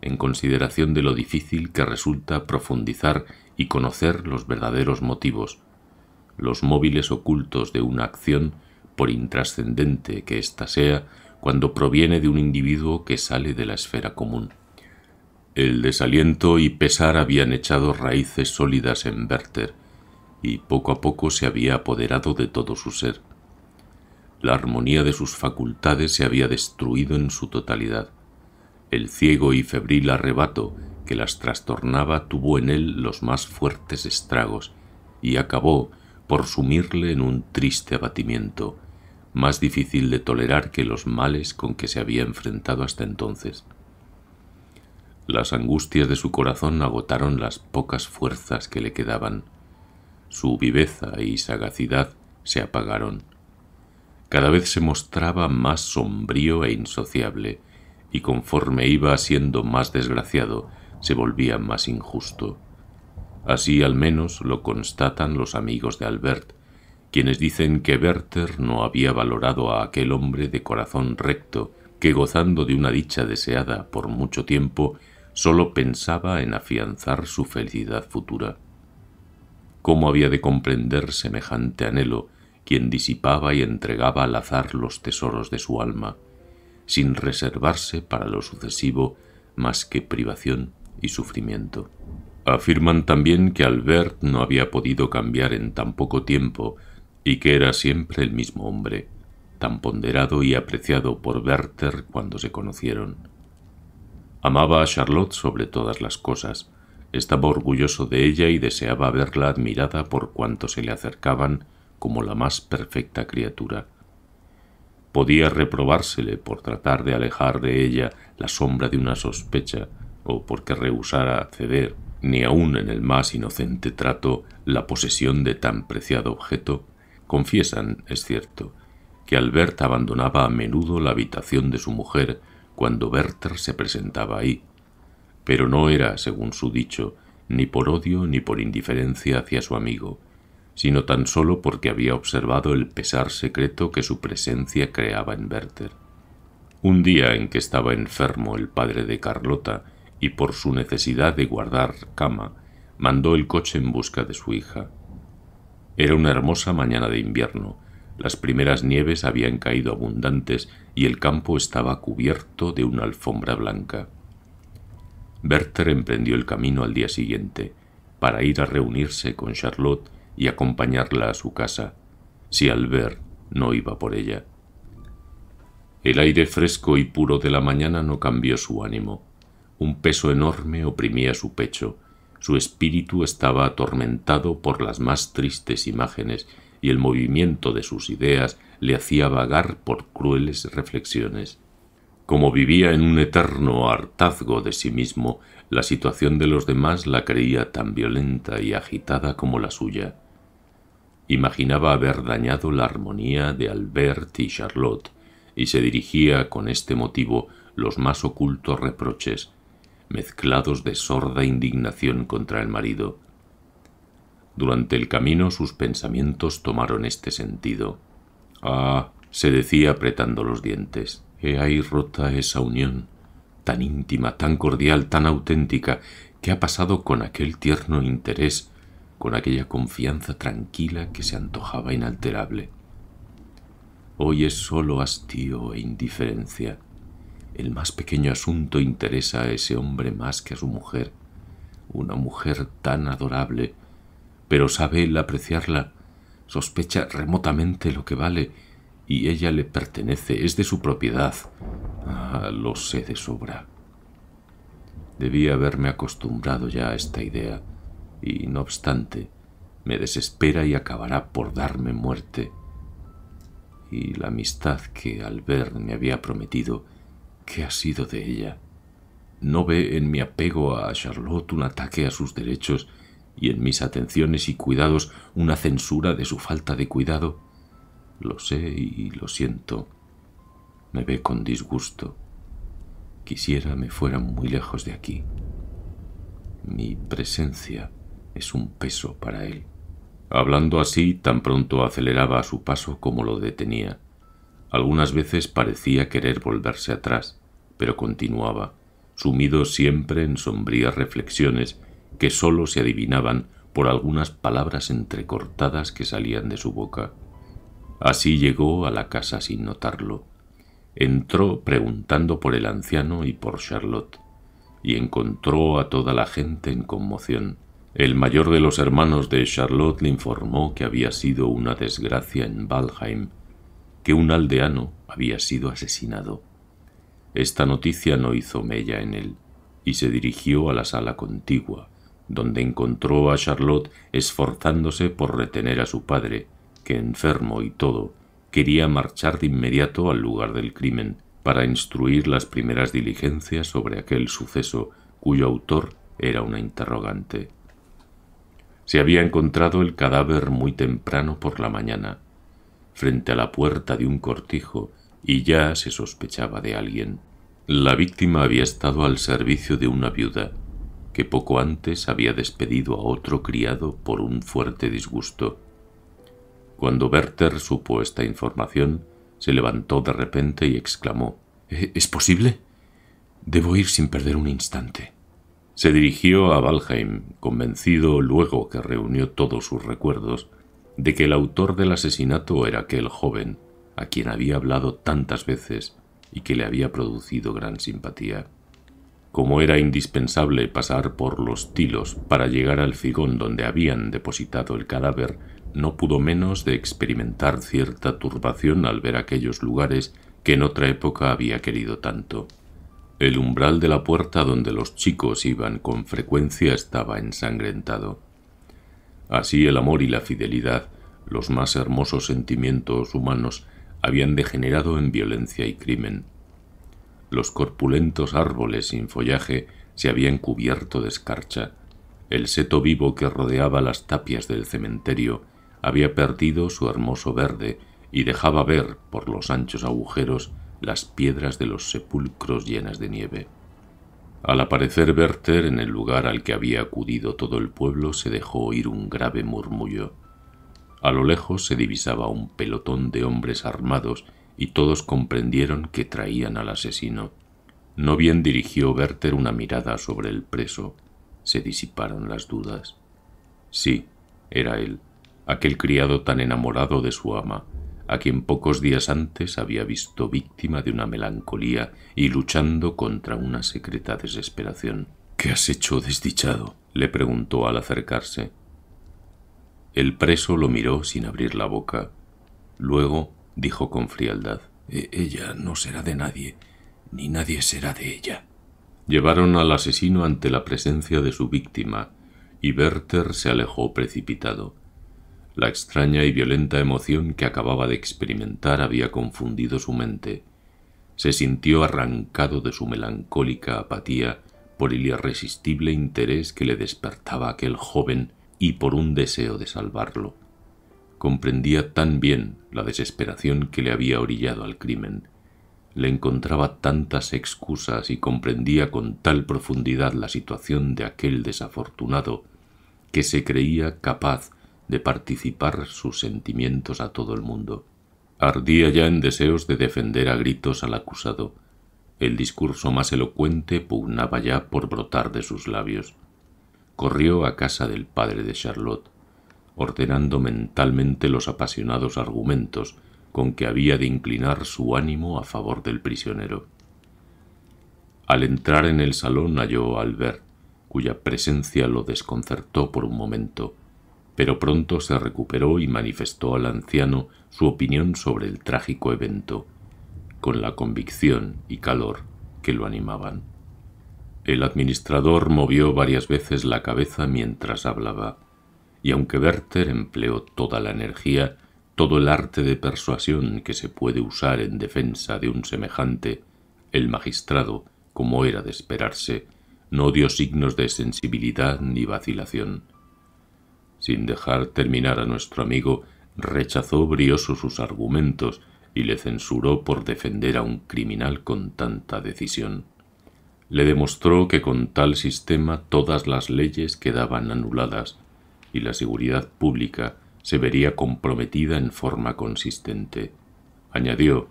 en consideración de lo difícil que resulta profundizar y conocer los verdaderos motivos, los móviles ocultos de una acción, por intrascendente que ésta sea, cuando proviene de un individuo que sale de la esfera común. El desaliento y pesar habían echado raíces sólidas en Werther, y poco a poco se había apoderado de todo su ser. La armonía de sus facultades se había destruido en su totalidad. El ciego y febril arrebato que las trastornaba tuvo en él los más fuertes estragos y acabó por sumirle en un triste abatimiento, más difícil de tolerar que los males con que se había enfrentado hasta entonces. Las angustias de su corazón agotaron las pocas fuerzas que le quedaban. Su viveza y sagacidad se apagaron. Cada vez se mostraba más sombrío e insociable, y conforme iba siendo más desgraciado, se volvía más injusto. Así al menos lo constatan los amigos de Albert, quienes dicen que Werther no había valorado a aquel hombre de corazón recto que gozando de una dicha deseada por mucho tiempo, solo pensaba en afianzar su felicidad futura. ¿Cómo había de comprender semejante anhelo quien disipaba y entregaba al azar los tesoros de su alma? sin reservarse para lo sucesivo más que privación y sufrimiento. Afirman también que Albert no había podido cambiar en tan poco tiempo y que era siempre el mismo hombre, tan ponderado y apreciado por Werther cuando se conocieron. Amaba a Charlotte sobre todas las cosas, estaba orgulloso de ella y deseaba verla admirada por cuanto se le acercaban como la más perfecta criatura podía reprobársele por tratar de alejar de ella la sombra de una sospecha o porque rehusara ceder, ni aun en el más inocente trato, la posesión de tan preciado objeto, confiesan, es cierto, que Albert abandonaba a menudo la habitación de su mujer cuando Werther se presentaba ahí, pero no era, según su dicho, ni por odio ni por indiferencia hacia su amigo, sino tan solo porque había observado el pesar secreto que su presencia creaba en Werther. Un día en que estaba enfermo el padre de Carlota y por su necesidad de guardar cama, mandó el coche en busca de su hija. Era una hermosa mañana de invierno, las primeras nieves habían caído abundantes y el campo estaba cubierto de una alfombra blanca. Werther emprendió el camino al día siguiente, para ir a reunirse con Charlotte y acompañarla a su casa, si al ver no iba por ella. El aire fresco y puro de la mañana no cambió su ánimo. Un peso enorme oprimía su pecho, su espíritu estaba atormentado por las más tristes imágenes y el movimiento de sus ideas le hacía vagar por crueles reflexiones. Como vivía en un eterno hartazgo de sí mismo, la situación de los demás la creía tan violenta y agitada como la suya. Imaginaba haber dañado la armonía de Albert y Charlotte, y se dirigía con este motivo los más ocultos reproches, mezclados de sorda indignación contra el marido. Durante el camino sus pensamientos tomaron este sentido. Ah, se decía apretando los dientes, he ahí rota esa unión, tan íntima, tan cordial, tan auténtica, ¿qué ha pasado con aquel tierno interés con aquella confianza tranquila que se antojaba inalterable. Hoy es solo hastío e indiferencia. El más pequeño asunto interesa a ese hombre más que a su mujer, una mujer tan adorable, pero sabe él apreciarla, sospecha remotamente lo que vale, y ella le pertenece, es de su propiedad. Ah, lo sé de sobra. Debía haberme acostumbrado ya a esta idea y, no obstante, me desespera y acabará por darme muerte. Y la amistad que al ver me había prometido, ¿qué ha sido de ella? ¿No ve en mi apego a Charlotte un ataque a sus derechos y en mis atenciones y cuidados una censura de su falta de cuidado? Lo sé y lo siento. Me ve con disgusto. Quisiera me fuera muy lejos de aquí. Mi presencia es un peso para él. Hablando así, tan pronto aceleraba su paso como lo detenía. Algunas veces parecía querer volverse atrás, pero continuaba, sumido siempre en sombrías reflexiones que sólo se adivinaban por algunas palabras entrecortadas que salían de su boca. Así llegó a la casa sin notarlo. Entró preguntando por el anciano y por Charlotte, y encontró a toda la gente en conmoción. El mayor de los hermanos de Charlotte le informó que había sido una desgracia en Valheim, que un aldeano había sido asesinado. Esta noticia no hizo mella en él, y se dirigió a la sala contigua, donde encontró a Charlotte esforzándose por retener a su padre, que enfermo y todo, quería marchar de inmediato al lugar del crimen para instruir las primeras diligencias sobre aquel suceso cuyo autor era una interrogante. Se había encontrado el cadáver muy temprano por la mañana, frente a la puerta de un cortijo, y ya se sospechaba de alguien. La víctima había estado al servicio de una viuda, que poco antes había despedido a otro criado por un fuerte disgusto. Cuando Werther supo esta información, se levantó de repente y exclamó ¿Es posible? Debo ir sin perder un instante. Se dirigió a Valheim, convencido luego que reunió todos sus recuerdos de que el autor del asesinato era aquel joven a quien había hablado tantas veces y que le había producido gran simpatía. Como era indispensable pasar por los tilos para llegar al figón donde habían depositado el cadáver, no pudo menos de experimentar cierta turbación al ver aquellos lugares que en otra época había querido tanto. El umbral de la puerta donde los chicos iban con frecuencia estaba ensangrentado. Así el amor y la fidelidad, los más hermosos sentimientos humanos, habían degenerado en violencia y crimen. Los corpulentos árboles sin follaje se habían cubierto de escarcha. El seto vivo que rodeaba las tapias del cementerio había perdido su hermoso verde y dejaba ver, por los anchos agujeros, las piedras de los sepulcros llenas de nieve. Al aparecer Werther en el lugar al que había acudido todo el pueblo, se dejó oír un grave murmullo. A lo lejos se divisaba un pelotón de hombres armados y todos comprendieron que traían al asesino. No bien dirigió Werther una mirada sobre el preso, se disiparon las dudas. Sí, era él, aquel criado tan enamorado de su ama, a quien pocos días antes había visto víctima de una melancolía y luchando contra una secreta desesperación. ¿Qué has hecho, desdichado? le preguntó al acercarse. El preso lo miró sin abrir la boca. Luego dijo con frialdad e-, Ella no será de nadie, ni nadie será de ella. Llevaron al asesino ante la presencia de su víctima, y Werther se alejó precipitado. La extraña y violenta emoción que acababa de experimentar había confundido su mente. Se sintió arrancado de su melancólica apatía por el irresistible interés que le despertaba aquel joven y por un deseo de salvarlo. Comprendía tan bien la desesperación que le había orillado al crimen. Le encontraba tantas excusas y comprendía con tal profundidad la situación de aquel desafortunado que se creía capaz de de participar sus sentimientos a todo el mundo. Ardía ya en deseos de defender a gritos al acusado. El discurso más elocuente pugnaba ya por brotar de sus labios. Corrió a casa del padre de Charlotte, ordenando mentalmente los apasionados argumentos con que había de inclinar su ánimo a favor del prisionero. Al entrar en el salón halló a Albert, cuya presencia lo desconcertó por un momento pero pronto se recuperó y manifestó al anciano su opinión sobre el trágico evento, con la convicción y calor que lo animaban. El administrador movió varias veces la cabeza mientras hablaba, y aunque Werther empleó toda la energía, todo el arte de persuasión que se puede usar en defensa de un semejante, el magistrado, como era de esperarse, no dio signos de sensibilidad ni vacilación sin dejar terminar a nuestro amigo, rechazó brioso sus argumentos y le censuró por defender a un criminal con tanta decisión. Le demostró que con tal sistema todas las leyes quedaban anuladas y la seguridad pública se vería comprometida en forma consistente. Añadió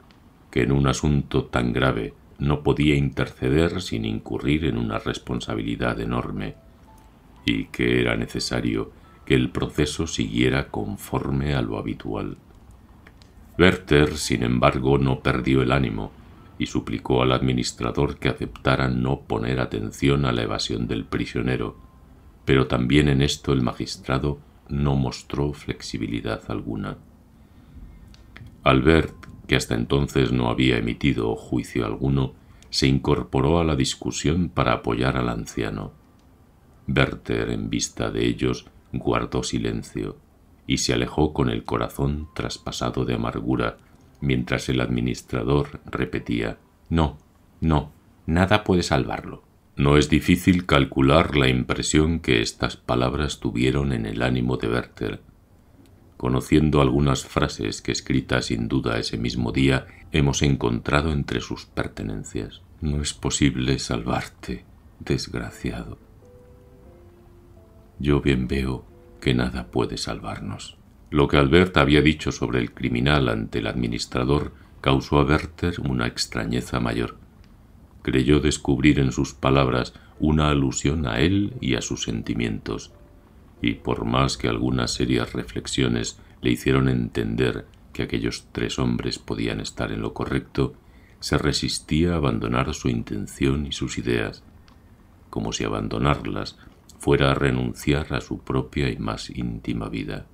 que en un asunto tan grave no podía interceder sin incurrir en una responsabilidad enorme y que era necesario que el proceso siguiera conforme a lo habitual. Werther, sin embargo, no perdió el ánimo y suplicó al administrador que aceptara no poner atención a la evasión del prisionero, pero también en esto el magistrado no mostró flexibilidad alguna. Albert, que hasta entonces no había emitido juicio alguno, se incorporó a la discusión para apoyar al anciano. Werther, en vista de ellos, guardó silencio y se alejó con el corazón traspasado de amargura, mientras el administrador repetía No, no, nada puede salvarlo. No es difícil calcular la impresión que estas palabras tuvieron en el ánimo de Werther. Conociendo algunas frases que escritas sin duda ese mismo día hemos encontrado entre sus pertenencias. No es posible salvarte, desgraciado. Yo bien veo que nada puede salvarnos. Lo que Alberta había dicho sobre el criminal ante el administrador causó a Werther una extrañeza mayor. Creyó descubrir en sus palabras una alusión a él y a sus sentimientos, y por más que algunas serias reflexiones le hicieron entender que aquellos tres hombres podían estar en lo correcto, se resistía a abandonar su intención y sus ideas, como si abandonarlas fuera a renunciar a su propia y más íntima vida.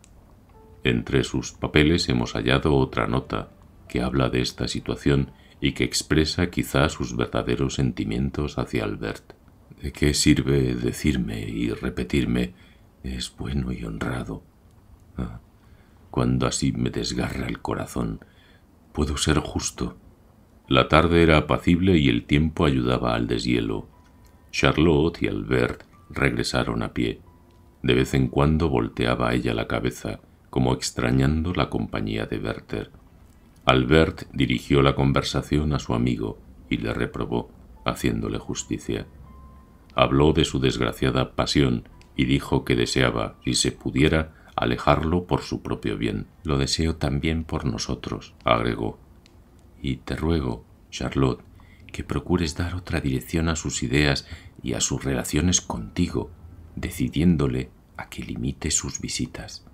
Entre sus papeles hemos hallado otra nota que habla de esta situación y que expresa quizá sus verdaderos sentimientos hacia Albert. ¿De qué sirve decirme y repetirme es bueno y honrado? Ah, cuando así me desgarra el corazón, puedo ser justo. La tarde era apacible y el tiempo ayudaba al deshielo. Charlotte y Albert regresaron a pie. De vez en cuando volteaba ella la cabeza, como extrañando la compañía de Werther. Albert dirigió la conversación a su amigo y le reprobó, haciéndole justicia. Habló de su desgraciada pasión y dijo que deseaba, si se pudiera, alejarlo por su propio bien. Lo deseo también por nosotros, agregó. Y te ruego, Charlotte, que procures dar otra dirección a sus ideas y a sus relaciones contigo, decidiéndole a que limite sus visitas.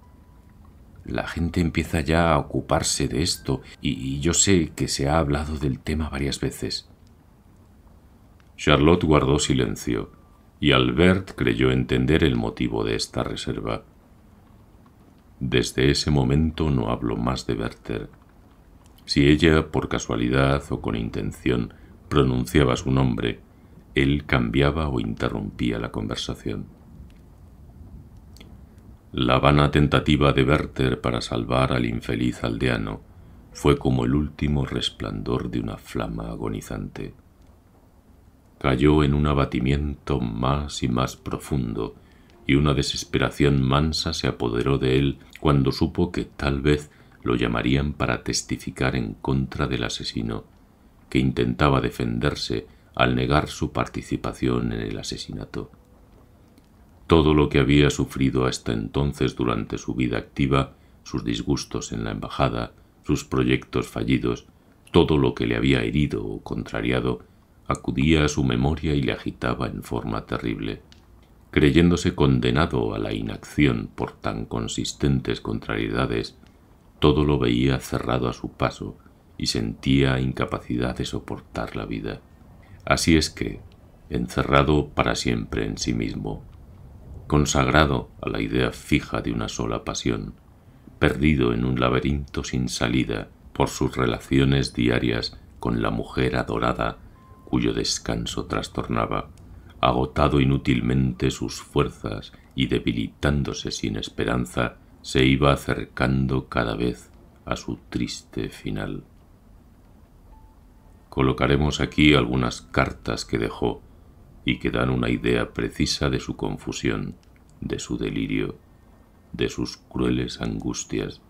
La gente empieza ya a ocuparse de esto y, yo sé que se ha hablado del tema varias veces. Charlotte guardó silencio y Albert creyó entender el motivo de esta reserva. Desde ese momento no habló más de Werther. Si ella, por casualidad o con intención, pronunciaba su nombre, él cambiaba o interrumpía la conversación. La vana tentativa de Werther para salvar al infeliz aldeano fue como el último resplandor de una flama agonizante. Cayó en un abatimiento más y más profundo, y una desesperación mansa se apoderó de él cuando supo que tal vez lo llamarían para testificar en contra del asesino, que intentaba defenderse al negar su participación en el asesinato. Todo lo que había sufrido hasta entonces durante su vida activa, sus disgustos en la embajada, sus proyectos fallidos, todo lo que le había herido o contrariado, acudía a su memoria y le agitaba en forma terrible. Creyéndose condenado a la inacción por tan consistentes contrariedades, todo lo veía cerrado a su paso y sentía incapacidad de soportar la vida. Así es que, encerrado para siempre en sí mismo, consagrado a la idea fija de una sola pasión, perdido en un laberinto sin salida por sus relaciones diarias con la mujer adorada cuyo descanso trastornaba, agotado inútilmente sus fuerzas y debilitándose sin esperanza, se iba acercando cada vez a su triste final. Colocaremos aquí algunas cartas que dejó y que dan una idea precisa de su confusión, de su delirio, de sus crueles angustias,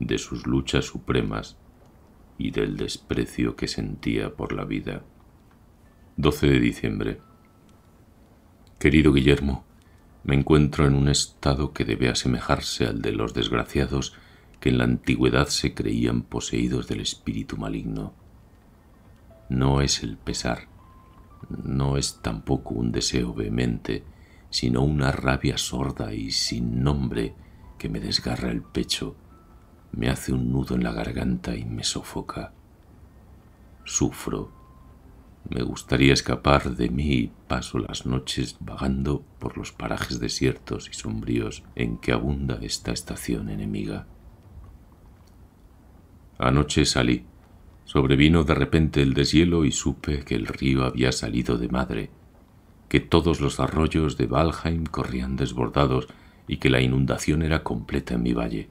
de sus luchas supremas y del desprecio que sentía por la vida. 12 de diciembre. Querido Guillermo, me encuentro en un estado que debe asemejarse al de los desgraciados que en la antigüedad se creían poseídos del espíritu maligno no es el pesar, no es tampoco un deseo vehemente, sino una rabia sorda y sin nombre que me desgarra el pecho, me hace un nudo en la garganta y me sofoca. Sufro. Me gustaría escapar de mí y paso las noches vagando por los parajes desiertos y sombríos en que abunda esta estación enemiga. Anoche salí Sobrevino de repente el deshielo y supe que el río había salido de madre, que todos los arroyos de Valheim corrían desbordados y que la inundación era completa en mi valle.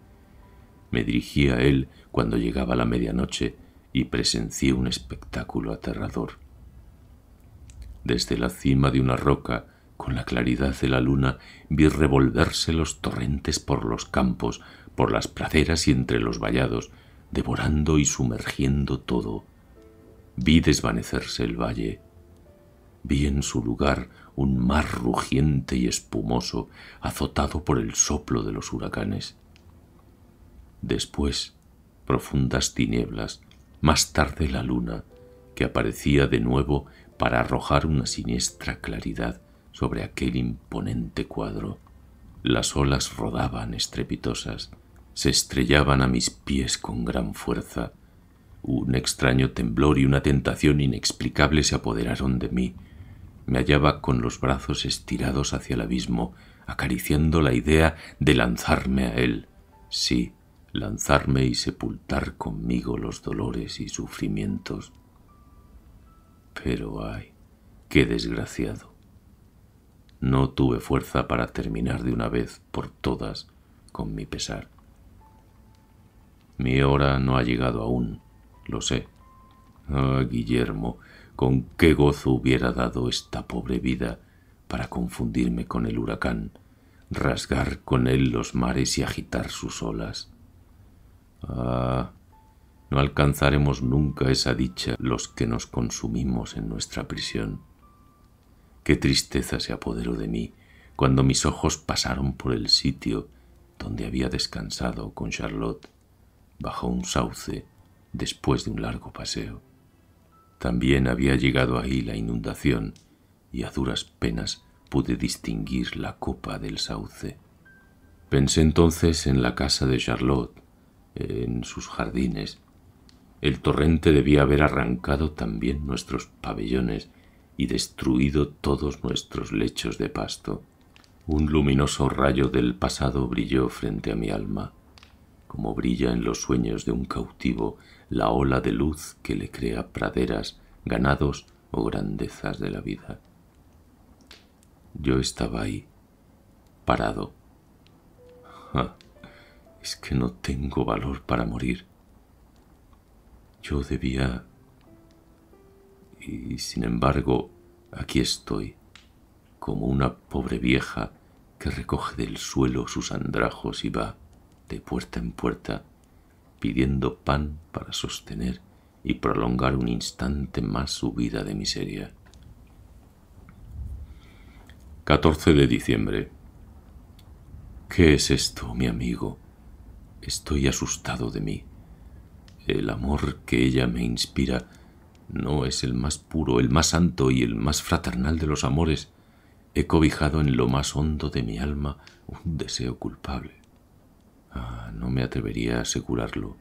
Me dirigí a él cuando llegaba la medianoche y presencié un espectáculo aterrador. Desde la cima de una roca, con la claridad de la luna, vi revolverse los torrentes por los campos, por las praderas y entre los vallados, devorando y sumergiendo todo. Vi desvanecerse el valle, vi en su lugar un mar rugiente y espumoso, azotado por el soplo de los huracanes. Después, profundas tinieblas, más tarde la luna, que aparecía de nuevo para arrojar una siniestra claridad sobre aquel imponente cuadro. Las olas rodaban estrepitosas, se estrellaban a mis pies con gran fuerza. Un extraño temblor y una tentación inexplicable se apoderaron de mí. Me hallaba con los brazos estirados hacia el abismo, acariciando la idea de lanzarme a él. Sí, lanzarme y sepultar conmigo los dolores y sufrimientos. Pero ay, qué desgraciado. No tuve fuerza para terminar de una vez por todas con mi pesar. Mi hora no ha llegado aún, lo sé. Ah, Guillermo, con qué gozo hubiera dado esta pobre vida para confundirme con el huracán, rasgar con él los mares y agitar sus olas. Ah, no alcanzaremos nunca esa dicha los que nos consumimos en nuestra prisión. Qué tristeza se apoderó de mí cuando mis ojos pasaron por el sitio donde había descansado con Charlotte bajo un sauce después de un largo paseo. También había llegado ahí la inundación y a duras penas pude distinguir la copa del sauce. Pensé entonces en la casa de Charlotte, en sus jardines. El torrente debía haber arrancado también nuestros pabellones y destruido todos nuestros lechos de pasto. Un luminoso rayo del pasado brilló frente a mi alma como brilla en los sueños de un cautivo la ola de luz que le crea praderas, ganados o grandezas de la vida. Yo estaba ahí, parado. es que no tengo valor para morir. Yo debía... Y sin embargo, aquí estoy, como una pobre vieja que recoge del suelo sus andrajos y va de puerta en puerta, pidiendo pan para sostener y prolongar un instante más su vida de miseria. 14 de diciembre. ¿Qué es esto, mi amigo? Estoy asustado de mí. El amor que ella me inspira no es el más puro, el más santo y el más fraternal de los amores. He cobijado en lo más hondo de mi alma un deseo culpable. Ah, no me atrevería a asegurarlo.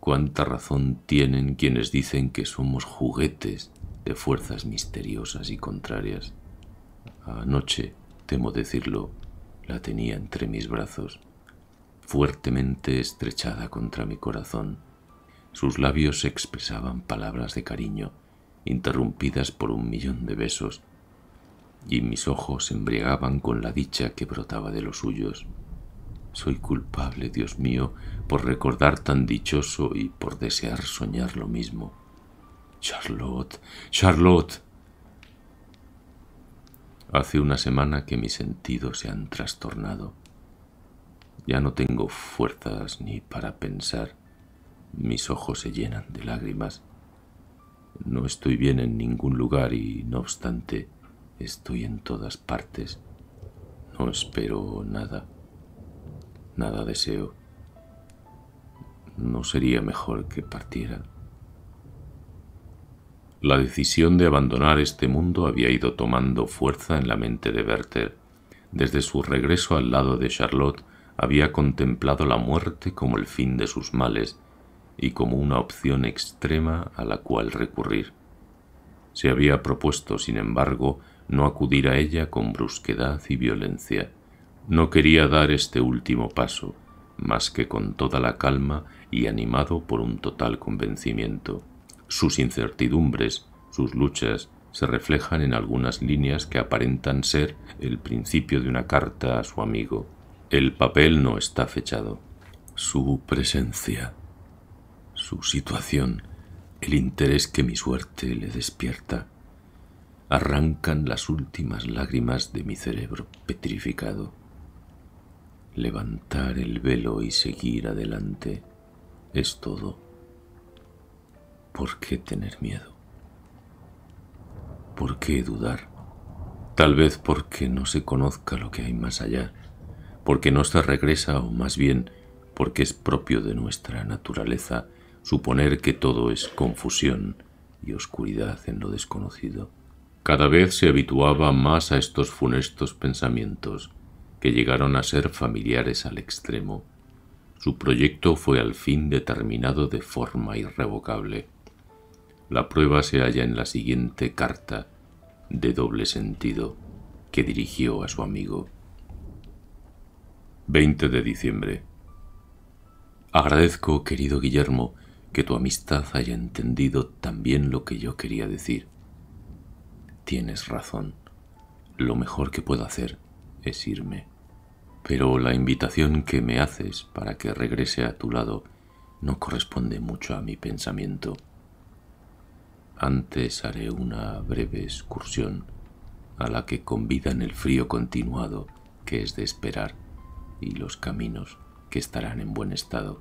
¿Cuánta razón tienen quienes dicen que somos juguetes de fuerzas misteriosas y contrarias? Anoche, temo decirlo, la tenía entre mis brazos, fuertemente estrechada contra mi corazón. Sus labios expresaban palabras de cariño, interrumpidas por un millón de besos, y mis ojos embriagaban con la dicha que brotaba de los suyos. Soy culpable, Dios mío, por recordar tan dichoso y por desear soñar lo mismo. Charlotte, Charlotte. Hace una semana que mis sentidos se han trastornado. Ya no tengo fuerzas ni para pensar. Mis ojos se llenan de lágrimas. No estoy bien en ningún lugar y, no obstante, estoy en todas partes. No espero nada nada deseo. ¿No sería mejor que partiera? La decisión de abandonar este mundo había ido tomando fuerza en la mente de Werther. Desde su regreso al lado de Charlotte había contemplado la muerte como el fin de sus males y como una opción extrema a la cual recurrir. Se había propuesto, sin embargo, no acudir a ella con brusquedad y violencia. No quería dar este último paso, más que con toda la calma y animado por un total convencimiento. Sus incertidumbres, sus luchas, se reflejan en algunas líneas que aparentan ser el principio de una carta a su amigo. El papel no está fechado. Su presencia, su situación, el interés que mi suerte le despierta, arrancan las últimas lágrimas de mi cerebro petrificado levantar el velo y seguir adelante es todo. ¿Por qué tener miedo? ¿Por qué dudar? Tal vez porque no se conozca lo que hay más allá, porque no se regresa o más bien porque es propio de nuestra naturaleza suponer que todo es confusión y oscuridad en lo desconocido. Cada vez se habituaba más a estos funestos pensamientos, que llegaron a ser familiares al extremo, su proyecto fue al fin determinado de forma irrevocable. La prueba se halla en la siguiente carta, de doble sentido, que dirigió a su amigo. 20 de diciembre. Agradezco, querido Guillermo, que tu amistad haya entendido también lo que yo quería decir. Tienes razón. Lo mejor que puedo hacer es irme pero la invitación que me haces para que regrese a tu lado no corresponde mucho a mi pensamiento. Antes haré una breve excursión a la que convidan el frío continuado que es de esperar y los caminos que estarán en buen estado.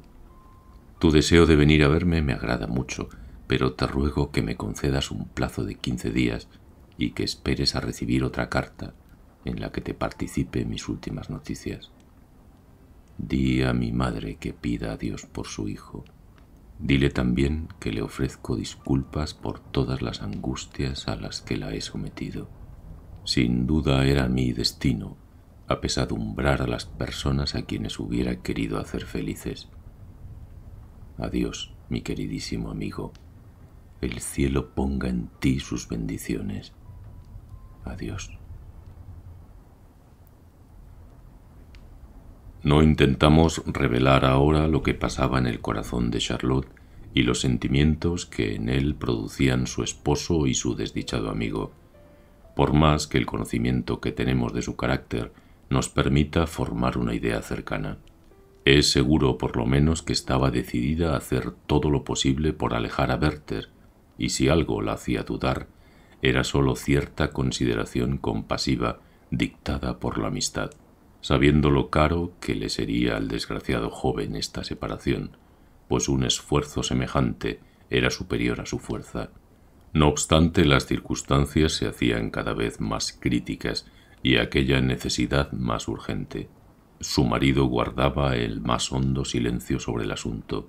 Tu deseo de venir a verme me agrada mucho, pero te ruego que me concedas un plazo de quince días y que esperes a recibir otra carta en la que te participe mis últimas noticias. Di a mi madre que pida a Dios por su hijo. Dile también que le ofrezco disculpas por todas las angustias a las que la he sometido. Sin duda era mi destino apesadumbrar a las personas a quienes hubiera querido hacer felices. Adiós, mi queridísimo amigo. El cielo ponga en ti sus bendiciones. Adiós. No intentamos revelar ahora lo que pasaba en el corazón de Charlotte y los sentimientos que en él producían su esposo y su desdichado amigo, por más que el conocimiento que tenemos de su carácter nos permita formar una idea cercana. Es seguro por lo menos que estaba decidida a hacer todo lo posible por alejar a Werther, y si algo la hacía dudar, era solo cierta consideración compasiva dictada por la amistad sabiendo lo caro que le sería al desgraciado joven esta separación, pues un esfuerzo semejante era superior a su fuerza. No obstante, las circunstancias se hacían cada vez más críticas y aquella necesidad más urgente. Su marido guardaba el más hondo silencio sobre el asunto,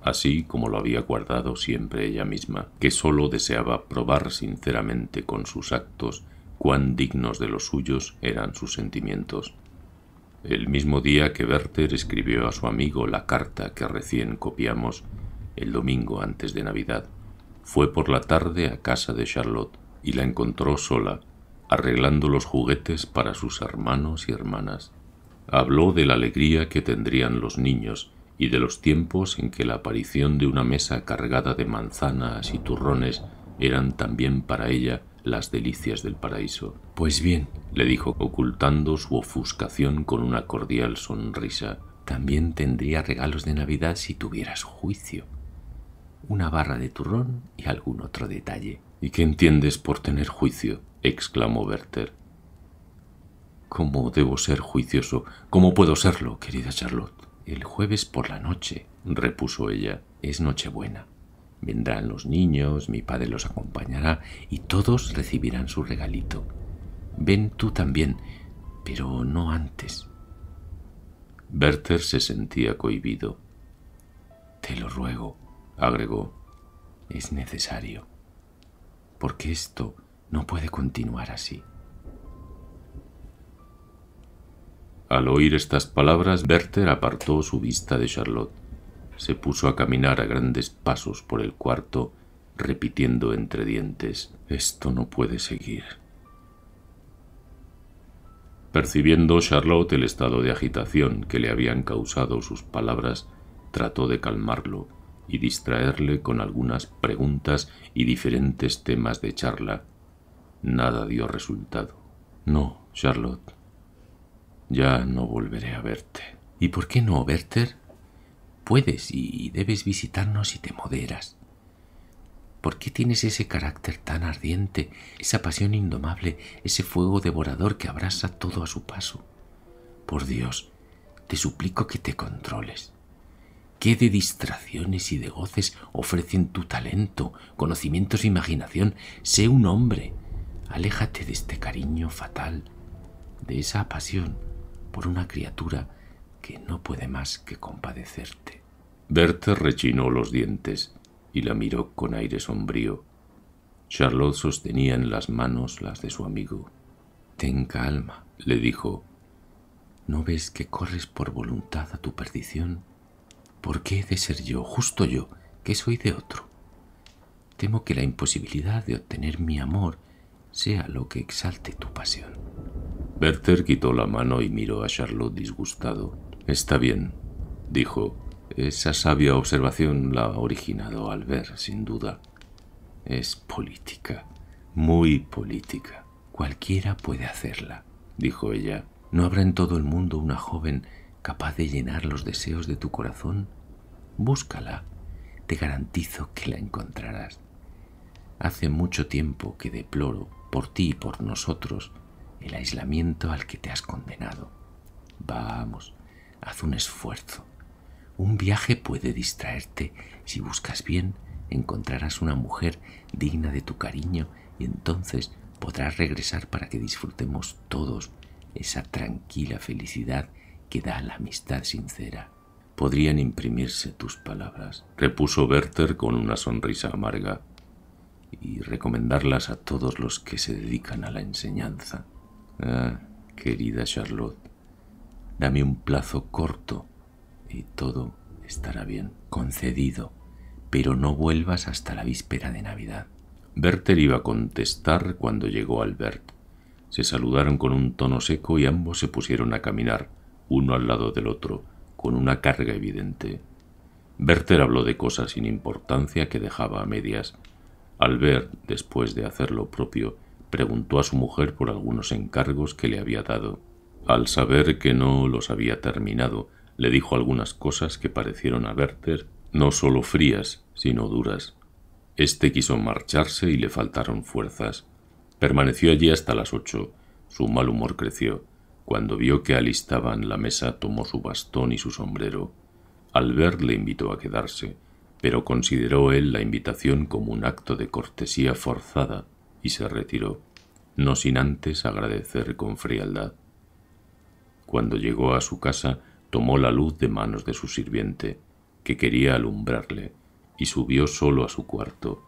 así como lo había guardado siempre ella misma, que sólo deseaba probar sinceramente con sus actos cuán dignos de los suyos eran sus sentimientos el mismo día que Werther escribió a su amigo la carta que recién copiamos el domingo antes de Navidad. Fue por la tarde a casa de Charlotte y la encontró sola, arreglando los juguetes para sus hermanos y hermanas. Habló de la alegría que tendrían los niños y de los tiempos en que la aparición de una mesa cargada de manzanas y turrones eran también para ella las delicias del paraíso. Pues bien, le dijo, ocultando su ofuscación con una cordial sonrisa, también tendría regalos de Navidad si tuvieras juicio. Una barra de turrón y algún otro detalle. ¿Y qué entiendes por tener juicio? exclamó Werther. ¿Cómo debo ser juicioso? ¿Cómo puedo serlo, querida Charlotte? El jueves por la noche, repuso ella, es Nochebuena. Vendrán los niños, mi padre los acompañará y todos recibirán su regalito. Ven tú también, pero no antes. Werther se sentía cohibido. Te lo ruego, agregó, es necesario, porque esto no puede continuar así. Al oír estas palabras, Werther apartó su vista de Charlotte se puso a caminar a grandes pasos por el cuarto, repitiendo entre dientes, Esto no puede seguir. Percibiendo Charlotte el estado de agitación que le habían causado sus palabras, trató de calmarlo y distraerle con algunas preguntas y diferentes temas de charla. Nada dio resultado. No, Charlotte, ya no volveré a verte. ¿Y por qué no, Werther? Puedes y debes visitarnos si te moderas. ¿Por qué tienes ese carácter tan ardiente, esa pasión indomable, ese fuego devorador que abrasa todo a su paso? Por Dios, te suplico que te controles. ¿Qué de distracciones y de goces ofrecen tu talento, conocimientos e imaginación? Sé un hombre. Aléjate de este cariño fatal, de esa pasión por una criatura que no puede más que compadecerte. Werther rechinó los dientes y la miró con aire sombrío. Charlotte sostenía en las manos las de su amigo. Ten calma, le dijo. ¿No ves que corres por voluntad a tu perdición? ¿Por qué he de ser yo, justo yo, que soy de otro? Temo que la imposibilidad de obtener mi amor sea lo que exalte tu pasión. Werther quitó la mano y miró a Charlotte disgustado. Está bien, dijo. Esa sabia observación la ha originado ver, sin duda. Es política, muy política. Cualquiera puede hacerla, dijo ella. ¿No habrá en todo el mundo una joven capaz de llenar los deseos de tu corazón? Búscala. Te garantizo que la encontrarás. Hace mucho tiempo que deploro, por ti y por nosotros, el aislamiento al que te has condenado. Vamos, Haz un esfuerzo. Un viaje puede distraerte. Si buscas bien, encontrarás una mujer digna de tu cariño y entonces podrás regresar para que disfrutemos todos esa tranquila felicidad que da la amistad sincera. Podrían imprimirse tus palabras, repuso Werther con una sonrisa amarga, y recomendarlas a todos los que se dedican a la enseñanza. Ah, querida Charlotte, Dame un plazo corto y todo estará bien. Concedido, pero no vuelvas hasta la víspera de Navidad. Werther iba a contestar cuando llegó Albert. Se saludaron con un tono seco y ambos se pusieron a caminar, uno al lado del otro, con una carga evidente. Werther habló de cosas sin importancia que dejaba a medias. Albert, después de hacer lo propio, preguntó a su mujer por algunos encargos que le había dado. Al saber que no los había terminado, le dijo algunas cosas que parecieron a Werther no solo frías, sino duras. Este quiso marcharse y le faltaron fuerzas. Permaneció allí hasta las ocho. Su mal humor creció. Cuando vio que alistaban la mesa, tomó su bastón y su sombrero. ver le invitó a quedarse, pero consideró él la invitación como un acto de cortesía forzada y se retiró, no sin antes agradecer con frialdad cuando llegó a su casa, tomó la luz de manos de su sirviente, que quería alumbrarle, y subió solo a su cuarto.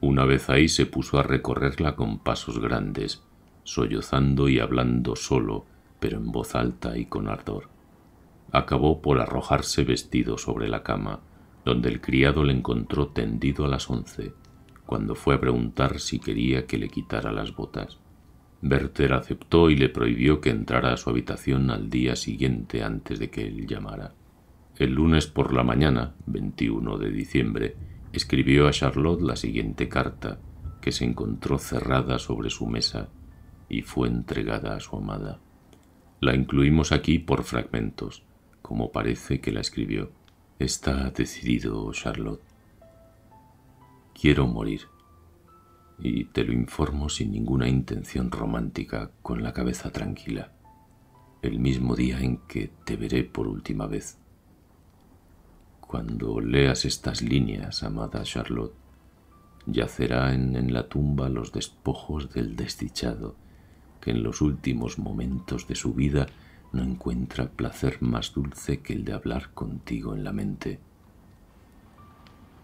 Una vez ahí se puso a recorrerla con pasos grandes, sollozando y hablando solo, pero en voz alta y con ardor. Acabó por arrojarse vestido sobre la cama, donde el criado le encontró tendido a las once, cuando fue a preguntar si quería que le quitara las botas. Werther aceptó y le prohibió que entrara a su habitación al día siguiente antes de que él llamara. El lunes por la mañana, 21 de diciembre, escribió a Charlotte la siguiente carta, que se encontró cerrada sobre su mesa y fue entregada a su amada. La incluimos aquí por fragmentos, como parece que la escribió. Está decidido, Charlotte. Quiero morir y te lo informo sin ninguna intención romántica, con la cabeza tranquila, el mismo día en que te veré por última vez. Cuando leas estas líneas, amada Charlotte, yacerán en la tumba los despojos del desdichado, que en los últimos momentos de su vida no encuentra placer más dulce que el de hablar contigo en la mente.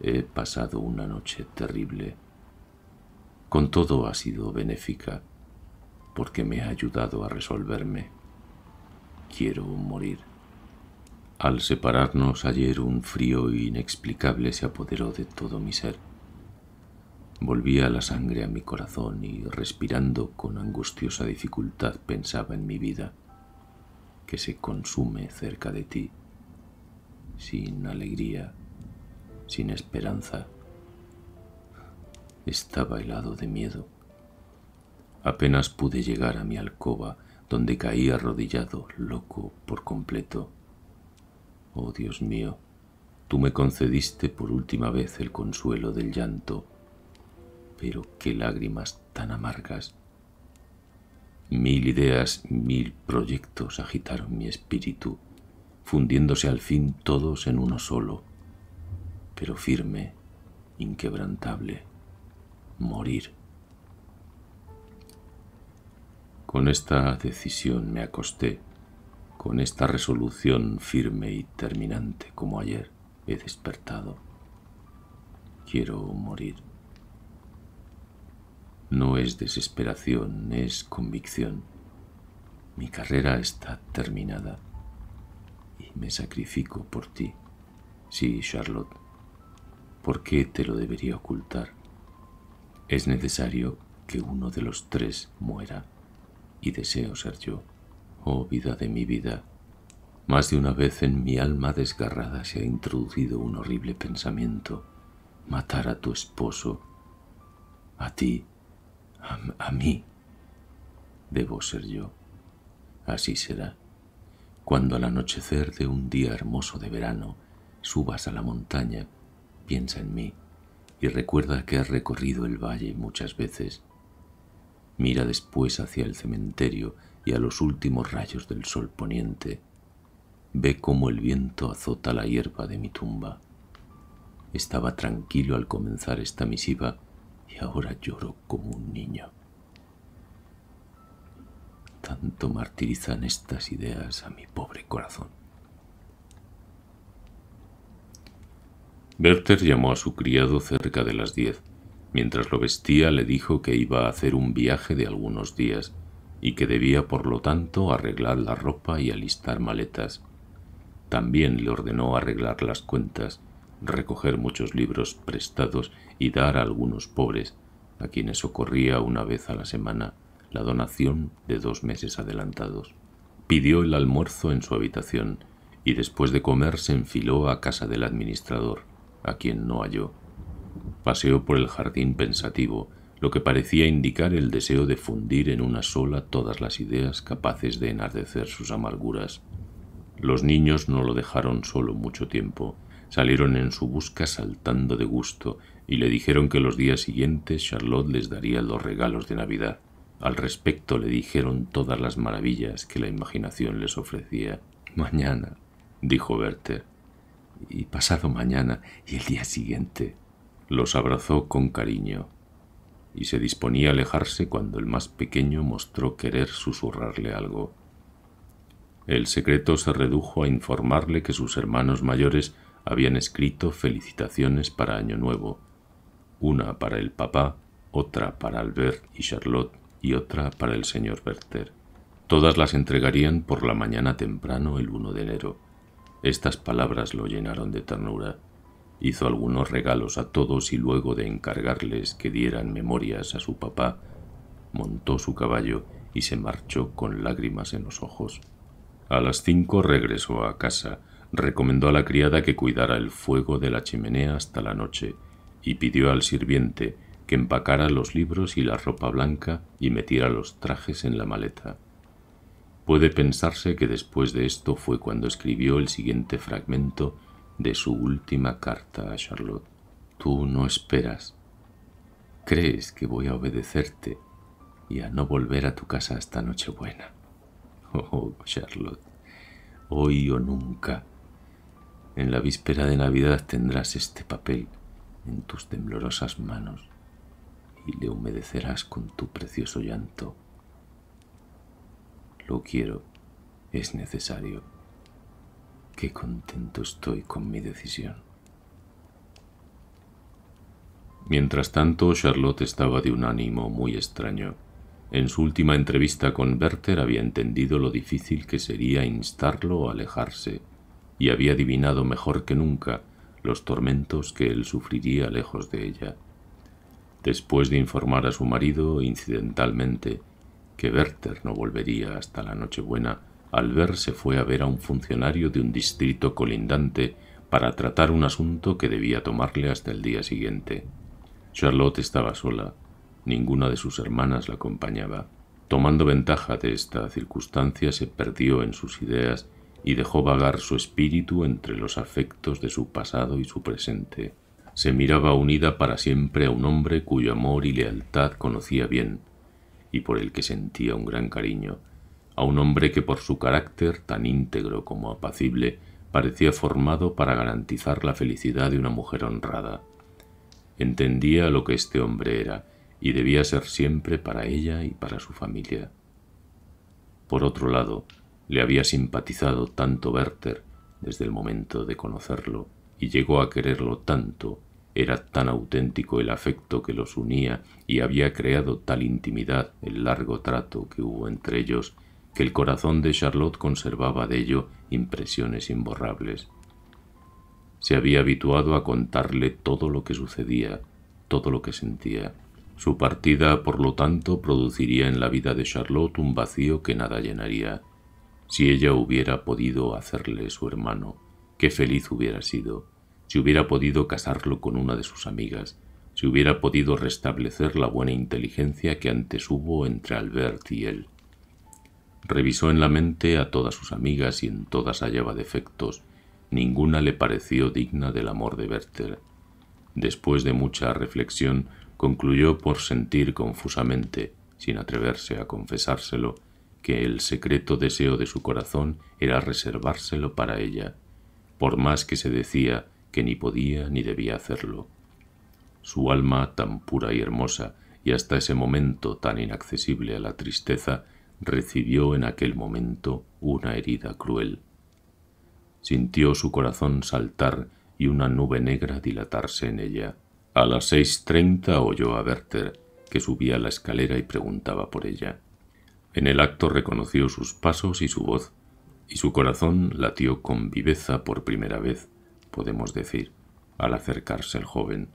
He pasado una noche terrible, con todo ha sido benéfica porque me ha ayudado a resolverme. Quiero morir. Al separarnos ayer un frío inexplicable se apoderó de todo mi ser. Volvía la sangre a mi corazón y respirando con angustiosa dificultad pensaba en mi vida, que se consume cerca de ti, sin alegría, sin esperanza. Estaba helado de miedo. Apenas pude llegar a mi alcoba, donde caí arrodillado, loco por completo. Oh Dios mío, tú me concediste por última vez el consuelo del llanto, pero qué lágrimas tan amargas. Mil ideas, mil proyectos agitaron mi espíritu, fundiéndose al fin todos en uno solo, pero firme, inquebrantable morir. Con esta decisión me acosté, con esta resolución firme y terminante como ayer he despertado. Quiero morir. No es desesperación, es convicción. Mi carrera está terminada y me sacrifico por ti. Sí, Charlotte, ¿por qué te lo debería ocultar? Es necesario que uno de los tres muera, y deseo ser yo, oh vida de mi vida. Más de una vez en mi alma desgarrada se ha introducido un horrible pensamiento, matar a tu esposo, a ti, a, a mí. Debo ser yo. Así será. Cuando al anochecer de un día hermoso de verano subas a la montaña, piensa en mí y recuerda que has recorrido el valle muchas veces. Mira después hacia el cementerio y a los últimos rayos del sol poniente. Ve cómo el viento azota la hierba de mi tumba. Estaba tranquilo al comenzar esta misiva y ahora lloro como un niño. Tanto martirizan estas ideas a mi pobre corazón. Werther llamó a su criado cerca de las diez. Mientras lo vestía le dijo que iba a hacer un viaje de algunos días y que debía por lo tanto arreglar la ropa y alistar maletas. También le ordenó arreglar las cuentas, recoger muchos libros prestados y dar a algunos pobres, a quienes socorría una vez a la semana la donación de dos meses adelantados. Pidió el almuerzo en su habitación y después de comer se enfiló a casa del administrador a quien no halló. Paseó por el jardín pensativo, lo que parecía indicar el deseo de fundir en una sola todas las ideas capaces de enardecer sus amarguras. Los niños no lo dejaron solo mucho tiempo. Salieron en su busca saltando de gusto y le dijeron que los días siguientes Charlotte les daría los regalos de Navidad. Al respecto le dijeron todas las maravillas que la imaginación les ofrecía. Mañana, dijo Werther, y pasado mañana y el día siguiente. Los abrazó con cariño y se disponía a alejarse cuando el más pequeño mostró querer susurrarle algo. El secreto se redujo a informarle que sus hermanos mayores habían escrito felicitaciones para Año Nuevo, una para el papá, otra para Albert y Charlotte y otra para el señor Werther. Todas las entregarían por la mañana temprano el 1 de enero. Estas palabras lo llenaron de ternura. Hizo algunos regalos a todos y luego de encargarles que dieran memorias a su papá, montó su caballo y se marchó con lágrimas en los ojos. A las cinco regresó a casa, recomendó a la criada que cuidara el fuego de la chimenea hasta la noche y pidió al sirviente que empacara los libros y la ropa blanca y metiera los trajes en la maleta. Puede pensarse que después de esto fue cuando escribió el siguiente fragmento de su última carta a Charlotte. Tú no esperas. Crees que voy a obedecerte y a no volver a tu casa noche Nochebuena. Oh, Charlotte, hoy o nunca. En la víspera de Navidad tendrás este papel en tus temblorosas manos y le humedecerás con tu precioso llanto lo quiero. Es necesario. Qué contento estoy con mi decisión. Mientras tanto, Charlotte estaba de un ánimo muy extraño. En su última entrevista con Werther había entendido lo difícil que sería instarlo a alejarse, y había adivinado mejor que nunca los tormentos que él sufriría lejos de ella. Después de informar a su marido, incidentalmente, que Werther no volvería hasta la Nochebuena, Albert se fue a ver a un funcionario de un distrito colindante para tratar un asunto que debía tomarle hasta el día siguiente. Charlotte estaba sola, ninguna de sus hermanas la acompañaba. Tomando ventaja de esta circunstancia, se perdió en sus ideas y dejó vagar su espíritu entre los afectos de su pasado y su presente. Se miraba unida para siempre a un hombre cuyo amor y lealtad conocía bien, y por el que sentía un gran cariño, a un hombre que por su carácter tan íntegro como apacible parecía formado para garantizar la felicidad de una mujer honrada. Entendía lo que este hombre era y debía ser siempre para ella y para su familia. Por otro lado, le había simpatizado tanto Werther desde el momento de conocerlo y llegó a quererlo tanto era tan auténtico el afecto que los unía y había creado tal intimidad el largo trato que hubo entre ellos, que el corazón de Charlotte conservaba de ello impresiones imborrables. Se había habituado a contarle todo lo que sucedía, todo lo que sentía. Su partida, por lo tanto, produciría en la vida de Charlotte un vacío que nada llenaría. Si ella hubiera podido hacerle su hermano, qué feliz hubiera sido si hubiera podido casarlo con una de sus amigas, si hubiera podido restablecer la buena inteligencia que antes hubo entre Albert y él. Revisó en la mente a todas sus amigas y en todas hallaba defectos. Ninguna le pareció digna del amor de Werther. Después de mucha reflexión, concluyó por sentir confusamente, sin atreverse a confesárselo, que el secreto deseo de su corazón era reservárselo para ella. Por más que se decía que ni podía ni debía hacerlo. Su alma tan pura y hermosa, y hasta ese momento tan inaccesible a la tristeza, recibió en aquel momento una herida cruel. Sintió su corazón saltar y una nube negra dilatarse en ella. A las seis treinta oyó a Werther, que subía la escalera y preguntaba por ella. En el acto reconoció sus pasos y su voz, y su corazón latió con viveza por primera vez podemos decir, al acercarse el joven.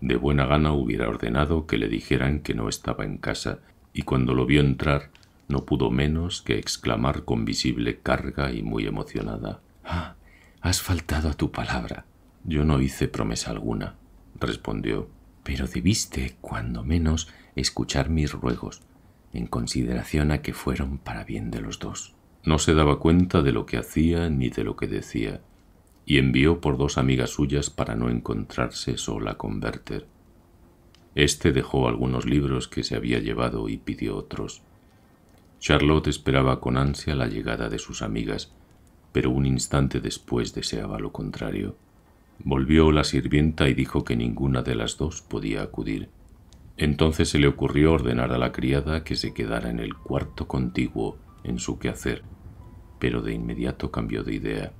De buena gana hubiera ordenado que le dijeran que no estaba en casa, y cuando lo vio entrar, no pudo menos que exclamar con visible carga y muy emocionada. Ah, has faltado a tu palabra. Yo no hice promesa alguna, respondió, pero debiste, cuando menos, escuchar mis ruegos, en consideración a que fueron para bien de los dos. No se daba cuenta de lo que hacía ni de lo que decía, y envió por dos amigas suyas para no encontrarse sola con Werther. Este dejó algunos libros que se había llevado y pidió otros. Charlotte esperaba con ansia la llegada de sus amigas, pero un instante después deseaba lo contrario. Volvió la sirvienta y dijo que ninguna de las dos podía acudir. Entonces se le ocurrió ordenar a la criada que se quedara en el cuarto contiguo en su quehacer, pero de inmediato cambió de idea.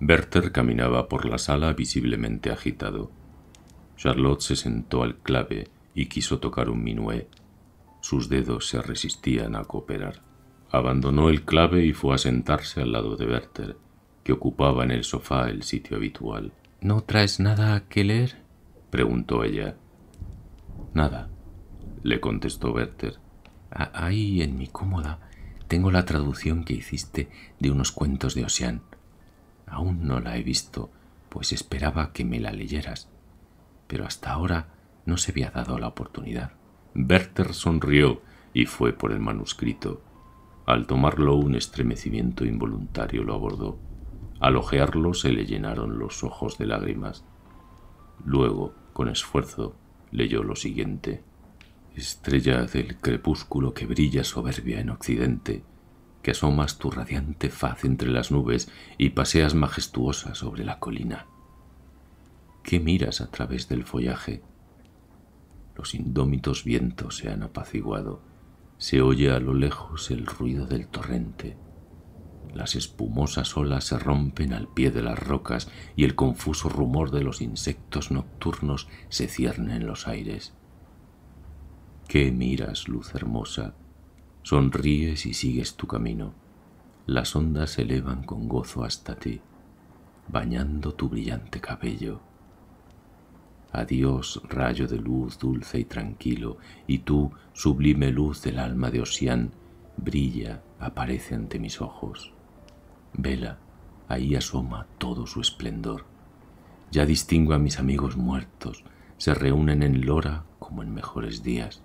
Werther caminaba por la sala visiblemente agitado. Charlotte se sentó al clave y quiso tocar un minué. Sus dedos se resistían a cooperar. Abandonó el clave y fue a sentarse al lado de Werther, que ocupaba en el sofá el sitio habitual. ¿No traes nada que leer? preguntó ella. Nada, le contestó Werther. Ahí en mi cómoda tengo la traducción que hiciste de unos cuentos de Ocean. Aún no la he visto, pues esperaba que me la leyeras, pero hasta ahora no se había dado la oportunidad. Werther sonrió y fue por el manuscrito. Al tomarlo un estremecimiento involuntario lo abordó. Al ojearlo se le llenaron los ojos de lágrimas. Luego, con esfuerzo, leyó lo siguiente. Estrella del crepúsculo que brilla soberbia en occidente, que asomas tu radiante faz entre las nubes y paseas majestuosa sobre la colina. ¿Qué miras a través del follaje? Los indómitos vientos se han apaciguado. Se oye a lo lejos el ruido del torrente. Las espumosas olas se rompen al pie de las rocas y el confuso rumor de los insectos nocturnos se cierne en los aires. ¿Qué miras, luz hermosa? Sonríes y sigues tu camino. Las ondas se elevan con gozo hasta ti, bañando tu brillante cabello. Adiós, rayo de luz dulce y tranquilo, y tú, sublime luz del alma de Osián, brilla, aparece ante mis ojos. Vela, ahí asoma todo su esplendor. Ya distingo a mis amigos muertos, se reúnen en Lora como en mejores días.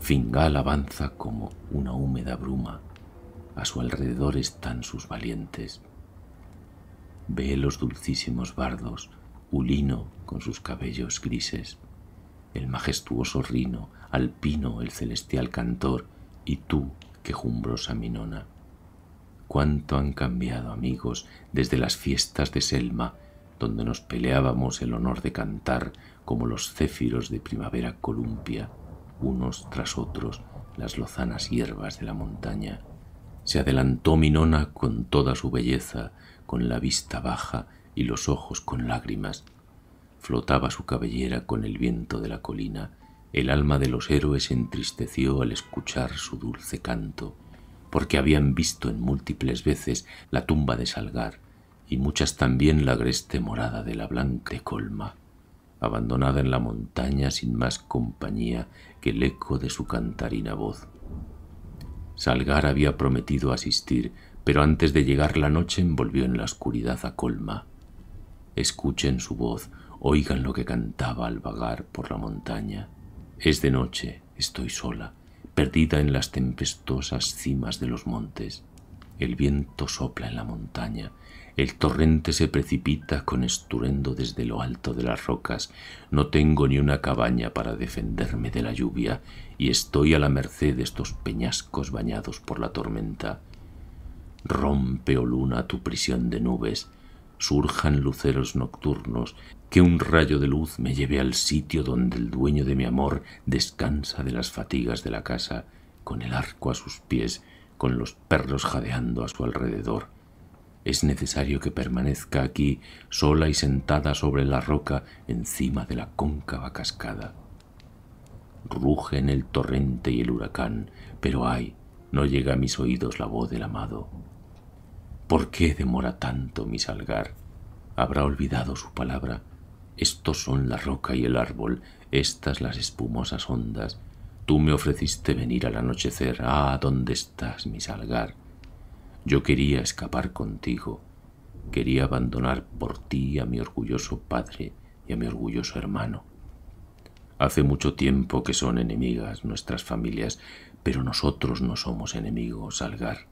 Fingal avanza como una húmeda bruma. A su alrededor están sus valientes. Ve los dulcísimos bardos, Ulino con sus cabellos grises, el majestuoso Rino, Alpino el celestial cantor, y tú, quejumbrosa Minona. Cuánto han cambiado, amigos, desde las fiestas de Selma, donde nos peleábamos el honor de cantar como los céfiros de primavera columpia unos tras otros las lozanas hierbas de la montaña. Se adelantó Minona con toda su belleza, con la vista baja y los ojos con lágrimas. Flotaba su cabellera con el viento de la colina. El alma de los héroes entristeció al escuchar su dulce canto, porque habían visto en múltiples veces la tumba de Salgar y muchas también la agreste morada de la blanca colma abandonada en la montaña sin más compañía el eco de su cantarina voz. Salgar había prometido asistir, pero antes de llegar la noche envolvió en la oscuridad a Colma. Escuchen su voz, oigan lo que cantaba al vagar por la montaña. Es de noche, estoy sola, perdida en las tempestuosas cimas de los montes. El viento sopla en la montaña, el torrente se precipita con esturendo desde lo alto de las rocas. No tengo ni una cabaña para defenderme de la lluvia y estoy a la merced de estos peñascos bañados por la tormenta. Rompe, oh luna, tu prisión de nubes. Surjan luceros nocturnos, que un rayo de luz me lleve al sitio donde el dueño de mi amor descansa de las fatigas de la casa, con el arco a sus pies, con los perros jadeando a su alrededor es necesario que permanezca aquí sola y sentada sobre la roca encima de la cóncava cascada. Rugen el torrente y el huracán, pero ay, no llega a mis oídos la voz del amado. ¿Por qué demora tanto mi salgar? Habrá olvidado su palabra. Estos son la roca y el árbol, estas las espumosas ondas. Tú me ofreciste venir al anochecer. Ah, ¿dónde estás, mi salgar? Yo quería escapar contigo, quería abandonar por ti a mi orgulloso padre y a mi orgulloso hermano. Hace mucho tiempo que son enemigas nuestras familias, pero nosotros no somos enemigos, Salgar.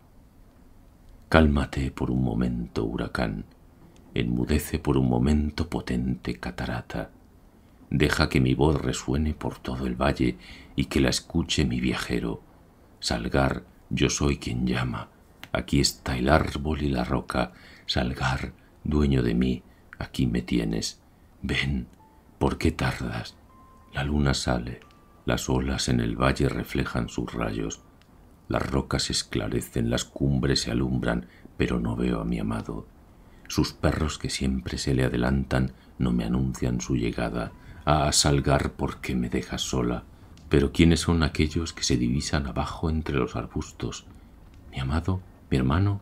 Cálmate por un momento, huracán. Enmudece por un momento, potente catarata. Deja que mi voz resuene por todo el valle y que la escuche mi viajero. Salgar, yo soy quien llama. Aquí está el árbol y la roca, Salgar, dueño de mí, aquí me tienes. Ven, ¿por qué tardas? La luna sale, las olas en el valle reflejan sus rayos, las rocas se esclarecen, las cumbres se alumbran, pero no veo a mi amado. Sus perros que siempre se le adelantan no me anuncian su llegada. ah, Salgar, ¿por qué me dejas sola? Pero ¿quiénes son aquellos que se divisan abajo entre los arbustos? Mi amado mi hermano,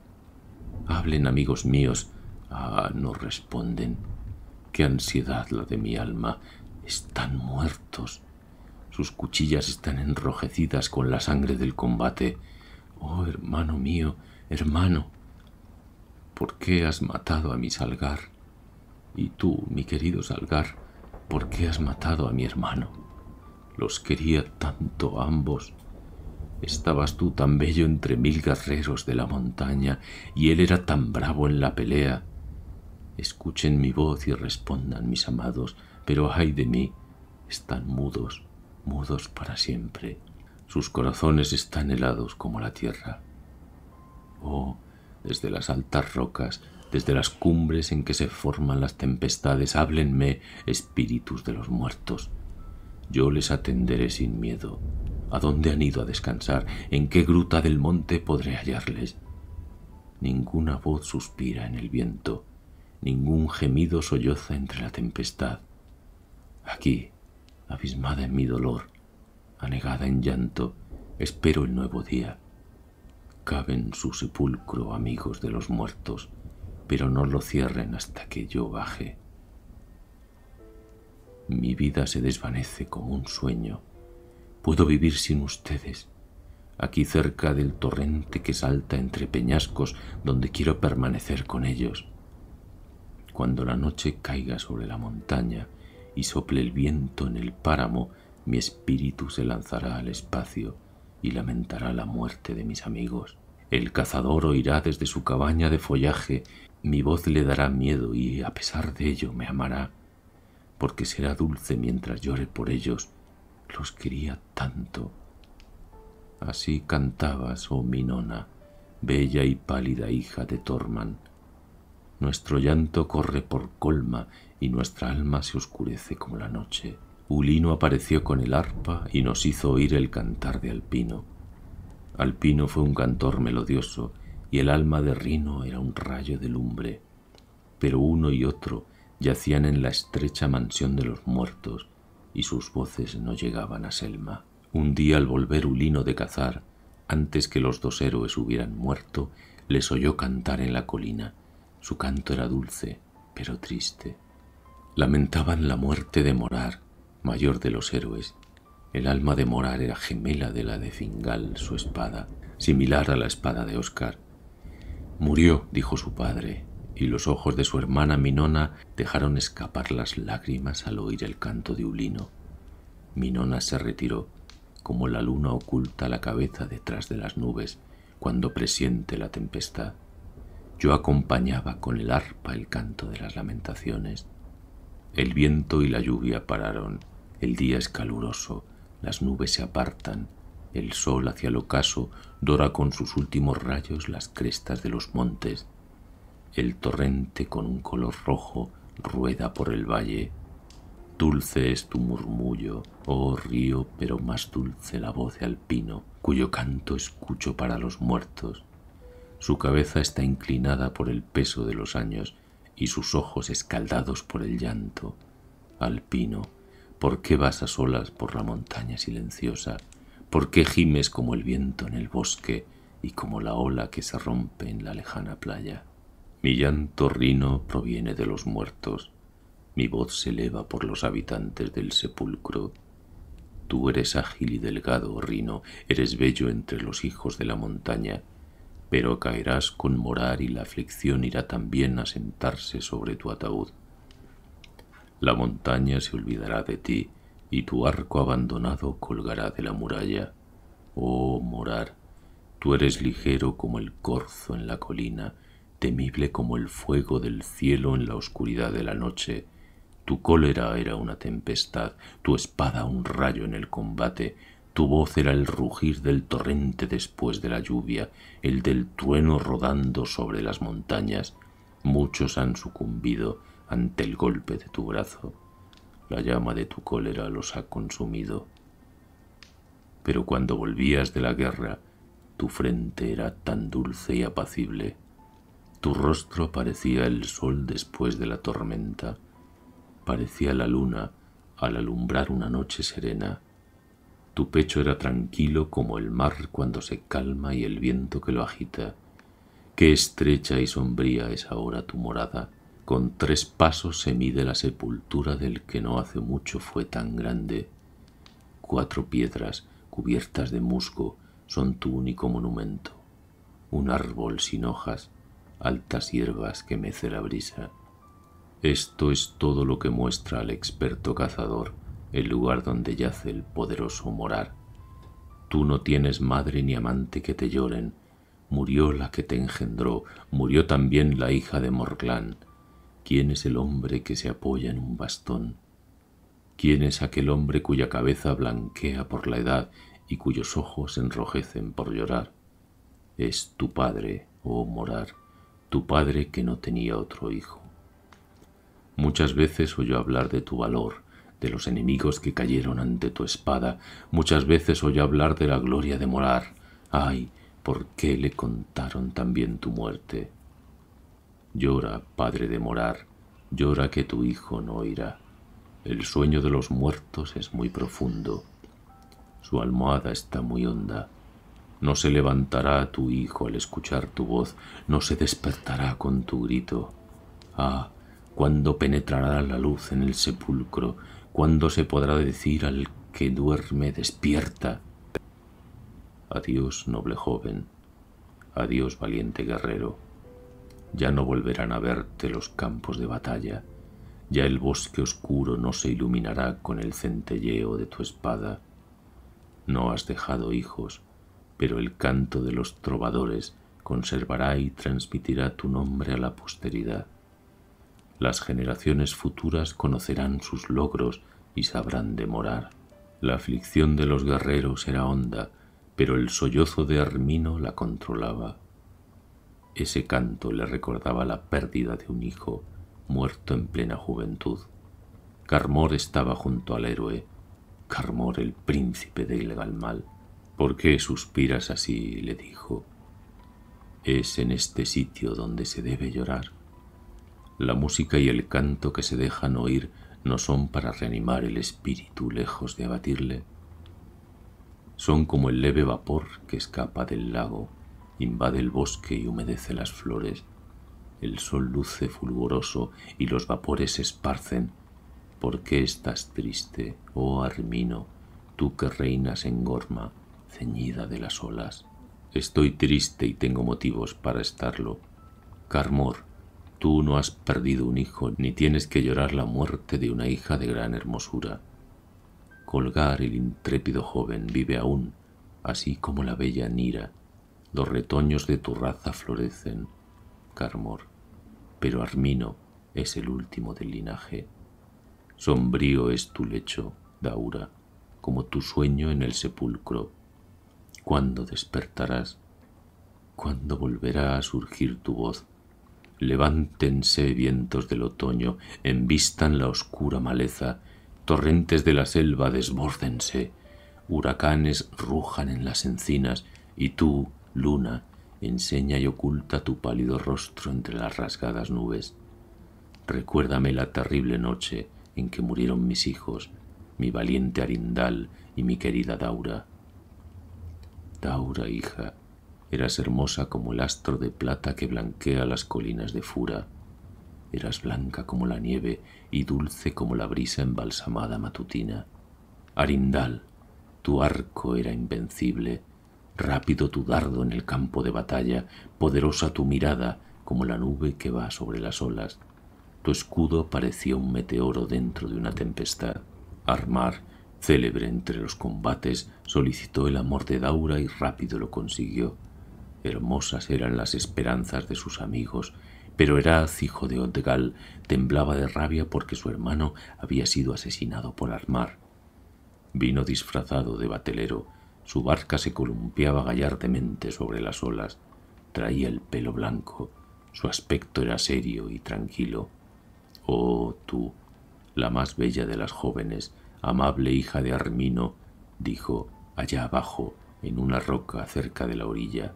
hablen amigos míos. Ah, no responden. Qué ansiedad la de mi alma. Están muertos. Sus cuchillas están enrojecidas con la sangre del combate. Oh, hermano mío, hermano, ¿por qué has matado a mi Salgar? Y tú, mi querido Salgar, ¿por qué has matado a mi hermano? Los quería tanto ambos. Estabas tú tan bello entre mil guerreros de la montaña y él era tan bravo en la pelea. Escuchen mi voz y respondan, mis amados, pero ay de mí, están mudos, mudos para siempre. Sus corazones están helados como la tierra. Oh, desde las altas rocas, desde las cumbres en que se forman las tempestades, háblenme, espíritus de los muertos. Yo les atenderé sin miedo. ¿A dónde han ido a descansar? ¿En qué gruta del monte podré hallarles? Ninguna voz suspira en el viento, ningún gemido solloza entre la tempestad. Aquí, abismada en mi dolor, anegada en llanto, espero el nuevo día. Caben su sepulcro amigos de los muertos, pero no lo cierren hasta que yo baje. Mi vida se desvanece como un sueño Puedo vivir sin ustedes, aquí cerca del torrente que salta entre peñascos donde quiero permanecer con ellos. Cuando la noche caiga sobre la montaña y sople el viento en el páramo, mi espíritu se lanzará al espacio y lamentará la muerte de mis amigos. El cazador oirá desde su cabaña de follaje, mi voz le dará miedo y a pesar de ello me amará, porque será dulce mientras llore por ellos los quería tanto. Así cantabas, oh Minona, bella y pálida hija de Torman. Nuestro llanto corre por colma y nuestra alma se oscurece como la noche. Ulino apareció con el arpa y nos hizo oír el cantar de Alpino. Alpino fue un cantor melodioso y el alma de Rino era un rayo de lumbre. Pero uno y otro yacían en la estrecha mansión de los muertos, y sus voces no llegaban a Selma. Un día al volver Ulino de cazar, antes que los dos héroes hubieran muerto, les oyó cantar en la colina. Su canto era dulce, pero triste. Lamentaban la muerte de Morar, mayor de los héroes. El alma de Morar era gemela de la de Fingal, su espada, similar a la espada de Oscar. Murió, dijo su padre, y los ojos de su hermana Minona dejaron escapar las lágrimas al oír el canto de Ulino. Minona se retiró, como la luna oculta la cabeza detrás de las nubes cuando presiente la tempestad. Yo acompañaba con el arpa el canto de las lamentaciones. El viento y la lluvia pararon, el día es caluroso, las nubes se apartan, el sol hacia el ocaso dora con sus últimos rayos las crestas de los montes, el torrente con un color rojo rueda por el valle. Dulce es tu murmullo, oh río, pero más dulce la voz de alpino, cuyo canto escucho para los muertos. Su cabeza está inclinada por el peso de los años y sus ojos escaldados por el llanto. Alpino, ¿por qué vas a solas por la montaña silenciosa? ¿Por qué gimes como el viento en el bosque y como la ola que se rompe en la lejana playa? Mi llanto rino proviene de los muertos, mi voz se eleva por los habitantes del sepulcro. Tú eres ágil y delgado, oh rino, eres bello entre los hijos de la montaña, pero caerás con morar y la aflicción irá también a sentarse sobre tu ataúd. La montaña se olvidará de ti y tu arco abandonado colgará de la muralla. Oh, morar, tú eres ligero como el corzo en la colina, temible como el fuego del cielo en la oscuridad de la noche. Tu cólera era una tempestad, tu espada un rayo en el combate, tu voz era el rugir del torrente después de la lluvia, el del trueno rodando sobre las montañas. Muchos han sucumbido ante el golpe de tu brazo. La llama de tu cólera los ha consumido. Pero cuando volvías de la guerra, tu frente era tan dulce y apacible. Tu rostro parecía el sol después de la tormenta, parecía la luna al alumbrar una noche serena. Tu pecho era tranquilo como el mar cuando se calma y el viento que lo agita. Qué estrecha y sombría es ahora tu morada. Con tres pasos se mide la sepultura del que no hace mucho fue tan grande. Cuatro piedras cubiertas de musgo son tu único monumento. Un árbol sin hojas altas hierbas que mece la brisa. Esto es todo lo que muestra al experto cazador el lugar donde yace el poderoso morar. Tú no tienes madre ni amante que te lloren. Murió la que te engendró, murió también la hija de Morglán. ¿Quién es el hombre que se apoya en un bastón? ¿Quién es aquel hombre cuya cabeza blanquea por la edad y cuyos ojos enrojecen por llorar? Es tu padre, oh morar tu padre que no tenía otro hijo. Muchas veces oyó hablar de tu valor, de los enemigos que cayeron ante tu espada, muchas veces oyó hablar de la gloria de morar. Ay, ¿por qué le contaron también tu muerte? Llora, padre de morar, llora que tu hijo no irá. El sueño de los muertos es muy profundo, su almohada está muy honda no se levantará tu hijo al escuchar tu voz, no se despertará con tu grito. Ah, cuándo penetrará la luz en el sepulcro, cuándo se podrá decir al que duerme despierta. Adiós, noble joven, adiós, valiente guerrero. Ya no volverán a verte los campos de batalla, ya el bosque oscuro no se iluminará con el centelleo de tu espada. No has dejado hijos, pero el canto de los trovadores conservará y transmitirá tu nombre a la posteridad. Las generaciones futuras conocerán sus logros y sabrán demorar. La aflicción de los guerreros era honda, pero el sollozo de Armino la controlaba. Ese canto le recordaba la pérdida de un hijo muerto en plena juventud. Carmor estaba junto al héroe, Carmor el príncipe de Ilgalmal. ¿Por qué suspiras así? le dijo. Es en este sitio donde se debe llorar. La música y el canto que se dejan oír no son para reanimar el espíritu lejos de abatirle. Son como el leve vapor que escapa del lago, invade el bosque y humedece las flores. El sol luce fulguroso y los vapores se esparcen. ¿Por qué estás triste, oh Armino, tú que reinas en Gorma? ceñida de las olas. Estoy triste y tengo motivos para estarlo. Carmor, tú no has perdido un hijo ni tienes que llorar la muerte de una hija de gran hermosura. Colgar el intrépido joven vive aún, así como la bella Nira. Los retoños de tu raza florecen, Carmor, pero Armino es el último del linaje. Sombrío es tu lecho, Daura, como tu sueño en el sepulcro. ¿Cuándo despertarás? ¿Cuándo volverá a surgir tu voz? Levántense vientos del otoño, embistan la oscura maleza, torrentes de la selva desbórdense, huracanes rujan en las encinas, y tú, luna, enseña y oculta tu pálido rostro entre las rasgadas nubes. Recuérdame la terrible noche en que murieron mis hijos, mi valiente Arindal y mi querida Daura. Taura, hija, eras hermosa como el astro de plata que blanquea las colinas de Fura. Eras blanca como la nieve y dulce como la brisa embalsamada matutina. Arindal, tu arco era invencible, rápido tu dardo en el campo de batalla, poderosa tu mirada como la nube que va sobre las olas. Tu escudo parecía un meteoro dentro de una tempestad. Armar, célebre entre los combates, Solicitó el amor de Daura y rápido lo consiguió. Hermosas eran las esperanzas de sus amigos, pero Eraz, hijo de Odgal, temblaba de rabia porque su hermano había sido asesinado por Armar. Vino disfrazado de batelero, su barca se columpiaba gallardemente sobre las olas, traía el pelo blanco, su aspecto era serio y tranquilo. Oh, tú, la más bella de las jóvenes, amable hija de Armino, dijo, allá abajo, en una roca cerca de la orilla,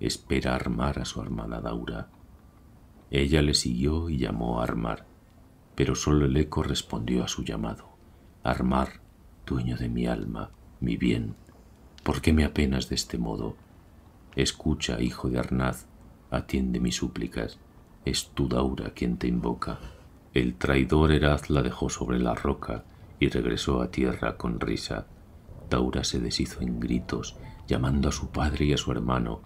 espera armar a su armada Daura. Ella le siguió y llamó a armar, pero solo el eco respondió a su llamado. Armar, dueño de mi alma, mi bien, ¿por qué me apenas de este modo? Escucha, hijo de Arnaz, atiende mis súplicas. Es tu Daura quien te invoca. El traidor Heraz la dejó sobre la roca y regresó a tierra con risa Daura se deshizo en gritos, llamando a su padre y a su hermano.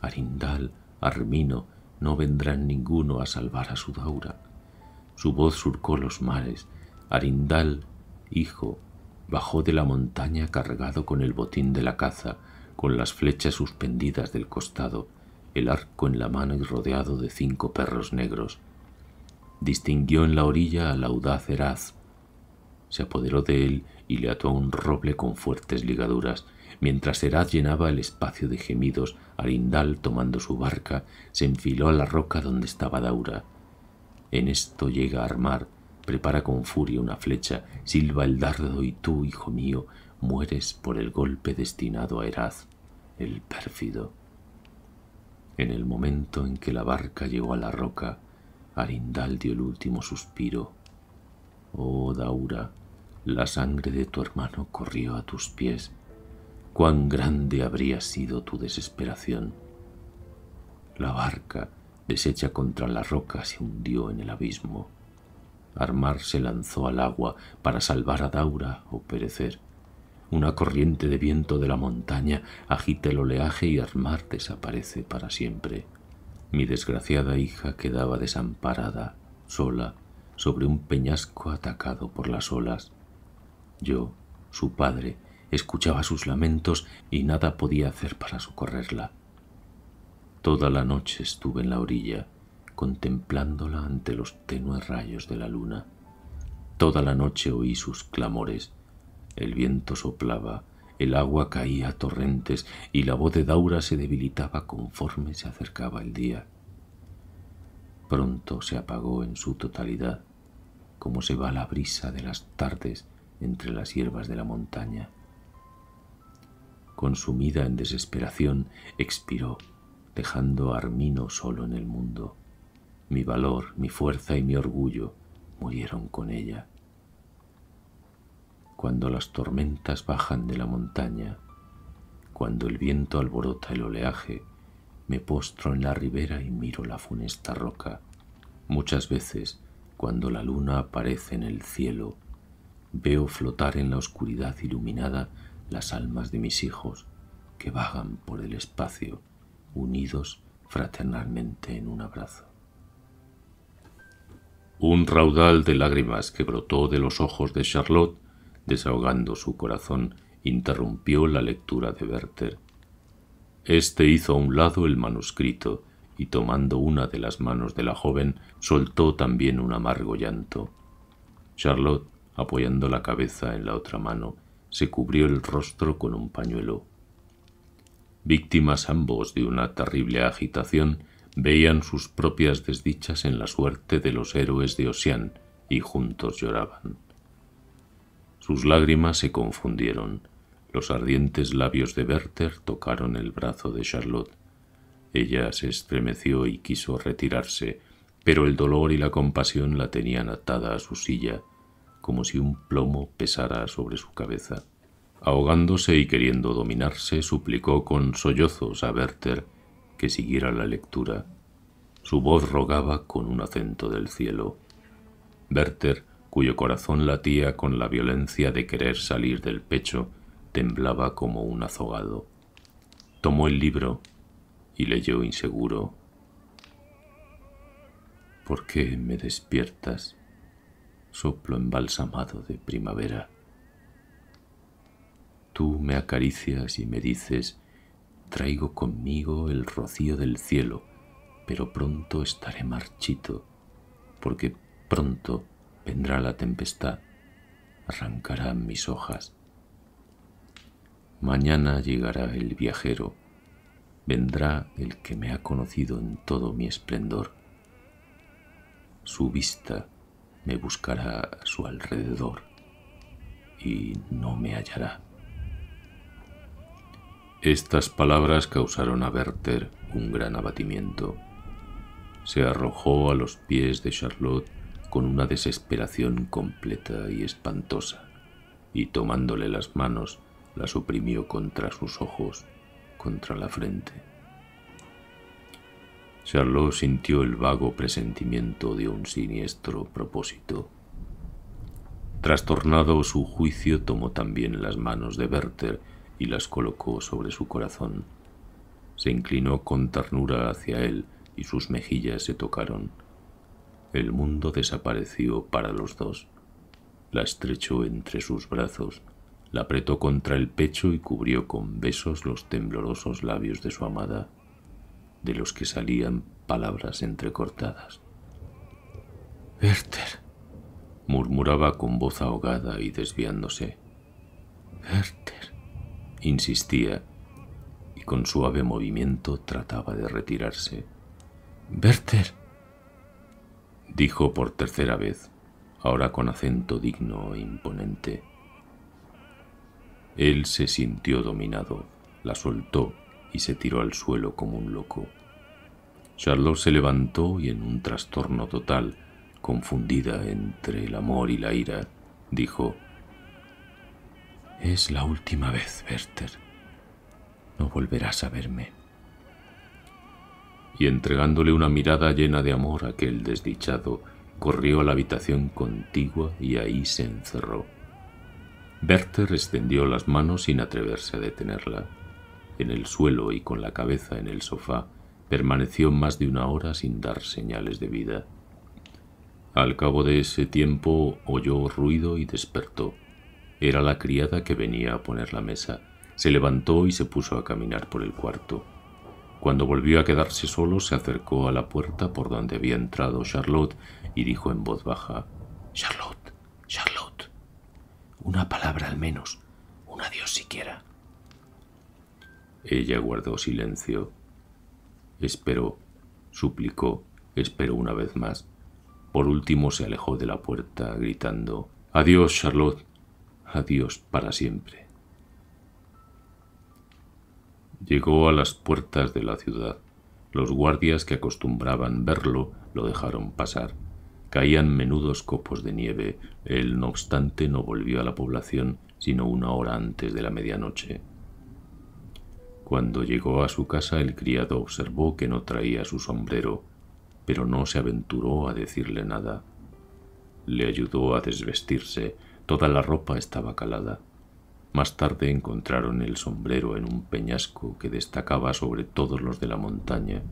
Arindal, Armino, no vendrán ninguno a salvar a su Daura. Su voz surcó los mares. Arindal, hijo, bajó de la montaña cargado con el botín de la caza, con las flechas suspendidas del costado, el arco en la mano y rodeado de cinco perros negros. Distinguió en la orilla al audaz Heraz. Se apoderó de él y le ató a un roble con fuertes ligaduras, mientras Heraz llenaba el espacio de gemidos, Arindal, tomando su barca, se enfiló a la roca donde estaba Daura. En esto llega a Armar, prepara con furia una flecha, silba el dardo y tú, hijo mío, mueres por el golpe destinado a Heraz, el pérfido. En el momento en que la barca llegó a la roca, Arindal dio el último suspiro. Oh, Daura, la sangre de tu hermano corrió a tus pies. Cuán grande habría sido tu desesperación. La barca, deshecha contra la roca, se hundió en el abismo. Armar se lanzó al agua para salvar a Daura o perecer. Una corriente de viento de la montaña agita el oleaje y Armar desaparece para siempre. Mi desgraciada hija quedaba desamparada, sola, sobre un peñasco atacado por las olas. Yo, su padre, escuchaba sus lamentos y nada podía hacer para socorrerla. Toda la noche estuve en la orilla, contemplándola ante los tenues rayos de la luna. Toda la noche oí sus clamores. El viento soplaba, el agua caía a torrentes y la voz de Daura se debilitaba conforme se acercaba el día. Pronto se apagó en su totalidad, como se va la brisa de las tardes entre las hierbas de la montaña. Consumida en desesperación, expiró, dejando a Armino solo en el mundo. Mi valor, mi fuerza y mi orgullo murieron con ella. Cuando las tormentas bajan de la montaña, cuando el viento alborota el oleaje, me postro en la ribera y miro la funesta roca. Muchas veces, cuando la luna aparece en el cielo, Veo flotar en la oscuridad iluminada las almas de mis hijos que vagan por el espacio, unidos fraternalmente en un abrazo. Un raudal de lágrimas que brotó de los ojos de Charlotte, desahogando su corazón, interrumpió la lectura de Werther. Este hizo a un lado el manuscrito y tomando una de las manos de la joven soltó también un amargo llanto. Charlotte, apoyando la cabeza en la otra mano, se cubrió el rostro con un pañuelo. Víctimas ambos de una terrible agitación, veían sus propias desdichas en la suerte de los héroes de osián y juntos lloraban. Sus lágrimas se confundieron. Los ardientes labios de Werther tocaron el brazo de Charlotte. Ella se estremeció y quiso retirarse, pero el dolor y la compasión la tenían atada a su silla como si un plomo pesara sobre su cabeza. Ahogándose y queriendo dominarse, suplicó con sollozos a Werther que siguiera la lectura. Su voz rogaba con un acento del cielo. Werther, cuyo corazón latía con la violencia de querer salir del pecho, temblaba como un azogado. Tomó el libro y leyó inseguro. ¿Por qué me despiertas? soplo embalsamado de primavera. Tú me acaricias y me dices, traigo conmigo el rocío del cielo, pero pronto estaré marchito, porque pronto vendrá la tempestad, arrancarán mis hojas. Mañana llegará el viajero, vendrá el que me ha conocido en todo mi esplendor. Su vista me buscará a su alrededor y no me hallará. Estas palabras causaron a Werther un gran abatimiento. Se arrojó a los pies de Charlotte con una desesperación completa y espantosa, y tomándole las manos, las oprimió contra sus ojos, contra la frente. Charlot sintió el vago presentimiento de un siniestro propósito. Trastornado su juicio, tomó también las manos de Werther y las colocó sobre su corazón. Se inclinó con ternura hacia él y sus mejillas se tocaron. El mundo desapareció para los dos. La estrechó entre sus brazos, la apretó contra el pecho y cubrió con besos los temblorosos labios de su amada de los que salían palabras entrecortadas. Werther, murmuraba con voz ahogada y desviándose. Werther, insistía, y con suave movimiento trataba de retirarse. Werther, dijo por tercera vez, ahora con acento digno e imponente. Él se sintió dominado, la soltó y se tiró al suelo como un loco. Charlotte se levantó y en un trastorno total, confundida entre el amor y la ira, dijo, Es la última vez, Werther. No volverás a verme. Y entregándole una mirada llena de amor a aquel desdichado, corrió a la habitación contigua y ahí se encerró. Werther extendió las manos sin atreverse a detenerla en el suelo y con la cabeza en el sofá, permaneció más de una hora sin dar señales de vida. Al cabo de ese tiempo oyó ruido y despertó. Era la criada que venía a poner la mesa. Se levantó y se puso a caminar por el cuarto. Cuando volvió a quedarse solo, se acercó a la puerta por donde había entrado Charlotte y dijo en voz baja, Charlotte, Charlotte. Una palabra al menos, un adiós siquiera. Ella guardó silencio, esperó, suplicó, esperó una vez más. Por último se alejó de la puerta gritando, Adiós, Charlotte, adiós para siempre. Llegó a las puertas de la ciudad. Los guardias que acostumbraban verlo lo dejaron pasar. Caían menudos copos de nieve. Él, no obstante, no volvió a la población sino una hora antes de la medianoche. Cuando llegó a su casa el criado observó que no traía su sombrero, pero no se aventuró a decirle nada. Le ayudó a desvestirse, toda la ropa estaba calada. Más tarde encontraron el sombrero en un peñasco que destacaba sobre todos los de la montaña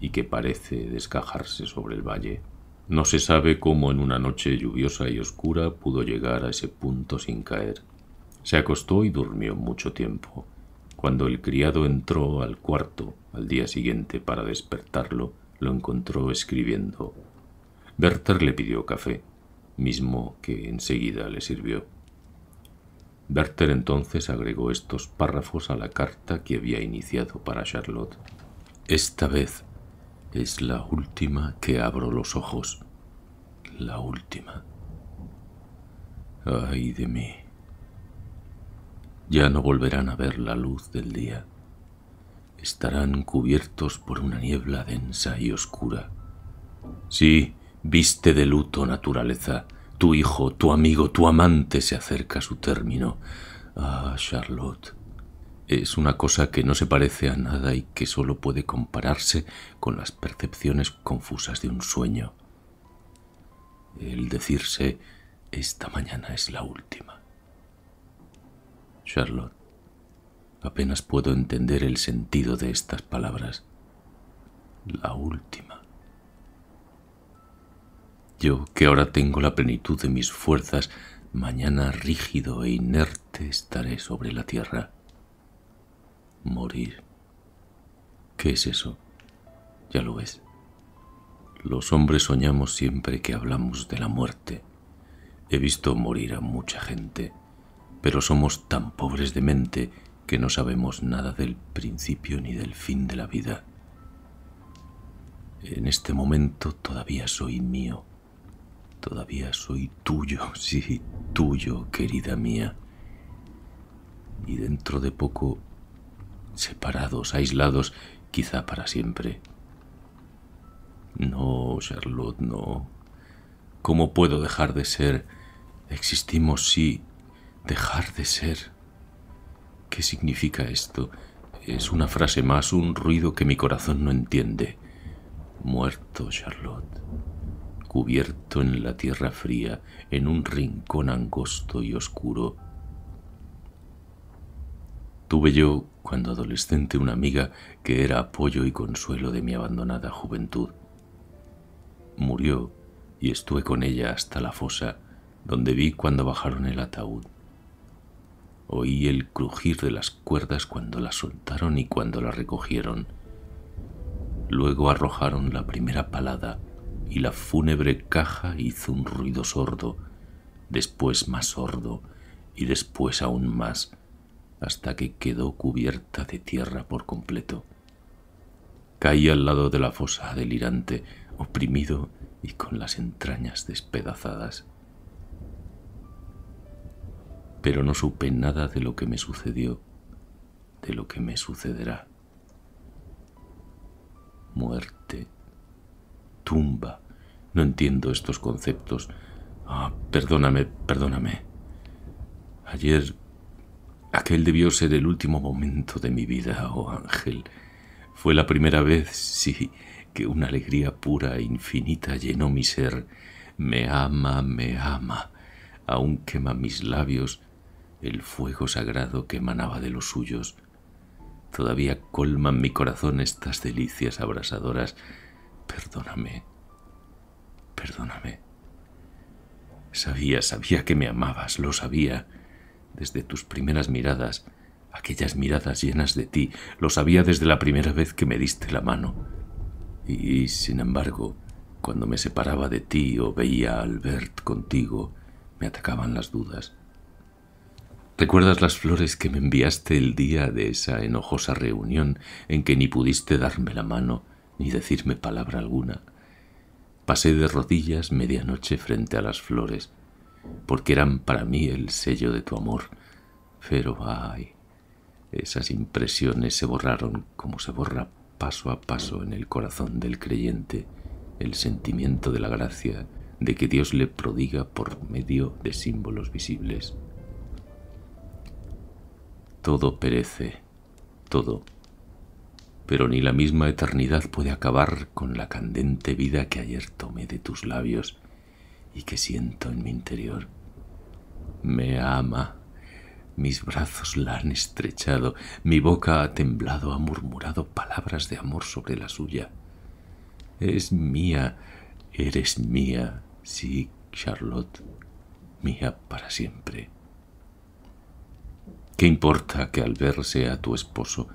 y que parece descajarse sobre el valle. No se sabe cómo en una noche lluviosa y oscura pudo llegar a ese punto sin caer. Se acostó y durmió mucho tiempo. Cuando el criado entró al cuarto al día siguiente para despertarlo, lo encontró escribiendo. Werther le pidió café, mismo que enseguida le sirvió. Werther entonces agregó estos párrafos a la carta que había iniciado para Charlotte. Esta vez es la última que abro los ojos. La última. Ay de mí. Ya no volverán a ver la luz del día. Estarán cubiertos por una niebla densa y oscura. Sí, viste de luto naturaleza. Tu hijo, tu amigo, tu amante se acerca a su término. Ah, Charlotte. Es una cosa que no se parece a nada y que solo puede compararse con las percepciones confusas de un sueño. El decirse esta mañana es la última. Charlotte. Apenas puedo entender el sentido de estas palabras. La última. Yo, que ahora tengo la plenitud de mis fuerzas, mañana rígido e inerte estaré sobre la tierra. Morir. ¿Qué es eso? Ya lo ves. Los hombres soñamos siempre que hablamos de la muerte. He visto morir a mucha gente pero somos tan pobres de mente que no sabemos nada del principio ni del fin de la vida. En este momento todavía soy mío, todavía soy tuyo, sí, tuyo, querida mía. Y dentro de poco, separados, aislados, quizá para siempre. No, Charlotte, no. ¿Cómo puedo dejar de ser? Existimos, sí, Dejar de ser. ¿Qué significa esto? Es una frase más, un ruido que mi corazón no entiende. Muerto Charlotte, cubierto en la tierra fría, en un rincón angosto y oscuro. Tuve yo, cuando adolescente, una amiga que era apoyo y consuelo de mi abandonada juventud. Murió y estuve con ella hasta la fosa, donde vi cuando bajaron el ataúd. Oí el crujir de las cuerdas cuando la soltaron y cuando la recogieron. Luego arrojaron la primera palada y la fúnebre caja hizo un ruido sordo, después más sordo y después aún más, hasta que quedó cubierta de tierra por completo. Caí al lado de la fosa delirante, oprimido y con las entrañas despedazadas pero no supe nada de lo que me sucedió, de lo que me sucederá. Muerte, tumba, no entiendo estos conceptos. Ah, perdóname, perdóname. Ayer, aquel debió ser el último momento de mi vida, oh ángel. Fue la primera vez, sí, que una alegría pura e infinita llenó mi ser. Me ama, me ama, aún quema mis labios el fuego sagrado que emanaba de los suyos. Todavía colman mi corazón estas delicias abrasadoras. Perdóname, perdóname. Sabía, sabía que me amabas, lo sabía. Desde tus primeras miradas, aquellas miradas llenas de ti, lo sabía desde la primera vez que me diste la mano. Y, sin embargo, cuando me separaba de ti o veía a Albert contigo, me atacaban las dudas. ¿Recuerdas las flores que me enviaste el día de esa enojosa reunión en que ni pudiste darme la mano ni decirme palabra alguna? Pasé de rodillas medianoche frente a las flores, porque eran para mí el sello de tu amor. Pero, ay, esas impresiones se borraron como se borra paso a paso en el corazón del creyente el sentimiento de la gracia de que Dios le prodiga por medio de símbolos visibles. Todo perece, todo. Pero ni la misma eternidad puede acabar con la candente vida que ayer tomé de tus labios y que siento en mi interior. Me ama, mis brazos la han estrechado, mi boca ha temblado, ha murmurado palabras de amor sobre la suya. Es mía, eres mía, sí, Charlotte, mía para siempre. ¿Qué importa que al ver sea tu esposo?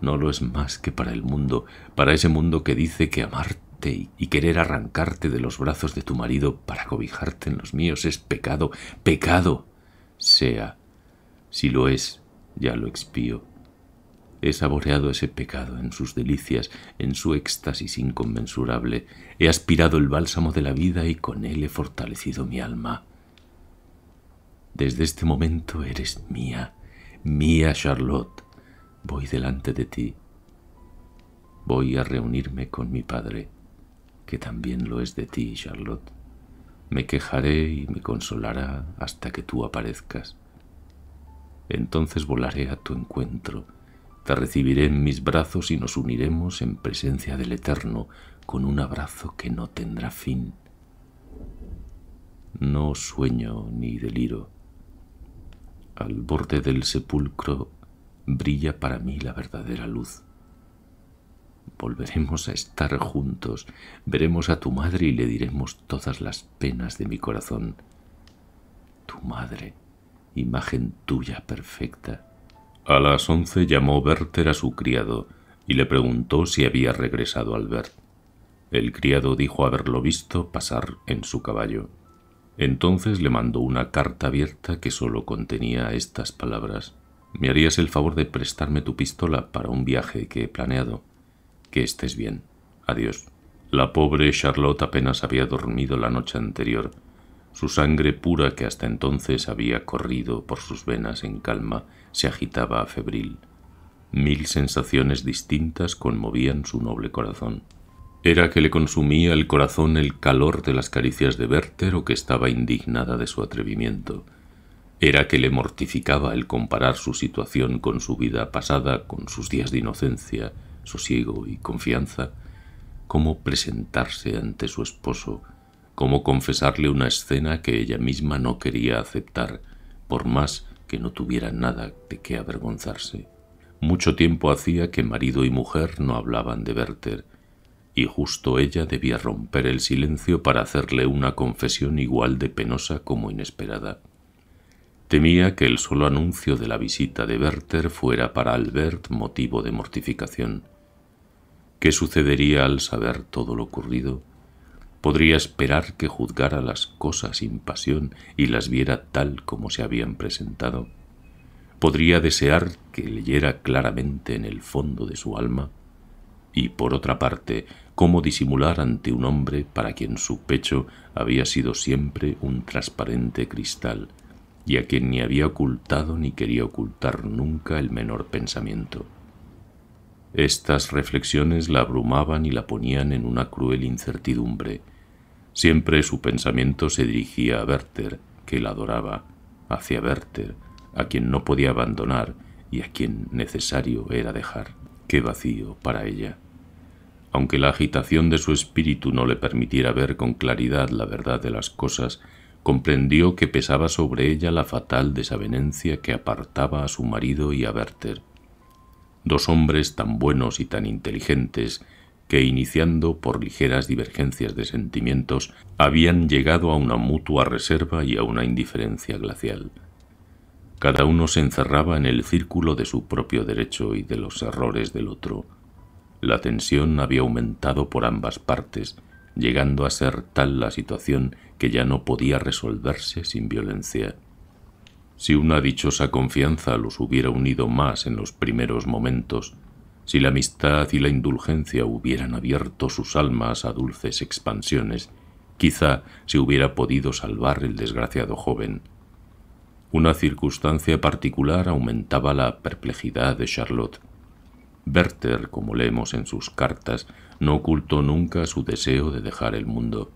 No lo es más que para el mundo, para ese mundo que dice que amarte y querer arrancarte de los brazos de tu marido para cobijarte en los míos es pecado, pecado sea. Si lo es, ya lo expío. He saboreado ese pecado en sus delicias, en su éxtasis inconmensurable. He aspirado el bálsamo de la vida y con él he fortalecido mi alma. Desde este momento eres mía. Mía Charlotte, voy delante de ti. Voy a reunirme con mi padre, que también lo es de ti, Charlotte. Me quejaré y me consolará hasta que tú aparezcas. Entonces volaré a tu encuentro, te recibiré en mis brazos y nos uniremos en presencia del Eterno con un abrazo que no tendrá fin. No sueño ni deliro al borde del sepulcro brilla para mí la verdadera luz. Volveremos a estar juntos, veremos a tu madre y le diremos todas las penas de mi corazón. Tu madre, imagen tuya perfecta. A las once llamó Werther a su criado y le preguntó si había regresado Albert. El criado dijo haberlo visto pasar en su caballo. Entonces le mandó una carta abierta que solo contenía estas palabras. ¿Me harías el favor de prestarme tu pistola para un viaje que he planeado? Que estés bien. Adiós. La pobre Charlotte apenas había dormido la noche anterior. Su sangre pura que hasta entonces había corrido por sus venas en calma se agitaba a febril. Mil sensaciones distintas conmovían su noble corazón. Era que le consumía el corazón el calor de las caricias de Werther o que estaba indignada de su atrevimiento. Era que le mortificaba el comparar su situación con su vida pasada, con sus días de inocencia, sosiego y confianza, cómo presentarse ante su esposo, cómo confesarle una escena que ella misma no quería aceptar, por más que no tuviera nada de qué avergonzarse. Mucho tiempo hacía que marido y mujer no hablaban de Werther, y justo ella debía romper el silencio para hacerle una confesión igual de penosa como inesperada. Temía que el solo anuncio de la visita de Werther fuera para Albert motivo de mortificación. ¿Qué sucedería al saber todo lo ocurrido? Podría esperar que juzgara las cosas sin pasión y las viera tal como se habían presentado. Podría desear que leyera claramente en el fondo de su alma. Y por otra parte, cómo disimular ante un hombre para quien su pecho había sido siempre un transparente cristal y a quien ni había ocultado ni quería ocultar nunca el menor pensamiento. Estas reflexiones la abrumaban y la ponían en una cruel incertidumbre. Siempre su pensamiento se dirigía a Werther, que la adoraba, hacia Werther, a quien no podía abandonar y a quien necesario era dejar. Qué vacío para ella aunque la agitación de su espíritu no le permitiera ver con claridad la verdad de las cosas, comprendió que pesaba sobre ella la fatal desavenencia que apartaba a su marido y a Werther, dos hombres tan buenos y tan inteligentes que, iniciando por ligeras divergencias de sentimientos, habían llegado a una mutua reserva y a una indiferencia glacial. Cada uno se encerraba en el círculo de su propio derecho y de los errores del otro, la tensión había aumentado por ambas partes, llegando a ser tal la situación que ya no podía resolverse sin violencia. Si una dichosa confianza los hubiera unido más en los primeros momentos, si la amistad y la indulgencia hubieran abierto sus almas a dulces expansiones, quizá se hubiera podido salvar el desgraciado joven. Una circunstancia particular aumentaba la perplejidad de Charlotte. Werther, como leemos en sus cartas, no ocultó nunca su deseo de dejar el mundo.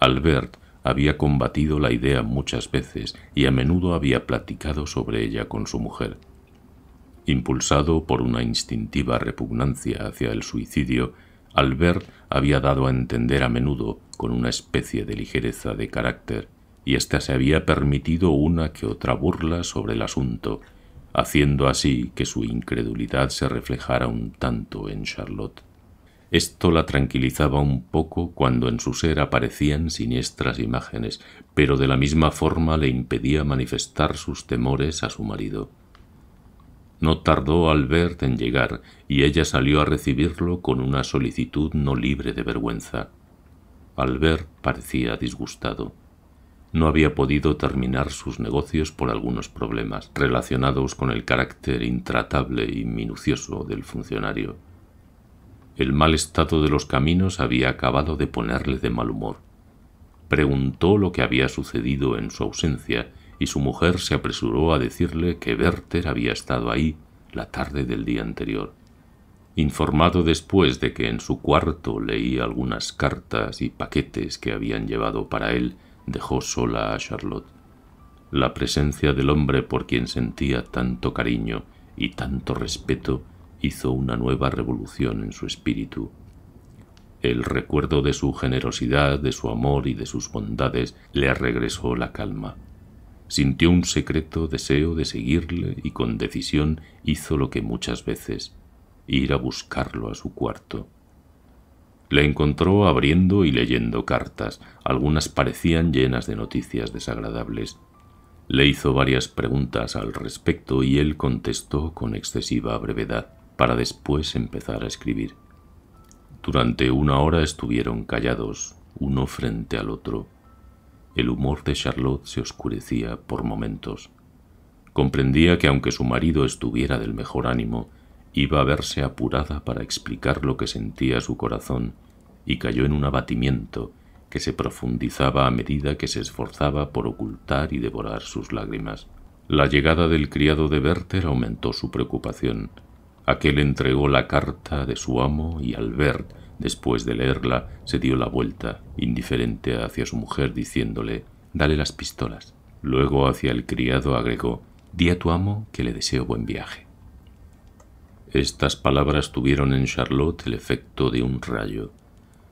Albert había combatido la idea muchas veces y a menudo había platicado sobre ella con su mujer. Impulsado por una instintiva repugnancia hacia el suicidio, Albert había dado a entender a menudo, con una especie de ligereza de carácter, y ésta se había permitido una que otra burla sobre el asunto, haciendo así que su incredulidad se reflejara un tanto en Charlotte. Esto la tranquilizaba un poco cuando en su ser aparecían siniestras imágenes, pero de la misma forma le impedía manifestar sus temores a su marido. No tardó Albert en llegar, y ella salió a recibirlo con una solicitud no libre de vergüenza. Albert parecía disgustado no había podido terminar sus negocios por algunos problemas relacionados con el carácter intratable y minucioso del funcionario. El mal estado de los caminos había acabado de ponerle de mal humor. Preguntó lo que había sucedido en su ausencia y su mujer se apresuró a decirle que Werther había estado ahí la tarde del día anterior. Informado después de que en su cuarto leía algunas cartas y paquetes que habían llevado para él, dejó sola a Charlotte. La presencia del hombre por quien sentía tanto cariño y tanto respeto hizo una nueva revolución en su espíritu. El recuerdo de su generosidad, de su amor y de sus bondades le regresó la calma. Sintió un secreto deseo de seguirle y con decisión hizo lo que muchas veces, ir a buscarlo a su cuarto. Le encontró abriendo y leyendo cartas, algunas parecían llenas de noticias desagradables. Le hizo varias preguntas al respecto y él contestó con excesiva brevedad para después empezar a escribir. Durante una hora estuvieron callados, uno frente al otro. El humor de Charlotte se oscurecía por momentos. Comprendía que aunque su marido estuviera del mejor ánimo, iba a verse apurada para explicar lo que sentía su corazón y cayó en un abatimiento que se profundizaba a medida que se esforzaba por ocultar y devorar sus lágrimas. La llegada del criado de Werther aumentó su preocupación. Aquel entregó la carta de su amo y Albert, después de leerla, se dio la vuelta, indiferente hacia su mujer, diciéndole Dale las pistolas. Luego hacia el criado agregó Di a tu amo que le deseo buen viaje. Estas palabras tuvieron en Charlotte el efecto de un rayo.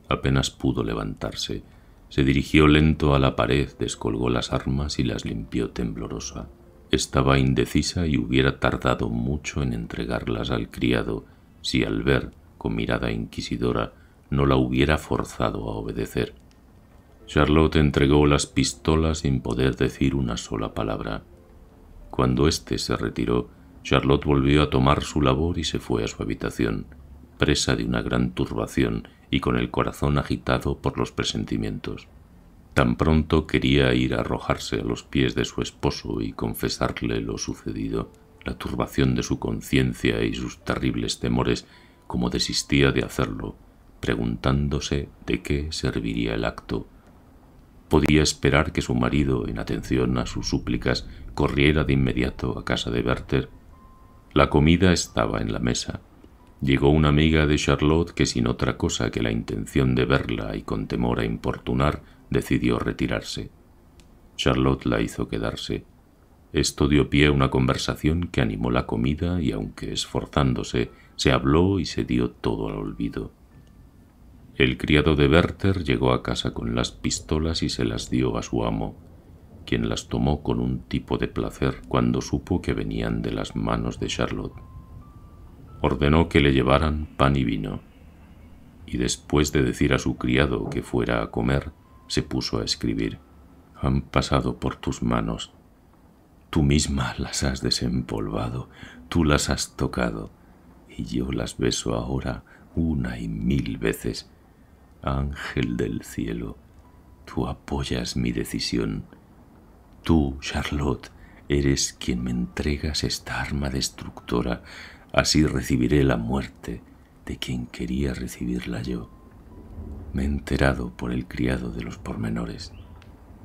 Apenas pudo levantarse. Se dirigió lento a la pared, descolgó las armas y las limpió temblorosa. Estaba indecisa y hubiera tardado mucho en entregarlas al criado si al ver, con mirada inquisidora, no la hubiera forzado a obedecer. Charlotte entregó las pistolas sin poder decir una sola palabra. Cuando éste se retiró, Charlotte volvió a tomar su labor y se fue a su habitación, presa de una gran turbación y con el corazón agitado por los presentimientos. Tan pronto quería ir a arrojarse a los pies de su esposo y confesarle lo sucedido, la turbación de su conciencia y sus terribles temores, como desistía de hacerlo, preguntándose de qué serviría el acto. Podía esperar que su marido, en atención a sus súplicas, corriera de inmediato a casa de Werther la comida estaba en la mesa. Llegó una amiga de Charlotte que sin otra cosa que la intención de verla y con temor a importunar, decidió retirarse. Charlotte la hizo quedarse. Esto dio pie a una conversación que animó la comida y aunque esforzándose, se habló y se dio todo al olvido. El criado de Werther llegó a casa con las pistolas y se las dio a su amo quien las tomó con un tipo de placer cuando supo que venían de las manos de Charlotte. Ordenó que le llevaran pan y vino, y después de decir a su criado que fuera a comer, se puso a escribir. Han pasado por tus manos. Tú misma las has desempolvado, tú las has tocado, y yo las beso ahora una y mil veces. Ángel del cielo, tú apoyas mi decisión Tú, Charlotte, eres quien me entregas esta arma destructora, así recibiré la muerte de quien quería recibirla yo. Me he enterado por el criado de los pormenores.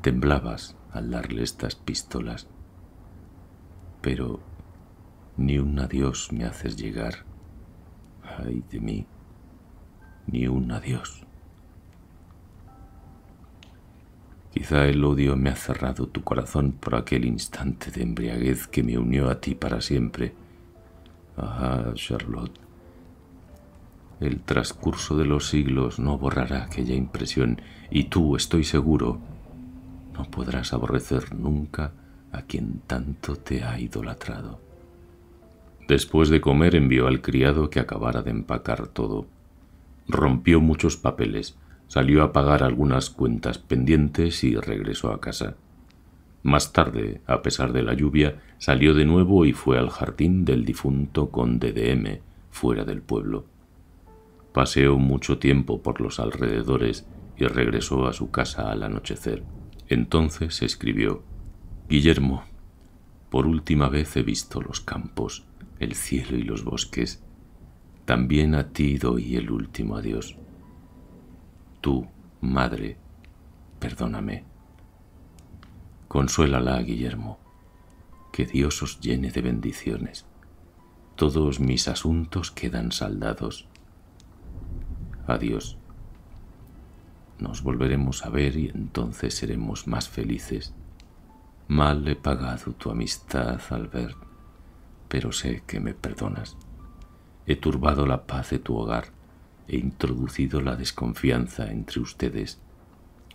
Temblabas al darle estas pistolas, pero ni un adiós me haces llegar. Ay de mí, ni un adiós. Quizá el odio me ha cerrado tu corazón por aquel instante de embriaguez que me unió a ti para siempre. Ah, Charlotte. El transcurso de los siglos no borrará aquella impresión y tú, estoy seguro, no podrás aborrecer nunca a quien tanto te ha idolatrado. Después de comer envió al criado que acabara de empacar todo. Rompió muchos papeles, Salió a pagar algunas cuentas pendientes y regresó a casa. Más tarde, a pesar de la lluvia, salió de nuevo y fue al jardín del difunto conde de M, fuera del pueblo. Paseó mucho tiempo por los alrededores y regresó a su casa al anochecer. Entonces escribió, Guillermo, por última vez he visto los campos, el cielo y los bosques. También a ti doy el último adiós. Tú, madre, perdóname. Consuélala, Guillermo. Que Dios os llene de bendiciones. Todos mis asuntos quedan saldados. Adiós. Nos volveremos a ver y entonces seremos más felices. Mal he pagado tu amistad, Albert, pero sé que me perdonas. He turbado la paz de tu hogar he introducido la desconfianza entre ustedes.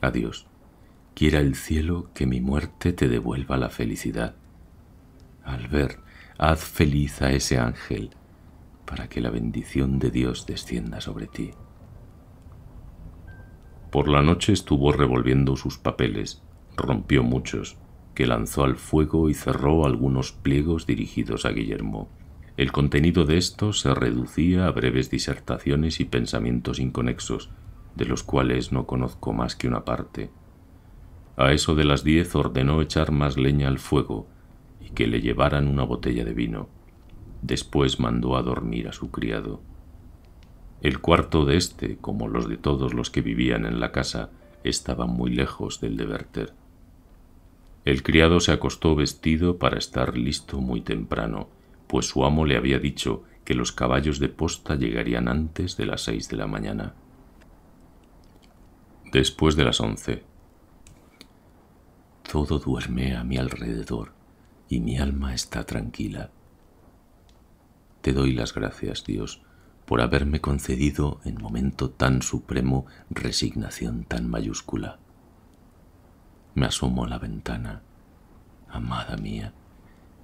Adiós. Quiera el cielo que mi muerte te devuelva la felicidad. Al ver, haz feliz a ese ángel para que la bendición de Dios descienda sobre ti. Por la noche estuvo revolviendo sus papeles, rompió muchos, que lanzó al fuego y cerró algunos pliegos dirigidos a Guillermo. El contenido de esto se reducía a breves disertaciones y pensamientos inconexos, de los cuales no conozco más que una parte. A eso de las diez ordenó echar más leña al fuego y que le llevaran una botella de vino. Después mandó a dormir a su criado. El cuarto de éste, como los de todos los que vivían en la casa, estaba muy lejos del de Werther. El criado se acostó vestido para estar listo muy temprano pues su amo le había dicho que los caballos de posta llegarían antes de las seis de la mañana. Después de las once. Todo duerme a mi alrededor y mi alma está tranquila. Te doy las gracias, Dios, por haberme concedido en momento tan supremo resignación tan mayúscula. Me asomo a la ventana. Amada mía,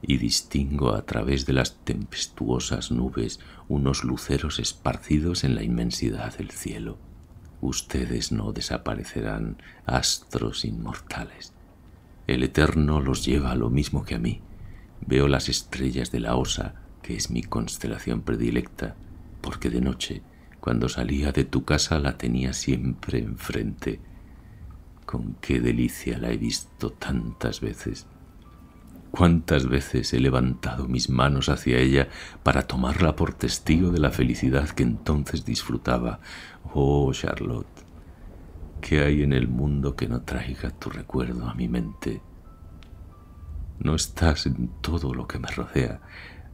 y distingo a través de las tempestuosas nubes unos luceros esparcidos en la inmensidad del cielo. Ustedes no desaparecerán, astros inmortales. El Eterno los lleva lo mismo que a mí. Veo las estrellas de la Osa, que es mi constelación predilecta, porque de noche, cuando salía de tu casa, la tenía siempre enfrente. Con qué delicia la he visto tantas veces. Cuántas veces he levantado mis manos hacia ella para tomarla por testigo de la felicidad que entonces disfrutaba. Oh, Charlotte, ¿qué hay en el mundo que no traiga tu recuerdo a mi mente? No estás en todo lo que me rodea.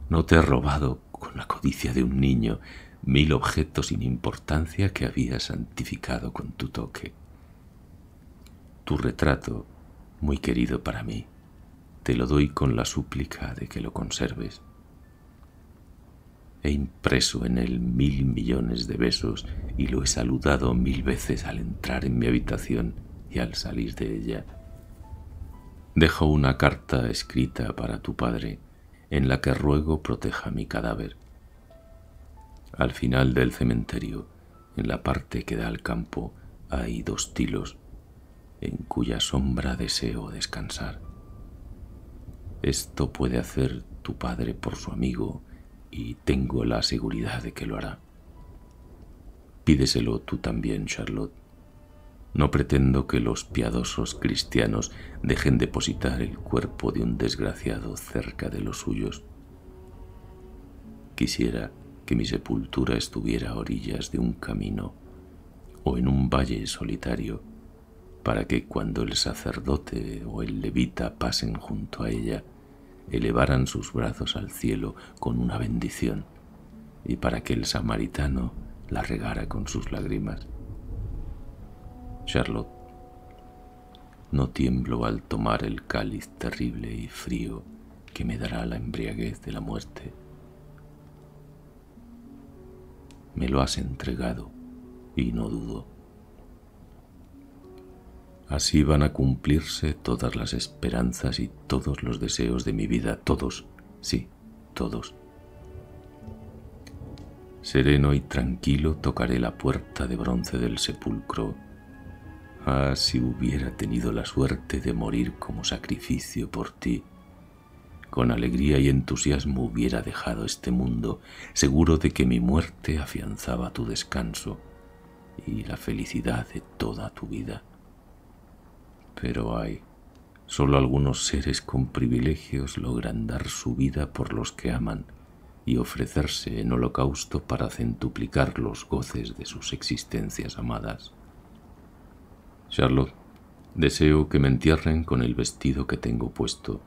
No te he robado con la codicia de un niño mil objetos sin importancia que había santificado con tu toque. Tu retrato, muy querido para mí, te lo doy con la súplica de que lo conserves. He impreso en él mil millones de besos y lo he saludado mil veces al entrar en mi habitación y al salir de ella. Dejo una carta escrita para tu padre en la que ruego proteja mi cadáver. Al final del cementerio, en la parte que da al campo, hay dos tilos en cuya sombra deseo descansar. Esto puede hacer tu padre por su amigo y tengo la seguridad de que lo hará. Pídeselo tú también, Charlotte. No pretendo que los piadosos cristianos dejen depositar el cuerpo de un desgraciado cerca de los suyos. Quisiera que mi sepultura estuviera a orillas de un camino o en un valle solitario para que cuando el sacerdote o el levita pasen junto a ella, elevaran sus brazos al cielo con una bendición y para que el samaritano la regara con sus lágrimas. Charlotte, no tiemblo al tomar el cáliz terrible y frío que me dará la embriaguez de la muerte. Me lo has entregado y no dudo Así van a cumplirse todas las esperanzas y todos los deseos de mi vida, todos, sí, todos. Sereno y tranquilo tocaré la puerta de bronce del sepulcro. Ah, si hubiera tenido la suerte de morir como sacrificio por ti. Con alegría y entusiasmo hubiera dejado este mundo, seguro de que mi muerte afianzaba tu descanso y la felicidad de toda tu vida pero hay. Solo algunos seres con privilegios logran dar su vida por los que aman y ofrecerse en holocausto para centuplicar los goces de sus existencias amadas. Charlotte, deseo que me entierren con el vestido que tengo puesto,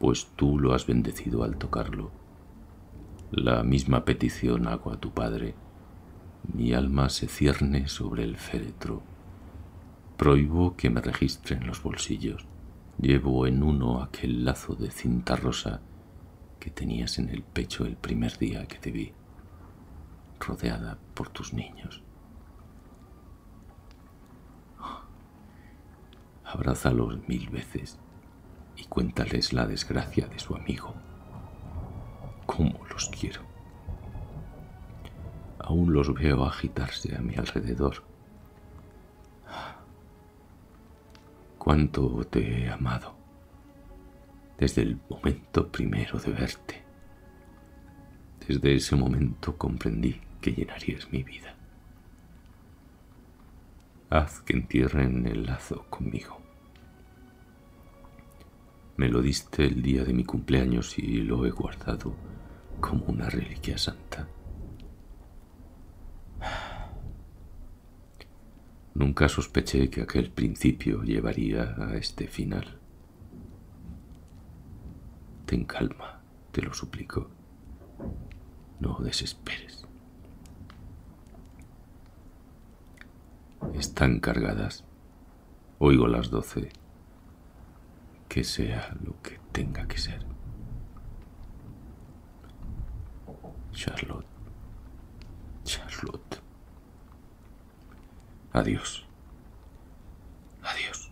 pues tú lo has bendecido al tocarlo. La misma petición hago a tu padre. Mi alma se cierne sobre el féretro. Prohíbo que me registren los bolsillos. Llevo en uno aquel lazo de cinta rosa que tenías en el pecho el primer día que te vi, rodeada por tus niños. Abrázalos mil veces y cuéntales la desgracia de su amigo. ¿Cómo los quiero? Aún los veo agitarse a mi alrededor cuánto te he amado desde el momento primero de verte. Desde ese momento comprendí que llenarías mi vida. Haz que entierren el lazo conmigo. Me lo diste el día de mi cumpleaños y lo he guardado como una reliquia santa. Nunca sospeché que aquel principio llevaría a este final. Ten calma, te lo suplico. No desesperes. Están cargadas. Oigo las doce. Que sea lo que tenga que ser. Charlotte. Charlotte. Adiós. Adiós.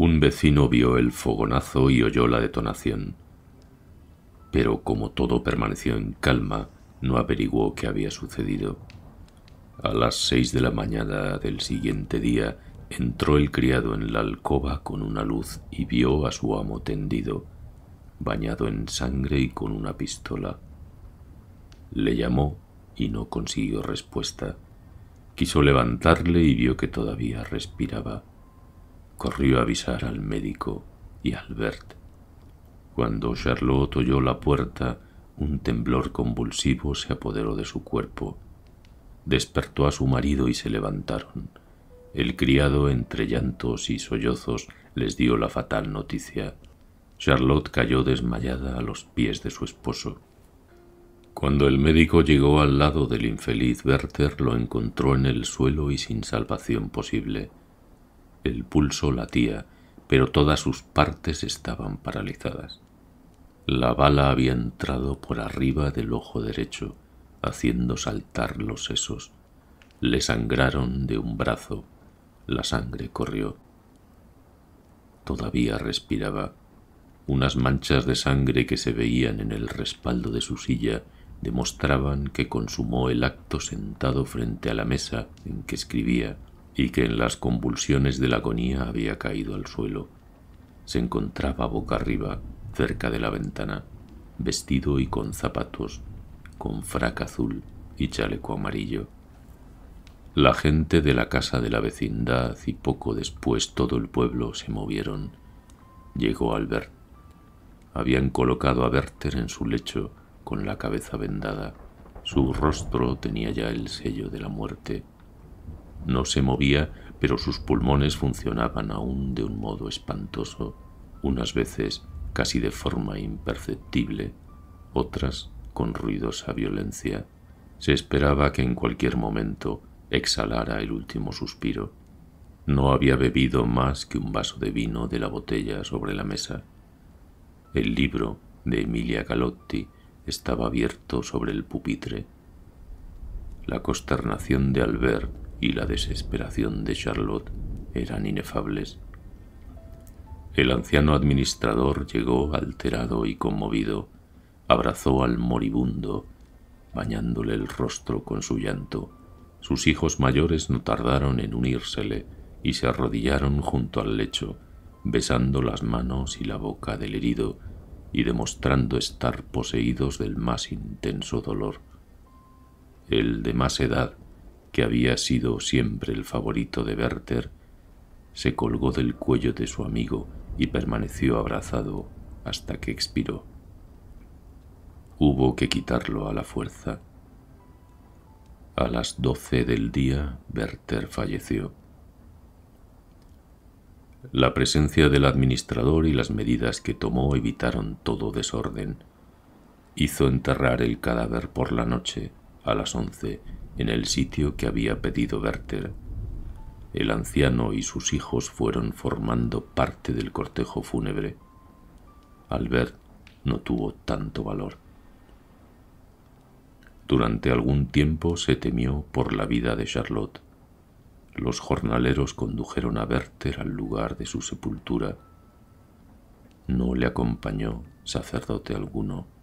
Un vecino vio el fogonazo y oyó la detonación, pero como todo permaneció en calma, no averiguó qué había sucedido. A las seis de la mañana del siguiente día entró el criado en la alcoba con una luz y vio a su amo tendido, bañado en sangre y con una pistola. Le llamó y no consiguió respuesta. Quiso levantarle y vio que todavía respiraba. Corrió a avisar al médico y Albert. Cuando Charlotte oyó la puerta, un temblor convulsivo se apoderó de su cuerpo. Despertó a su marido y se levantaron. El criado, entre llantos y sollozos, les dio la fatal noticia. Charlotte cayó desmayada a los pies de su esposo. Cuando el médico llegó al lado del infeliz Werther, lo encontró en el suelo y sin salvación posible. El pulso latía, pero todas sus partes estaban paralizadas. La bala había entrado por arriba del ojo derecho, haciendo saltar los sesos. Le sangraron de un brazo. La sangre corrió. Todavía respiraba unas manchas de sangre que se veían en el respaldo de su silla demostraban que consumó el acto sentado frente a la mesa en que escribía y que en las convulsiones de la agonía había caído al suelo. Se encontraba boca arriba, cerca de la ventana, vestido y con zapatos, con frac azul y chaleco amarillo. La gente de la casa de la vecindad y poco después todo el pueblo se movieron. Llegó Alberto habían colocado a Werther en su lecho con la cabeza vendada. Su rostro tenía ya el sello de la muerte. No se movía, pero sus pulmones funcionaban aún de un modo espantoso, unas veces casi de forma imperceptible, otras con ruidosa violencia. Se esperaba que en cualquier momento exhalara el último suspiro. No había bebido más que un vaso de vino de la botella sobre la mesa. El libro de Emilia Galotti estaba abierto sobre el pupitre. La consternación de Albert y la desesperación de Charlotte eran inefables. El anciano administrador llegó alterado y conmovido, abrazó al moribundo, bañándole el rostro con su llanto. Sus hijos mayores no tardaron en unírsele y se arrodillaron junto al lecho, besando las manos y la boca del herido y demostrando estar poseídos del más intenso dolor. El de más edad, que había sido siempre el favorito de Werther, se colgó del cuello de su amigo y permaneció abrazado hasta que expiró. Hubo que quitarlo a la fuerza. A las doce del día, Werther falleció. La presencia del administrador y las medidas que tomó evitaron todo desorden. Hizo enterrar el cadáver por la noche, a las once, en el sitio que había pedido Werther. El anciano y sus hijos fueron formando parte del cortejo fúnebre. Albert no tuvo tanto valor. Durante algún tiempo se temió por la vida de Charlotte los jornaleros condujeron a Werther al lugar de su sepultura. No le acompañó sacerdote alguno.